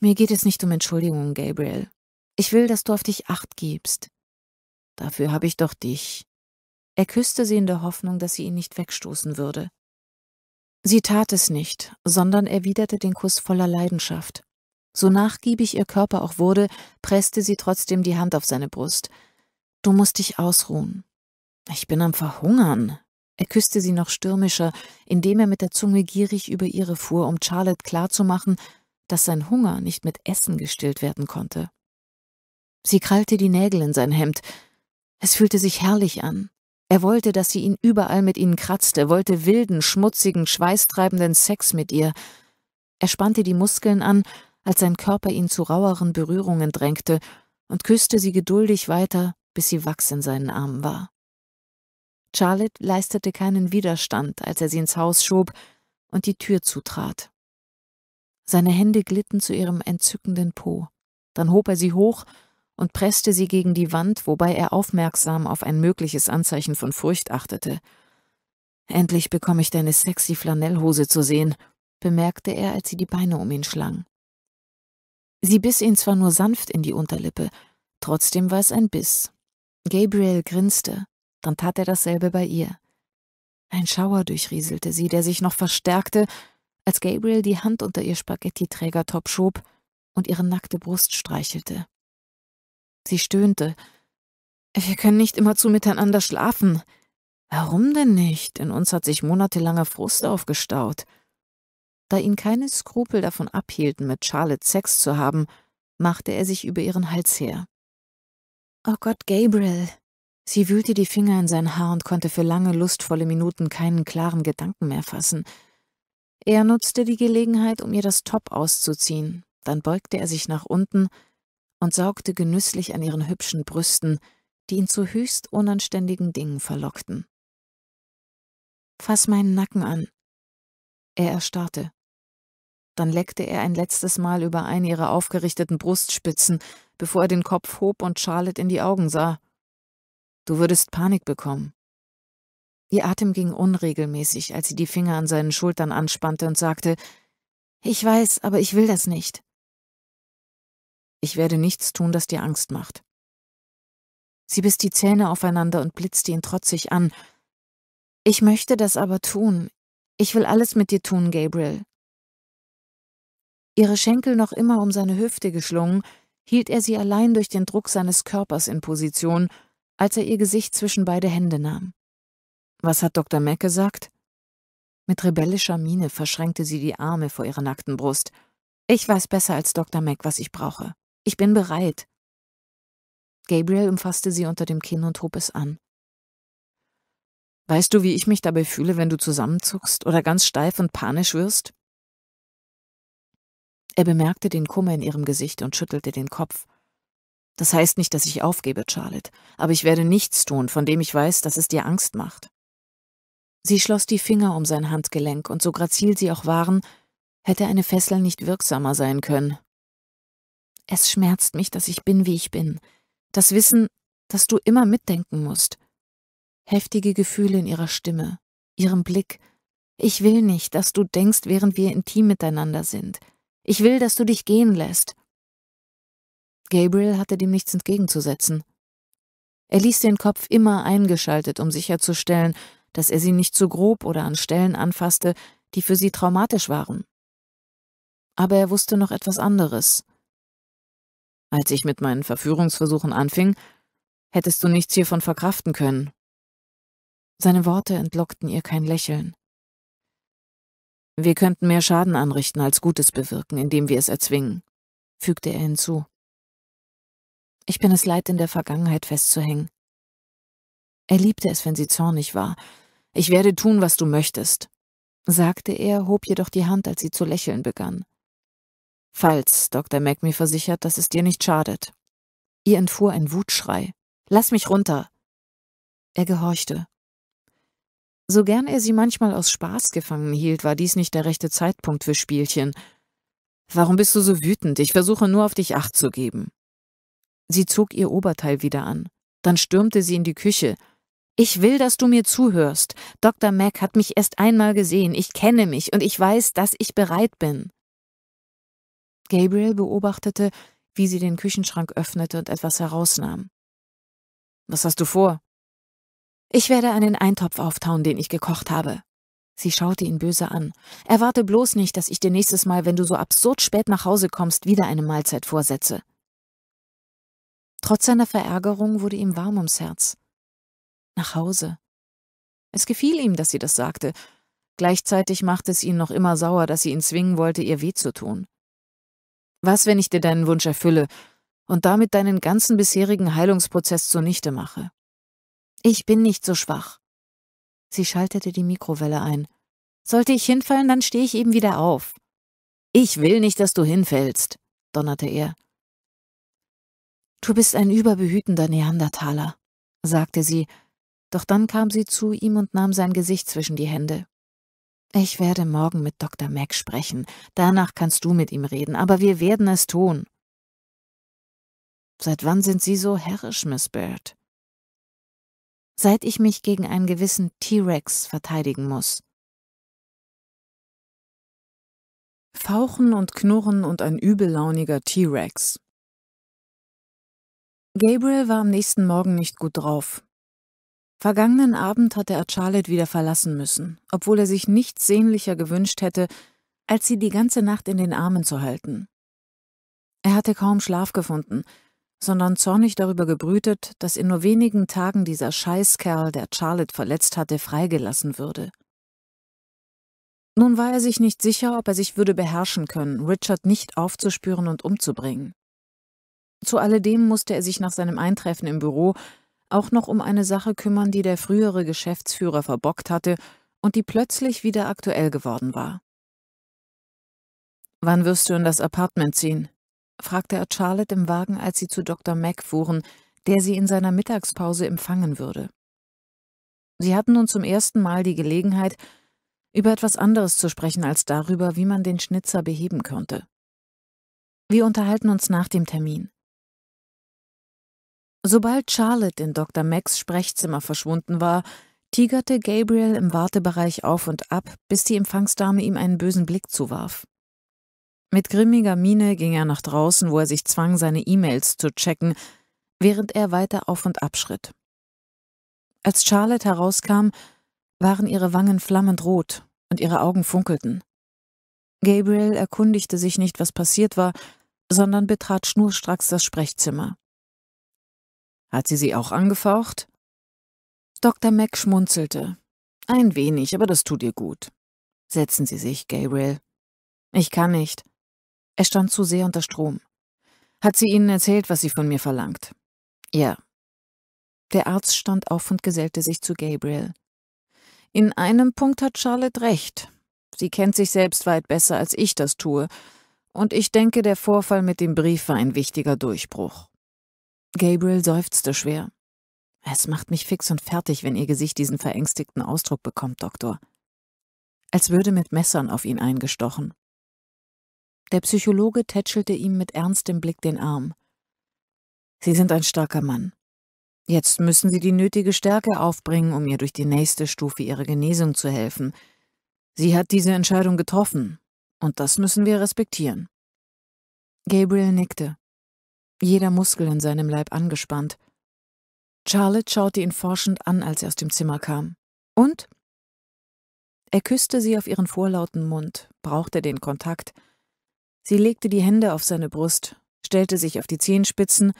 Mir geht es nicht um Entschuldigung, Gabriel. Ich will, dass du auf dich acht gibst. Dafür habe ich doch dich. Er küsste sie in der Hoffnung, dass sie ihn nicht wegstoßen würde. Sie tat es nicht, sondern erwiderte den Kuss voller Leidenschaft. So nachgiebig ihr Körper auch wurde, presste sie trotzdem die Hand auf seine Brust. Du musst dich ausruhen. Ich bin am Verhungern. Er küsste sie noch stürmischer, indem er mit der Zunge gierig über ihre fuhr, um Charlotte klarzumachen, dass sein Hunger nicht mit Essen gestillt werden konnte. Sie krallte die Nägel in sein Hemd. Es fühlte sich herrlich an, er wollte, dass sie ihn überall mit ihnen kratzte, wollte wilden, schmutzigen, schweißtreibenden Sex mit ihr. Er spannte die Muskeln an, als sein Körper ihn zu raueren Berührungen drängte, und küsste sie geduldig weiter, bis sie Wachs in seinen Armen war. Charlotte leistete keinen Widerstand, als er sie ins Haus schob und die Tür zutrat. Seine Hände glitten zu ihrem entzückenden Po. Dann hob er sie hoch und presste sie gegen die Wand, wobei er aufmerksam auf ein mögliches Anzeichen von Furcht achtete. Endlich bekomme ich deine sexy Flanellhose zu sehen, bemerkte er, als sie die Beine um ihn schlang. Sie biss ihn zwar nur sanft in die Unterlippe, trotzdem war es ein Biss. Gabriel grinste, dann tat er dasselbe bei ihr. Ein Schauer durchrieselte sie, der sich noch verstärkte, als Gabriel die Hand unter ihr Spaghettiträgertop schob und ihre nackte Brust streichelte. Sie stöhnte. Wir können nicht immerzu miteinander schlafen. Warum denn nicht? In uns hat sich monatelanger Frust aufgestaut. Da ihn keine Skrupel davon abhielten, mit Charlotte Sex zu haben, machte er sich über ihren Hals her. Oh Gott, Gabriel! Sie wühlte die Finger in sein Haar und konnte für lange, lustvolle Minuten keinen klaren Gedanken mehr fassen. Er nutzte die Gelegenheit, um ihr das Top auszuziehen. Dann beugte er sich nach unten, und saugte genüsslich an ihren hübschen Brüsten, die ihn zu höchst unanständigen Dingen verlockten. Fass meinen Nacken an. Er erstarrte. Dann leckte er ein letztes Mal über eine ihrer aufgerichteten Brustspitzen, bevor er den Kopf hob und Charlotte in die Augen sah. Du würdest Panik bekommen. Ihr Atem ging unregelmäßig, als sie die Finger an seinen Schultern anspannte und sagte, ich weiß, aber ich will das nicht. Ich werde nichts tun, das dir Angst macht. Sie biss die Zähne aufeinander und blitzte ihn trotzig an. Ich möchte das aber tun. Ich will alles mit dir tun, Gabriel. Ihre Schenkel noch immer um seine Hüfte geschlungen, hielt er sie allein durch den Druck seines Körpers in Position, als er ihr Gesicht zwischen beide Hände nahm. Was hat Dr. Mac gesagt? Mit rebellischer Miene verschränkte sie die Arme vor ihrer nackten Brust. Ich weiß besser als Dr. Mac, was ich brauche. Ich bin bereit. Gabriel umfasste sie unter dem Kinn und hob es an. Weißt du, wie ich mich dabei fühle, wenn du zusammenzuckst oder ganz steif und panisch wirst? Er bemerkte den Kummer in ihrem Gesicht und schüttelte den Kopf. Das heißt nicht, dass ich aufgebe, Charlotte, aber ich werde nichts tun, von dem ich weiß, dass es dir Angst macht. Sie schloss die Finger um sein Handgelenk, und so grazil sie auch waren, hätte eine Fessel nicht wirksamer sein können. Es schmerzt mich, dass ich bin, wie ich bin. Das Wissen, dass du immer mitdenken musst. Heftige Gefühle in ihrer Stimme, ihrem Blick. Ich will nicht, dass du denkst, während wir intim miteinander sind. Ich will, dass du dich gehen lässt. Gabriel hatte dem nichts entgegenzusetzen. Er ließ den Kopf immer eingeschaltet, um sicherzustellen, dass er sie nicht zu grob oder an Stellen anfasste, die für sie traumatisch waren. Aber er wusste noch etwas anderes als ich mit meinen Verführungsversuchen anfing, hättest du nichts hiervon verkraften können. Seine Worte entlockten ihr kein Lächeln. Wir könnten mehr Schaden anrichten als Gutes bewirken, indem wir es erzwingen, fügte er hinzu. Ich bin es leid, in der Vergangenheit festzuhängen. Er liebte es, wenn sie zornig war. Ich werde tun, was du möchtest, sagte er, hob jedoch die Hand, als sie zu lächeln begann. Falls Dr. Mac mir versichert, dass es dir nicht schadet. Ihr entfuhr ein Wutschrei. Lass mich runter! Er gehorchte. So gern er sie manchmal aus Spaß gefangen hielt, war dies nicht der rechte Zeitpunkt für Spielchen. Warum bist du so wütend? Ich versuche nur auf dich acht zu geben. Sie zog ihr Oberteil wieder an. Dann stürmte sie in die Küche. Ich will, dass du mir zuhörst. Dr. Mac hat mich erst einmal gesehen. Ich kenne mich und ich weiß, dass ich bereit bin. Gabriel beobachtete, wie sie den Küchenschrank öffnete und etwas herausnahm. Was hast du vor? Ich werde einen Eintopf auftauen, den ich gekocht habe. Sie schaute ihn böse an. Erwarte bloß nicht, dass ich dir nächstes Mal, wenn du so absurd spät nach Hause kommst, wieder eine Mahlzeit vorsetze. Trotz seiner Verärgerung wurde ihm warm ums Herz. Nach Hause. Es gefiel ihm, dass sie das sagte. Gleichzeitig machte es ihn noch immer sauer, dass sie ihn zwingen wollte, ihr weh zu tun. Was, wenn ich dir deinen Wunsch erfülle und damit deinen ganzen bisherigen Heilungsprozess zunichte mache? Ich bin nicht so schwach. Sie schaltete die Mikrowelle ein. Sollte ich hinfallen, dann stehe ich eben wieder auf. Ich will nicht, dass du hinfällst, donnerte er. Du bist ein überbehütender Neandertaler, sagte sie, doch dann kam sie zu ihm und nahm sein Gesicht zwischen die Hände. Ich werde morgen mit Dr. Mac sprechen. Danach kannst du mit ihm reden, aber wir werden es tun. Seit wann sind Sie so herrisch, Miss Bird? Seit ich mich gegen einen gewissen T-Rex verteidigen muss. Fauchen und Knurren und ein übellauniger T-Rex. Gabriel war am nächsten Morgen nicht gut drauf. Vergangenen Abend hatte er Charlotte wieder verlassen müssen, obwohl er sich nichts sehnlicher gewünscht hätte, als sie die ganze Nacht in den Armen zu halten. Er hatte kaum Schlaf gefunden, sondern zornig darüber gebrütet, dass in nur wenigen Tagen dieser Scheißkerl, der Charlotte verletzt hatte, freigelassen würde. Nun war er sich nicht sicher, ob er sich würde beherrschen können, Richard nicht aufzuspüren und umzubringen. Zu alledem musste er sich nach seinem Eintreffen im Büro auch noch um eine Sache kümmern, die der frühere Geschäftsführer verbockt hatte und die plötzlich wieder aktuell geworden war. Wann wirst du in das Apartment ziehen? fragte er Charlotte im Wagen, als sie zu Dr. Mac fuhren, der sie in seiner Mittagspause empfangen würde. Sie hatten nun zum ersten Mal die Gelegenheit, über etwas anderes zu sprechen als darüber, wie man den Schnitzer beheben könnte. Wir unterhalten uns nach dem Termin. Sobald Charlotte in Dr. Max Sprechzimmer verschwunden war, tigerte Gabriel im Wartebereich auf und ab, bis die Empfangsdame ihm einen bösen Blick zuwarf. Mit grimmiger Miene ging er nach draußen, wo er sich zwang, seine E-Mails zu checken, während er weiter auf und ab schritt. Als Charlotte herauskam, waren ihre Wangen flammend rot und ihre Augen funkelten. Gabriel erkundigte sich nicht, was passiert war, sondern betrat schnurstracks das Sprechzimmer. Hat sie sie auch angefaucht? Dr. Mack schmunzelte. Ein wenig, aber das tut ihr gut. Setzen Sie sich, Gabriel. Ich kann nicht. Er stand zu sehr unter Strom. Hat sie Ihnen erzählt, was sie von mir verlangt? Ja. Der Arzt stand auf und gesellte sich zu Gabriel. In einem Punkt hat Charlotte recht. Sie kennt sich selbst weit besser, als ich das tue, und ich denke, der Vorfall mit dem Brief war ein wichtiger Durchbruch. Gabriel seufzte schwer. Es macht mich fix und fertig, wenn Ihr Gesicht diesen verängstigten Ausdruck bekommt, Doktor. Als würde mit Messern auf ihn eingestochen. Der Psychologe tätschelte ihm mit ernstem Blick den Arm. Sie sind ein starker Mann. Jetzt müssen Sie die nötige Stärke aufbringen, um ihr durch die nächste Stufe ihrer Genesung zu helfen. Sie hat diese Entscheidung getroffen, und das müssen wir respektieren. Gabriel nickte jeder Muskel in seinem Leib angespannt. Charlotte schaute ihn forschend an, als er aus dem Zimmer kam. Und? Er küsste sie auf ihren vorlauten Mund, brauchte den Kontakt. Sie legte die Hände auf seine Brust, stellte sich auf die Zehenspitzen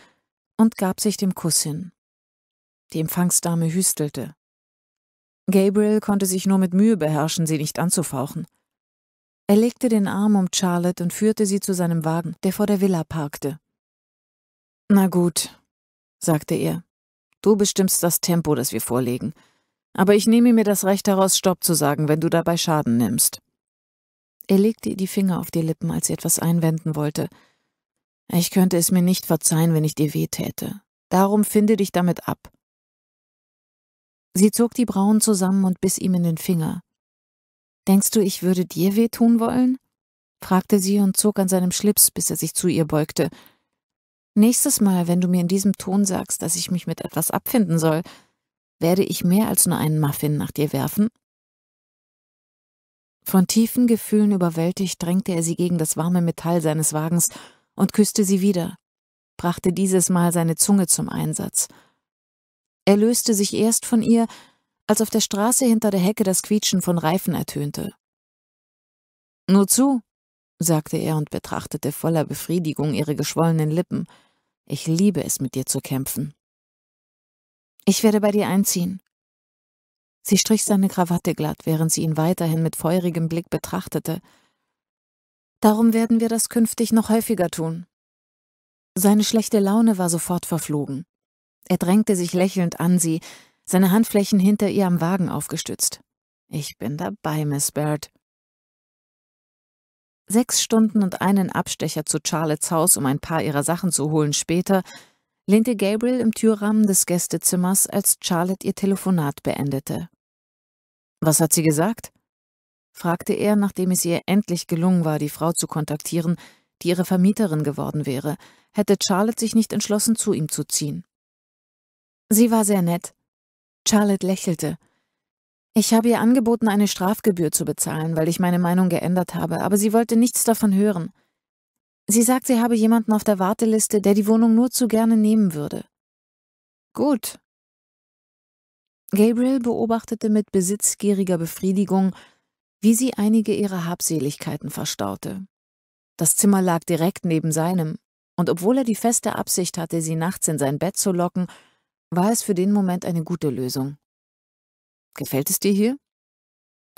und gab sich dem Kuss hin. Die Empfangsdame hüstelte. Gabriel konnte sich nur mit Mühe beherrschen, sie nicht anzufauchen. Er legte den Arm um Charlotte und führte sie zu seinem Wagen, der vor der Villa parkte. Na gut, sagte er. Du bestimmst das Tempo, das wir vorlegen. Aber ich nehme mir das Recht heraus, Stopp zu sagen, wenn du dabei Schaden nimmst. Er legte ihr die Finger auf die Lippen, als sie etwas einwenden wollte. Ich könnte es mir nicht verzeihen, wenn ich dir weh täte. Darum finde dich damit ab. Sie zog die Brauen zusammen und biss ihm in den Finger. Denkst du, ich würde dir weh tun wollen? fragte sie und zog an seinem Schlips, bis er sich zu ihr beugte, Nächstes Mal, wenn du mir in diesem Ton sagst, dass ich mich mit etwas abfinden soll, werde ich mehr als nur einen Muffin nach dir werfen? Von tiefen Gefühlen überwältigt drängte er sie gegen das warme Metall seines Wagens und küsste sie wieder, brachte dieses Mal seine Zunge zum Einsatz. Er löste sich erst von ihr, als auf der Straße hinter der Hecke das Quietschen von Reifen ertönte. Nur zu, sagte er und betrachtete voller Befriedigung ihre geschwollenen Lippen – ich liebe es, mit dir zu kämpfen. Ich werde bei dir einziehen. Sie strich seine Krawatte glatt, während sie ihn weiterhin mit feurigem Blick betrachtete. Darum werden wir das künftig noch häufiger tun. Seine schlechte Laune war sofort verflogen. Er drängte sich lächelnd an sie, seine Handflächen hinter ihr am Wagen aufgestützt. Ich bin dabei, Miss Bird, Sechs Stunden und einen Abstecher zu Charlottes Haus, um ein paar ihrer Sachen zu holen, später lehnte Gabriel im Türrahmen des Gästezimmers, als Charlotte ihr Telefonat beendete. Was hat sie gesagt? fragte er, nachdem es ihr endlich gelungen war, die Frau zu kontaktieren, die ihre Vermieterin geworden wäre, hätte Charlotte sich nicht entschlossen, zu ihm zu ziehen. Sie war sehr nett. Charlotte lächelte, ich habe ihr angeboten, eine Strafgebühr zu bezahlen, weil ich meine Meinung geändert habe, aber sie wollte nichts davon hören. Sie sagt, sie habe jemanden auf der Warteliste, der die Wohnung nur zu gerne nehmen würde. Gut. Gabriel beobachtete mit besitzgieriger Befriedigung, wie sie einige ihrer Habseligkeiten verstaute. Das Zimmer lag direkt neben seinem, und obwohl er die feste Absicht hatte, sie nachts in sein Bett zu locken, war es für den Moment eine gute Lösung. Gefällt es dir hier?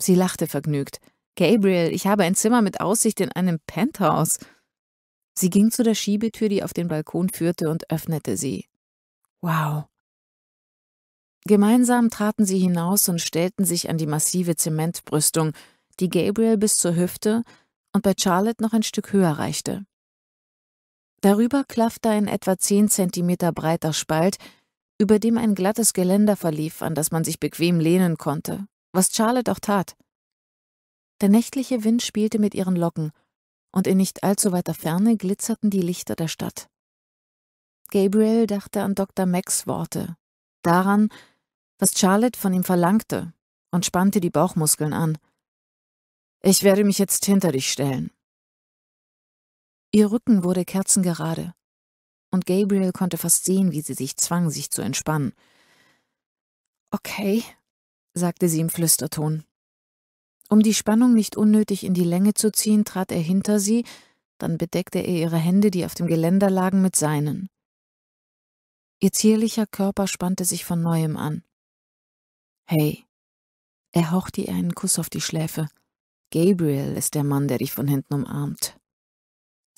Sie lachte vergnügt. Gabriel, ich habe ein Zimmer mit Aussicht in einem Penthouse. Sie ging zu der Schiebetür, die auf den Balkon führte, und öffnete sie. Wow. Gemeinsam traten sie hinaus und stellten sich an die massive Zementbrüstung, die Gabriel bis zur Hüfte und bei Charlotte noch ein Stück höher reichte. Darüber klaffte ein etwa zehn Zentimeter breiter Spalt, über dem ein glattes Geländer verlief, an das man sich bequem lehnen konnte, was Charlotte auch tat. Der nächtliche Wind spielte mit ihren Locken, und in nicht allzu weiter Ferne glitzerten die Lichter der Stadt. Gabriel dachte an Dr. Macs Worte, daran, was Charlotte von ihm verlangte, und spannte die Bauchmuskeln an. Ich werde mich jetzt hinter dich stellen. Ihr Rücken wurde kerzengerade, und Gabriel konnte fast sehen, wie sie sich zwang, sich zu entspannen. Okay, sagte sie im Flüsterton. Um die Spannung nicht unnötig in die Länge zu ziehen, trat er hinter sie, dann bedeckte er ihre Hände, die auf dem Geländer lagen, mit seinen. Ihr zierlicher Körper spannte sich von neuem an. Hey. Er hauchte ihr einen Kuss auf die Schläfe. Gabriel ist der Mann, der dich von hinten umarmt.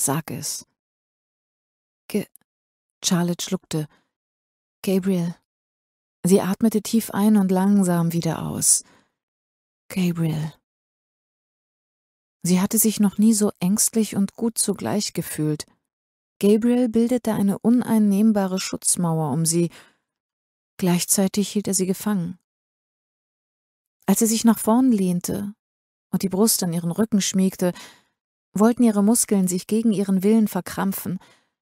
Sag es, Charlotte schluckte. Gabriel. Sie atmete tief ein und langsam wieder aus. Gabriel. Sie hatte sich noch nie so ängstlich und gut zugleich gefühlt. Gabriel bildete eine uneinnehmbare Schutzmauer um sie. Gleichzeitig hielt er sie gefangen. Als sie sich nach vorn lehnte und die Brust an ihren Rücken schmiegte, wollten ihre Muskeln sich gegen ihren Willen verkrampfen.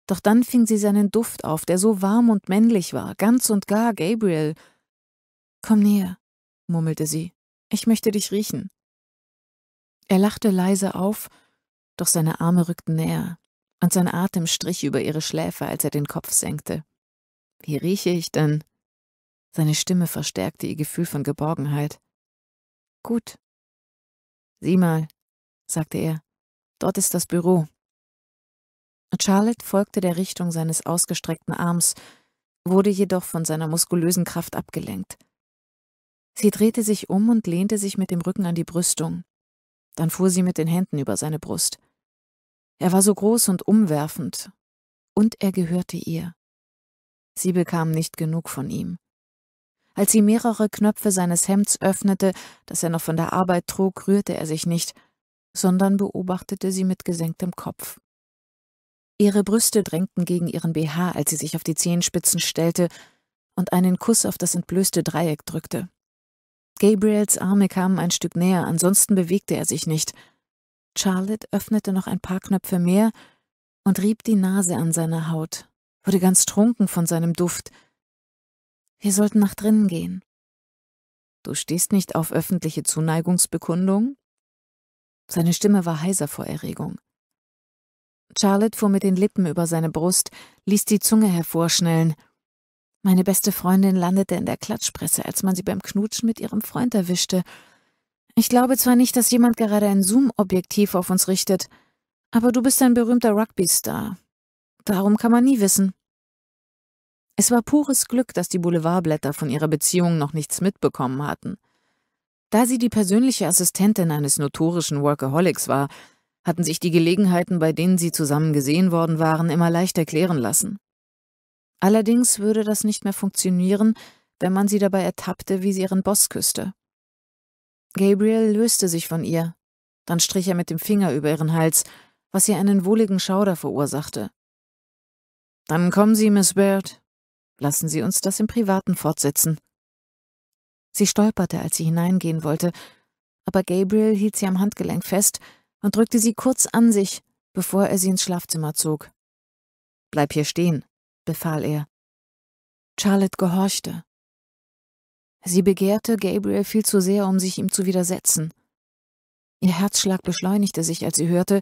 Doch dann fing sie seinen Duft auf, der so warm und männlich war, ganz und gar Gabriel. Komm näher, murmelte sie. Ich möchte dich riechen. Er lachte leise auf, doch seine Arme rückten näher, und sein Atem strich über ihre Schläfe, als er den Kopf senkte. Wie rieche ich denn? Seine Stimme verstärkte ihr Gefühl von Geborgenheit. Gut. Sieh mal, sagte er, dort ist das Büro. Charlotte folgte der Richtung seines ausgestreckten Arms, wurde jedoch von seiner muskulösen Kraft abgelenkt. Sie drehte sich um und lehnte sich mit dem Rücken an die Brüstung. Dann fuhr sie mit den Händen über seine Brust. Er war so groß und umwerfend, und er gehörte ihr. Sie bekam nicht genug von ihm. Als sie mehrere Knöpfe seines Hemds öffnete, das er noch von der Arbeit trug, rührte er sich nicht, sondern beobachtete sie mit gesenktem Kopf. Ihre Brüste drängten gegen ihren BH, als sie sich auf die Zehenspitzen stellte und einen Kuss auf das entblößte Dreieck drückte. Gabriels Arme kamen ein Stück näher, ansonsten bewegte er sich nicht. Charlotte öffnete noch ein paar Knöpfe mehr und rieb die Nase an seiner Haut, wurde ganz trunken von seinem Duft. Wir sollten nach drinnen gehen. Du stehst nicht auf öffentliche Zuneigungsbekundungen? Seine Stimme war heiser vor Erregung. Charlotte fuhr mit den Lippen über seine Brust, ließ die Zunge hervorschnellen. Meine beste Freundin landete in der Klatschpresse, als man sie beim Knutschen mit ihrem Freund erwischte. Ich glaube zwar nicht, dass jemand gerade ein Zoom-Objektiv auf uns richtet, aber du bist ein berühmter Rugby-Star. Darum kann man nie wissen. Es war pures Glück, dass die Boulevardblätter von ihrer Beziehung noch nichts mitbekommen hatten. Da sie die persönliche Assistentin eines notorischen Workaholics war, hatten sich die Gelegenheiten, bei denen sie zusammen gesehen worden waren, immer leicht erklären lassen. Allerdings würde das nicht mehr funktionieren, wenn man sie dabei ertappte, wie sie ihren Boss küsste. Gabriel löste sich von ihr, dann strich er mit dem Finger über ihren Hals, was ihr einen wohligen Schauder verursachte. Dann kommen Sie, Miss Baird. Lassen Sie uns das im Privaten fortsetzen. Sie stolperte, als sie hineingehen wollte, aber Gabriel hielt sie am Handgelenk fest, und drückte sie kurz an sich, bevor er sie ins Schlafzimmer zog. Bleib hier stehen, befahl er. Charlotte gehorchte. Sie begehrte Gabriel viel zu sehr, um sich ihm zu widersetzen. Ihr Herzschlag beschleunigte sich, als sie hörte,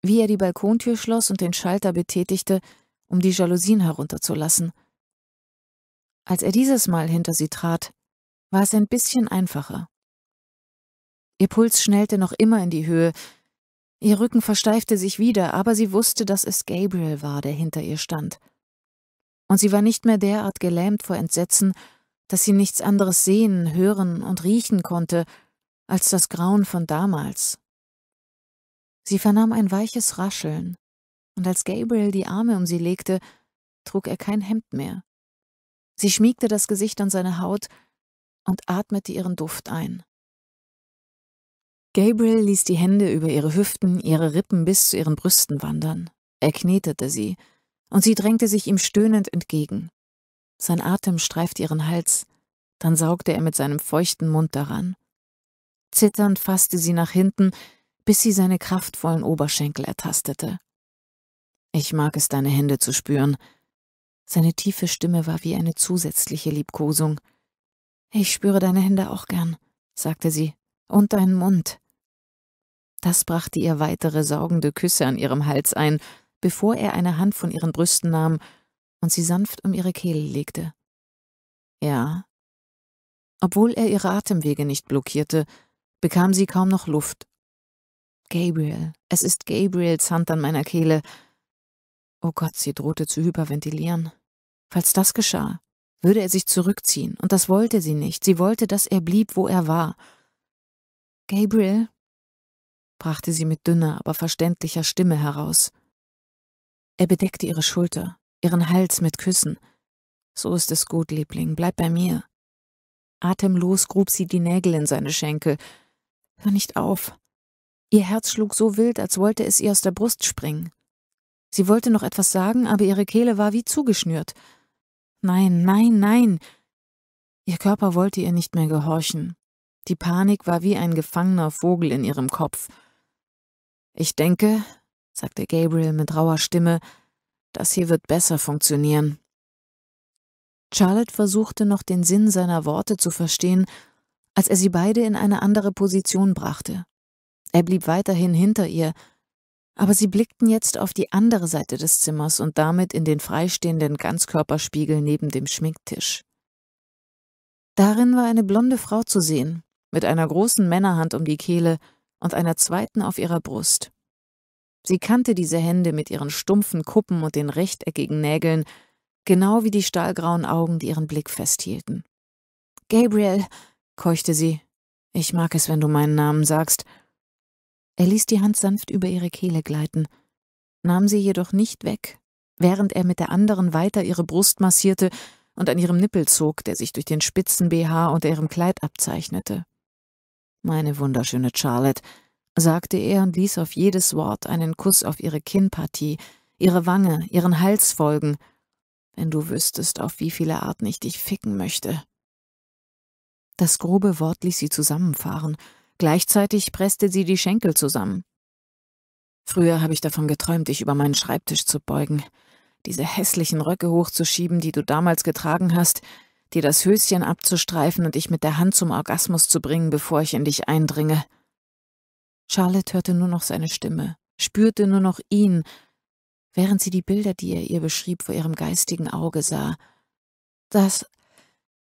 wie er die Balkontür schloss und den Schalter betätigte, um die Jalousien herunterzulassen. Als er dieses Mal hinter sie trat, war es ein bisschen einfacher. Ihr Puls schnellte noch immer in die Höhe, Ihr Rücken versteifte sich wieder, aber sie wusste, dass es Gabriel war, der hinter ihr stand. Und sie war nicht mehr derart gelähmt vor Entsetzen, dass sie nichts anderes sehen, hören und riechen konnte, als das Grauen von damals. Sie vernahm ein weiches Rascheln, und als Gabriel die Arme um sie legte, trug er kein Hemd mehr. Sie schmiegte das Gesicht an seine Haut und atmete ihren Duft ein. Gabriel ließ die Hände über ihre Hüften, ihre Rippen bis zu ihren Brüsten wandern. Er knetete sie, und sie drängte sich ihm stöhnend entgegen. Sein Atem streifte ihren Hals, dann saugte er mit seinem feuchten Mund daran. Zitternd fasste sie nach hinten, bis sie seine kraftvollen Oberschenkel ertastete. Ich mag es, deine Hände zu spüren. Seine tiefe Stimme war wie eine zusätzliche Liebkosung. Ich spüre deine Hände auch gern, sagte sie, und deinen Mund. Das brachte ihr weitere saugende Küsse an ihrem Hals ein, bevor er eine Hand von ihren Brüsten nahm und sie sanft um ihre Kehle legte. Ja. Obwohl er ihre Atemwege nicht blockierte, bekam sie kaum noch Luft. Gabriel, es ist Gabriels Hand an meiner Kehle. Oh Gott, sie drohte zu hyperventilieren. Falls das geschah, würde er sich zurückziehen, und das wollte sie nicht. Sie wollte, dass er blieb, wo er war. Gabriel, brachte sie mit dünner, aber verständlicher Stimme heraus. Er bedeckte ihre Schulter, ihren Hals mit Küssen. So ist es gut, Liebling, bleib bei mir. Atemlos grub sie die Nägel in seine Schenkel. Hör nicht auf. Ihr Herz schlug so wild, als wollte es ihr aus der Brust springen. Sie wollte noch etwas sagen, aber ihre Kehle war wie zugeschnürt. Nein, nein, nein. Ihr Körper wollte ihr nicht mehr gehorchen. Die Panik war wie ein gefangener Vogel in ihrem Kopf. Ich denke, sagte Gabriel mit rauer Stimme, das hier wird besser funktionieren. Charlotte versuchte noch den Sinn seiner Worte zu verstehen, als er sie beide in eine andere Position brachte. Er blieb weiterhin hinter ihr, aber sie blickten jetzt auf die andere Seite des Zimmers und damit in den freistehenden Ganzkörperspiegel neben dem Schminktisch. Darin war eine blonde Frau zu sehen, mit einer großen Männerhand um die Kehle und einer zweiten auf ihrer Brust. Sie kannte diese Hände mit ihren stumpfen Kuppen und den rechteckigen Nägeln, genau wie die stahlgrauen Augen, die ihren Blick festhielten. Gabriel, keuchte sie. Ich mag es, wenn du meinen Namen sagst. Er ließ die Hand sanft über ihre Kehle gleiten, nahm sie jedoch nicht weg, während er mit der anderen weiter ihre Brust massierte und an ihrem Nippel zog, der sich durch den spitzen BH unter ihrem Kleid abzeichnete meine wunderschöne Charlotte, sagte er und ließ auf jedes Wort einen Kuss auf ihre Kinnpartie, ihre Wange, ihren Hals folgen. Wenn du wüsstest, auf wie viele Arten ich dich ficken möchte. Das grobe Wort ließ sie zusammenfahren. Gleichzeitig presste sie die Schenkel zusammen. Früher habe ich davon geträumt, dich über meinen Schreibtisch zu beugen, diese hässlichen Röcke hochzuschieben, die du damals getragen hast, dir das Höschen abzustreifen und dich mit der Hand zum Orgasmus zu bringen, bevor ich in dich eindringe. Charlotte hörte nur noch seine Stimme, spürte nur noch ihn, während sie die Bilder, die er ihr beschrieb, vor ihrem geistigen Auge sah. Das,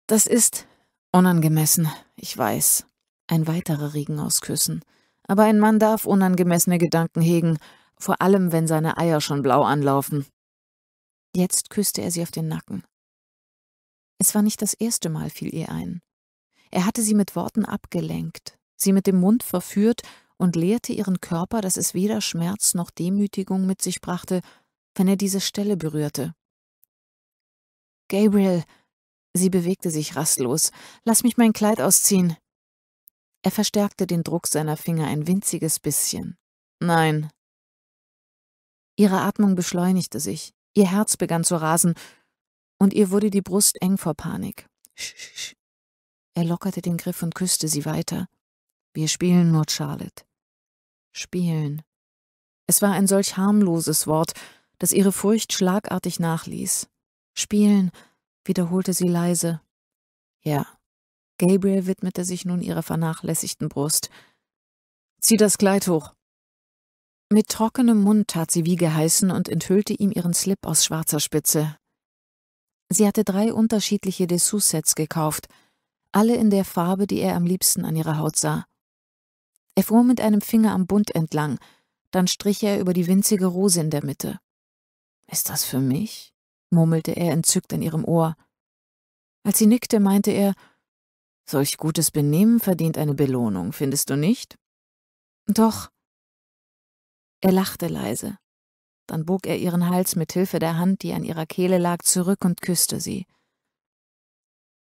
das ist unangemessen, ich weiß. Ein weiterer Regen aus Küssen. Aber ein Mann darf unangemessene Gedanken hegen, vor allem wenn seine Eier schon blau anlaufen. Jetzt küsste er sie auf den Nacken, es war nicht das erste Mal, fiel ihr ein. Er hatte sie mit Worten abgelenkt, sie mit dem Mund verführt und lehrte ihren Körper, dass es weder Schmerz noch Demütigung mit sich brachte, wenn er diese Stelle berührte. Gabriel, sie bewegte sich rastlos, lass mich mein Kleid ausziehen. Er verstärkte den Druck seiner Finger ein winziges bisschen. Nein. Ihre Atmung beschleunigte sich, ihr Herz begann zu rasen, und ihr wurde die Brust eng vor Panik. Sch, sch, sch. Er lockerte den Griff und küsste sie weiter. Wir spielen nur Charlotte. Spielen. Es war ein solch harmloses Wort, dass ihre Furcht schlagartig nachließ. Spielen, wiederholte sie leise. Ja. Gabriel widmete sich nun ihrer vernachlässigten Brust. Zieh das Kleid hoch. Mit trockenem Mund tat sie wie geheißen und enthüllte ihm ihren Slip aus schwarzer Spitze, Sie hatte drei unterschiedliche Dessous-Sets gekauft, alle in der Farbe, die er am liebsten an ihrer Haut sah. Er fuhr mit einem Finger am Bund entlang, dann strich er über die winzige Rose in der Mitte. Ist das für mich? murmelte er entzückt in ihrem Ohr. Als sie nickte, meinte er, Solch gutes Benehmen verdient eine Belohnung, findest du nicht? Doch. Er lachte leise. Dann bog er ihren Hals mit Hilfe der Hand, die an ihrer Kehle lag, zurück und küsste sie.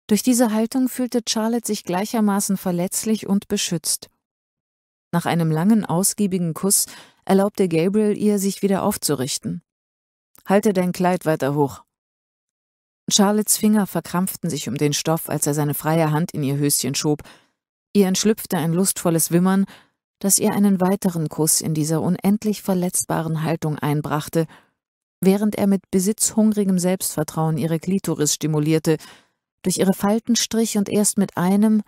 Durch diese Haltung fühlte Charlotte sich gleichermaßen verletzlich und beschützt. Nach einem langen, ausgiebigen Kuss erlaubte Gabriel ihr, sich wieder aufzurichten. Halte dein Kleid weiter hoch. Charlottes Finger verkrampften sich um den Stoff, als er seine freie Hand in ihr Höschen schob. Ihr entschlüpfte ein lustvolles Wimmern, das ihr einen weiteren Kuss in dieser unendlich verletzbaren Haltung einbrachte, während er mit besitzhungrigem Selbstvertrauen ihre Klitoris stimulierte, durch ihre Falten strich und erst mit einem,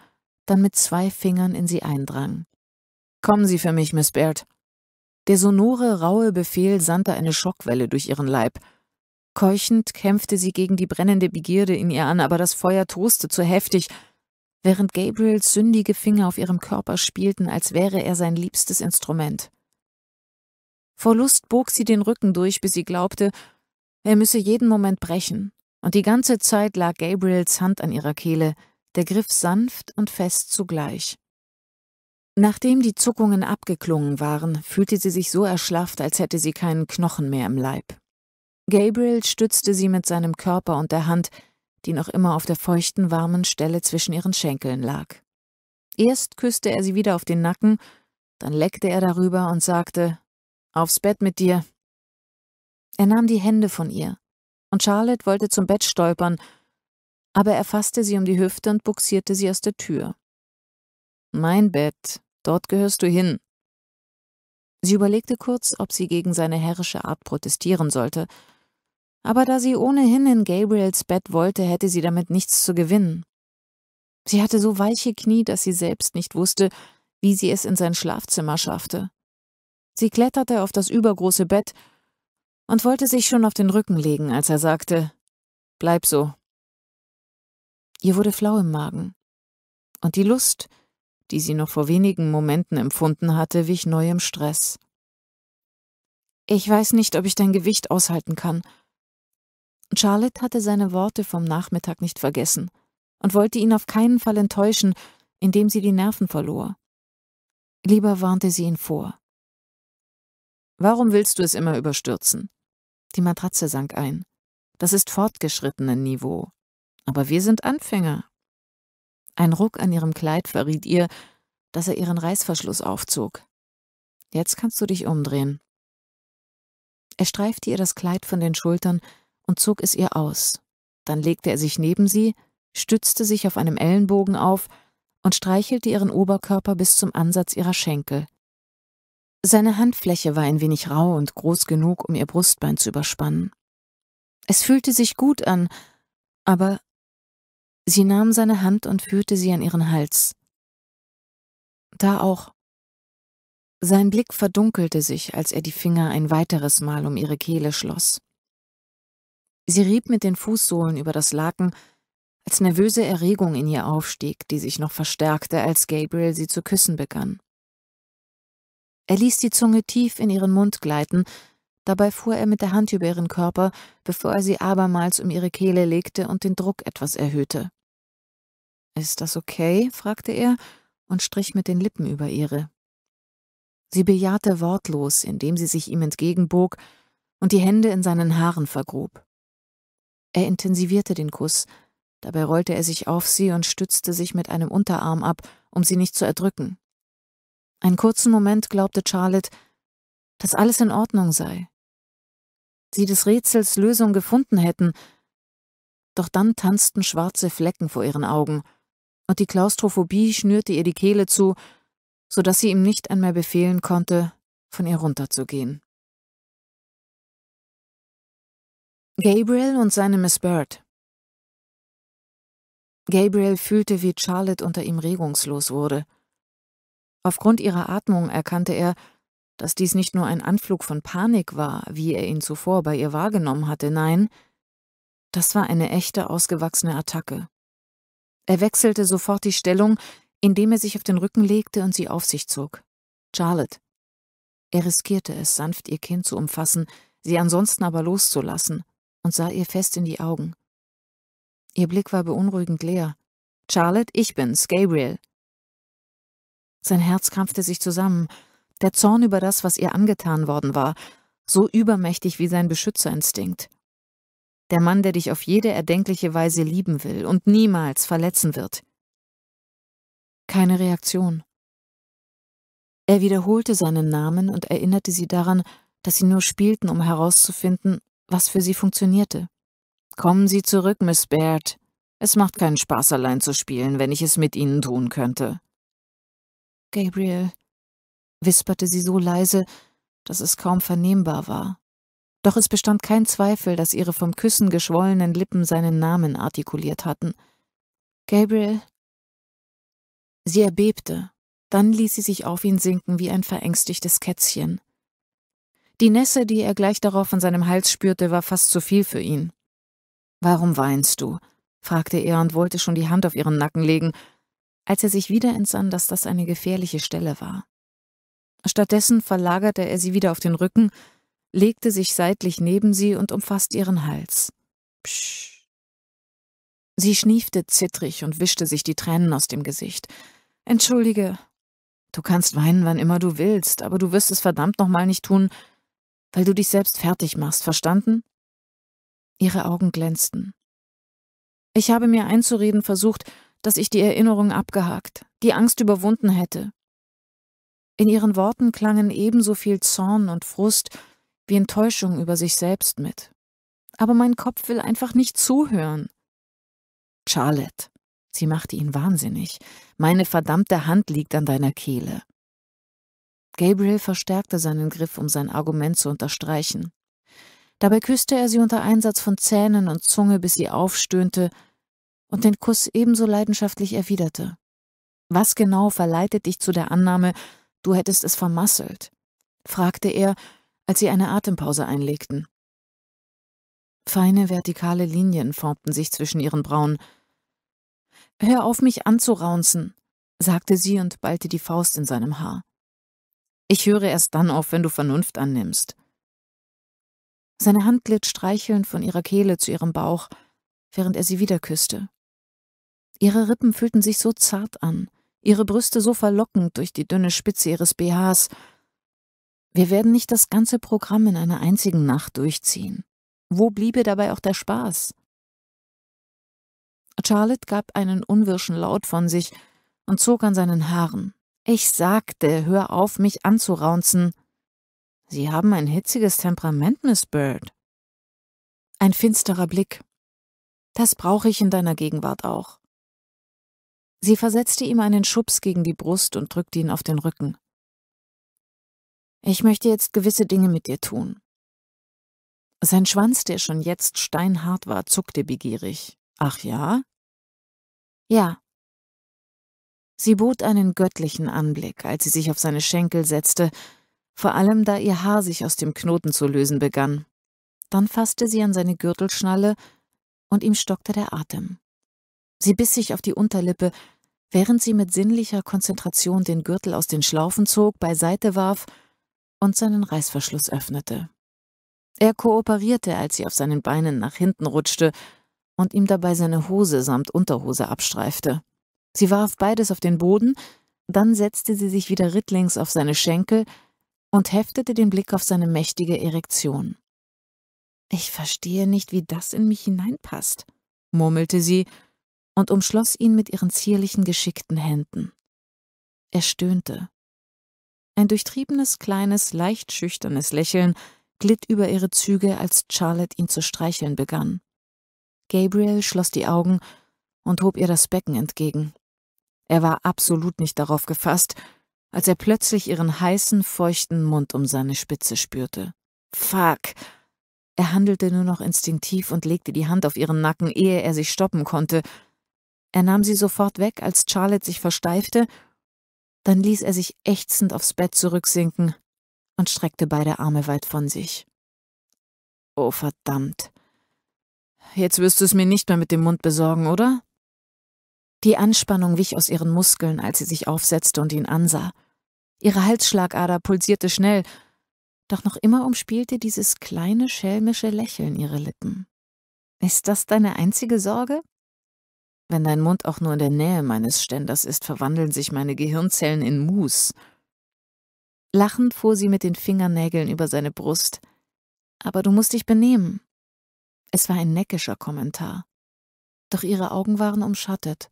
dann mit zwei Fingern in sie eindrang. »Kommen Sie für mich, Miss Baird!« Der sonore, raue Befehl sandte eine Schockwelle durch ihren Leib. Keuchend kämpfte sie gegen die brennende Begierde in ihr an, aber das Feuer toste zu heftig – während Gabriels sündige Finger auf ihrem Körper spielten, als wäre er sein liebstes Instrument. Vor Lust bog sie den Rücken durch, bis sie glaubte, er müsse jeden Moment brechen, und die ganze Zeit lag Gabriels Hand an ihrer Kehle, der Griff sanft und fest zugleich. Nachdem die Zuckungen abgeklungen waren, fühlte sie sich so erschlafft, als hätte sie keinen Knochen mehr im Leib. Gabriel stützte sie mit seinem Körper und der Hand, die noch immer auf der feuchten, warmen Stelle zwischen ihren Schenkeln lag. Erst küsste er sie wieder auf den Nacken, dann leckte er darüber und sagte, Aufs Bett mit dir. Er nahm die Hände von ihr, und Charlotte wollte zum Bett stolpern, aber er fasste sie um die Hüfte und buxierte sie aus der Tür. Mein Bett, dort gehörst du hin. Sie überlegte kurz, ob sie gegen seine herrische Art protestieren sollte, aber da sie ohnehin in Gabriels Bett wollte, hätte sie damit nichts zu gewinnen. Sie hatte so weiche Knie, dass sie selbst nicht wusste, wie sie es in sein Schlafzimmer schaffte. Sie kletterte auf das übergroße Bett und wollte sich schon auf den Rücken legen, als er sagte, Bleib so. Ihr wurde flau im Magen. Und die Lust, die sie noch vor wenigen Momenten empfunden hatte, wich neuem Stress. Ich weiß nicht, ob ich dein Gewicht aushalten kann, Charlotte hatte seine Worte vom Nachmittag nicht vergessen und wollte ihn auf keinen Fall enttäuschen, indem sie die Nerven verlor. Lieber warnte sie ihn vor. Warum willst du es immer überstürzen? Die Matratze sank ein. Das ist fortgeschrittenen Niveau. Aber wir sind Anfänger. Ein Ruck an ihrem Kleid verriet ihr, dass er ihren Reißverschluss aufzog. Jetzt kannst du dich umdrehen. Er streifte ihr das Kleid von den Schultern und zog es ihr aus. Dann legte er sich neben sie, stützte sich auf einem Ellenbogen auf und streichelte ihren Oberkörper bis zum Ansatz ihrer Schenkel. Seine Handfläche war ein wenig rau und groß genug, um ihr Brustbein zu überspannen. Es fühlte sich gut an, aber sie nahm seine Hand und führte sie an ihren Hals. Da auch. Sein Blick verdunkelte sich, als er die Finger ein weiteres Mal um ihre Kehle schloss. Sie rieb mit den Fußsohlen über das Laken, als nervöse Erregung in ihr aufstieg, die sich noch verstärkte, als Gabriel sie zu küssen begann. Er ließ die Zunge tief in ihren Mund gleiten, dabei fuhr er mit der Hand über ihren Körper, bevor er sie abermals um ihre Kehle legte und den Druck etwas erhöhte. Ist das okay? fragte er und strich mit den Lippen über ihre. Sie bejahte wortlos, indem sie sich ihm entgegenbog und die Hände in seinen Haaren vergrub. Er intensivierte den Kuss. Dabei rollte er sich auf sie und stützte sich mit einem Unterarm ab, um sie nicht zu erdrücken. Einen kurzen Moment glaubte Charlotte, dass alles in Ordnung sei. Sie des Rätsels Lösung gefunden hätten, doch dann tanzten schwarze Flecken vor ihren Augen, und die Klaustrophobie schnürte ihr die Kehle zu, so dass sie ihm nicht einmal befehlen konnte, von ihr runterzugehen. Gabriel und seine Miss Bird. Gabriel fühlte, wie Charlotte unter ihm regungslos wurde. Aufgrund ihrer Atmung erkannte er, dass dies nicht nur ein Anflug von Panik war, wie er ihn zuvor bei ihr wahrgenommen hatte, nein, das war eine echte ausgewachsene Attacke. Er wechselte sofort die Stellung, indem er sich auf den Rücken legte und sie auf sich zog. Charlotte. Er riskierte es, sanft ihr Kind zu umfassen, sie ansonsten aber loszulassen und sah ihr fest in die Augen. Ihr Blick war beunruhigend leer. Charlotte, ich bin's, Gabriel. Sein Herz krampfte sich zusammen, der Zorn über das, was ihr angetan worden war, so übermächtig wie sein Beschützerinstinkt. Der Mann, der dich auf jede erdenkliche Weise lieben will und niemals verletzen wird. Keine Reaktion. Er wiederholte seinen Namen und erinnerte sie daran, dass sie nur spielten, um herauszufinden, was für sie funktionierte. Kommen Sie zurück, Miss Baird. Es macht keinen Spaß, allein zu spielen, wenn ich es mit Ihnen tun könnte. Gabriel, wisperte sie so leise, dass es kaum vernehmbar war. Doch es bestand kein Zweifel, dass ihre vom Küssen geschwollenen Lippen seinen Namen artikuliert hatten. Gabriel. Sie erbebte, dann ließ sie sich auf ihn sinken wie ein verängstigtes Kätzchen. Die Nässe, die er gleich darauf an seinem Hals spürte, war fast zu viel für ihn. »Warum weinst du?« fragte er und wollte schon die Hand auf ihren Nacken legen, als er sich wieder entsann, dass das eine gefährliche Stelle war. Stattdessen verlagerte er sie wieder auf den Rücken, legte sich seitlich neben sie und umfasste ihren Hals. Psch. Sie schniefte zittrig und wischte sich die Tränen aus dem Gesicht. Entschuldige, du kannst weinen, wann immer du willst, aber du wirst es verdammt nochmal nicht tun, weil du dich selbst fertig machst, verstanden? Ihre Augen glänzten. Ich habe mir einzureden versucht, dass ich die Erinnerung abgehakt, die Angst überwunden hätte. In ihren Worten klangen ebenso viel Zorn und Frust wie Enttäuschung über sich selbst mit. Aber mein Kopf will einfach nicht zuhören. Charlotte, sie machte ihn wahnsinnig. Meine verdammte Hand liegt an deiner Kehle. Gabriel verstärkte seinen Griff, um sein Argument zu unterstreichen. Dabei küsste er sie unter Einsatz von Zähnen und Zunge, bis sie aufstöhnte und den Kuss ebenso leidenschaftlich erwiderte. Was genau verleitet dich zu der Annahme, du hättest es vermasselt? fragte er, als sie eine Atempause einlegten. Feine vertikale Linien formten sich zwischen ihren Brauen. Hör auf, mich anzuraunzen, sagte sie und ballte die Faust in seinem Haar. Ich höre erst dann auf, wenn du Vernunft annimmst. Seine Hand glitt streichelnd von ihrer Kehle zu ihrem Bauch, während er sie wieder küsste. Ihre Rippen fühlten sich so zart an, ihre Brüste so verlockend durch die dünne Spitze ihres BHs. Wir werden nicht das ganze Programm in einer einzigen Nacht durchziehen. Wo bliebe dabei auch der Spaß? Charlotte gab einen unwirschen Laut von sich und zog an seinen Haaren. Ich sagte, hör auf, mich anzuraunzen. Sie haben ein hitziges Temperament, Miss Bird. Ein finsterer Blick. Das brauche ich in deiner Gegenwart auch. Sie versetzte ihm einen Schubs gegen die Brust und drückte ihn auf den Rücken. Ich möchte jetzt gewisse Dinge mit dir tun. Sein Schwanz, der schon jetzt steinhart war, zuckte begierig. Ach ja? Ja, Sie bot einen göttlichen Anblick, als sie sich auf seine Schenkel setzte, vor allem da ihr Haar sich aus dem Knoten zu lösen begann. Dann fasste sie an seine Gürtelschnalle und ihm stockte der Atem. Sie biss sich auf die Unterlippe, während sie mit sinnlicher Konzentration den Gürtel aus den Schlaufen zog, beiseite warf und seinen Reißverschluss öffnete. Er kooperierte, als sie auf seinen Beinen nach hinten rutschte und ihm dabei seine Hose samt Unterhose abstreifte. Sie warf beides auf den Boden, dann setzte sie sich wieder rittlings auf seine Schenkel und heftete den Blick auf seine mächtige Erektion. Ich verstehe nicht, wie das in mich hineinpasst, murmelte sie und umschloss ihn mit ihren zierlichen, geschickten Händen. Er stöhnte. Ein durchtriebenes, kleines, leicht schüchternes Lächeln glitt über ihre Züge, als Charlotte ihn zu streicheln begann. Gabriel schloss die Augen und hob ihr das Becken entgegen. Er war absolut nicht darauf gefasst, als er plötzlich ihren heißen, feuchten Mund um seine Spitze spürte. Fuck! Er handelte nur noch instinktiv und legte die Hand auf ihren Nacken, ehe er sich stoppen konnte. Er nahm sie sofort weg, als Charlotte sich versteifte, dann ließ er sich ächzend aufs Bett zurücksinken und streckte beide Arme weit von sich. Oh verdammt. Jetzt wirst du es mir nicht mehr mit dem Mund besorgen, oder? Die Anspannung wich aus ihren Muskeln, als sie sich aufsetzte und ihn ansah. Ihre Halsschlagader pulsierte schnell, doch noch immer umspielte dieses kleine, schelmische Lächeln ihre Lippen. Ist das deine einzige Sorge? Wenn dein Mund auch nur in der Nähe meines Ständers ist, verwandeln sich meine Gehirnzellen in Mus. Lachend fuhr sie mit den Fingernägeln über seine Brust. Aber du musst dich benehmen. Es war ein neckischer Kommentar. Doch ihre Augen waren umschattet.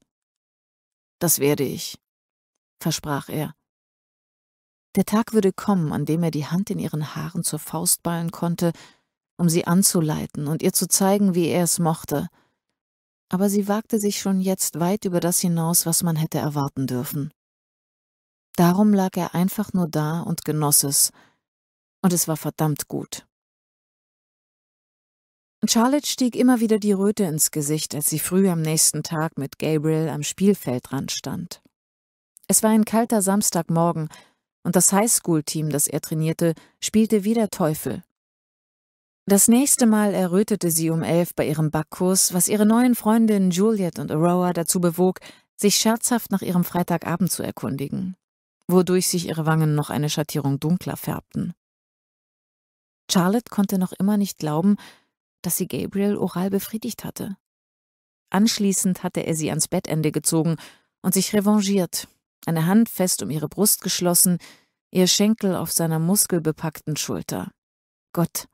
Das werde ich, versprach er. Der Tag würde kommen, an dem er die Hand in ihren Haaren zur Faust ballen konnte, um sie anzuleiten und ihr zu zeigen, wie er es mochte. Aber sie wagte sich schon jetzt weit über das hinaus, was man hätte erwarten dürfen. Darum lag er einfach nur da und genoss es, und es war verdammt gut. Charlotte stieg immer wieder die Röte ins Gesicht, als sie früh am nächsten Tag mit Gabriel am Spielfeldrand stand. Es war ein kalter Samstagmorgen und das Highschool-Team, das er trainierte, spielte wie der Teufel. Das nächste Mal errötete sie um elf bei ihrem Backkurs, was ihre neuen Freundinnen Juliet und Aurora dazu bewog, sich scherzhaft nach ihrem Freitagabend zu erkundigen, wodurch sich ihre Wangen noch eine Schattierung dunkler färbten. Charlotte konnte noch immer nicht glauben, dass sie Gabriel oral befriedigt hatte. Anschließend hatte er sie ans Bettende gezogen und sich revanchiert, eine Hand fest um ihre Brust geschlossen, ihr Schenkel auf seiner muskelbepackten Schulter. Gott,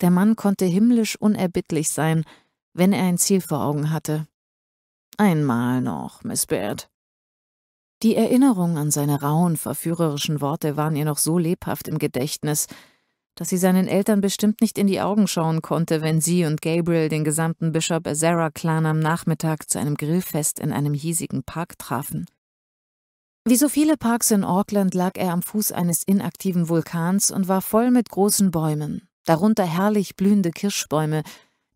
der Mann konnte himmlisch unerbittlich sein, wenn er ein Ziel vor Augen hatte. Einmal noch, Miss Baird. Die Erinnerung an seine rauen, verführerischen Worte waren ihr noch so lebhaft im Gedächtnis, dass sie seinen Eltern bestimmt nicht in die Augen schauen konnte, wenn sie und Gabriel den gesamten Bishop Azara clan am Nachmittag zu einem Grillfest in einem hiesigen Park trafen. Wie so viele Parks in Auckland lag er am Fuß eines inaktiven Vulkans und war voll mit großen Bäumen, darunter herrlich blühende Kirschbäume,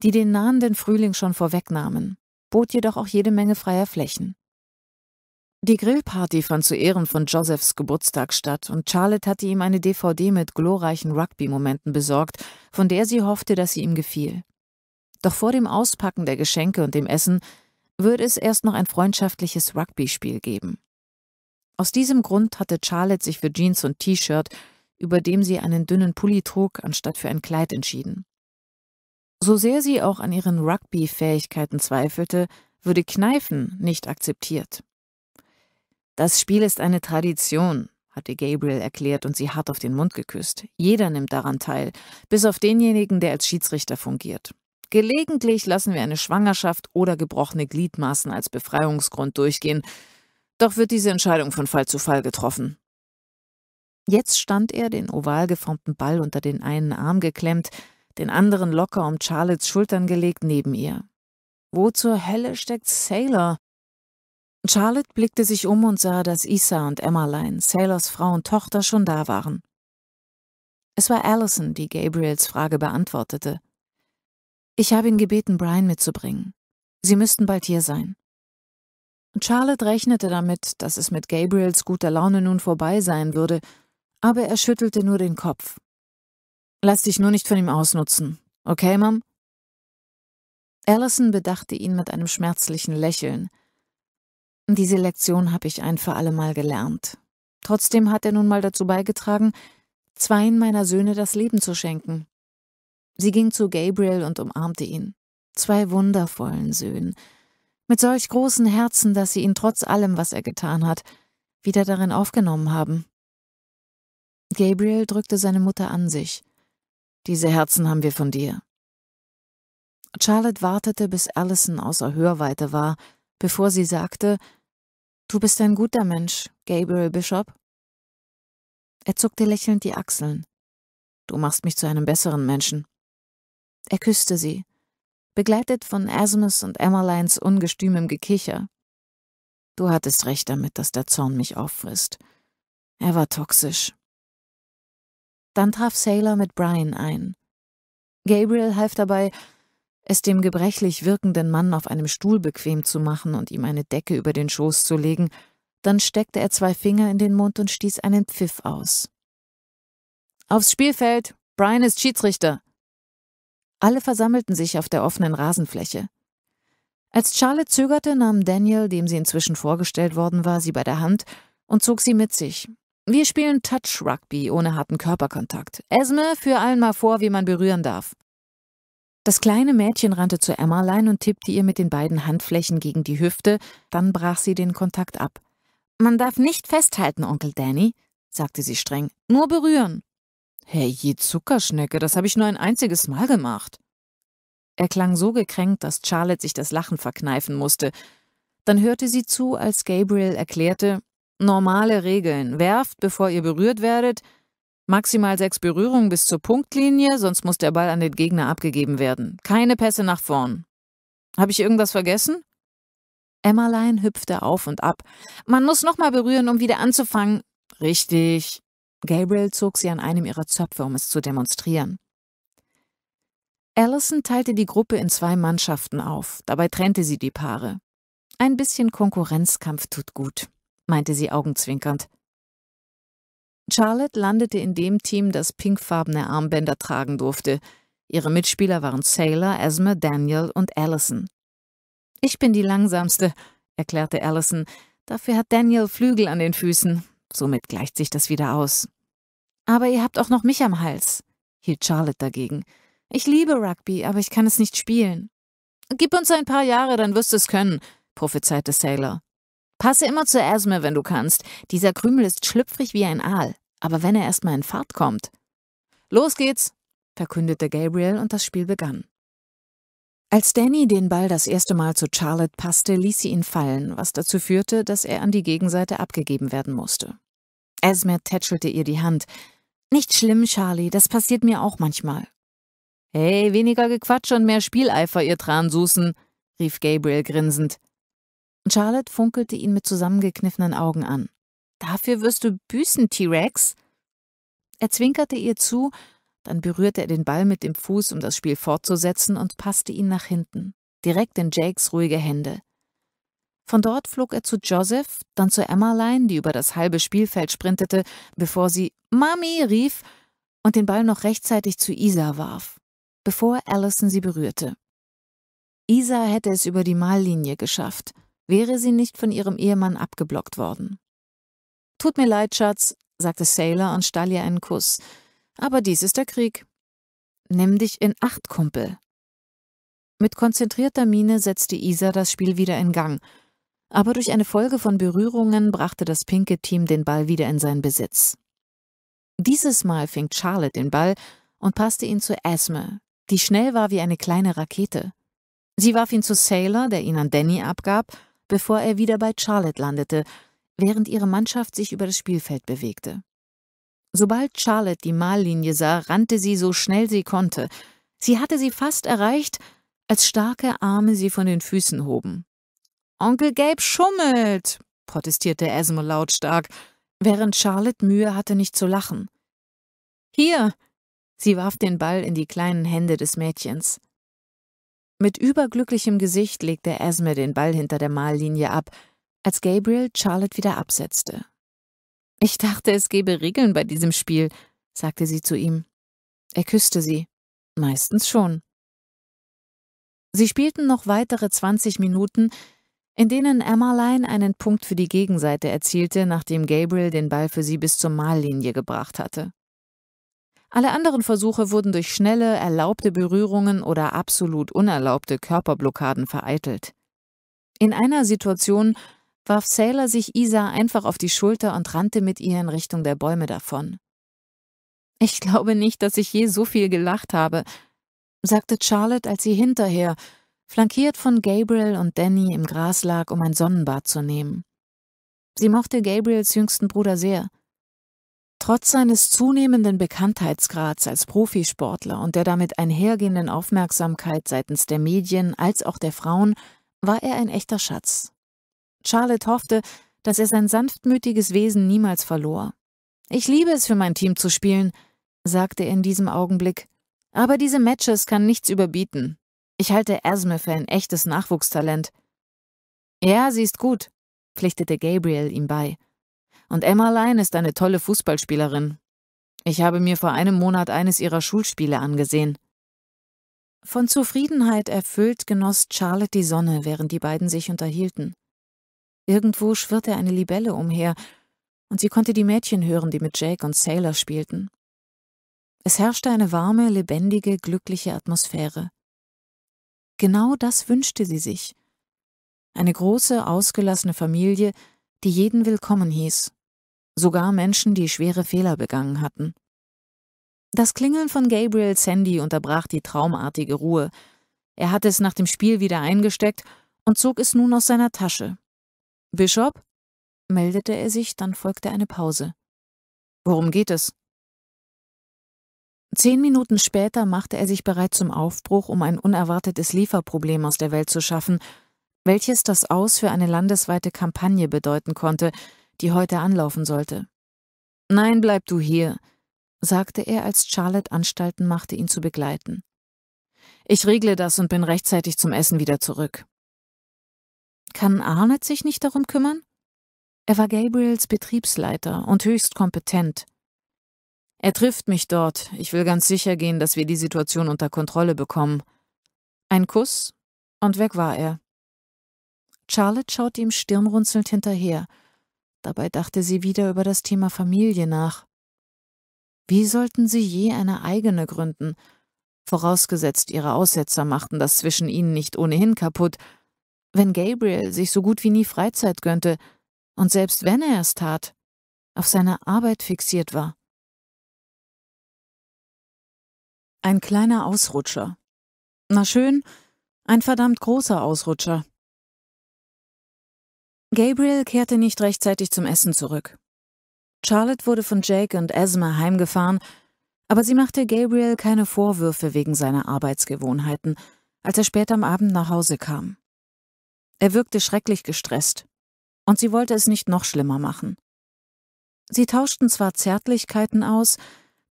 die den nahenden Frühling schon vorwegnahmen, bot jedoch auch jede Menge freier Flächen. Die Grillparty fand zu Ehren von Josephs Geburtstag statt und Charlotte hatte ihm eine DVD mit glorreichen Rugby-Momenten besorgt, von der sie hoffte, dass sie ihm gefiel. Doch vor dem Auspacken der Geschenke und dem Essen würde es erst noch ein freundschaftliches Rugby-Spiel geben. Aus diesem Grund hatte Charlotte sich für Jeans und T-Shirt, über dem sie einen dünnen Pulli trug, anstatt für ein Kleid entschieden. So sehr sie auch an ihren Rugby-Fähigkeiten zweifelte, würde Kneifen nicht akzeptiert. Das Spiel ist eine Tradition, hatte Gabriel erklärt und sie hart auf den Mund geküsst. Jeder nimmt daran teil, bis auf denjenigen, der als Schiedsrichter fungiert. Gelegentlich lassen wir eine Schwangerschaft oder gebrochene Gliedmaßen als Befreiungsgrund durchgehen, doch wird diese Entscheidung von Fall zu Fall getroffen. Jetzt stand er, den oval geformten Ball unter den einen Arm geklemmt, den anderen locker um Charlottes Schultern gelegt neben ihr. Wo zur Hölle steckt Sailor? Charlotte blickte sich um und sah, dass Isa und Emmeline, Sailors Frau und Tochter, schon da waren. Es war Allison, die Gabriels Frage beantwortete. Ich habe ihn gebeten, Brian mitzubringen. Sie müssten bald hier sein. Charlotte rechnete damit, dass es mit Gabriels guter Laune nun vorbei sein würde, aber er schüttelte nur den Kopf. Lass dich nur nicht von ihm ausnutzen, okay, Mom? Allison bedachte ihn mit einem schmerzlichen Lächeln – diese Lektion habe ich ein für allemal gelernt. Trotzdem hat er nun mal dazu beigetragen, zweien meiner Söhne das Leben zu schenken. Sie ging zu Gabriel und umarmte ihn. Zwei wundervollen Söhnen. Mit solch großen Herzen, dass sie ihn trotz allem, was er getan hat, wieder darin aufgenommen haben. Gabriel drückte seine Mutter an sich. Diese Herzen haben wir von dir. Charlotte wartete, bis Allison außer Hörweite war, bevor sie sagte, Du bist ein guter Mensch, Gabriel Bishop. Er zuckte lächelnd die Achseln. Du machst mich zu einem besseren Menschen. Er küsste sie, begleitet von Asmus und Emmerleins ungestümem Gekicher. Du hattest recht damit, dass der Zorn mich auffrisst. Er war toxisch. Dann traf Sailor mit Brian ein. Gabriel half dabei, es dem gebrechlich wirkenden Mann auf einem Stuhl bequem zu machen und ihm eine Decke über den Schoß zu legen, dann steckte er zwei Finger in den Mund und stieß einen Pfiff aus. Aufs Spielfeld! Brian ist Schiedsrichter! Alle versammelten sich auf der offenen Rasenfläche. Als Charlotte zögerte, nahm Daniel, dem sie inzwischen vorgestellt worden war, sie bei der Hand und zog sie mit sich. Wir spielen Touch Rugby ohne harten Körperkontakt. Esme, führ allen mal vor, wie man berühren darf. Das kleine Mädchen rannte zu Emmerlein und tippte ihr mit den beiden Handflächen gegen die Hüfte, dann brach sie den Kontakt ab. Man darf nicht festhalten, Onkel Danny, sagte sie streng, nur berühren. je Zuckerschnecke, das habe ich nur ein einziges Mal gemacht. Er klang so gekränkt, dass Charlotte sich das Lachen verkneifen musste. Dann hörte sie zu, als Gabriel erklärte, normale Regeln, werft, bevor ihr berührt werdet, Maximal sechs Berührungen bis zur Punktlinie, sonst muss der Ball an den Gegner abgegeben werden. Keine Pässe nach vorn. Habe ich irgendwas vergessen? Emmerlein hüpfte auf und ab. Man muss nochmal berühren, um wieder anzufangen. Richtig. Gabriel zog sie an einem ihrer Zöpfe, um es zu demonstrieren. Allison teilte die Gruppe in zwei Mannschaften auf. Dabei trennte sie die Paare. Ein bisschen Konkurrenzkampf tut gut, meinte sie augenzwinkernd. Charlotte landete in dem Team, das pinkfarbene Armbänder tragen durfte. Ihre Mitspieler waren Sailor, Esme, Daniel und Allison. Ich bin die langsamste, erklärte Allison. Dafür hat Daniel Flügel an den Füßen. Somit gleicht sich das wieder aus. Aber ihr habt auch noch mich am Hals, hielt Charlotte dagegen. Ich liebe Rugby, aber ich kann es nicht spielen. Gib uns ein paar Jahre, dann wirst du es können, prophezeite Sailor. Passe immer zu Esme, wenn du kannst. Dieser Krümel ist schlüpfrig wie ein Aal aber wenn er erstmal in Fahrt kommt. Los geht's, verkündete Gabriel und das Spiel begann. Als Danny den Ball das erste Mal zu Charlotte passte, ließ sie ihn fallen, was dazu führte, dass er an die Gegenseite abgegeben werden musste. Esme tätschelte ihr die Hand. Nicht schlimm, Charlie, das passiert mir auch manchmal. Hey, weniger Gequatsch und mehr Spieleifer, ihr Transusen, rief Gabriel grinsend. Charlotte funkelte ihn mit zusammengekniffenen Augen an. Dafür wirst du büßen, T-Rex. Er zwinkerte ihr zu, dann berührte er den Ball mit dem Fuß, um das Spiel fortzusetzen, und passte ihn nach hinten, direkt in Jakes ruhige Hände. Von dort flog er zu Joseph, dann zu Emmerlein, die über das halbe Spielfeld sprintete, bevor sie Mami rief und den Ball noch rechtzeitig zu Isa warf, bevor Allison sie berührte. Isa hätte es über die Mallinie geschafft, wäre sie nicht von ihrem Ehemann abgeblockt worden. Tut mir leid, Schatz, sagte Sailor und stahl ihr einen Kuss. Aber dies ist der Krieg. Nimm dich in Acht, Kumpel. Mit konzentrierter Miene setzte Isa das Spiel wieder in Gang. Aber durch eine Folge von Berührungen brachte das pinke Team den Ball wieder in seinen Besitz. Dieses Mal fing Charlotte den Ball und passte ihn zu Esme, die schnell war wie eine kleine Rakete. Sie warf ihn zu Sailor, der ihn an Danny abgab, bevor er wieder bei Charlotte landete während ihre Mannschaft sich über das Spielfeld bewegte. Sobald Charlotte die Mahllinie sah, rannte sie so schnell sie konnte. Sie hatte sie fast erreicht, als starke Arme sie von den Füßen hoben. Onkel Gabe schummelt, protestierte Esme lautstark, während Charlotte Mühe hatte, nicht zu lachen. Hier! Sie warf den Ball in die kleinen Hände des Mädchens. Mit überglücklichem Gesicht legte Esme den Ball hinter der Mahllinie ab, als Gabriel Charlotte wieder absetzte. Ich dachte, es gäbe Regeln bei diesem Spiel, sagte sie zu ihm. Er küsste sie. Meistens schon. Sie spielten noch weitere 20 Minuten, in denen Emmerlein einen Punkt für die Gegenseite erzielte, nachdem Gabriel den Ball für sie bis zur Mahllinie gebracht hatte. Alle anderen Versuche wurden durch schnelle, erlaubte Berührungen oder absolut unerlaubte Körperblockaden vereitelt. In einer Situation warf Sailor sich Isa einfach auf die Schulter und rannte mit ihr in Richtung der Bäume davon. Ich glaube nicht, dass ich je so viel gelacht habe, sagte Charlotte, als sie hinterher, flankiert von Gabriel und Danny, im Gras lag, um ein Sonnenbad zu nehmen. Sie mochte Gabriels jüngsten Bruder sehr. Trotz seines zunehmenden Bekanntheitsgrads als Profisportler und der damit einhergehenden Aufmerksamkeit seitens der Medien als auch der Frauen war er ein echter Schatz, Charlotte hoffte, dass er sein sanftmütiges Wesen niemals verlor. Ich liebe es, für mein Team zu spielen, sagte er in diesem Augenblick. Aber diese Matches kann nichts überbieten. Ich halte Esme für ein echtes Nachwuchstalent. Ja, sie ist gut, pflichtete Gabriel ihm bei. Und Emma Line ist eine tolle Fußballspielerin. Ich habe mir vor einem Monat eines ihrer Schulspiele angesehen. Von Zufriedenheit erfüllt genoss Charlotte die Sonne, während die beiden sich unterhielten. Irgendwo schwirrte eine Libelle umher, und sie konnte die Mädchen hören, die mit Jake und Sailor spielten. Es herrschte eine warme, lebendige, glückliche Atmosphäre. Genau das wünschte sie sich. Eine große, ausgelassene Familie, die jeden willkommen hieß, sogar Menschen, die schwere Fehler begangen hatten. Das Klingeln von Gabriel Sandy unterbrach die traumartige Ruhe. Er hatte es nach dem Spiel wieder eingesteckt und zog es nun aus seiner Tasche. Bishop? meldete er sich, dann folgte eine Pause. Worum geht es? Zehn Minuten später machte er sich bereit zum Aufbruch, um ein unerwartetes Lieferproblem aus der Welt zu schaffen, welches das Aus für eine landesweite Kampagne bedeuten konnte, die heute anlaufen sollte. Nein, bleib du hier, sagte er, als Charlotte Anstalten machte, ihn zu begleiten. Ich regle das und bin rechtzeitig zum Essen wieder zurück. Kann Arnett sich nicht darum kümmern? Er war Gabriels Betriebsleiter und höchst kompetent. Er trifft mich dort. Ich will ganz sicher gehen, dass wir die Situation unter Kontrolle bekommen. Ein Kuss und weg war er. Charlotte schaut ihm stirnrunzelnd hinterher. Dabei dachte sie wieder über das Thema Familie nach. Wie sollten sie je eine eigene gründen? Vorausgesetzt, ihre Aussetzer machten das zwischen ihnen nicht ohnehin kaputt, wenn Gabriel sich so gut wie nie Freizeit gönnte und selbst wenn er es tat, auf seine Arbeit fixiert war. Ein kleiner Ausrutscher. Na schön, ein verdammt großer Ausrutscher. Gabriel kehrte nicht rechtzeitig zum Essen zurück. Charlotte wurde von Jake und Esma heimgefahren, aber sie machte Gabriel keine Vorwürfe wegen seiner Arbeitsgewohnheiten, als er spät am Abend nach Hause kam. Er wirkte schrecklich gestresst. Und sie wollte es nicht noch schlimmer machen. Sie tauschten zwar Zärtlichkeiten aus,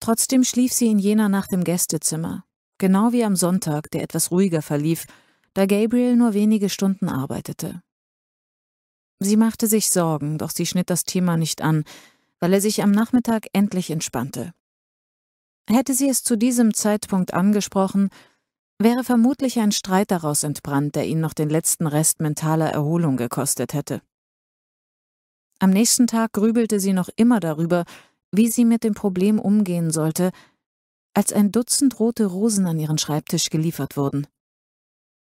trotzdem schlief sie in jener Nacht im Gästezimmer, genau wie am Sonntag, der etwas ruhiger verlief, da Gabriel nur wenige Stunden arbeitete. Sie machte sich Sorgen, doch sie schnitt das Thema nicht an, weil er sich am Nachmittag endlich entspannte. Hätte sie es zu diesem Zeitpunkt angesprochen, wäre vermutlich ein Streit daraus entbrannt, der ihn noch den letzten Rest mentaler Erholung gekostet hätte. Am nächsten Tag grübelte sie noch immer darüber, wie sie mit dem Problem umgehen sollte, als ein Dutzend rote Rosen an ihren Schreibtisch geliefert wurden.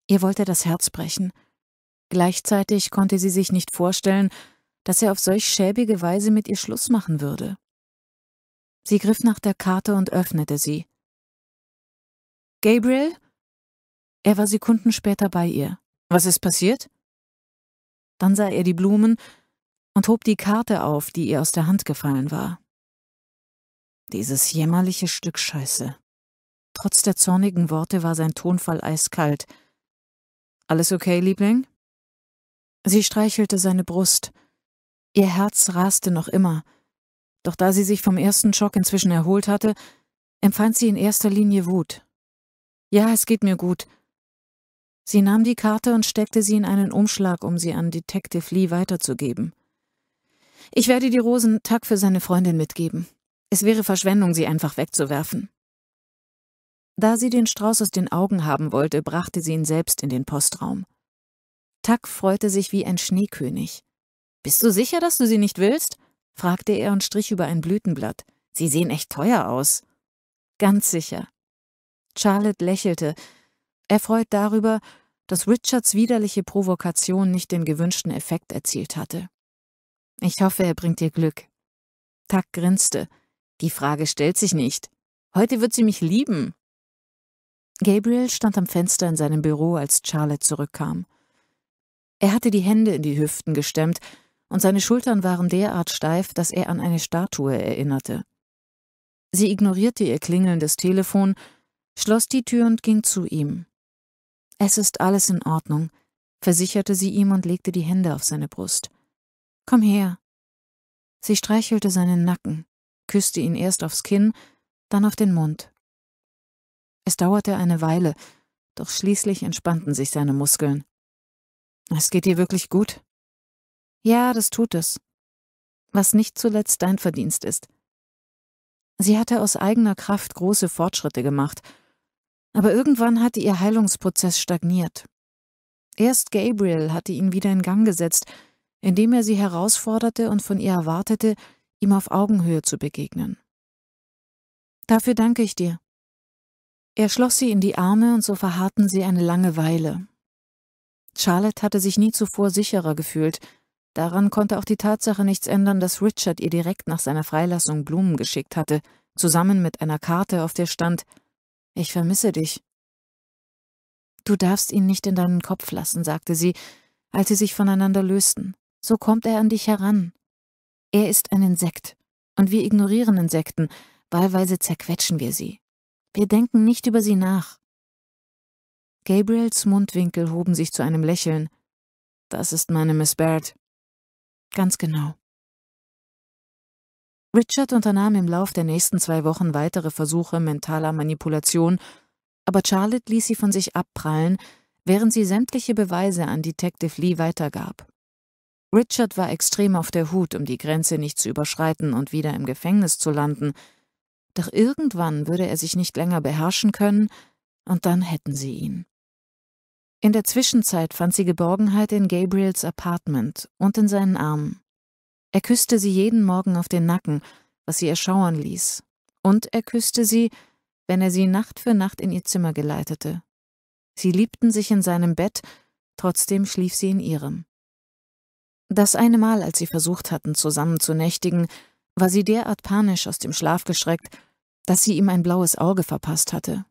Ihr wollte das Herz brechen. Gleichzeitig konnte sie sich nicht vorstellen, dass er auf solch schäbige Weise mit ihr Schluss machen würde. Sie griff nach der Karte und öffnete sie. Gabriel? Er war Sekunden später bei ihr. Was ist passiert? Dann sah er die Blumen und hob die Karte auf, die ihr aus der Hand gefallen war. Dieses jämmerliche Stück Scheiße. Trotz der zornigen Worte war sein Tonfall eiskalt. Alles okay, Liebling? Sie streichelte seine Brust. Ihr Herz raste noch immer. Doch da sie sich vom ersten Schock inzwischen erholt hatte, empfand sie in erster Linie Wut. Ja, es geht mir gut. Sie nahm die Karte und steckte sie in einen Umschlag, um sie an Detective Lee weiterzugeben. Ich werde die Rosen Tuck für seine Freundin mitgeben. Es wäre Verschwendung, sie einfach wegzuwerfen. Da sie den Strauß aus den Augen haben wollte, brachte sie ihn selbst in den Postraum. Tuck freute sich wie ein Schneekönig. Bist du sicher, dass du sie nicht willst? fragte er und strich über ein Blütenblatt. Sie sehen echt teuer aus. Ganz sicher. Charlotte lächelte, erfreut darüber dass Richards widerliche Provokation nicht den gewünschten Effekt erzielt hatte. Ich hoffe, er bringt dir Glück. Tuck grinste. Die Frage stellt sich nicht. Heute wird sie mich lieben. Gabriel stand am Fenster in seinem Büro, als Charlotte zurückkam. Er hatte die Hände in die Hüften gestemmt, und seine Schultern waren derart steif, dass er an eine Statue erinnerte. Sie ignorierte ihr klingelndes Telefon, schloss die Tür und ging zu ihm. Es ist alles in Ordnung, versicherte sie ihm und legte die Hände auf seine Brust. Komm her. Sie streichelte seinen Nacken, küsste ihn erst aufs Kinn, dann auf den Mund. Es dauerte eine Weile, doch schließlich entspannten sich seine Muskeln. Es geht dir wirklich gut? Ja, das tut es. Was nicht zuletzt dein Verdienst ist. Sie hatte aus eigener Kraft große Fortschritte gemacht aber irgendwann hatte ihr Heilungsprozess stagniert. Erst Gabriel hatte ihn wieder in Gang gesetzt, indem er sie herausforderte und von ihr erwartete, ihm auf Augenhöhe zu begegnen. Dafür danke ich dir. Er schloss sie in die Arme und so verharrten sie eine lange Weile. Charlotte hatte sich nie zuvor sicherer gefühlt. Daran konnte auch die Tatsache nichts ändern, dass Richard ihr direkt nach seiner Freilassung Blumen geschickt hatte, zusammen mit einer Karte, auf der stand ich vermisse dich. Du darfst ihn nicht in deinen Kopf lassen, sagte sie, als sie sich voneinander lösten. So kommt er an dich heran. Er ist ein Insekt, und wir ignorieren Insekten, wahlweise zerquetschen wir sie. Wir denken nicht über sie nach. Gabriels Mundwinkel hoben sich zu einem Lächeln. Das ist meine Miss Baird. Ganz genau. Richard unternahm im Lauf der nächsten zwei Wochen weitere Versuche mentaler Manipulation, aber Charlotte ließ sie von sich abprallen, während sie sämtliche Beweise an Detective Lee weitergab. Richard war extrem auf der Hut, um die Grenze nicht zu überschreiten und wieder im Gefängnis zu landen, doch irgendwann würde er sich nicht länger beherrschen können, und dann hätten sie ihn. In der Zwischenzeit fand sie Geborgenheit in Gabriels Apartment und in seinen Armen. Er küsste sie jeden Morgen auf den Nacken, was sie erschauern ließ, und er küsste sie, wenn er sie Nacht für Nacht in ihr Zimmer geleitete. Sie liebten sich in seinem Bett, trotzdem schlief sie in ihrem. Das eine Mal, als sie versucht hatten, zusammen zu nächtigen, war sie derart panisch aus dem Schlaf geschreckt, dass sie ihm ein blaues Auge verpasst hatte.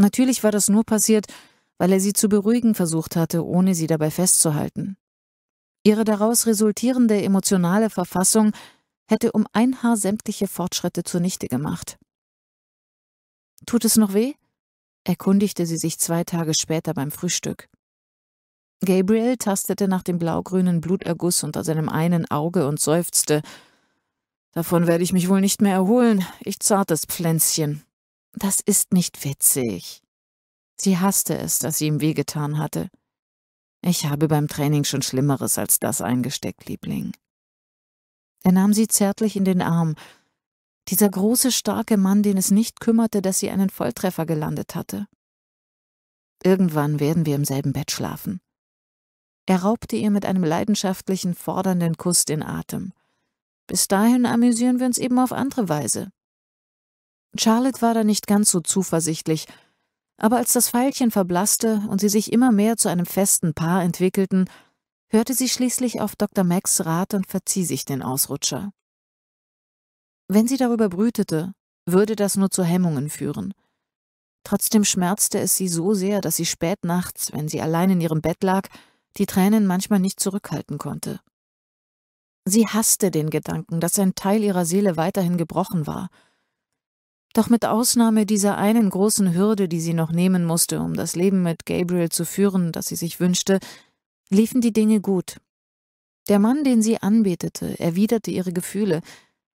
Natürlich war das nur passiert, weil er sie zu beruhigen versucht hatte, ohne sie dabei festzuhalten. Ihre daraus resultierende emotionale Verfassung hätte um ein Haar sämtliche Fortschritte zunichte gemacht. Tut es noch weh? erkundigte sie sich zwei Tage später beim Frühstück. Gabriel tastete nach dem blaugrünen Bluterguss unter seinem einen Auge und seufzte. Davon werde ich mich wohl nicht mehr erholen, ich zartes Pflänzchen. Das ist nicht witzig. Sie hasste es, dass sie ihm wehgetan hatte. Ich habe beim Training schon Schlimmeres als das eingesteckt, Liebling. Er nahm sie zärtlich in den Arm. Dieser große, starke Mann, den es nicht kümmerte, dass sie einen Volltreffer gelandet hatte. Irgendwann werden wir im selben Bett schlafen. Er raubte ihr mit einem leidenschaftlichen, fordernden Kuss den Atem. Bis dahin amüsieren wir uns eben auf andere Weise. Charlotte war da nicht ganz so zuversichtlich, aber als das Veilchen verblasste und sie sich immer mehr zu einem festen Paar entwickelten, hörte sie schließlich auf Dr. Max Rat und verzieh sich den Ausrutscher. Wenn sie darüber brütete, würde das nur zu Hemmungen führen. Trotzdem schmerzte es sie so sehr, dass sie spät nachts, wenn sie allein in ihrem Bett lag, die Tränen manchmal nicht zurückhalten konnte. Sie hasste den Gedanken, dass ein Teil ihrer Seele weiterhin gebrochen war – doch mit Ausnahme dieser einen großen Hürde, die sie noch nehmen musste, um das Leben mit Gabriel zu führen, das sie sich wünschte, liefen die Dinge gut. Der Mann, den sie anbetete, erwiderte ihre Gefühle,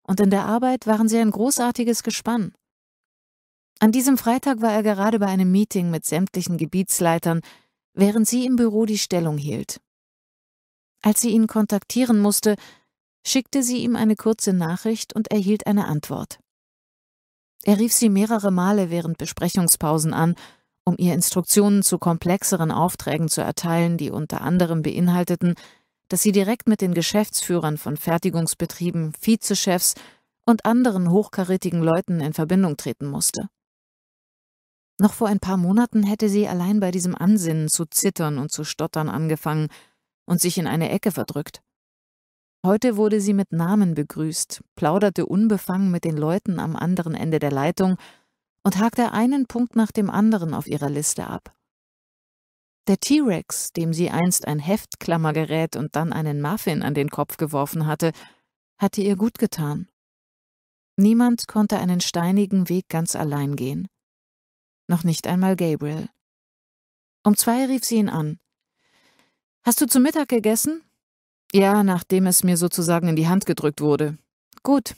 und in der Arbeit waren sie ein großartiges Gespann. An diesem Freitag war er gerade bei einem Meeting mit sämtlichen Gebietsleitern, während sie im Büro die Stellung hielt. Als sie ihn kontaktieren musste, schickte sie ihm eine kurze Nachricht und erhielt eine Antwort. Er rief sie mehrere Male während Besprechungspausen an, um ihr Instruktionen zu komplexeren Aufträgen zu erteilen, die unter anderem beinhalteten, dass sie direkt mit den Geschäftsführern von Fertigungsbetrieben, Vizechefs und anderen hochkarätigen Leuten in Verbindung treten musste. Noch vor ein paar Monaten hätte sie allein bei diesem Ansinnen zu zittern und zu stottern angefangen und sich in eine Ecke verdrückt. Heute wurde sie mit Namen begrüßt, plauderte unbefangen mit den Leuten am anderen Ende der Leitung und hakte einen Punkt nach dem anderen auf ihrer Liste ab. Der T-Rex, dem sie einst ein Heftklammergerät und dann einen Muffin an den Kopf geworfen hatte, hatte ihr gut getan. Niemand konnte einen steinigen Weg ganz allein gehen. Noch nicht einmal Gabriel. Um zwei rief sie ihn an. Hast du zu Mittag gegessen? Ja, nachdem es mir sozusagen in die Hand gedrückt wurde. Gut.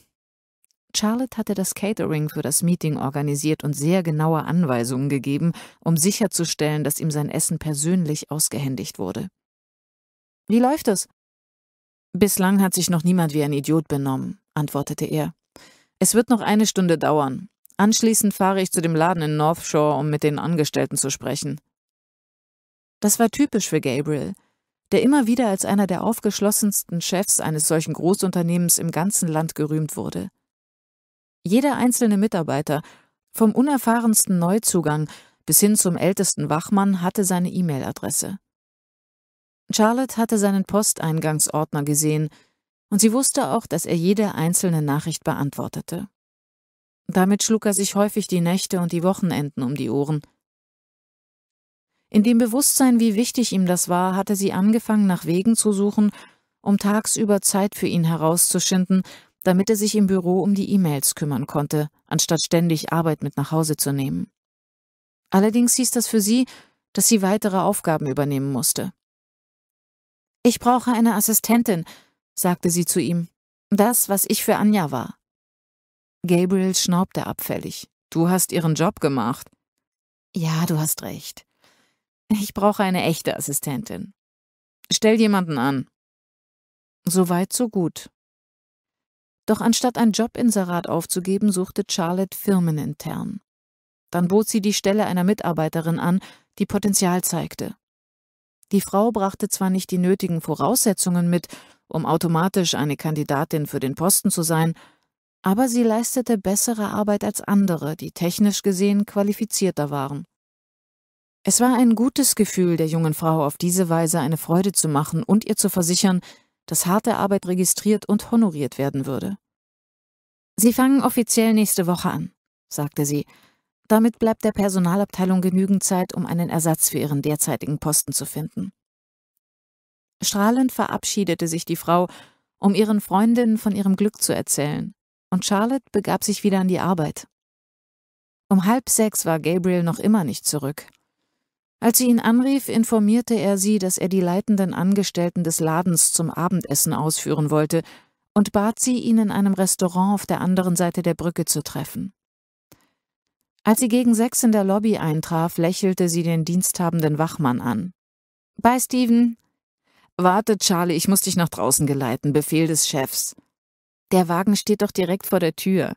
Charlotte hatte das Catering für das Meeting organisiert und sehr genaue Anweisungen gegeben, um sicherzustellen, dass ihm sein Essen persönlich ausgehändigt wurde. Wie läuft es? Bislang hat sich noch niemand wie ein Idiot benommen, antwortete er. Es wird noch eine Stunde dauern. Anschließend fahre ich zu dem Laden in North Shore, um mit den Angestellten zu sprechen. Das war typisch für Gabriel der immer wieder als einer der aufgeschlossensten Chefs eines solchen Großunternehmens im ganzen Land gerühmt wurde. Jeder einzelne Mitarbeiter, vom unerfahrensten Neuzugang bis hin zum ältesten Wachmann, hatte seine E-Mail-Adresse. Charlotte hatte seinen Posteingangsordner gesehen, und sie wusste auch, dass er jede einzelne Nachricht beantwortete. Damit schlug er sich häufig die Nächte und die Wochenenden um die Ohren – in dem Bewusstsein, wie wichtig ihm das war, hatte sie angefangen, nach Wegen zu suchen, um tagsüber Zeit für ihn herauszuschinden, damit er sich im Büro um die E-Mails kümmern konnte, anstatt ständig Arbeit mit nach Hause zu nehmen. Allerdings hieß das für sie, dass sie weitere Aufgaben übernehmen musste. Ich brauche eine Assistentin, sagte sie zu ihm. Das, was ich für Anja war. Gabriel schnaubte abfällig. Du hast ihren Job gemacht. Ja, du hast recht. Ich brauche eine echte Assistentin. Stell jemanden an. Soweit, so gut. Doch anstatt ein Jobinserat aufzugeben, suchte Charlotte firmenintern. Dann bot sie die Stelle einer Mitarbeiterin an, die Potenzial zeigte. Die Frau brachte zwar nicht die nötigen Voraussetzungen mit, um automatisch eine Kandidatin für den Posten zu sein, aber sie leistete bessere Arbeit als andere, die technisch gesehen qualifizierter waren. Es war ein gutes Gefühl, der jungen Frau auf diese Weise eine Freude zu machen und ihr zu versichern, dass harte Arbeit registriert und honoriert werden würde. Sie fangen offiziell nächste Woche an, sagte sie. Damit bleibt der Personalabteilung genügend Zeit, um einen Ersatz für ihren derzeitigen Posten zu finden. Strahlend verabschiedete sich die Frau, um ihren Freundinnen von ihrem Glück zu erzählen, und Charlotte begab sich wieder an die Arbeit. Um halb sechs war Gabriel noch immer nicht zurück. Als sie ihn anrief, informierte er sie, dass er die leitenden Angestellten des Ladens zum Abendessen ausführen wollte und bat sie, ihn in einem Restaurant auf der anderen Seite der Brücke zu treffen. Als sie gegen sechs in der Lobby eintraf, lächelte sie den diensthabenden Wachmann an. Bye, Steven. Warte, Charlie, ich muss dich nach draußen geleiten, Befehl des Chefs. Der Wagen steht doch direkt vor der Tür.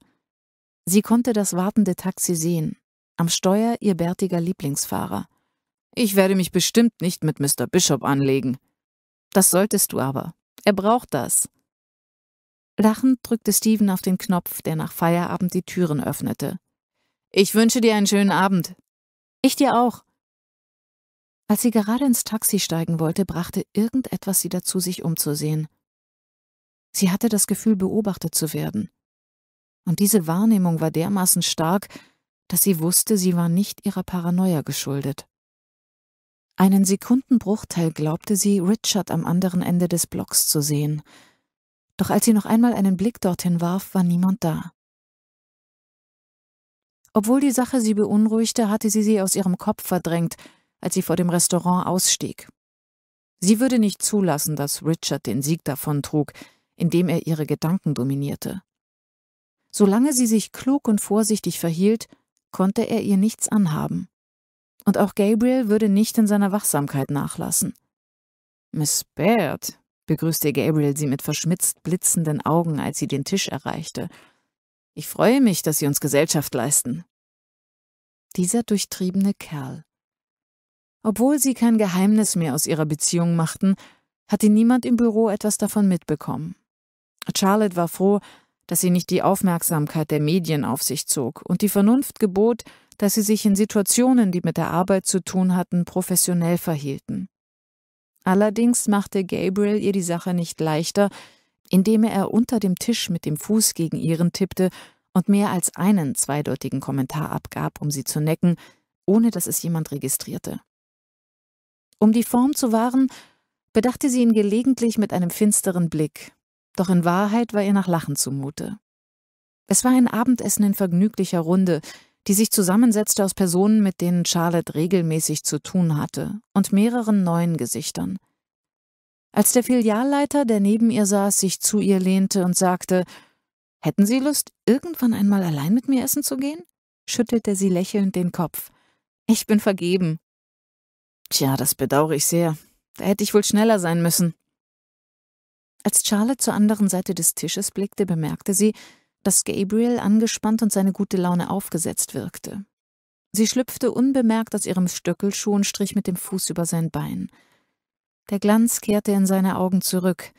Sie konnte das wartende Taxi sehen. Am Steuer ihr bärtiger Lieblingsfahrer. Ich werde mich bestimmt nicht mit Mr. Bishop anlegen. Das solltest du aber. Er braucht das. Lachend drückte Steven auf den Knopf, der nach Feierabend die Türen öffnete. Ich wünsche dir einen schönen Abend. Ich dir auch. Als sie gerade ins Taxi steigen wollte, brachte irgendetwas sie dazu, sich umzusehen. Sie hatte das Gefühl, beobachtet zu werden. Und diese Wahrnehmung war dermaßen stark, dass sie wusste, sie war nicht ihrer Paranoia geschuldet. Einen Sekundenbruchteil glaubte sie, Richard am anderen Ende des Blocks zu sehen. Doch als sie noch einmal einen Blick dorthin warf, war niemand da. Obwohl die Sache sie beunruhigte, hatte sie sie aus ihrem Kopf verdrängt, als sie vor dem Restaurant ausstieg. Sie würde nicht zulassen, dass Richard den Sieg davontrug, indem er ihre Gedanken dominierte. Solange sie sich klug und vorsichtig verhielt, konnte er ihr nichts anhaben. Und auch Gabriel würde nicht in seiner Wachsamkeit nachlassen. Miss Baird, begrüßte Gabriel sie mit verschmitzt blitzenden Augen, als sie den Tisch erreichte. Ich freue mich, dass Sie uns Gesellschaft leisten. Dieser durchtriebene Kerl. Obwohl sie kein Geheimnis mehr aus ihrer Beziehung machten, hatte niemand im Büro etwas davon mitbekommen. Charlotte war froh, dass sie nicht die Aufmerksamkeit der Medien auf sich zog, und die Vernunft gebot, dass sie sich in Situationen, die mit der Arbeit zu tun hatten, professionell verhielten. Allerdings machte Gabriel ihr die Sache nicht leichter, indem er unter dem Tisch mit dem Fuß gegen ihren tippte und mehr als einen zweideutigen Kommentar abgab, um sie zu necken, ohne dass es jemand registrierte. Um die Form zu wahren, bedachte sie ihn gelegentlich mit einem finsteren Blick, doch in Wahrheit war ihr nach Lachen zumute. Es war ein Abendessen in vergnüglicher Runde, die sich zusammensetzte aus Personen, mit denen Charlotte regelmäßig zu tun hatte, und mehreren neuen Gesichtern. Als der Filialleiter, der neben ihr saß, sich zu ihr lehnte und sagte, Hätten Sie Lust, irgendwann einmal allein mit mir essen zu gehen? schüttelte sie lächelnd den Kopf. Ich bin vergeben. Tja, das bedauere ich sehr. Da hätte ich wohl schneller sein müssen. Als Charlotte zur anderen Seite des Tisches blickte, bemerkte sie, dass Gabriel angespannt und seine gute Laune aufgesetzt wirkte. Sie schlüpfte unbemerkt aus ihrem Stöckelschuh und strich mit dem Fuß über sein Bein. Der Glanz kehrte in seine Augen zurück,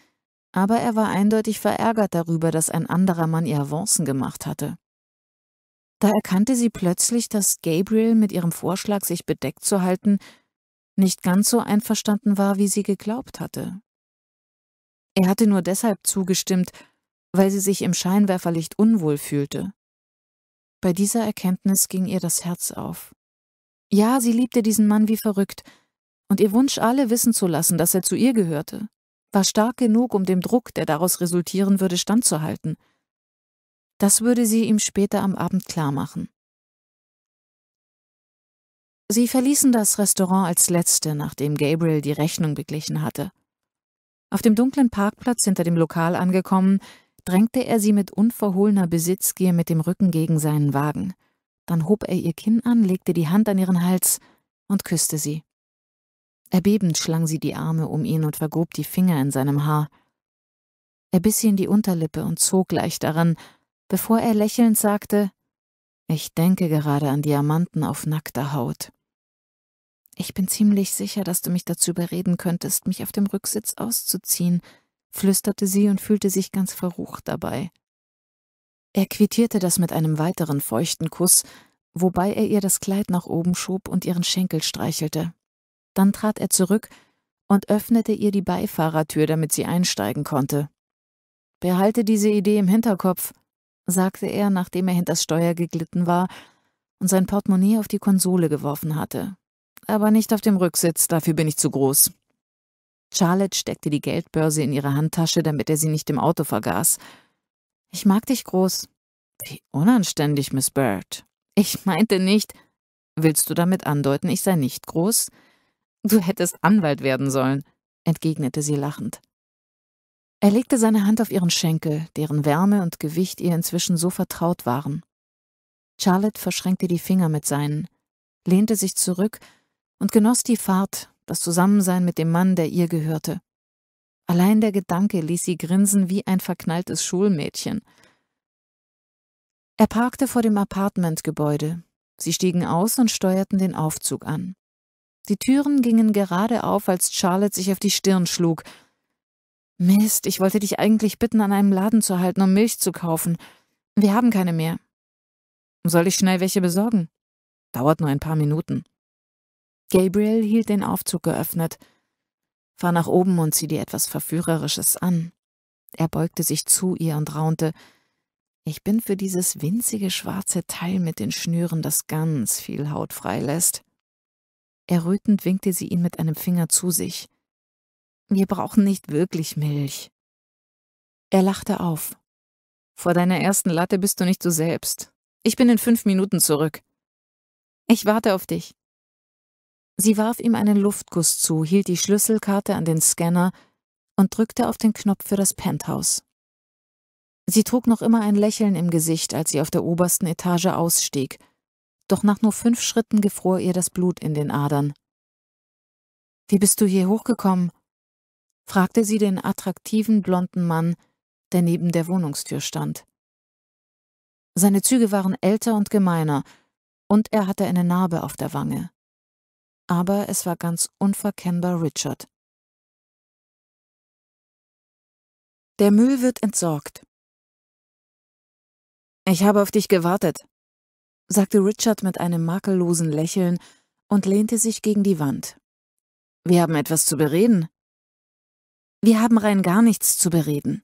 aber er war eindeutig verärgert darüber, dass ein anderer Mann ihr Avancen gemacht hatte. Da erkannte sie plötzlich, dass Gabriel mit ihrem Vorschlag, sich bedeckt zu halten, nicht ganz so einverstanden war, wie sie geglaubt hatte. Er hatte nur deshalb zugestimmt, weil sie sich im Scheinwerferlicht unwohl fühlte. Bei dieser Erkenntnis ging ihr das Herz auf. Ja, sie liebte diesen Mann wie verrückt, und ihr Wunsch, alle wissen zu lassen, dass er zu ihr gehörte, war stark genug, um dem Druck, der daraus resultieren würde, standzuhalten. Das würde sie ihm später am Abend klarmachen. Sie verließen das Restaurant als letzte, nachdem Gabriel die Rechnung beglichen hatte. Auf dem dunklen Parkplatz hinter dem Lokal angekommen, drängte er sie mit unverhohlener Besitzgier mit dem Rücken gegen seinen Wagen. Dann hob er ihr Kinn an, legte die Hand an ihren Hals und küsste sie. Erbebend schlang sie die Arme um ihn und vergrub die Finger in seinem Haar. Er biss sie in die Unterlippe und zog leicht daran, bevor er lächelnd sagte, ich denke gerade an Diamanten auf nackter Haut. Ich bin ziemlich sicher, dass du mich dazu überreden könntest, mich auf dem Rücksitz auszuziehen, flüsterte sie und fühlte sich ganz verrucht dabei. Er quittierte das mit einem weiteren feuchten Kuss, wobei er ihr das Kleid nach oben schob und ihren Schenkel streichelte. Dann trat er zurück und öffnete ihr die Beifahrertür, damit sie einsteigen konnte. Behalte diese Idee im Hinterkopf, sagte er, nachdem er hinters Steuer geglitten war und sein Portemonnaie auf die Konsole geworfen hatte. Aber nicht auf dem Rücksitz, dafür bin ich zu groß. Charlotte steckte die Geldbörse in ihre Handtasche, damit er sie nicht im Auto vergaß. Ich mag dich groß. Wie unanständig, Miss Bird. Ich meinte nicht. Willst du damit andeuten, ich sei nicht groß? Du hättest Anwalt werden sollen, entgegnete sie lachend. Er legte seine Hand auf ihren Schenkel, deren Wärme und Gewicht ihr inzwischen so vertraut waren. Charlotte verschränkte die Finger mit seinen, lehnte sich zurück und genoss die Fahrt, das Zusammensein mit dem Mann, der ihr gehörte. Allein der Gedanke ließ sie grinsen wie ein verknalltes Schulmädchen. Er parkte vor dem Apartmentgebäude. Sie stiegen aus und steuerten den Aufzug an. Die Türen gingen gerade auf, als Charlotte sich auf die Stirn schlug. Mist, ich wollte dich eigentlich bitten, an einem Laden zu halten, um Milch zu kaufen. Wir haben keine mehr. Soll ich schnell welche besorgen? Dauert nur ein paar Minuten. Gabriel hielt den Aufzug geöffnet, fahr nach oben und zieh dir etwas Verführerisches an. Er beugte sich zu ihr und raunte, ich bin für dieses winzige schwarze Teil mit den Schnüren, das ganz viel Haut freilässt. Errötend winkte sie ihn mit einem Finger zu sich. Wir brauchen nicht wirklich Milch. Er lachte auf. Vor deiner ersten Latte bist du nicht du selbst. Ich bin in fünf Minuten zurück. Ich warte auf dich. Sie warf ihm einen Luftguss zu, hielt die Schlüsselkarte an den Scanner und drückte auf den Knopf für das Penthouse. Sie trug noch immer ein Lächeln im Gesicht, als sie auf der obersten Etage ausstieg, doch nach nur fünf Schritten gefror ihr das Blut in den Adern. Wie bist du hier hochgekommen? fragte sie den attraktiven blonden Mann, der neben der Wohnungstür stand. Seine Züge waren älter und gemeiner, und er hatte eine Narbe auf der Wange aber es war ganz unverkennbar Richard. Der Müll wird entsorgt. Ich habe auf dich gewartet, sagte Richard mit einem makellosen Lächeln und lehnte sich gegen die Wand. Wir haben etwas zu bereden. Wir haben rein gar nichts zu bereden.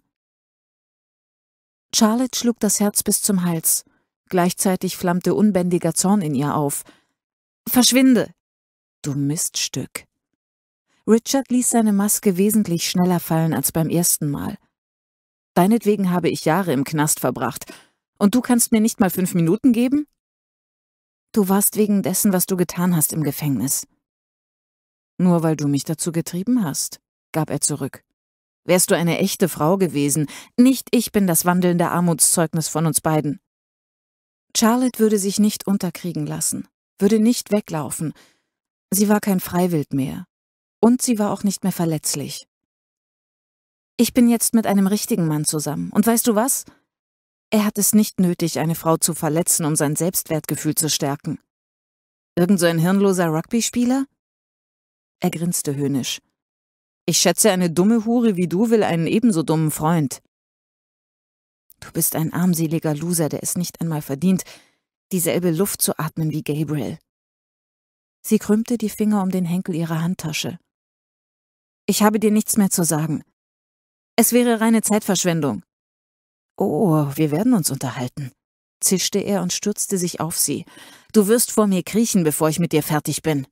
Charlotte schlug das Herz bis zum Hals. Gleichzeitig flammte unbändiger Zorn in ihr auf. Verschwinde, Du Miststück. Richard ließ seine Maske wesentlich schneller fallen als beim ersten Mal. Deinetwegen habe ich Jahre im Knast verbracht. Und du kannst mir nicht mal fünf Minuten geben? Du warst wegen dessen, was du getan hast, im Gefängnis. Nur weil du mich dazu getrieben hast, gab er zurück. Wärst du eine echte Frau gewesen, nicht ich bin das wandelnde Armutszeugnis von uns beiden. Charlotte würde sich nicht unterkriegen lassen, würde nicht weglaufen, Sie war kein Freiwild mehr. Und sie war auch nicht mehr verletzlich. Ich bin jetzt mit einem richtigen Mann zusammen. Und weißt du was? Er hat es nicht nötig, eine Frau zu verletzen, um sein Selbstwertgefühl zu stärken. Irgend so ein hirnloser Rugby-Spieler? Er grinste höhnisch. Ich schätze, eine dumme Hure wie du will einen ebenso dummen Freund. Du bist ein armseliger Loser, der es nicht einmal verdient, dieselbe Luft zu atmen wie Gabriel. Sie krümmte die Finger um den Henkel ihrer Handtasche. Ich habe dir nichts mehr zu sagen. Es wäre reine Zeitverschwendung. Oh, wir werden uns unterhalten, zischte er und stürzte sich auf sie. Du wirst vor mir kriechen, bevor ich mit dir fertig bin.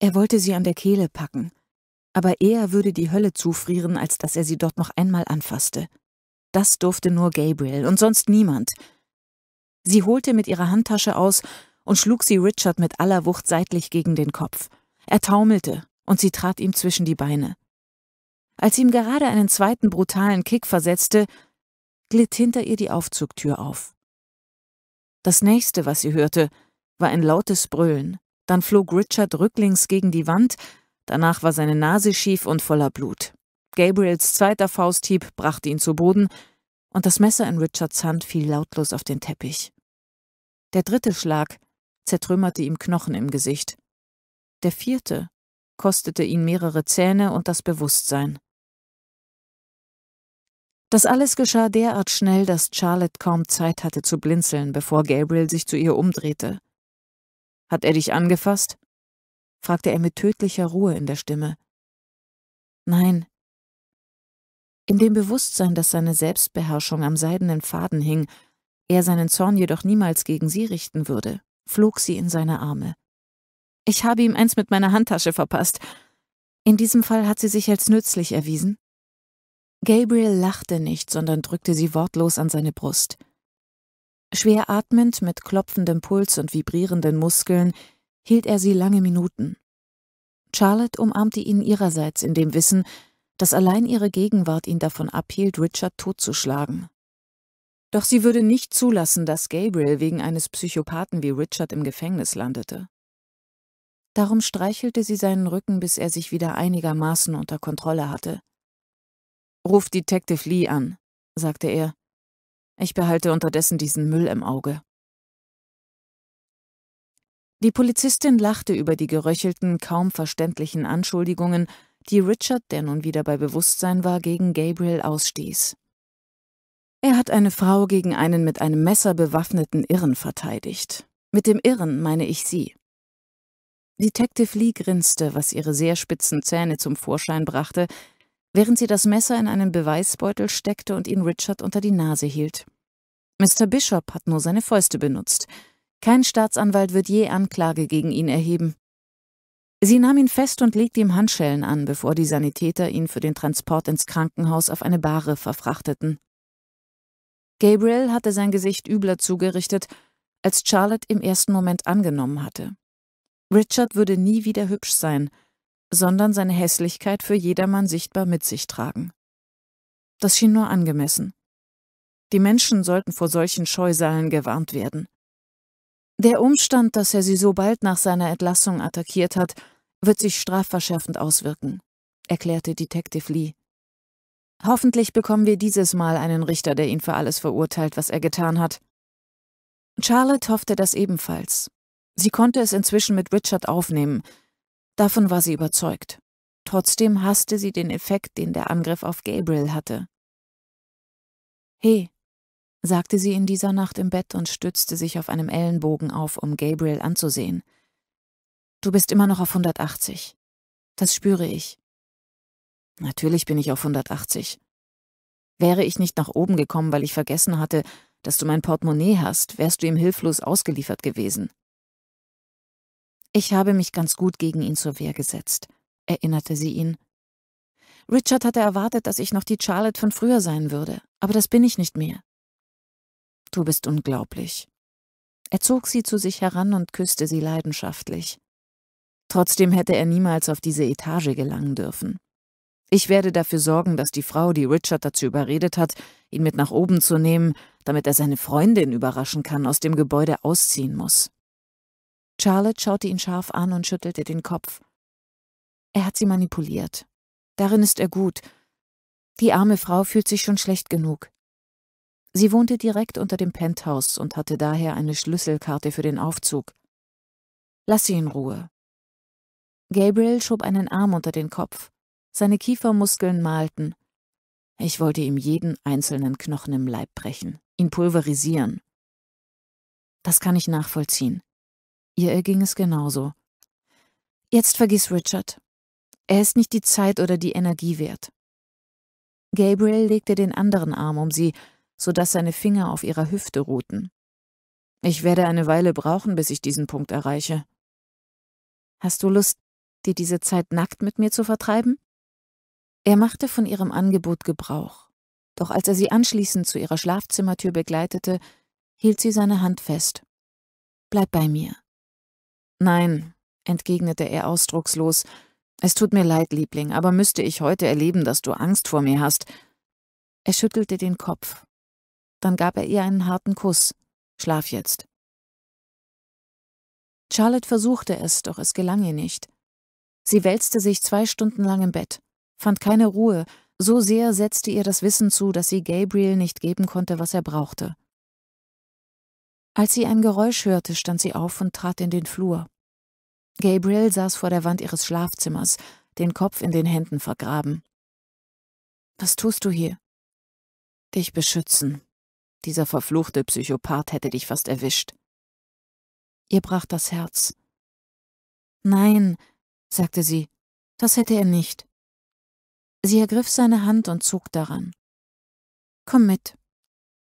Er wollte sie an der Kehle packen, aber eher würde die Hölle zufrieren, als dass er sie dort noch einmal anfasste. Das durfte nur Gabriel und sonst niemand. Sie holte mit ihrer Handtasche aus und schlug sie Richard mit aller Wucht seitlich gegen den Kopf. Er taumelte, und sie trat ihm zwischen die Beine. Als sie ihm gerade einen zweiten brutalen Kick versetzte, glitt hinter ihr die Aufzugtür auf. Das nächste, was sie hörte, war ein lautes Brüllen. Dann flog Richard rücklings gegen die Wand, danach war seine Nase schief und voller Blut. Gabriels zweiter Fausthieb brachte ihn zu Boden, und das Messer in Richards Hand fiel lautlos auf den Teppich. Der dritte Schlag zertrümmerte ihm Knochen im Gesicht. Der vierte kostete ihn mehrere Zähne und das Bewusstsein. Das alles geschah derart schnell, dass Charlotte kaum Zeit hatte zu blinzeln, bevor Gabriel sich zu ihr umdrehte. Hat er dich angefasst? fragte er mit tödlicher Ruhe in der Stimme. Nein. In dem Bewusstsein, dass seine Selbstbeherrschung am seidenen Faden hing, er seinen Zorn jedoch niemals gegen sie richten würde flog sie in seine Arme. Ich habe ihm eins mit meiner Handtasche verpasst. In diesem Fall hat sie sich als nützlich erwiesen. Gabriel lachte nicht, sondern drückte sie wortlos an seine Brust. Schwer atmend, mit klopfendem Puls und vibrierenden Muskeln, hielt er sie lange Minuten. Charlotte umarmte ihn ihrerseits in dem Wissen, dass allein ihre Gegenwart ihn davon abhielt, Richard totzuschlagen. Doch sie würde nicht zulassen, dass Gabriel wegen eines Psychopathen wie Richard im Gefängnis landete. Darum streichelte sie seinen Rücken, bis er sich wieder einigermaßen unter Kontrolle hatte. Ruf Detective Lee an, sagte er. Ich behalte unterdessen diesen Müll im Auge. Die Polizistin lachte über die geröchelten, kaum verständlichen Anschuldigungen, die Richard, der nun wieder bei Bewusstsein war, gegen Gabriel ausstieß. Er hat eine Frau gegen einen mit einem Messer bewaffneten Irren verteidigt. Mit dem Irren meine ich sie. Detective Lee grinste, was ihre sehr spitzen Zähne zum Vorschein brachte, während sie das Messer in einen Beweisbeutel steckte und ihn Richard unter die Nase hielt. Mr. Bishop hat nur seine Fäuste benutzt. Kein Staatsanwalt wird je Anklage gegen ihn erheben. Sie nahm ihn fest und legte ihm Handschellen an, bevor die Sanitäter ihn für den Transport ins Krankenhaus auf eine Bahre verfrachteten. Gabriel hatte sein Gesicht übler zugerichtet, als Charlotte im ersten Moment angenommen hatte. Richard würde nie wieder hübsch sein, sondern seine Hässlichkeit für jedermann sichtbar mit sich tragen. Das schien nur angemessen. Die Menschen sollten vor solchen Scheusalen gewarnt werden. Der Umstand, dass er sie so bald nach seiner Entlassung attackiert hat, wird sich strafverschärfend auswirken, erklärte Detective Lee. Hoffentlich bekommen wir dieses Mal einen Richter, der ihn für alles verurteilt, was er getan hat. Charlotte hoffte das ebenfalls. Sie konnte es inzwischen mit Richard aufnehmen. Davon war sie überzeugt. Trotzdem hasste sie den Effekt, den der Angriff auf Gabriel hatte. Hey, sagte sie in dieser Nacht im Bett und stützte sich auf einem Ellenbogen auf, um Gabriel anzusehen. Du bist immer noch auf 180. Das spüre ich. Natürlich bin ich auf 180. Wäre ich nicht nach oben gekommen, weil ich vergessen hatte, dass du mein Portemonnaie hast, wärst du ihm hilflos ausgeliefert gewesen. Ich habe mich ganz gut gegen ihn zur Wehr gesetzt, erinnerte sie ihn. Richard hatte erwartet, dass ich noch die Charlotte von früher sein würde, aber das bin ich nicht mehr. Du bist unglaublich. Er zog sie zu sich heran und küsste sie leidenschaftlich. Trotzdem hätte er niemals auf diese Etage gelangen dürfen. Ich werde dafür sorgen, dass die Frau, die Richard dazu überredet hat, ihn mit nach oben zu nehmen, damit er seine Freundin überraschen kann, aus dem Gebäude ausziehen muss. Charlotte schaute ihn scharf an und schüttelte den Kopf. Er hat sie manipuliert. Darin ist er gut. Die arme Frau fühlt sich schon schlecht genug. Sie wohnte direkt unter dem Penthouse und hatte daher eine Schlüsselkarte für den Aufzug. Lass sie in Ruhe. Gabriel schob einen Arm unter den Kopf. Seine Kiefermuskeln malten. Ich wollte ihm jeden einzelnen Knochen im Leib brechen, ihn pulverisieren. Das kann ich nachvollziehen. Ihr erging es genauso. Jetzt vergiss Richard. Er ist nicht die Zeit oder die Energie wert. Gabriel legte den anderen Arm um sie, so dass seine Finger auf ihrer Hüfte ruhten. Ich werde eine Weile brauchen, bis ich diesen Punkt erreiche. Hast du Lust, dir diese Zeit nackt mit mir zu vertreiben? Er machte von ihrem Angebot Gebrauch. Doch als er sie anschließend zu ihrer Schlafzimmertür begleitete, hielt sie seine Hand fest. Bleib bei mir. Nein, entgegnete er ausdruckslos. Es tut mir leid, Liebling, aber müsste ich heute erleben, dass du Angst vor mir hast. Er schüttelte den Kopf. Dann gab er ihr einen harten Kuss. Schlaf jetzt. Charlotte versuchte es, doch es gelang ihr nicht. Sie wälzte sich zwei Stunden lang im Bett fand keine Ruhe, so sehr setzte ihr das Wissen zu, dass sie Gabriel nicht geben konnte, was er brauchte. Als sie ein Geräusch hörte, stand sie auf und trat in den Flur. Gabriel saß vor der Wand ihres Schlafzimmers, den Kopf in den Händen vergraben. Was tust du hier? Dich beschützen. Dieser verfluchte Psychopath hätte dich fast erwischt. Ihr brach das Herz. Nein, sagte sie, das hätte er nicht. Sie ergriff seine Hand und zog daran. Komm mit.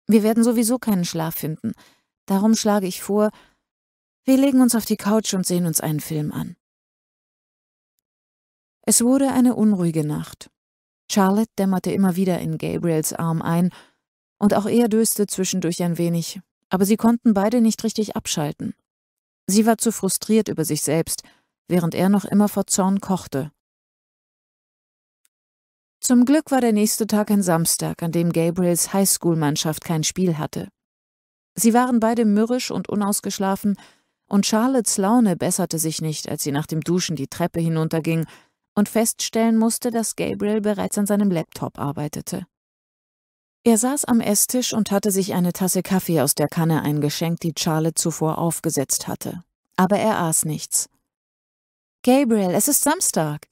Wir werden sowieso keinen Schlaf finden. Darum schlage ich vor, wir legen uns auf die Couch und sehen uns einen Film an. Es wurde eine unruhige Nacht. Charlotte dämmerte immer wieder in Gabriels Arm ein, und auch er döste zwischendurch ein wenig, aber sie konnten beide nicht richtig abschalten. Sie war zu frustriert über sich selbst, während er noch immer vor Zorn kochte zum Glück war der nächste Tag ein Samstag, an dem Gabriels Highschool-Mannschaft kein Spiel hatte. Sie waren beide mürrisch und unausgeschlafen, und Charlottes Laune besserte sich nicht, als sie nach dem Duschen die Treppe hinunterging und feststellen musste, dass Gabriel bereits an seinem Laptop arbeitete. Er saß am Esstisch und hatte sich eine Tasse Kaffee aus der Kanne eingeschenkt, die Charlotte zuvor aufgesetzt hatte. Aber er aß nichts. Gabriel, es ist Samstag.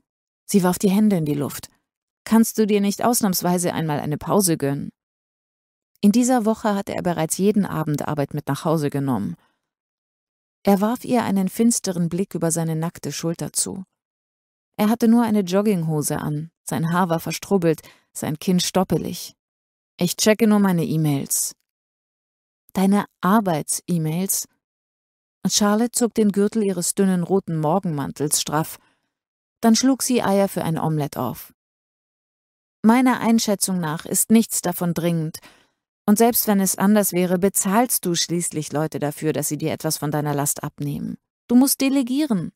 Sie warf die Hände in die Luft kannst du dir nicht ausnahmsweise einmal eine Pause gönnen? In dieser Woche hatte er bereits jeden Abend Arbeit mit nach Hause genommen. Er warf ihr einen finsteren Blick über seine nackte Schulter zu. Er hatte nur eine Jogginghose an, sein Haar war verstrubbelt, sein Kinn stoppelig. Ich checke nur meine E-Mails. Deine Arbeits-E-Mails? Charlotte zog den Gürtel ihres dünnen roten Morgenmantels straff. Dann schlug sie Eier für ein Omelett auf. Meiner Einschätzung nach ist nichts davon dringend. Und selbst wenn es anders wäre, bezahlst du schließlich Leute dafür, dass sie dir etwas von deiner Last abnehmen. Du musst delegieren.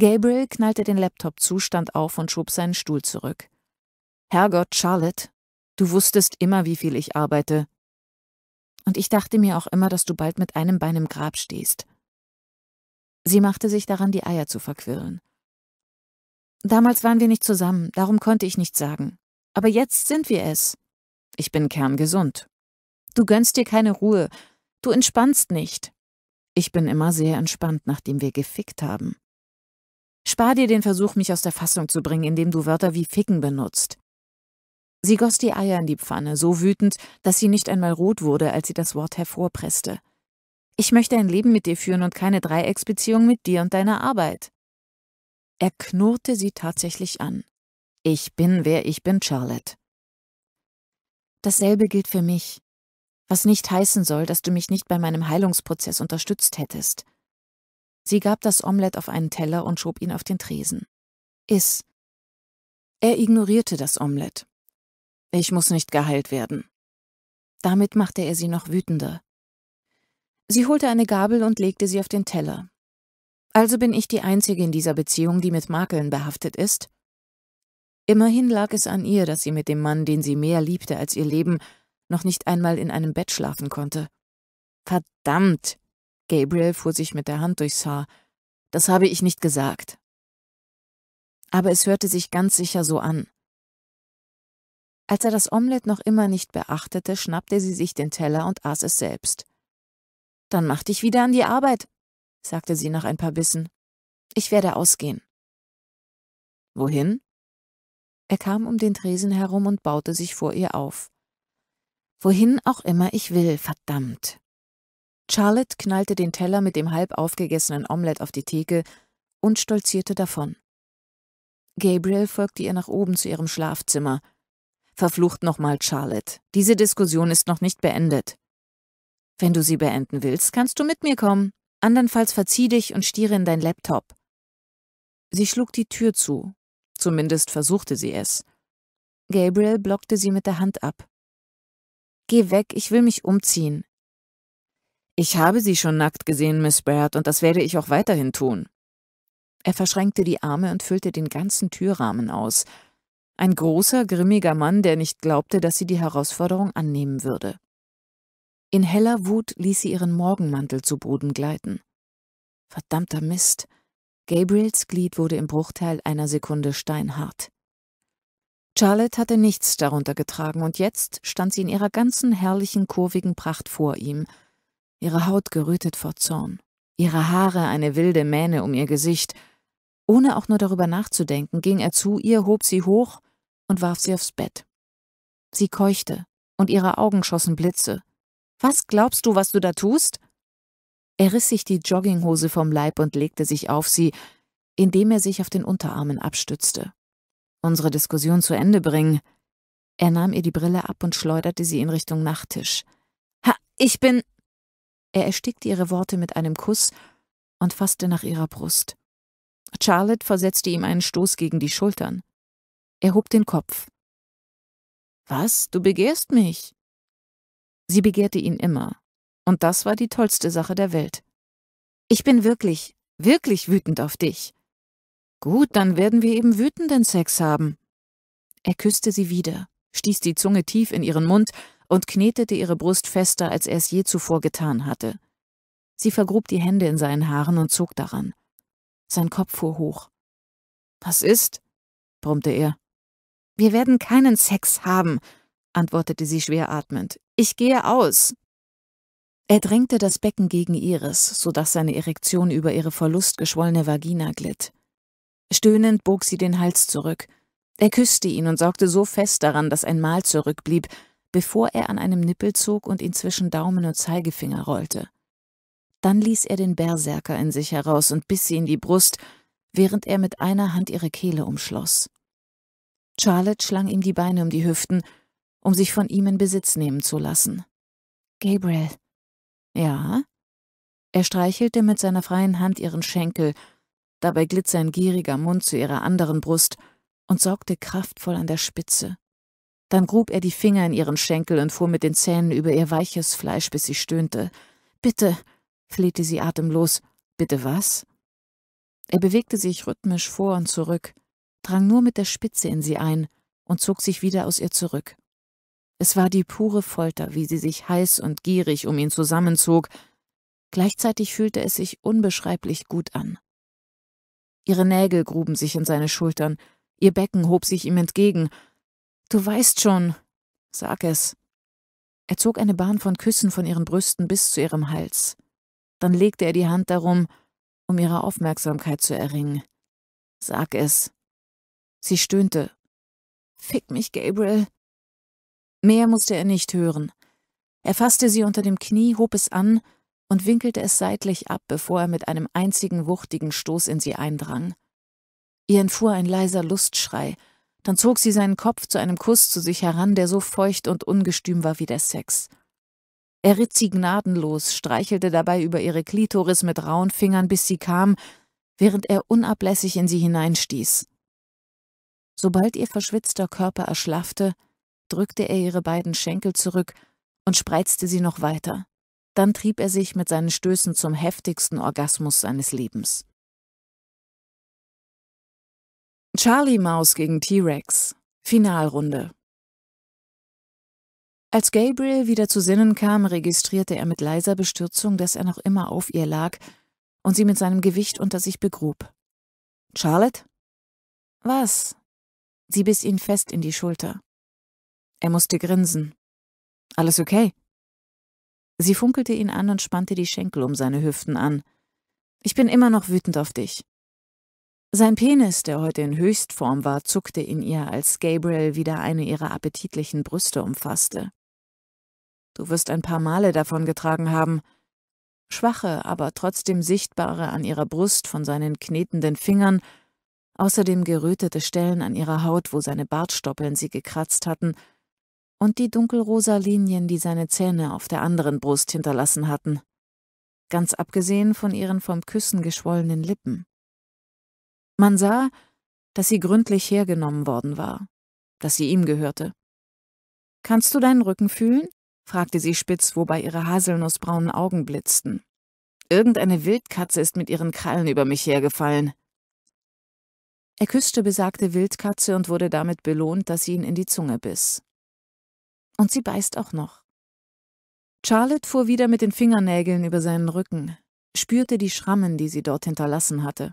Gabriel knallte den Laptop zustand auf und schob seinen Stuhl zurück. Herrgott, Charlotte, du wusstest immer, wie viel ich arbeite. Und ich dachte mir auch immer, dass du bald mit einem Bein im Grab stehst. Sie machte sich daran, die Eier zu verquirlen. Damals waren wir nicht zusammen, darum konnte ich nichts sagen. Aber jetzt sind wir es. Ich bin kerngesund. Du gönnst dir keine Ruhe. Du entspannst nicht. Ich bin immer sehr entspannt, nachdem wir gefickt haben. Spar dir den Versuch, mich aus der Fassung zu bringen, indem du Wörter wie ficken benutzt. Sie goss die Eier in die Pfanne, so wütend, dass sie nicht einmal rot wurde, als sie das Wort hervorpresste. Ich möchte ein Leben mit dir führen und keine Dreiecksbeziehung mit dir und deiner Arbeit. Er knurrte sie tatsächlich an. Ich bin, wer ich bin, Charlotte. Dasselbe gilt für mich, was nicht heißen soll, dass du mich nicht bei meinem Heilungsprozess unterstützt hättest. Sie gab das Omelett auf einen Teller und schob ihn auf den Tresen. Iss. Er ignorierte das Omelett. Ich muss nicht geheilt werden. Damit machte er sie noch wütender. Sie holte eine Gabel und legte sie auf den Teller. Also bin ich die Einzige in dieser Beziehung, die mit Makeln behaftet ist? Immerhin lag es an ihr, dass sie mit dem Mann, den sie mehr liebte als ihr Leben, noch nicht einmal in einem Bett schlafen konnte. Verdammt! Gabriel fuhr sich mit der Hand durchs Haar. Das habe ich nicht gesagt. Aber es hörte sich ganz sicher so an. Als er das Omelett noch immer nicht beachtete, schnappte sie sich den Teller und aß es selbst. Dann mach dich wieder an die Arbeit, sagte sie nach ein paar Bissen. Ich werde ausgehen. Wohin? Er kam um den Tresen herum und baute sich vor ihr auf. Wohin auch immer ich will, verdammt. Charlotte knallte den Teller mit dem halb aufgegessenen Omelett auf die Theke und stolzierte davon. Gabriel folgte ihr nach oben zu ihrem Schlafzimmer. Verflucht nochmal, Charlotte. Diese Diskussion ist noch nicht beendet. Wenn du sie beenden willst, kannst du mit mir kommen. Andernfalls verzieh dich und stiere in dein Laptop. Sie schlug die Tür zu. Zumindest versuchte sie es. Gabriel blockte sie mit der Hand ab. Geh weg, ich will mich umziehen. Ich habe sie schon nackt gesehen, Miss Baird, und das werde ich auch weiterhin tun. Er verschränkte die Arme und füllte den ganzen Türrahmen aus. Ein großer, grimmiger Mann, der nicht glaubte, dass sie die Herausforderung annehmen würde. In heller Wut ließ sie ihren Morgenmantel zu Boden gleiten. Verdammter Mist. Gabriels Glied wurde im Bruchteil einer Sekunde steinhart. Charlotte hatte nichts darunter getragen, und jetzt stand sie in ihrer ganzen herrlichen, kurvigen Pracht vor ihm, ihre Haut gerötet vor Zorn, ihre Haare eine wilde Mähne um ihr Gesicht. Ohne auch nur darüber nachzudenken, ging er zu ihr, hob sie hoch und warf sie aufs Bett. Sie keuchte, und ihre Augen schossen Blitze, was glaubst du, was du da tust? Er riss sich die Jogginghose vom Leib und legte sich auf sie, indem er sich auf den Unterarmen abstützte. Unsere Diskussion zu Ende bringen. Er nahm ihr die Brille ab und schleuderte sie in Richtung Nachttisch. Ha, ich bin. Er erstickte ihre Worte mit einem Kuss und fasste nach ihrer Brust. Charlotte versetzte ihm einen Stoß gegen die Schultern. Er hob den Kopf. Was? Du begehrst mich? Sie begehrte ihn immer. Und das war die tollste Sache der Welt. Ich bin wirklich, wirklich wütend auf dich. Gut, dann werden wir eben wütenden Sex haben. Er küsste sie wieder, stieß die Zunge tief in ihren Mund und knetete ihre Brust fester, als er es je zuvor getan hatte. Sie vergrub die Hände in seinen Haaren und zog daran. Sein Kopf fuhr hoch. Was ist? brummte er. Wir werden keinen Sex haben, antwortete sie schwer atmend. Ich gehe aus. Er drängte das Becken gegen ihres, so dass seine Erektion über ihre verlustgeschwollene Vagina glitt. Stöhnend bog sie den Hals zurück. Er küßte ihn und sorgte so fest daran, dass ein Mal zurückblieb, bevor er an einem Nippel zog und ihn zwischen Daumen und Zeigefinger rollte. Dann ließ er den Berserker in sich heraus und biss sie in die Brust, während er mit einer Hand ihre Kehle umschloss. Charlotte schlang ihm die Beine um die Hüften um sich von ihm in Besitz nehmen zu lassen. Gabriel. Ja? Er streichelte mit seiner freien Hand ihren Schenkel, dabei glitt sein gieriger Mund zu ihrer anderen Brust und sorgte kraftvoll an der Spitze. Dann grub er die Finger in ihren Schenkel und fuhr mit den Zähnen über ihr weiches Fleisch, bis sie stöhnte. Bitte, flehte sie atemlos. Bitte was? Er bewegte sich rhythmisch vor und zurück, drang nur mit der Spitze in sie ein und zog sich wieder aus ihr zurück. Es war die pure Folter, wie sie sich heiß und gierig um ihn zusammenzog. Gleichzeitig fühlte es sich unbeschreiblich gut an. Ihre Nägel gruben sich in seine Schultern, ihr Becken hob sich ihm entgegen. Du weißt schon, sag es. Er zog eine Bahn von Küssen von ihren Brüsten bis zu ihrem Hals. Dann legte er die Hand darum, um ihre Aufmerksamkeit zu erringen. Sag es. Sie stöhnte. Fick mich, Gabriel, Mehr musste er nicht hören. Er fasste sie unter dem Knie, hob es an und winkelte es seitlich ab, bevor er mit einem einzigen wuchtigen Stoß in sie eindrang. Ihr entfuhr ein leiser Lustschrei, dann zog sie seinen Kopf zu einem Kuss zu sich heran, der so feucht und ungestüm war wie der Sex. Er ritt sie gnadenlos, streichelte dabei über ihre Klitoris mit rauen Fingern, bis sie kam, während er unablässig in sie hineinstieß. Sobald ihr verschwitzter Körper erschlaffte, drückte er ihre beiden Schenkel zurück und spreizte sie noch weiter. Dann trieb er sich mit seinen Stößen zum heftigsten Orgasmus seines Lebens. Charlie Maus gegen T-Rex. Finalrunde. Als Gabriel wieder zu Sinnen kam, registrierte er mit leiser Bestürzung, dass er noch immer auf ihr lag und sie mit seinem Gewicht unter sich begrub. Charlotte? Was? Sie biss ihn fest in die Schulter. Er musste grinsen. Alles okay? Sie funkelte ihn an und spannte die Schenkel um seine Hüften an. Ich bin immer noch wütend auf dich. Sein Penis, der heute in Höchstform war, zuckte in ihr, als Gabriel wieder eine ihrer appetitlichen Brüste umfasste. Du wirst ein paar Male davon getragen haben. Schwache, aber trotzdem sichtbare an ihrer Brust von seinen knetenden Fingern, außerdem gerötete Stellen an ihrer Haut, wo seine Bartstoppeln sie gekratzt hatten, und die dunkelrosa Linien, die seine Zähne auf der anderen Brust hinterlassen hatten, ganz abgesehen von ihren vom Küssen geschwollenen Lippen. Man sah, dass sie gründlich hergenommen worden war, dass sie ihm gehörte. Kannst du deinen Rücken fühlen? fragte sie spitz, wobei ihre haselnussbraunen Augen blitzten. Irgendeine Wildkatze ist mit ihren Krallen über mich hergefallen. Er küsste besagte Wildkatze und wurde damit belohnt, dass sie ihn in die Zunge biss. Und sie beißt auch noch. Charlotte fuhr wieder mit den Fingernägeln über seinen Rücken, spürte die Schrammen, die sie dort hinterlassen hatte.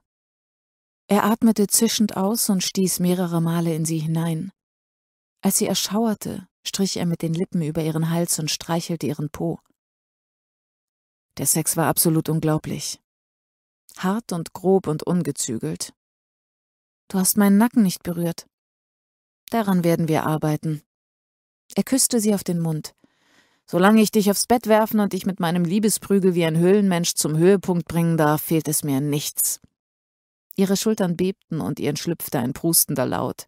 Er atmete zischend aus und stieß mehrere Male in sie hinein. Als sie erschauerte, strich er mit den Lippen über ihren Hals und streichelte ihren Po. Der Sex war absolut unglaublich. Hart und grob und ungezügelt. Du hast meinen Nacken nicht berührt. Daran werden wir arbeiten, er küsste sie auf den Mund. Solange ich dich aufs Bett werfen und dich mit meinem Liebesprügel wie ein Höhlenmensch zum Höhepunkt bringen darf, fehlt es mir an nichts. Ihre Schultern bebten und ihr entschlüpfte ein prustender Laut.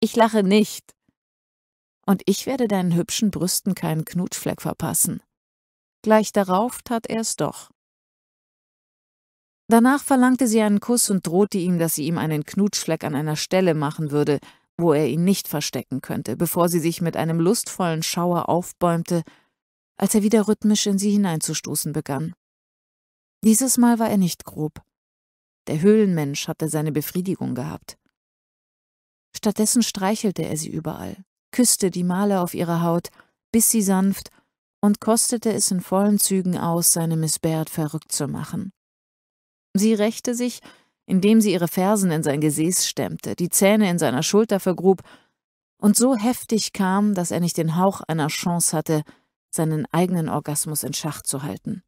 Ich lache nicht. Und ich werde deinen hübschen Brüsten keinen Knutschfleck verpassen. Gleich darauf tat er es doch. Danach verlangte sie einen Kuss und drohte ihm, dass sie ihm einen Knutschfleck an einer Stelle machen würde, wo er ihn nicht verstecken könnte, bevor sie sich mit einem lustvollen Schauer aufbäumte, als er wieder rhythmisch in sie hineinzustoßen begann. Dieses Mal war er nicht grob. Der Höhlenmensch hatte seine Befriedigung gehabt. Stattdessen streichelte er sie überall, küsste die Male auf ihrer Haut, biss sie sanft und kostete es in vollen Zügen aus, seine Miss Baird verrückt zu machen. Sie rächte sich, indem sie ihre Fersen in sein Gesäß stemmte, die Zähne in seiner Schulter vergrub und so heftig kam, dass er nicht den Hauch einer Chance hatte, seinen eigenen Orgasmus in Schach zu halten.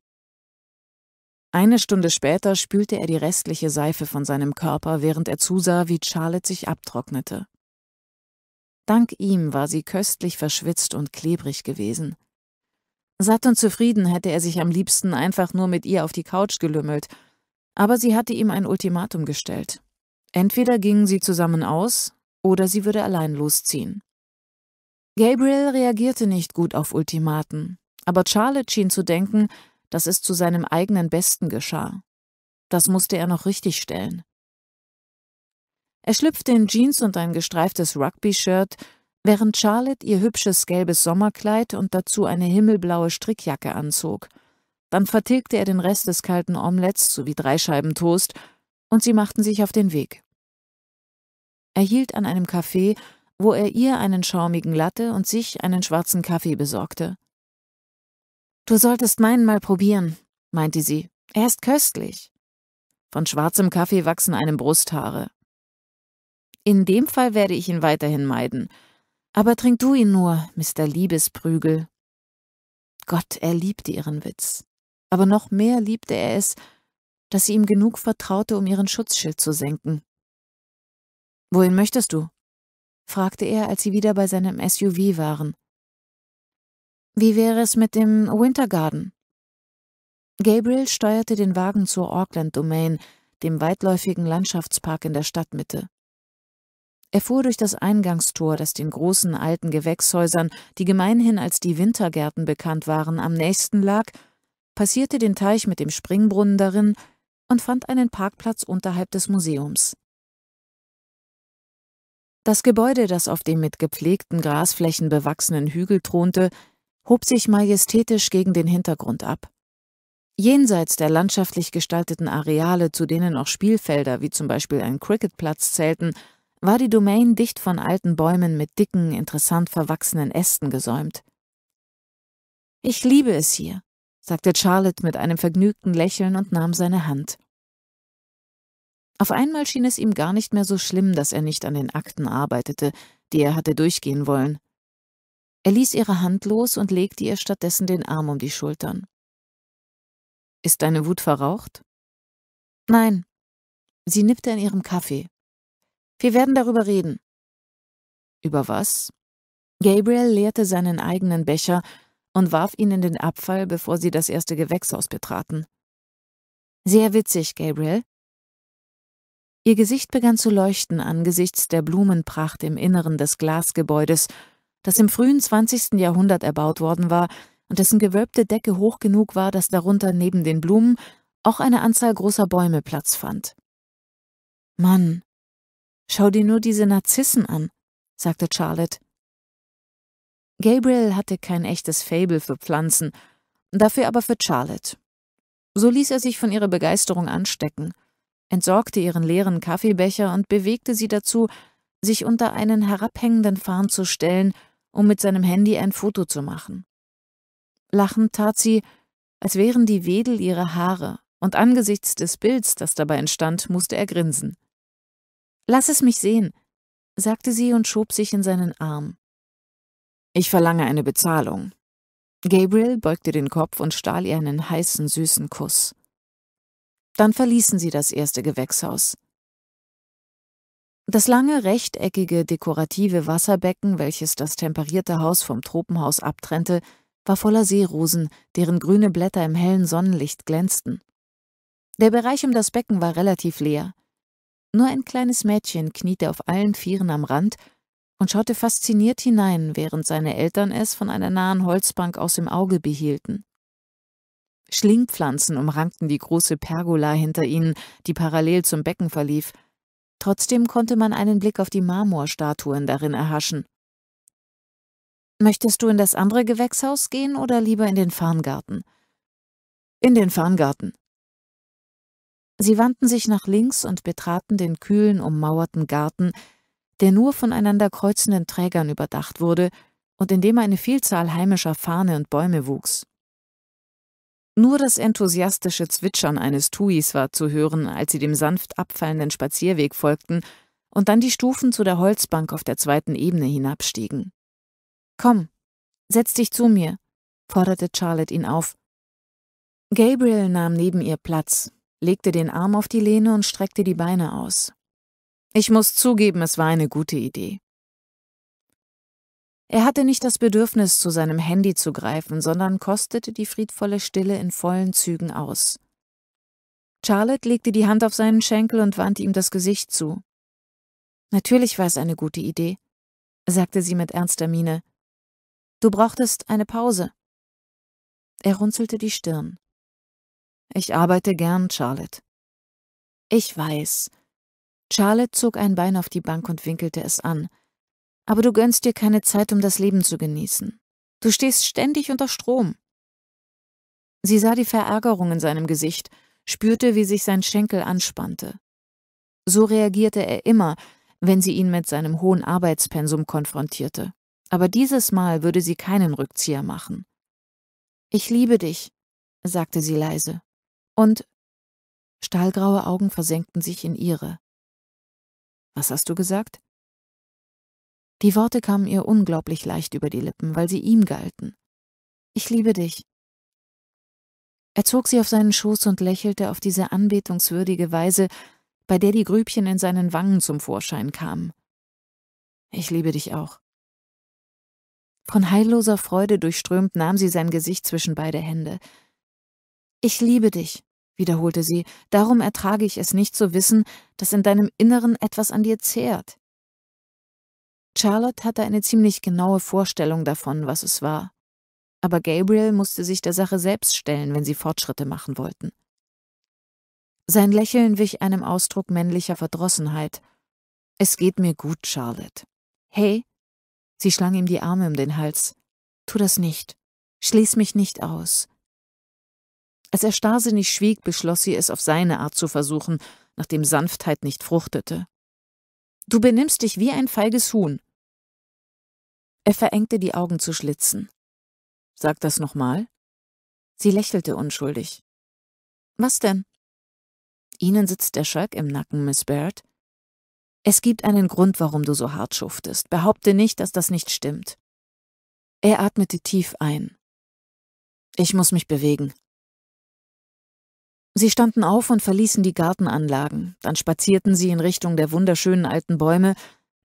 Eine Stunde später spülte er die restliche Seife von seinem Körper, während er zusah, wie Charlotte sich abtrocknete. Dank ihm war sie köstlich verschwitzt und klebrig gewesen. Satt und zufrieden hätte er sich am liebsten einfach nur mit ihr auf die Couch gelümmelt aber sie hatte ihm ein Ultimatum gestellt. Entweder gingen sie zusammen aus, oder sie würde allein losziehen. Gabriel reagierte nicht gut auf Ultimaten, aber Charlotte schien zu denken, dass es zu seinem eigenen Besten geschah. Das musste er noch richtigstellen. Er schlüpfte in Jeans und ein gestreiftes Rugby-Shirt, während Charlotte ihr hübsches gelbes Sommerkleid und dazu eine himmelblaue Strickjacke anzog – dann vertilgte er den Rest des kalten Omelettes sowie drei Scheiben Toast und sie machten sich auf den Weg. Er hielt an einem Café, wo er ihr einen schaumigen Latte und sich einen schwarzen Kaffee besorgte. Du solltest meinen mal probieren, meinte sie. Er ist köstlich. Von schwarzem Kaffee wachsen einem Brusthaare. In dem Fall werde ich ihn weiterhin meiden. Aber trink du ihn nur, Mr. Liebesprügel. Gott, er liebte ihren Witz aber noch mehr liebte er es, dass sie ihm genug vertraute, um ihren Schutzschild zu senken. »Wohin möchtest du?« fragte er, als sie wieder bei seinem SUV waren. »Wie wäre es mit dem Wintergarden?« Gabriel steuerte den Wagen zur Auckland Domain, dem weitläufigen Landschaftspark in der Stadtmitte. Er fuhr durch das Eingangstor, das den großen alten Gewächshäusern, die gemeinhin als die Wintergärten bekannt waren, am nächsten lag, passierte den Teich mit dem Springbrunnen darin und fand einen Parkplatz unterhalb des Museums. Das Gebäude, das auf dem mit gepflegten Grasflächen bewachsenen Hügel thronte, hob sich majestätisch gegen den Hintergrund ab. Jenseits der landschaftlich gestalteten Areale, zu denen auch Spielfelder wie zum Beispiel ein Cricketplatz zählten, war die Domain dicht von alten Bäumen mit dicken, interessant verwachsenen Ästen gesäumt. Ich liebe es hier, sagte Charlotte mit einem vergnügten Lächeln und nahm seine Hand. Auf einmal schien es ihm gar nicht mehr so schlimm, dass er nicht an den Akten arbeitete, die er hatte durchgehen wollen. Er ließ ihre Hand los und legte ihr stattdessen den Arm um die Schultern. Ist deine Wut verraucht? Nein. Sie nippte an ihrem Kaffee. Wir werden darüber reden. Über was? Gabriel leerte seinen eigenen Becher und warf ihn in den Abfall, bevor sie das erste Gewächshaus betraten. Sehr witzig, Gabriel. Ihr Gesicht begann zu leuchten angesichts der Blumenpracht im Inneren des Glasgebäudes, das im frühen 20. Jahrhundert erbaut worden war und dessen gewölbte Decke hoch genug war, dass darunter neben den Blumen auch eine Anzahl großer Bäume Platz fand. Mann, schau dir nur diese Narzissen an, sagte Charlotte. Gabriel hatte kein echtes Fable für Pflanzen, dafür aber für Charlotte. So ließ er sich von ihrer Begeisterung anstecken, entsorgte ihren leeren Kaffeebecher und bewegte sie dazu, sich unter einen herabhängenden Farn zu stellen, um mit seinem Handy ein Foto zu machen. Lachend tat sie, als wären die Wedel ihre Haare, und angesichts des Bilds, das dabei entstand, musste er grinsen. Lass es mich sehen, sagte sie und schob sich in seinen Arm. Ich verlange eine Bezahlung. Gabriel beugte den Kopf und stahl ihr einen heißen, süßen Kuss. Dann verließen sie das erste Gewächshaus. Das lange, rechteckige, dekorative Wasserbecken, welches das temperierte Haus vom Tropenhaus abtrennte, war voller Seerosen, deren grüne Blätter im hellen Sonnenlicht glänzten. Der Bereich um das Becken war relativ leer. Nur ein kleines Mädchen kniete auf allen Vieren am Rand und schaute fasziniert hinein, während seine Eltern es von einer nahen Holzbank aus dem Auge behielten. Schlingpflanzen umrankten die große Pergola hinter ihnen, die parallel zum Becken verlief. Trotzdem konnte man einen Blick auf die Marmorstatuen darin erhaschen. Möchtest du in das andere Gewächshaus gehen oder lieber in den Farngarten? In den Farngarten. Sie wandten sich nach links und betraten den kühlen, ummauerten Garten, der nur voneinander kreuzenden Trägern überdacht wurde und in dem eine Vielzahl heimischer Fahne und Bäume wuchs. Nur das enthusiastische Zwitschern eines Tuis war zu hören, als sie dem sanft abfallenden Spazierweg folgten und dann die Stufen zu der Holzbank auf der zweiten Ebene hinabstiegen. Komm, setz dich zu mir, forderte Charlotte ihn auf. Gabriel nahm neben ihr Platz, legte den Arm auf die Lehne und streckte die Beine aus. Ich muss zugeben, es war eine gute Idee. Er hatte nicht das Bedürfnis, zu seinem Handy zu greifen, sondern kostete die friedvolle Stille in vollen Zügen aus. Charlotte legte die Hand auf seinen Schenkel und wandte ihm das Gesicht zu. Natürlich war es eine gute Idee, sagte sie mit ernster Miene. Du brauchtest eine Pause. Er runzelte die Stirn. Ich arbeite gern, Charlotte. Ich weiß, Charlotte zog ein Bein auf die Bank und winkelte es an. Aber du gönnst dir keine Zeit, um das Leben zu genießen. Du stehst ständig unter Strom. Sie sah die Verärgerung in seinem Gesicht, spürte, wie sich sein Schenkel anspannte. So reagierte er immer, wenn sie ihn mit seinem hohen Arbeitspensum konfrontierte. Aber dieses Mal würde sie keinen Rückzieher machen. Ich liebe dich, sagte sie leise. Und stahlgraue Augen versenkten sich in ihre. Was hast du gesagt? Die Worte kamen ihr unglaublich leicht über die Lippen, weil sie ihm galten. Ich liebe dich. Er zog sie auf seinen Schoß und lächelte auf diese anbetungswürdige Weise, bei der die Grübchen in seinen Wangen zum Vorschein kamen. Ich liebe dich auch. Von heilloser Freude durchströmt nahm sie sein Gesicht zwischen beide Hände. Ich liebe dich, wiederholte sie, darum ertrage ich es nicht zu wissen, dass in deinem Inneren etwas an dir zehrt. Charlotte hatte eine ziemlich genaue Vorstellung davon, was es war. Aber Gabriel musste sich der Sache selbst stellen, wenn sie Fortschritte machen wollten. Sein Lächeln wich einem Ausdruck männlicher Verdrossenheit. Es geht mir gut, Charlotte. Hey, Sie schlang ihm die Arme um den Hals. Tu das nicht. Schließ mich nicht aus. Als er starrsinnig schwieg, beschloss sie, es auf seine Art zu versuchen, nachdem Sanftheit nicht fruchtete. Du benimmst dich wie ein feiges Huhn. Er verengte die Augen zu Schlitzen. Sag das nochmal. Sie lächelte unschuldig. Was denn? Ihnen sitzt der Schalk im Nacken, Miss Baird. Es gibt einen Grund, warum du so hart schuftest. Behaupte nicht, dass das nicht stimmt. Er atmete tief ein. Ich muss mich bewegen. Sie standen auf und verließen die Gartenanlagen, dann spazierten sie in Richtung der wunderschönen alten Bäume,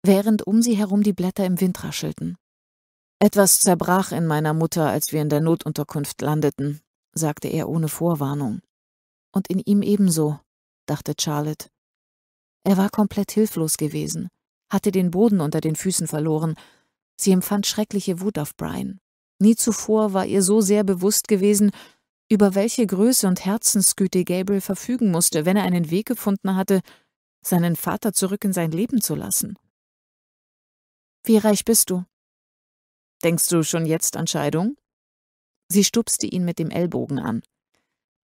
während um sie herum die Blätter im Wind raschelten. Etwas zerbrach in meiner Mutter, als wir in der Notunterkunft landeten, sagte er ohne Vorwarnung. Und in ihm ebenso, dachte Charlotte. Er war komplett hilflos gewesen, hatte den Boden unter den Füßen verloren. Sie empfand schreckliche Wut auf Brian. Nie zuvor war ihr so sehr bewusst gewesen, über welche Größe und Herzensgüte Gabriel verfügen musste, wenn er einen Weg gefunden hatte, seinen Vater zurück in sein Leben zu lassen. Wie reich bist du? Denkst du schon jetzt an Scheidung? Sie stupste ihn mit dem Ellbogen an.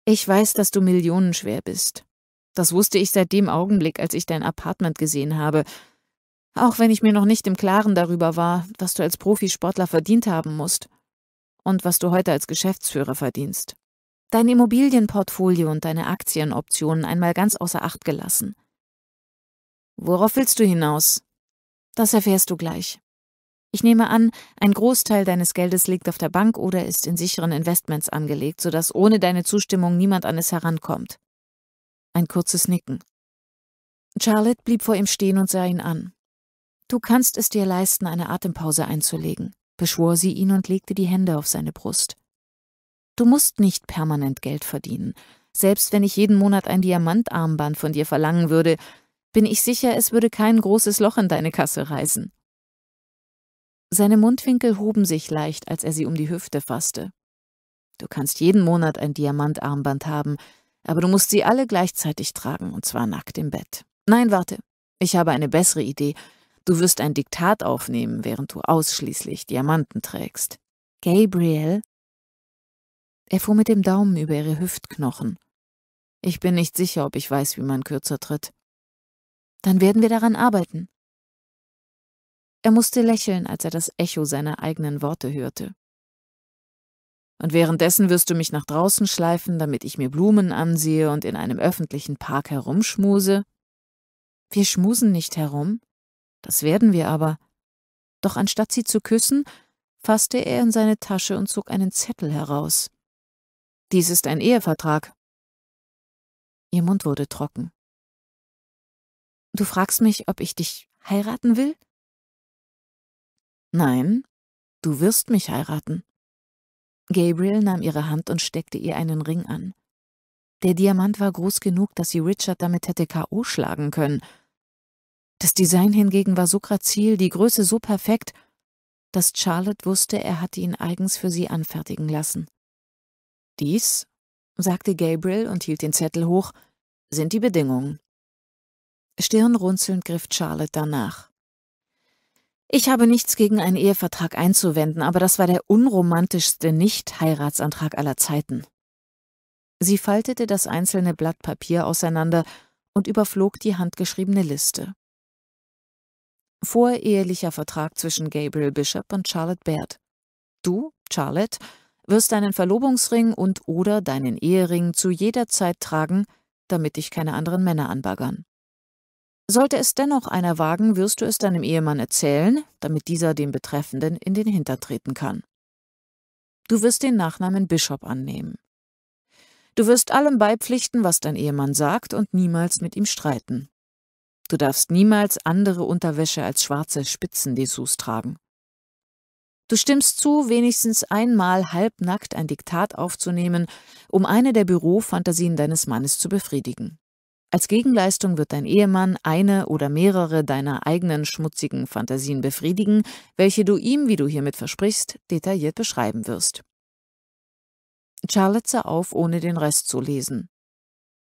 Ich weiß, dass du millionenschwer bist. Das wusste ich seit dem Augenblick, als ich dein Apartment gesehen habe, auch wenn ich mir noch nicht im Klaren darüber war, was du als Profisportler verdient haben musst und was du heute als Geschäftsführer verdienst dein Immobilienportfolio und deine Aktienoptionen einmal ganz außer Acht gelassen. Worauf willst du hinaus? Das erfährst du gleich. Ich nehme an, ein Großteil deines Geldes liegt auf der Bank oder ist in sicheren Investments angelegt, sodass ohne deine Zustimmung niemand an es herankommt. Ein kurzes Nicken. Charlotte blieb vor ihm stehen und sah ihn an. Du kannst es dir leisten, eine Atempause einzulegen, beschwor sie ihn und legte die Hände auf seine Brust. Du musst nicht permanent Geld verdienen. Selbst wenn ich jeden Monat ein Diamantarmband von dir verlangen würde, bin ich sicher, es würde kein großes Loch in deine Kasse reißen. Seine Mundwinkel hoben sich leicht, als er sie um die Hüfte fasste. Du kannst jeden Monat ein Diamantarmband haben, aber du musst sie alle gleichzeitig tragen, und zwar nackt im Bett. Nein, warte, ich habe eine bessere Idee. Du wirst ein Diktat aufnehmen, während du ausschließlich Diamanten trägst. Gabriel, er fuhr mit dem Daumen über ihre Hüftknochen. Ich bin nicht sicher, ob ich weiß, wie man kürzer tritt. Dann werden wir daran arbeiten. Er musste lächeln, als er das Echo seiner eigenen Worte hörte. Und währenddessen wirst du mich nach draußen schleifen, damit ich mir Blumen ansehe und in einem öffentlichen Park herumschmuse? Wir schmusen nicht herum, das werden wir aber. Doch anstatt sie zu küssen, fasste er in seine Tasche und zog einen Zettel heraus. Dies ist ein Ehevertrag. Ihr Mund wurde trocken. Du fragst mich, ob ich dich heiraten will? Nein, du wirst mich heiraten. Gabriel nahm ihre Hand und steckte ihr einen Ring an. Der Diamant war groß genug, dass sie Richard damit hätte K.O. schlagen können. Das Design hingegen war so grazil, die Größe so perfekt, dass Charlotte wusste, er hatte ihn eigens für sie anfertigen lassen. Dies, sagte Gabriel und hielt den Zettel hoch, sind die Bedingungen. Stirnrunzelnd griff Charlotte danach. Ich habe nichts gegen einen Ehevertrag einzuwenden, aber das war der unromantischste Nicht-Heiratsantrag aller Zeiten. Sie faltete das einzelne Blatt Papier auseinander und überflog die handgeschriebene Liste. Vorehelicher Vertrag zwischen Gabriel Bishop und Charlotte Baird. Du, Charlotte, wirst deinen Verlobungsring und oder deinen Ehering zu jeder Zeit tragen, damit dich keine anderen Männer anbaggern. Sollte es dennoch einer wagen, wirst du es deinem Ehemann erzählen, damit dieser dem Betreffenden in den Hintern treten kann. Du wirst den Nachnamen Bischof annehmen. Du wirst allem beipflichten, was dein Ehemann sagt, und niemals mit ihm streiten. Du darfst niemals andere Unterwäsche als schwarze Spitzendessous tragen. Du stimmst zu, wenigstens einmal halbnackt ein Diktat aufzunehmen, um eine der Bürofantasien deines Mannes zu befriedigen. Als Gegenleistung wird dein Ehemann eine oder mehrere deiner eigenen schmutzigen Fantasien befriedigen, welche du ihm, wie du hiermit versprichst, detailliert beschreiben wirst. Charlotte sah auf, ohne den Rest zu lesen.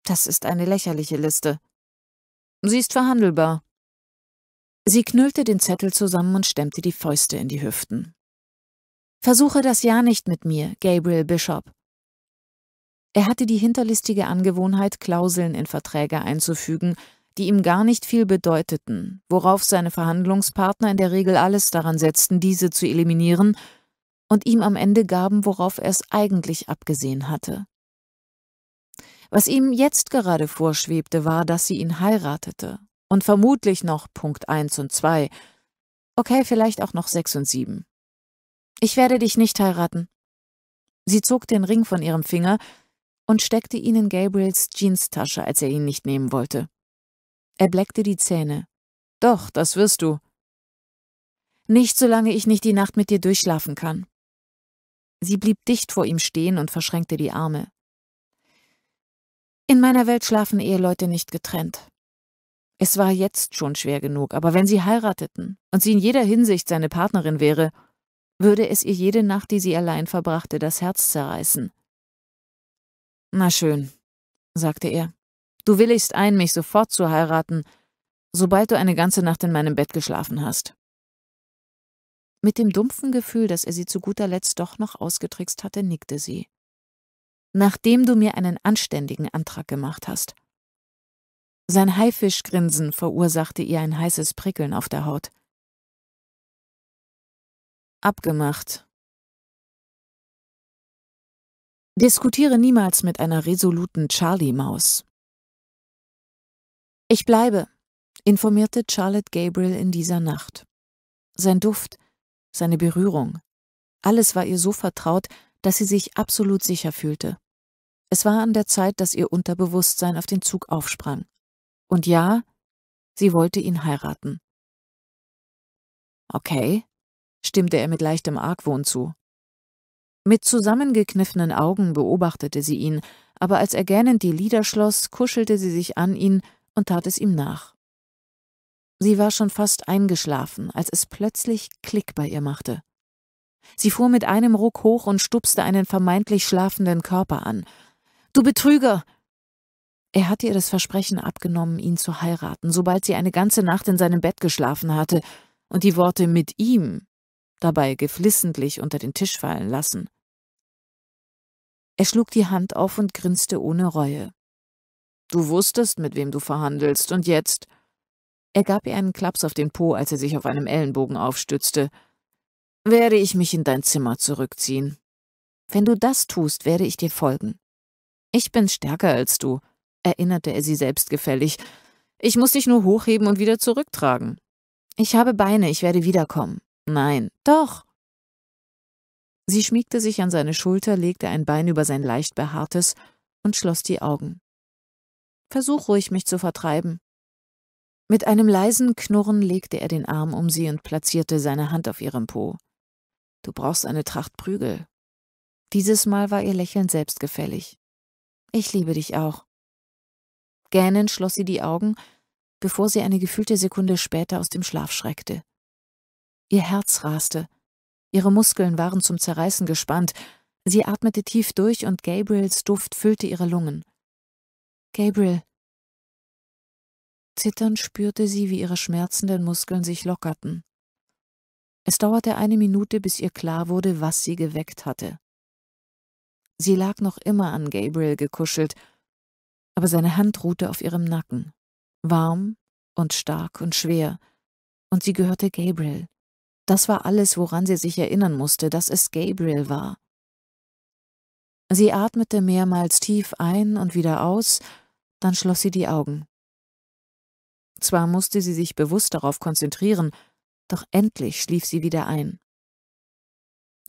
Das ist eine lächerliche Liste. Sie ist verhandelbar. Sie knüllte den Zettel zusammen und stemmte die Fäuste in die Hüften. Versuche das ja nicht mit mir, Gabriel Bishop. Er hatte die hinterlistige Angewohnheit, Klauseln in Verträge einzufügen, die ihm gar nicht viel bedeuteten, worauf seine Verhandlungspartner in der Regel alles daran setzten, diese zu eliminieren und ihm am Ende gaben, worauf er es eigentlich abgesehen hatte. Was ihm jetzt gerade vorschwebte, war, dass sie ihn heiratete und vermutlich noch Punkt 1 und 2, okay, vielleicht auch noch 6 und 7. Ich werde dich nicht heiraten. Sie zog den Ring von ihrem Finger und steckte ihn in Gabriels Jeanstasche, als er ihn nicht nehmen wollte. Er bleckte die Zähne. Doch, das wirst du. Nicht, solange ich nicht die Nacht mit dir durchschlafen kann. Sie blieb dicht vor ihm stehen und verschränkte die Arme. In meiner Welt schlafen Eheleute nicht getrennt. Es war jetzt schon schwer genug, aber wenn sie heirateten und sie in jeder Hinsicht seine Partnerin wäre, würde es ihr jede Nacht, die sie allein verbrachte, das Herz zerreißen. Na schön, sagte er, du willigst ein, mich sofort zu heiraten, sobald du eine ganze Nacht in meinem Bett geschlafen hast. Mit dem dumpfen Gefühl, dass er sie zu guter Letzt doch noch ausgetrickst hatte, nickte sie. Nachdem du mir einen anständigen Antrag gemacht hast. Sein Haifischgrinsen verursachte ihr ein heißes Prickeln auf der Haut. Abgemacht. Diskutiere niemals mit einer resoluten Charlie-Maus. Ich bleibe, informierte Charlotte Gabriel in dieser Nacht. Sein Duft, seine Berührung, alles war ihr so vertraut, dass sie sich absolut sicher fühlte. Es war an der Zeit, dass ihr Unterbewusstsein auf den Zug aufsprang. Und ja, sie wollte ihn heiraten. Okay, stimmte er mit leichtem Argwohn zu. Mit zusammengekniffenen Augen beobachtete sie ihn, aber als er gähnend die Lider schloss, kuschelte sie sich an ihn und tat es ihm nach. Sie war schon fast eingeschlafen, als es plötzlich Klick bei ihr machte. Sie fuhr mit einem Ruck hoch und stupste einen vermeintlich schlafenden Körper an. Du Betrüger! Er hatte ihr das Versprechen abgenommen, ihn zu heiraten, sobald sie eine ganze Nacht in seinem Bett geschlafen hatte, und die Worte mit ihm dabei geflissentlich unter den Tisch fallen lassen. Er schlug die Hand auf und grinste ohne Reue. Du wusstest, mit wem du verhandelst, und jetzt? Er gab ihr einen Klaps auf den Po, als er sich auf einem Ellenbogen aufstützte. Werde ich mich in dein Zimmer zurückziehen. Wenn du das tust, werde ich dir folgen. Ich bin stärker als du, erinnerte er sie selbstgefällig. Ich muss dich nur hochheben und wieder zurücktragen. Ich habe Beine, ich werde wiederkommen. Nein, doch. Sie schmiegte sich an seine Schulter, legte ein Bein über sein leicht behaartes und schloss die Augen. Versuch ruhig, mich zu vertreiben. Mit einem leisen Knurren legte er den Arm um sie und platzierte seine Hand auf ihrem Po. Du brauchst eine Tracht Prügel. Dieses Mal war ihr Lächeln selbstgefällig. Ich liebe dich auch. Gähnend schloss sie die Augen, bevor sie eine gefühlte Sekunde später aus dem Schlaf schreckte. Ihr Herz raste. Ihre Muskeln waren zum Zerreißen gespannt. Sie atmete tief durch und Gabriels Duft füllte ihre Lungen. Gabriel. Zitternd spürte sie, wie ihre schmerzenden Muskeln sich lockerten. Es dauerte eine Minute, bis ihr klar wurde, was sie geweckt hatte. Sie lag noch immer an Gabriel gekuschelt, aber seine Hand ruhte auf ihrem Nacken, warm und stark und schwer, und sie gehörte Gabriel. Das war alles, woran sie sich erinnern musste, dass es Gabriel war. Sie atmete mehrmals tief ein und wieder aus, dann schloss sie die Augen. Zwar musste sie sich bewusst darauf konzentrieren, doch endlich schlief sie wieder ein.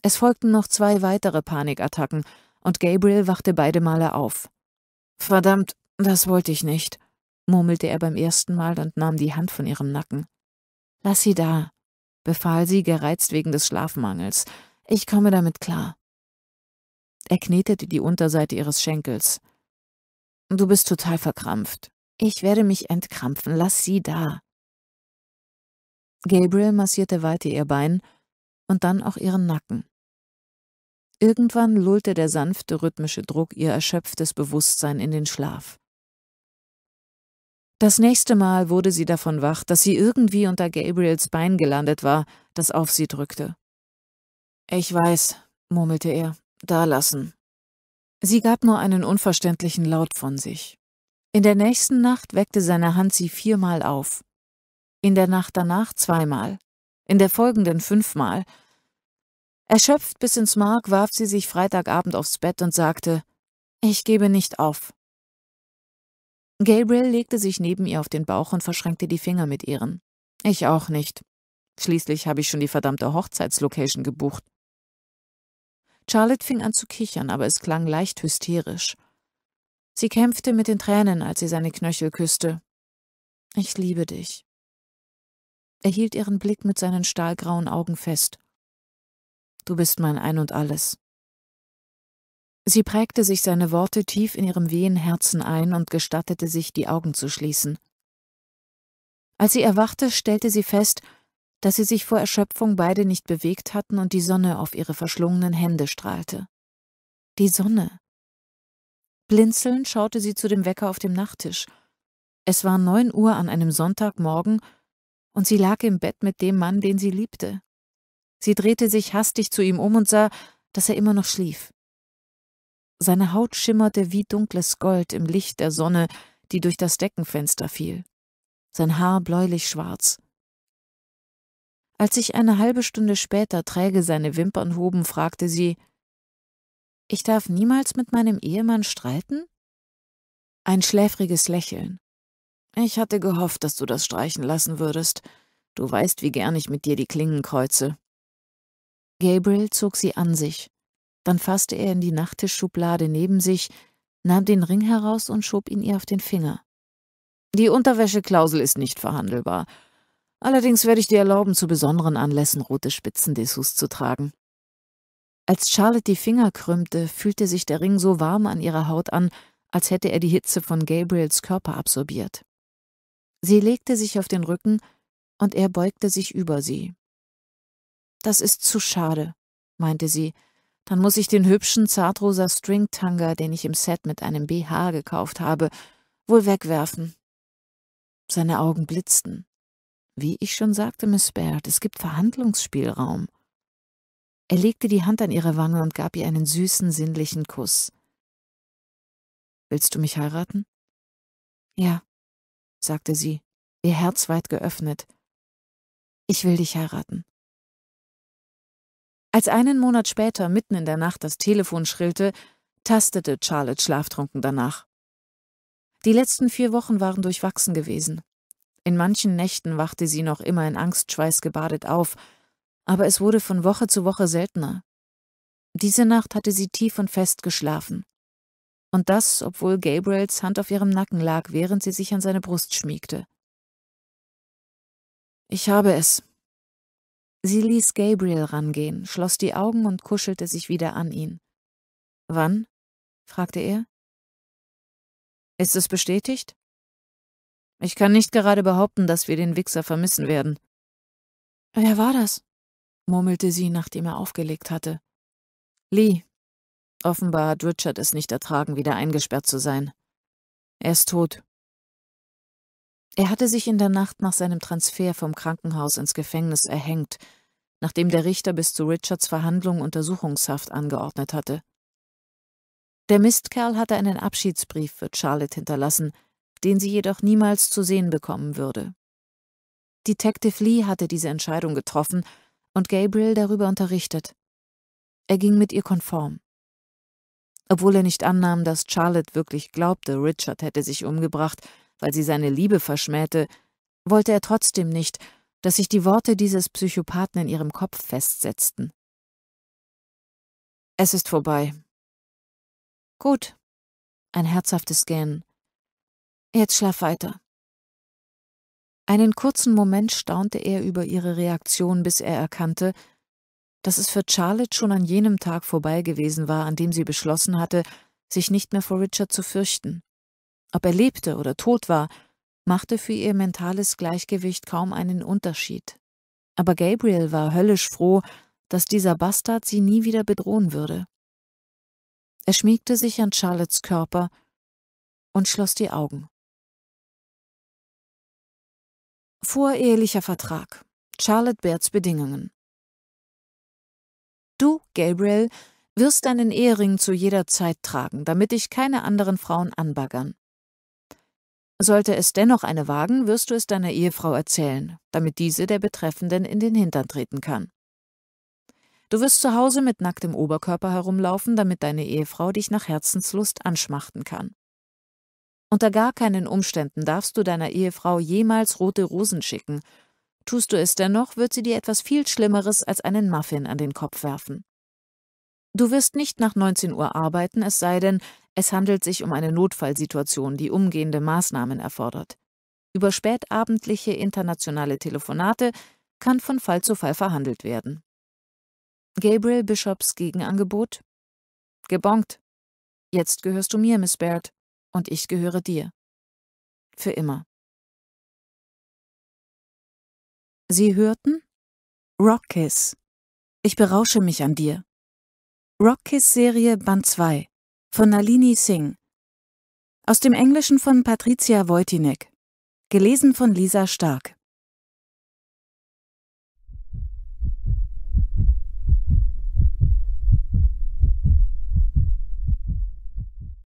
Es folgten noch zwei weitere Panikattacken, und Gabriel wachte beide Male auf. Verdammt, das wollte ich nicht, murmelte er beim ersten Mal und nahm die Hand von ihrem Nacken. Lass sie da, befahl sie, gereizt wegen des Schlafmangels. Ich komme damit klar. Er knetete die Unterseite ihres Schenkels. Du bist total verkrampft. Ich werde mich entkrampfen. Lass sie da. Gabriel massierte weiter ihr Bein und dann auch ihren Nacken. Irgendwann lullte der sanfte rhythmische Druck ihr erschöpftes Bewusstsein in den Schlaf. Das nächste Mal wurde sie davon wach, dass sie irgendwie unter Gabriels Bein gelandet war, das auf sie drückte. Ich weiß, murmelte er, da lassen. Sie gab nur einen unverständlichen Laut von sich. In der nächsten Nacht weckte seine Hand sie viermal auf. In der Nacht danach zweimal. In der folgenden fünfmal. Erschöpft bis ins Mark warf sie sich Freitagabend aufs Bett und sagte, ich gebe nicht auf. Gabriel legte sich neben ihr auf den Bauch und verschränkte die Finger mit ihren. Ich auch nicht. Schließlich habe ich schon die verdammte Hochzeitslocation gebucht. Charlotte fing an zu kichern, aber es klang leicht hysterisch. Sie kämpfte mit den Tränen, als sie seine Knöchel küsste. Ich liebe dich. Er hielt ihren Blick mit seinen stahlgrauen Augen fest. Du bist mein Ein und alles. Sie prägte sich seine Worte tief in ihrem wehen Herzen ein und gestattete sich, die Augen zu schließen. Als sie erwachte, stellte sie fest, dass sie sich vor Erschöpfung beide nicht bewegt hatten und die Sonne auf ihre verschlungenen Hände strahlte. Die Sonne. Blinzelnd schaute sie zu dem Wecker auf dem Nachttisch. Es war neun Uhr an einem Sonntagmorgen, und sie lag im Bett mit dem Mann, den sie liebte. Sie drehte sich hastig zu ihm um und sah, dass er immer noch schlief. Seine Haut schimmerte wie dunkles Gold im Licht der Sonne, die durch das Deckenfenster fiel. Sein Haar bläulich-schwarz. Als ich eine halbe Stunde später träge seine Wimpern hoben, fragte sie: Ich darf niemals mit meinem Ehemann streiten? Ein schläfriges Lächeln. Ich hatte gehofft, dass du das streichen lassen würdest. Du weißt, wie gern ich mit dir die Klingen kreuze. Gabriel zog sie an sich. Dann fasste er in die Nachttischschublade neben sich, nahm den Ring heraus und schob ihn ihr auf den Finger. Die Unterwäscheklausel ist nicht verhandelbar. Allerdings werde ich dir erlauben, zu besonderen Anlässen rote Spitzendessous zu tragen. Als Charlotte die Finger krümmte, fühlte sich der Ring so warm an ihrer Haut an, als hätte er die Hitze von Gabriels Körper absorbiert. Sie legte sich auf den Rücken und er beugte sich über sie. Das ist zu schade, meinte sie, dann muss ich den hübschen, zartrosa Stringtanga, den ich im Set mit einem BH gekauft habe, wohl wegwerfen. Seine Augen blitzten. Wie ich schon sagte, Miss Baird, es gibt Verhandlungsspielraum. Er legte die Hand an ihre Wange und gab ihr einen süßen, sinnlichen Kuss. Willst du mich heiraten? Ja, sagte sie, ihr Herz weit geöffnet. Ich will dich heiraten. Als einen Monat später mitten in der Nacht das Telefon schrillte, tastete Charlotte schlaftrunken danach. Die letzten vier Wochen waren durchwachsen gewesen. In manchen Nächten wachte sie noch immer in Angstschweiß gebadet auf, aber es wurde von Woche zu Woche seltener. Diese Nacht hatte sie tief und fest geschlafen. Und das, obwohl Gabriels Hand auf ihrem Nacken lag, während sie sich an seine Brust schmiegte. Ich habe es, Sie ließ Gabriel rangehen, schloss die Augen und kuschelte sich wieder an ihn. Wann? fragte er. Ist es bestätigt? Ich kann nicht gerade behaupten, dass wir den Wichser vermissen werden. Wer war das? murmelte sie, nachdem er aufgelegt hatte. Lee. Offenbar hat Richard es nicht ertragen, wieder eingesperrt zu sein. Er ist tot. Er hatte sich in der Nacht nach seinem Transfer vom Krankenhaus ins Gefängnis erhängt, nachdem der Richter bis zu Richards Verhandlung Untersuchungshaft angeordnet hatte. Der Mistkerl hatte einen Abschiedsbrief für Charlotte hinterlassen, den sie jedoch niemals zu sehen bekommen würde. Detective Lee hatte diese Entscheidung getroffen und Gabriel darüber unterrichtet. Er ging mit ihr konform. Obwohl er nicht annahm, dass Charlotte wirklich glaubte, Richard hätte sich umgebracht, weil sie seine Liebe verschmähte, wollte er trotzdem nicht, dass sich die Worte dieses Psychopathen in ihrem Kopf festsetzten. Es ist vorbei. Gut. Ein herzhaftes Gähnen. Jetzt schlaf weiter. Einen kurzen Moment staunte er über ihre Reaktion, bis er erkannte, dass es für Charlotte schon an jenem Tag vorbei gewesen war, an dem sie beschlossen hatte, sich nicht mehr vor Richard zu fürchten. Ob er lebte oder tot war, machte für ihr mentales Gleichgewicht kaum einen Unterschied. Aber Gabriel war höllisch froh, dass dieser Bastard sie nie wieder bedrohen würde. Er schmiegte sich an Charlottes Körper und schloss die Augen. Vorehelicher Vertrag. Charlotte Bairds Bedingungen. Du, Gabriel, wirst deinen Ehering zu jeder Zeit tragen, damit dich keine anderen Frauen anbaggern. Sollte es dennoch eine wagen, wirst du es deiner Ehefrau erzählen, damit diese der Betreffenden in den Hintern treten kann. Du wirst zu Hause mit nacktem Oberkörper herumlaufen, damit deine Ehefrau dich nach Herzenslust anschmachten kann. Unter gar keinen Umständen darfst du deiner Ehefrau jemals rote Rosen schicken. Tust du es dennoch, wird sie dir etwas viel Schlimmeres als einen Muffin an den Kopf werfen. Du wirst nicht nach 19 Uhr arbeiten, es sei denn, es handelt sich um eine Notfallsituation, die umgehende Maßnahmen erfordert. Über spätabendliche internationale Telefonate kann von Fall zu Fall verhandelt werden. Gabriel Bishops Gegenangebot? Gebongt. Jetzt gehörst du mir, Miss Baird, und ich gehöre dir. Für immer. Sie hörten? Rockkiss. Ich berausche mich an dir. Rockkiss-Serie Band 2 von Nalini Singh. Aus dem Englischen von Patricia Wojtinek. Gelesen von Lisa Stark.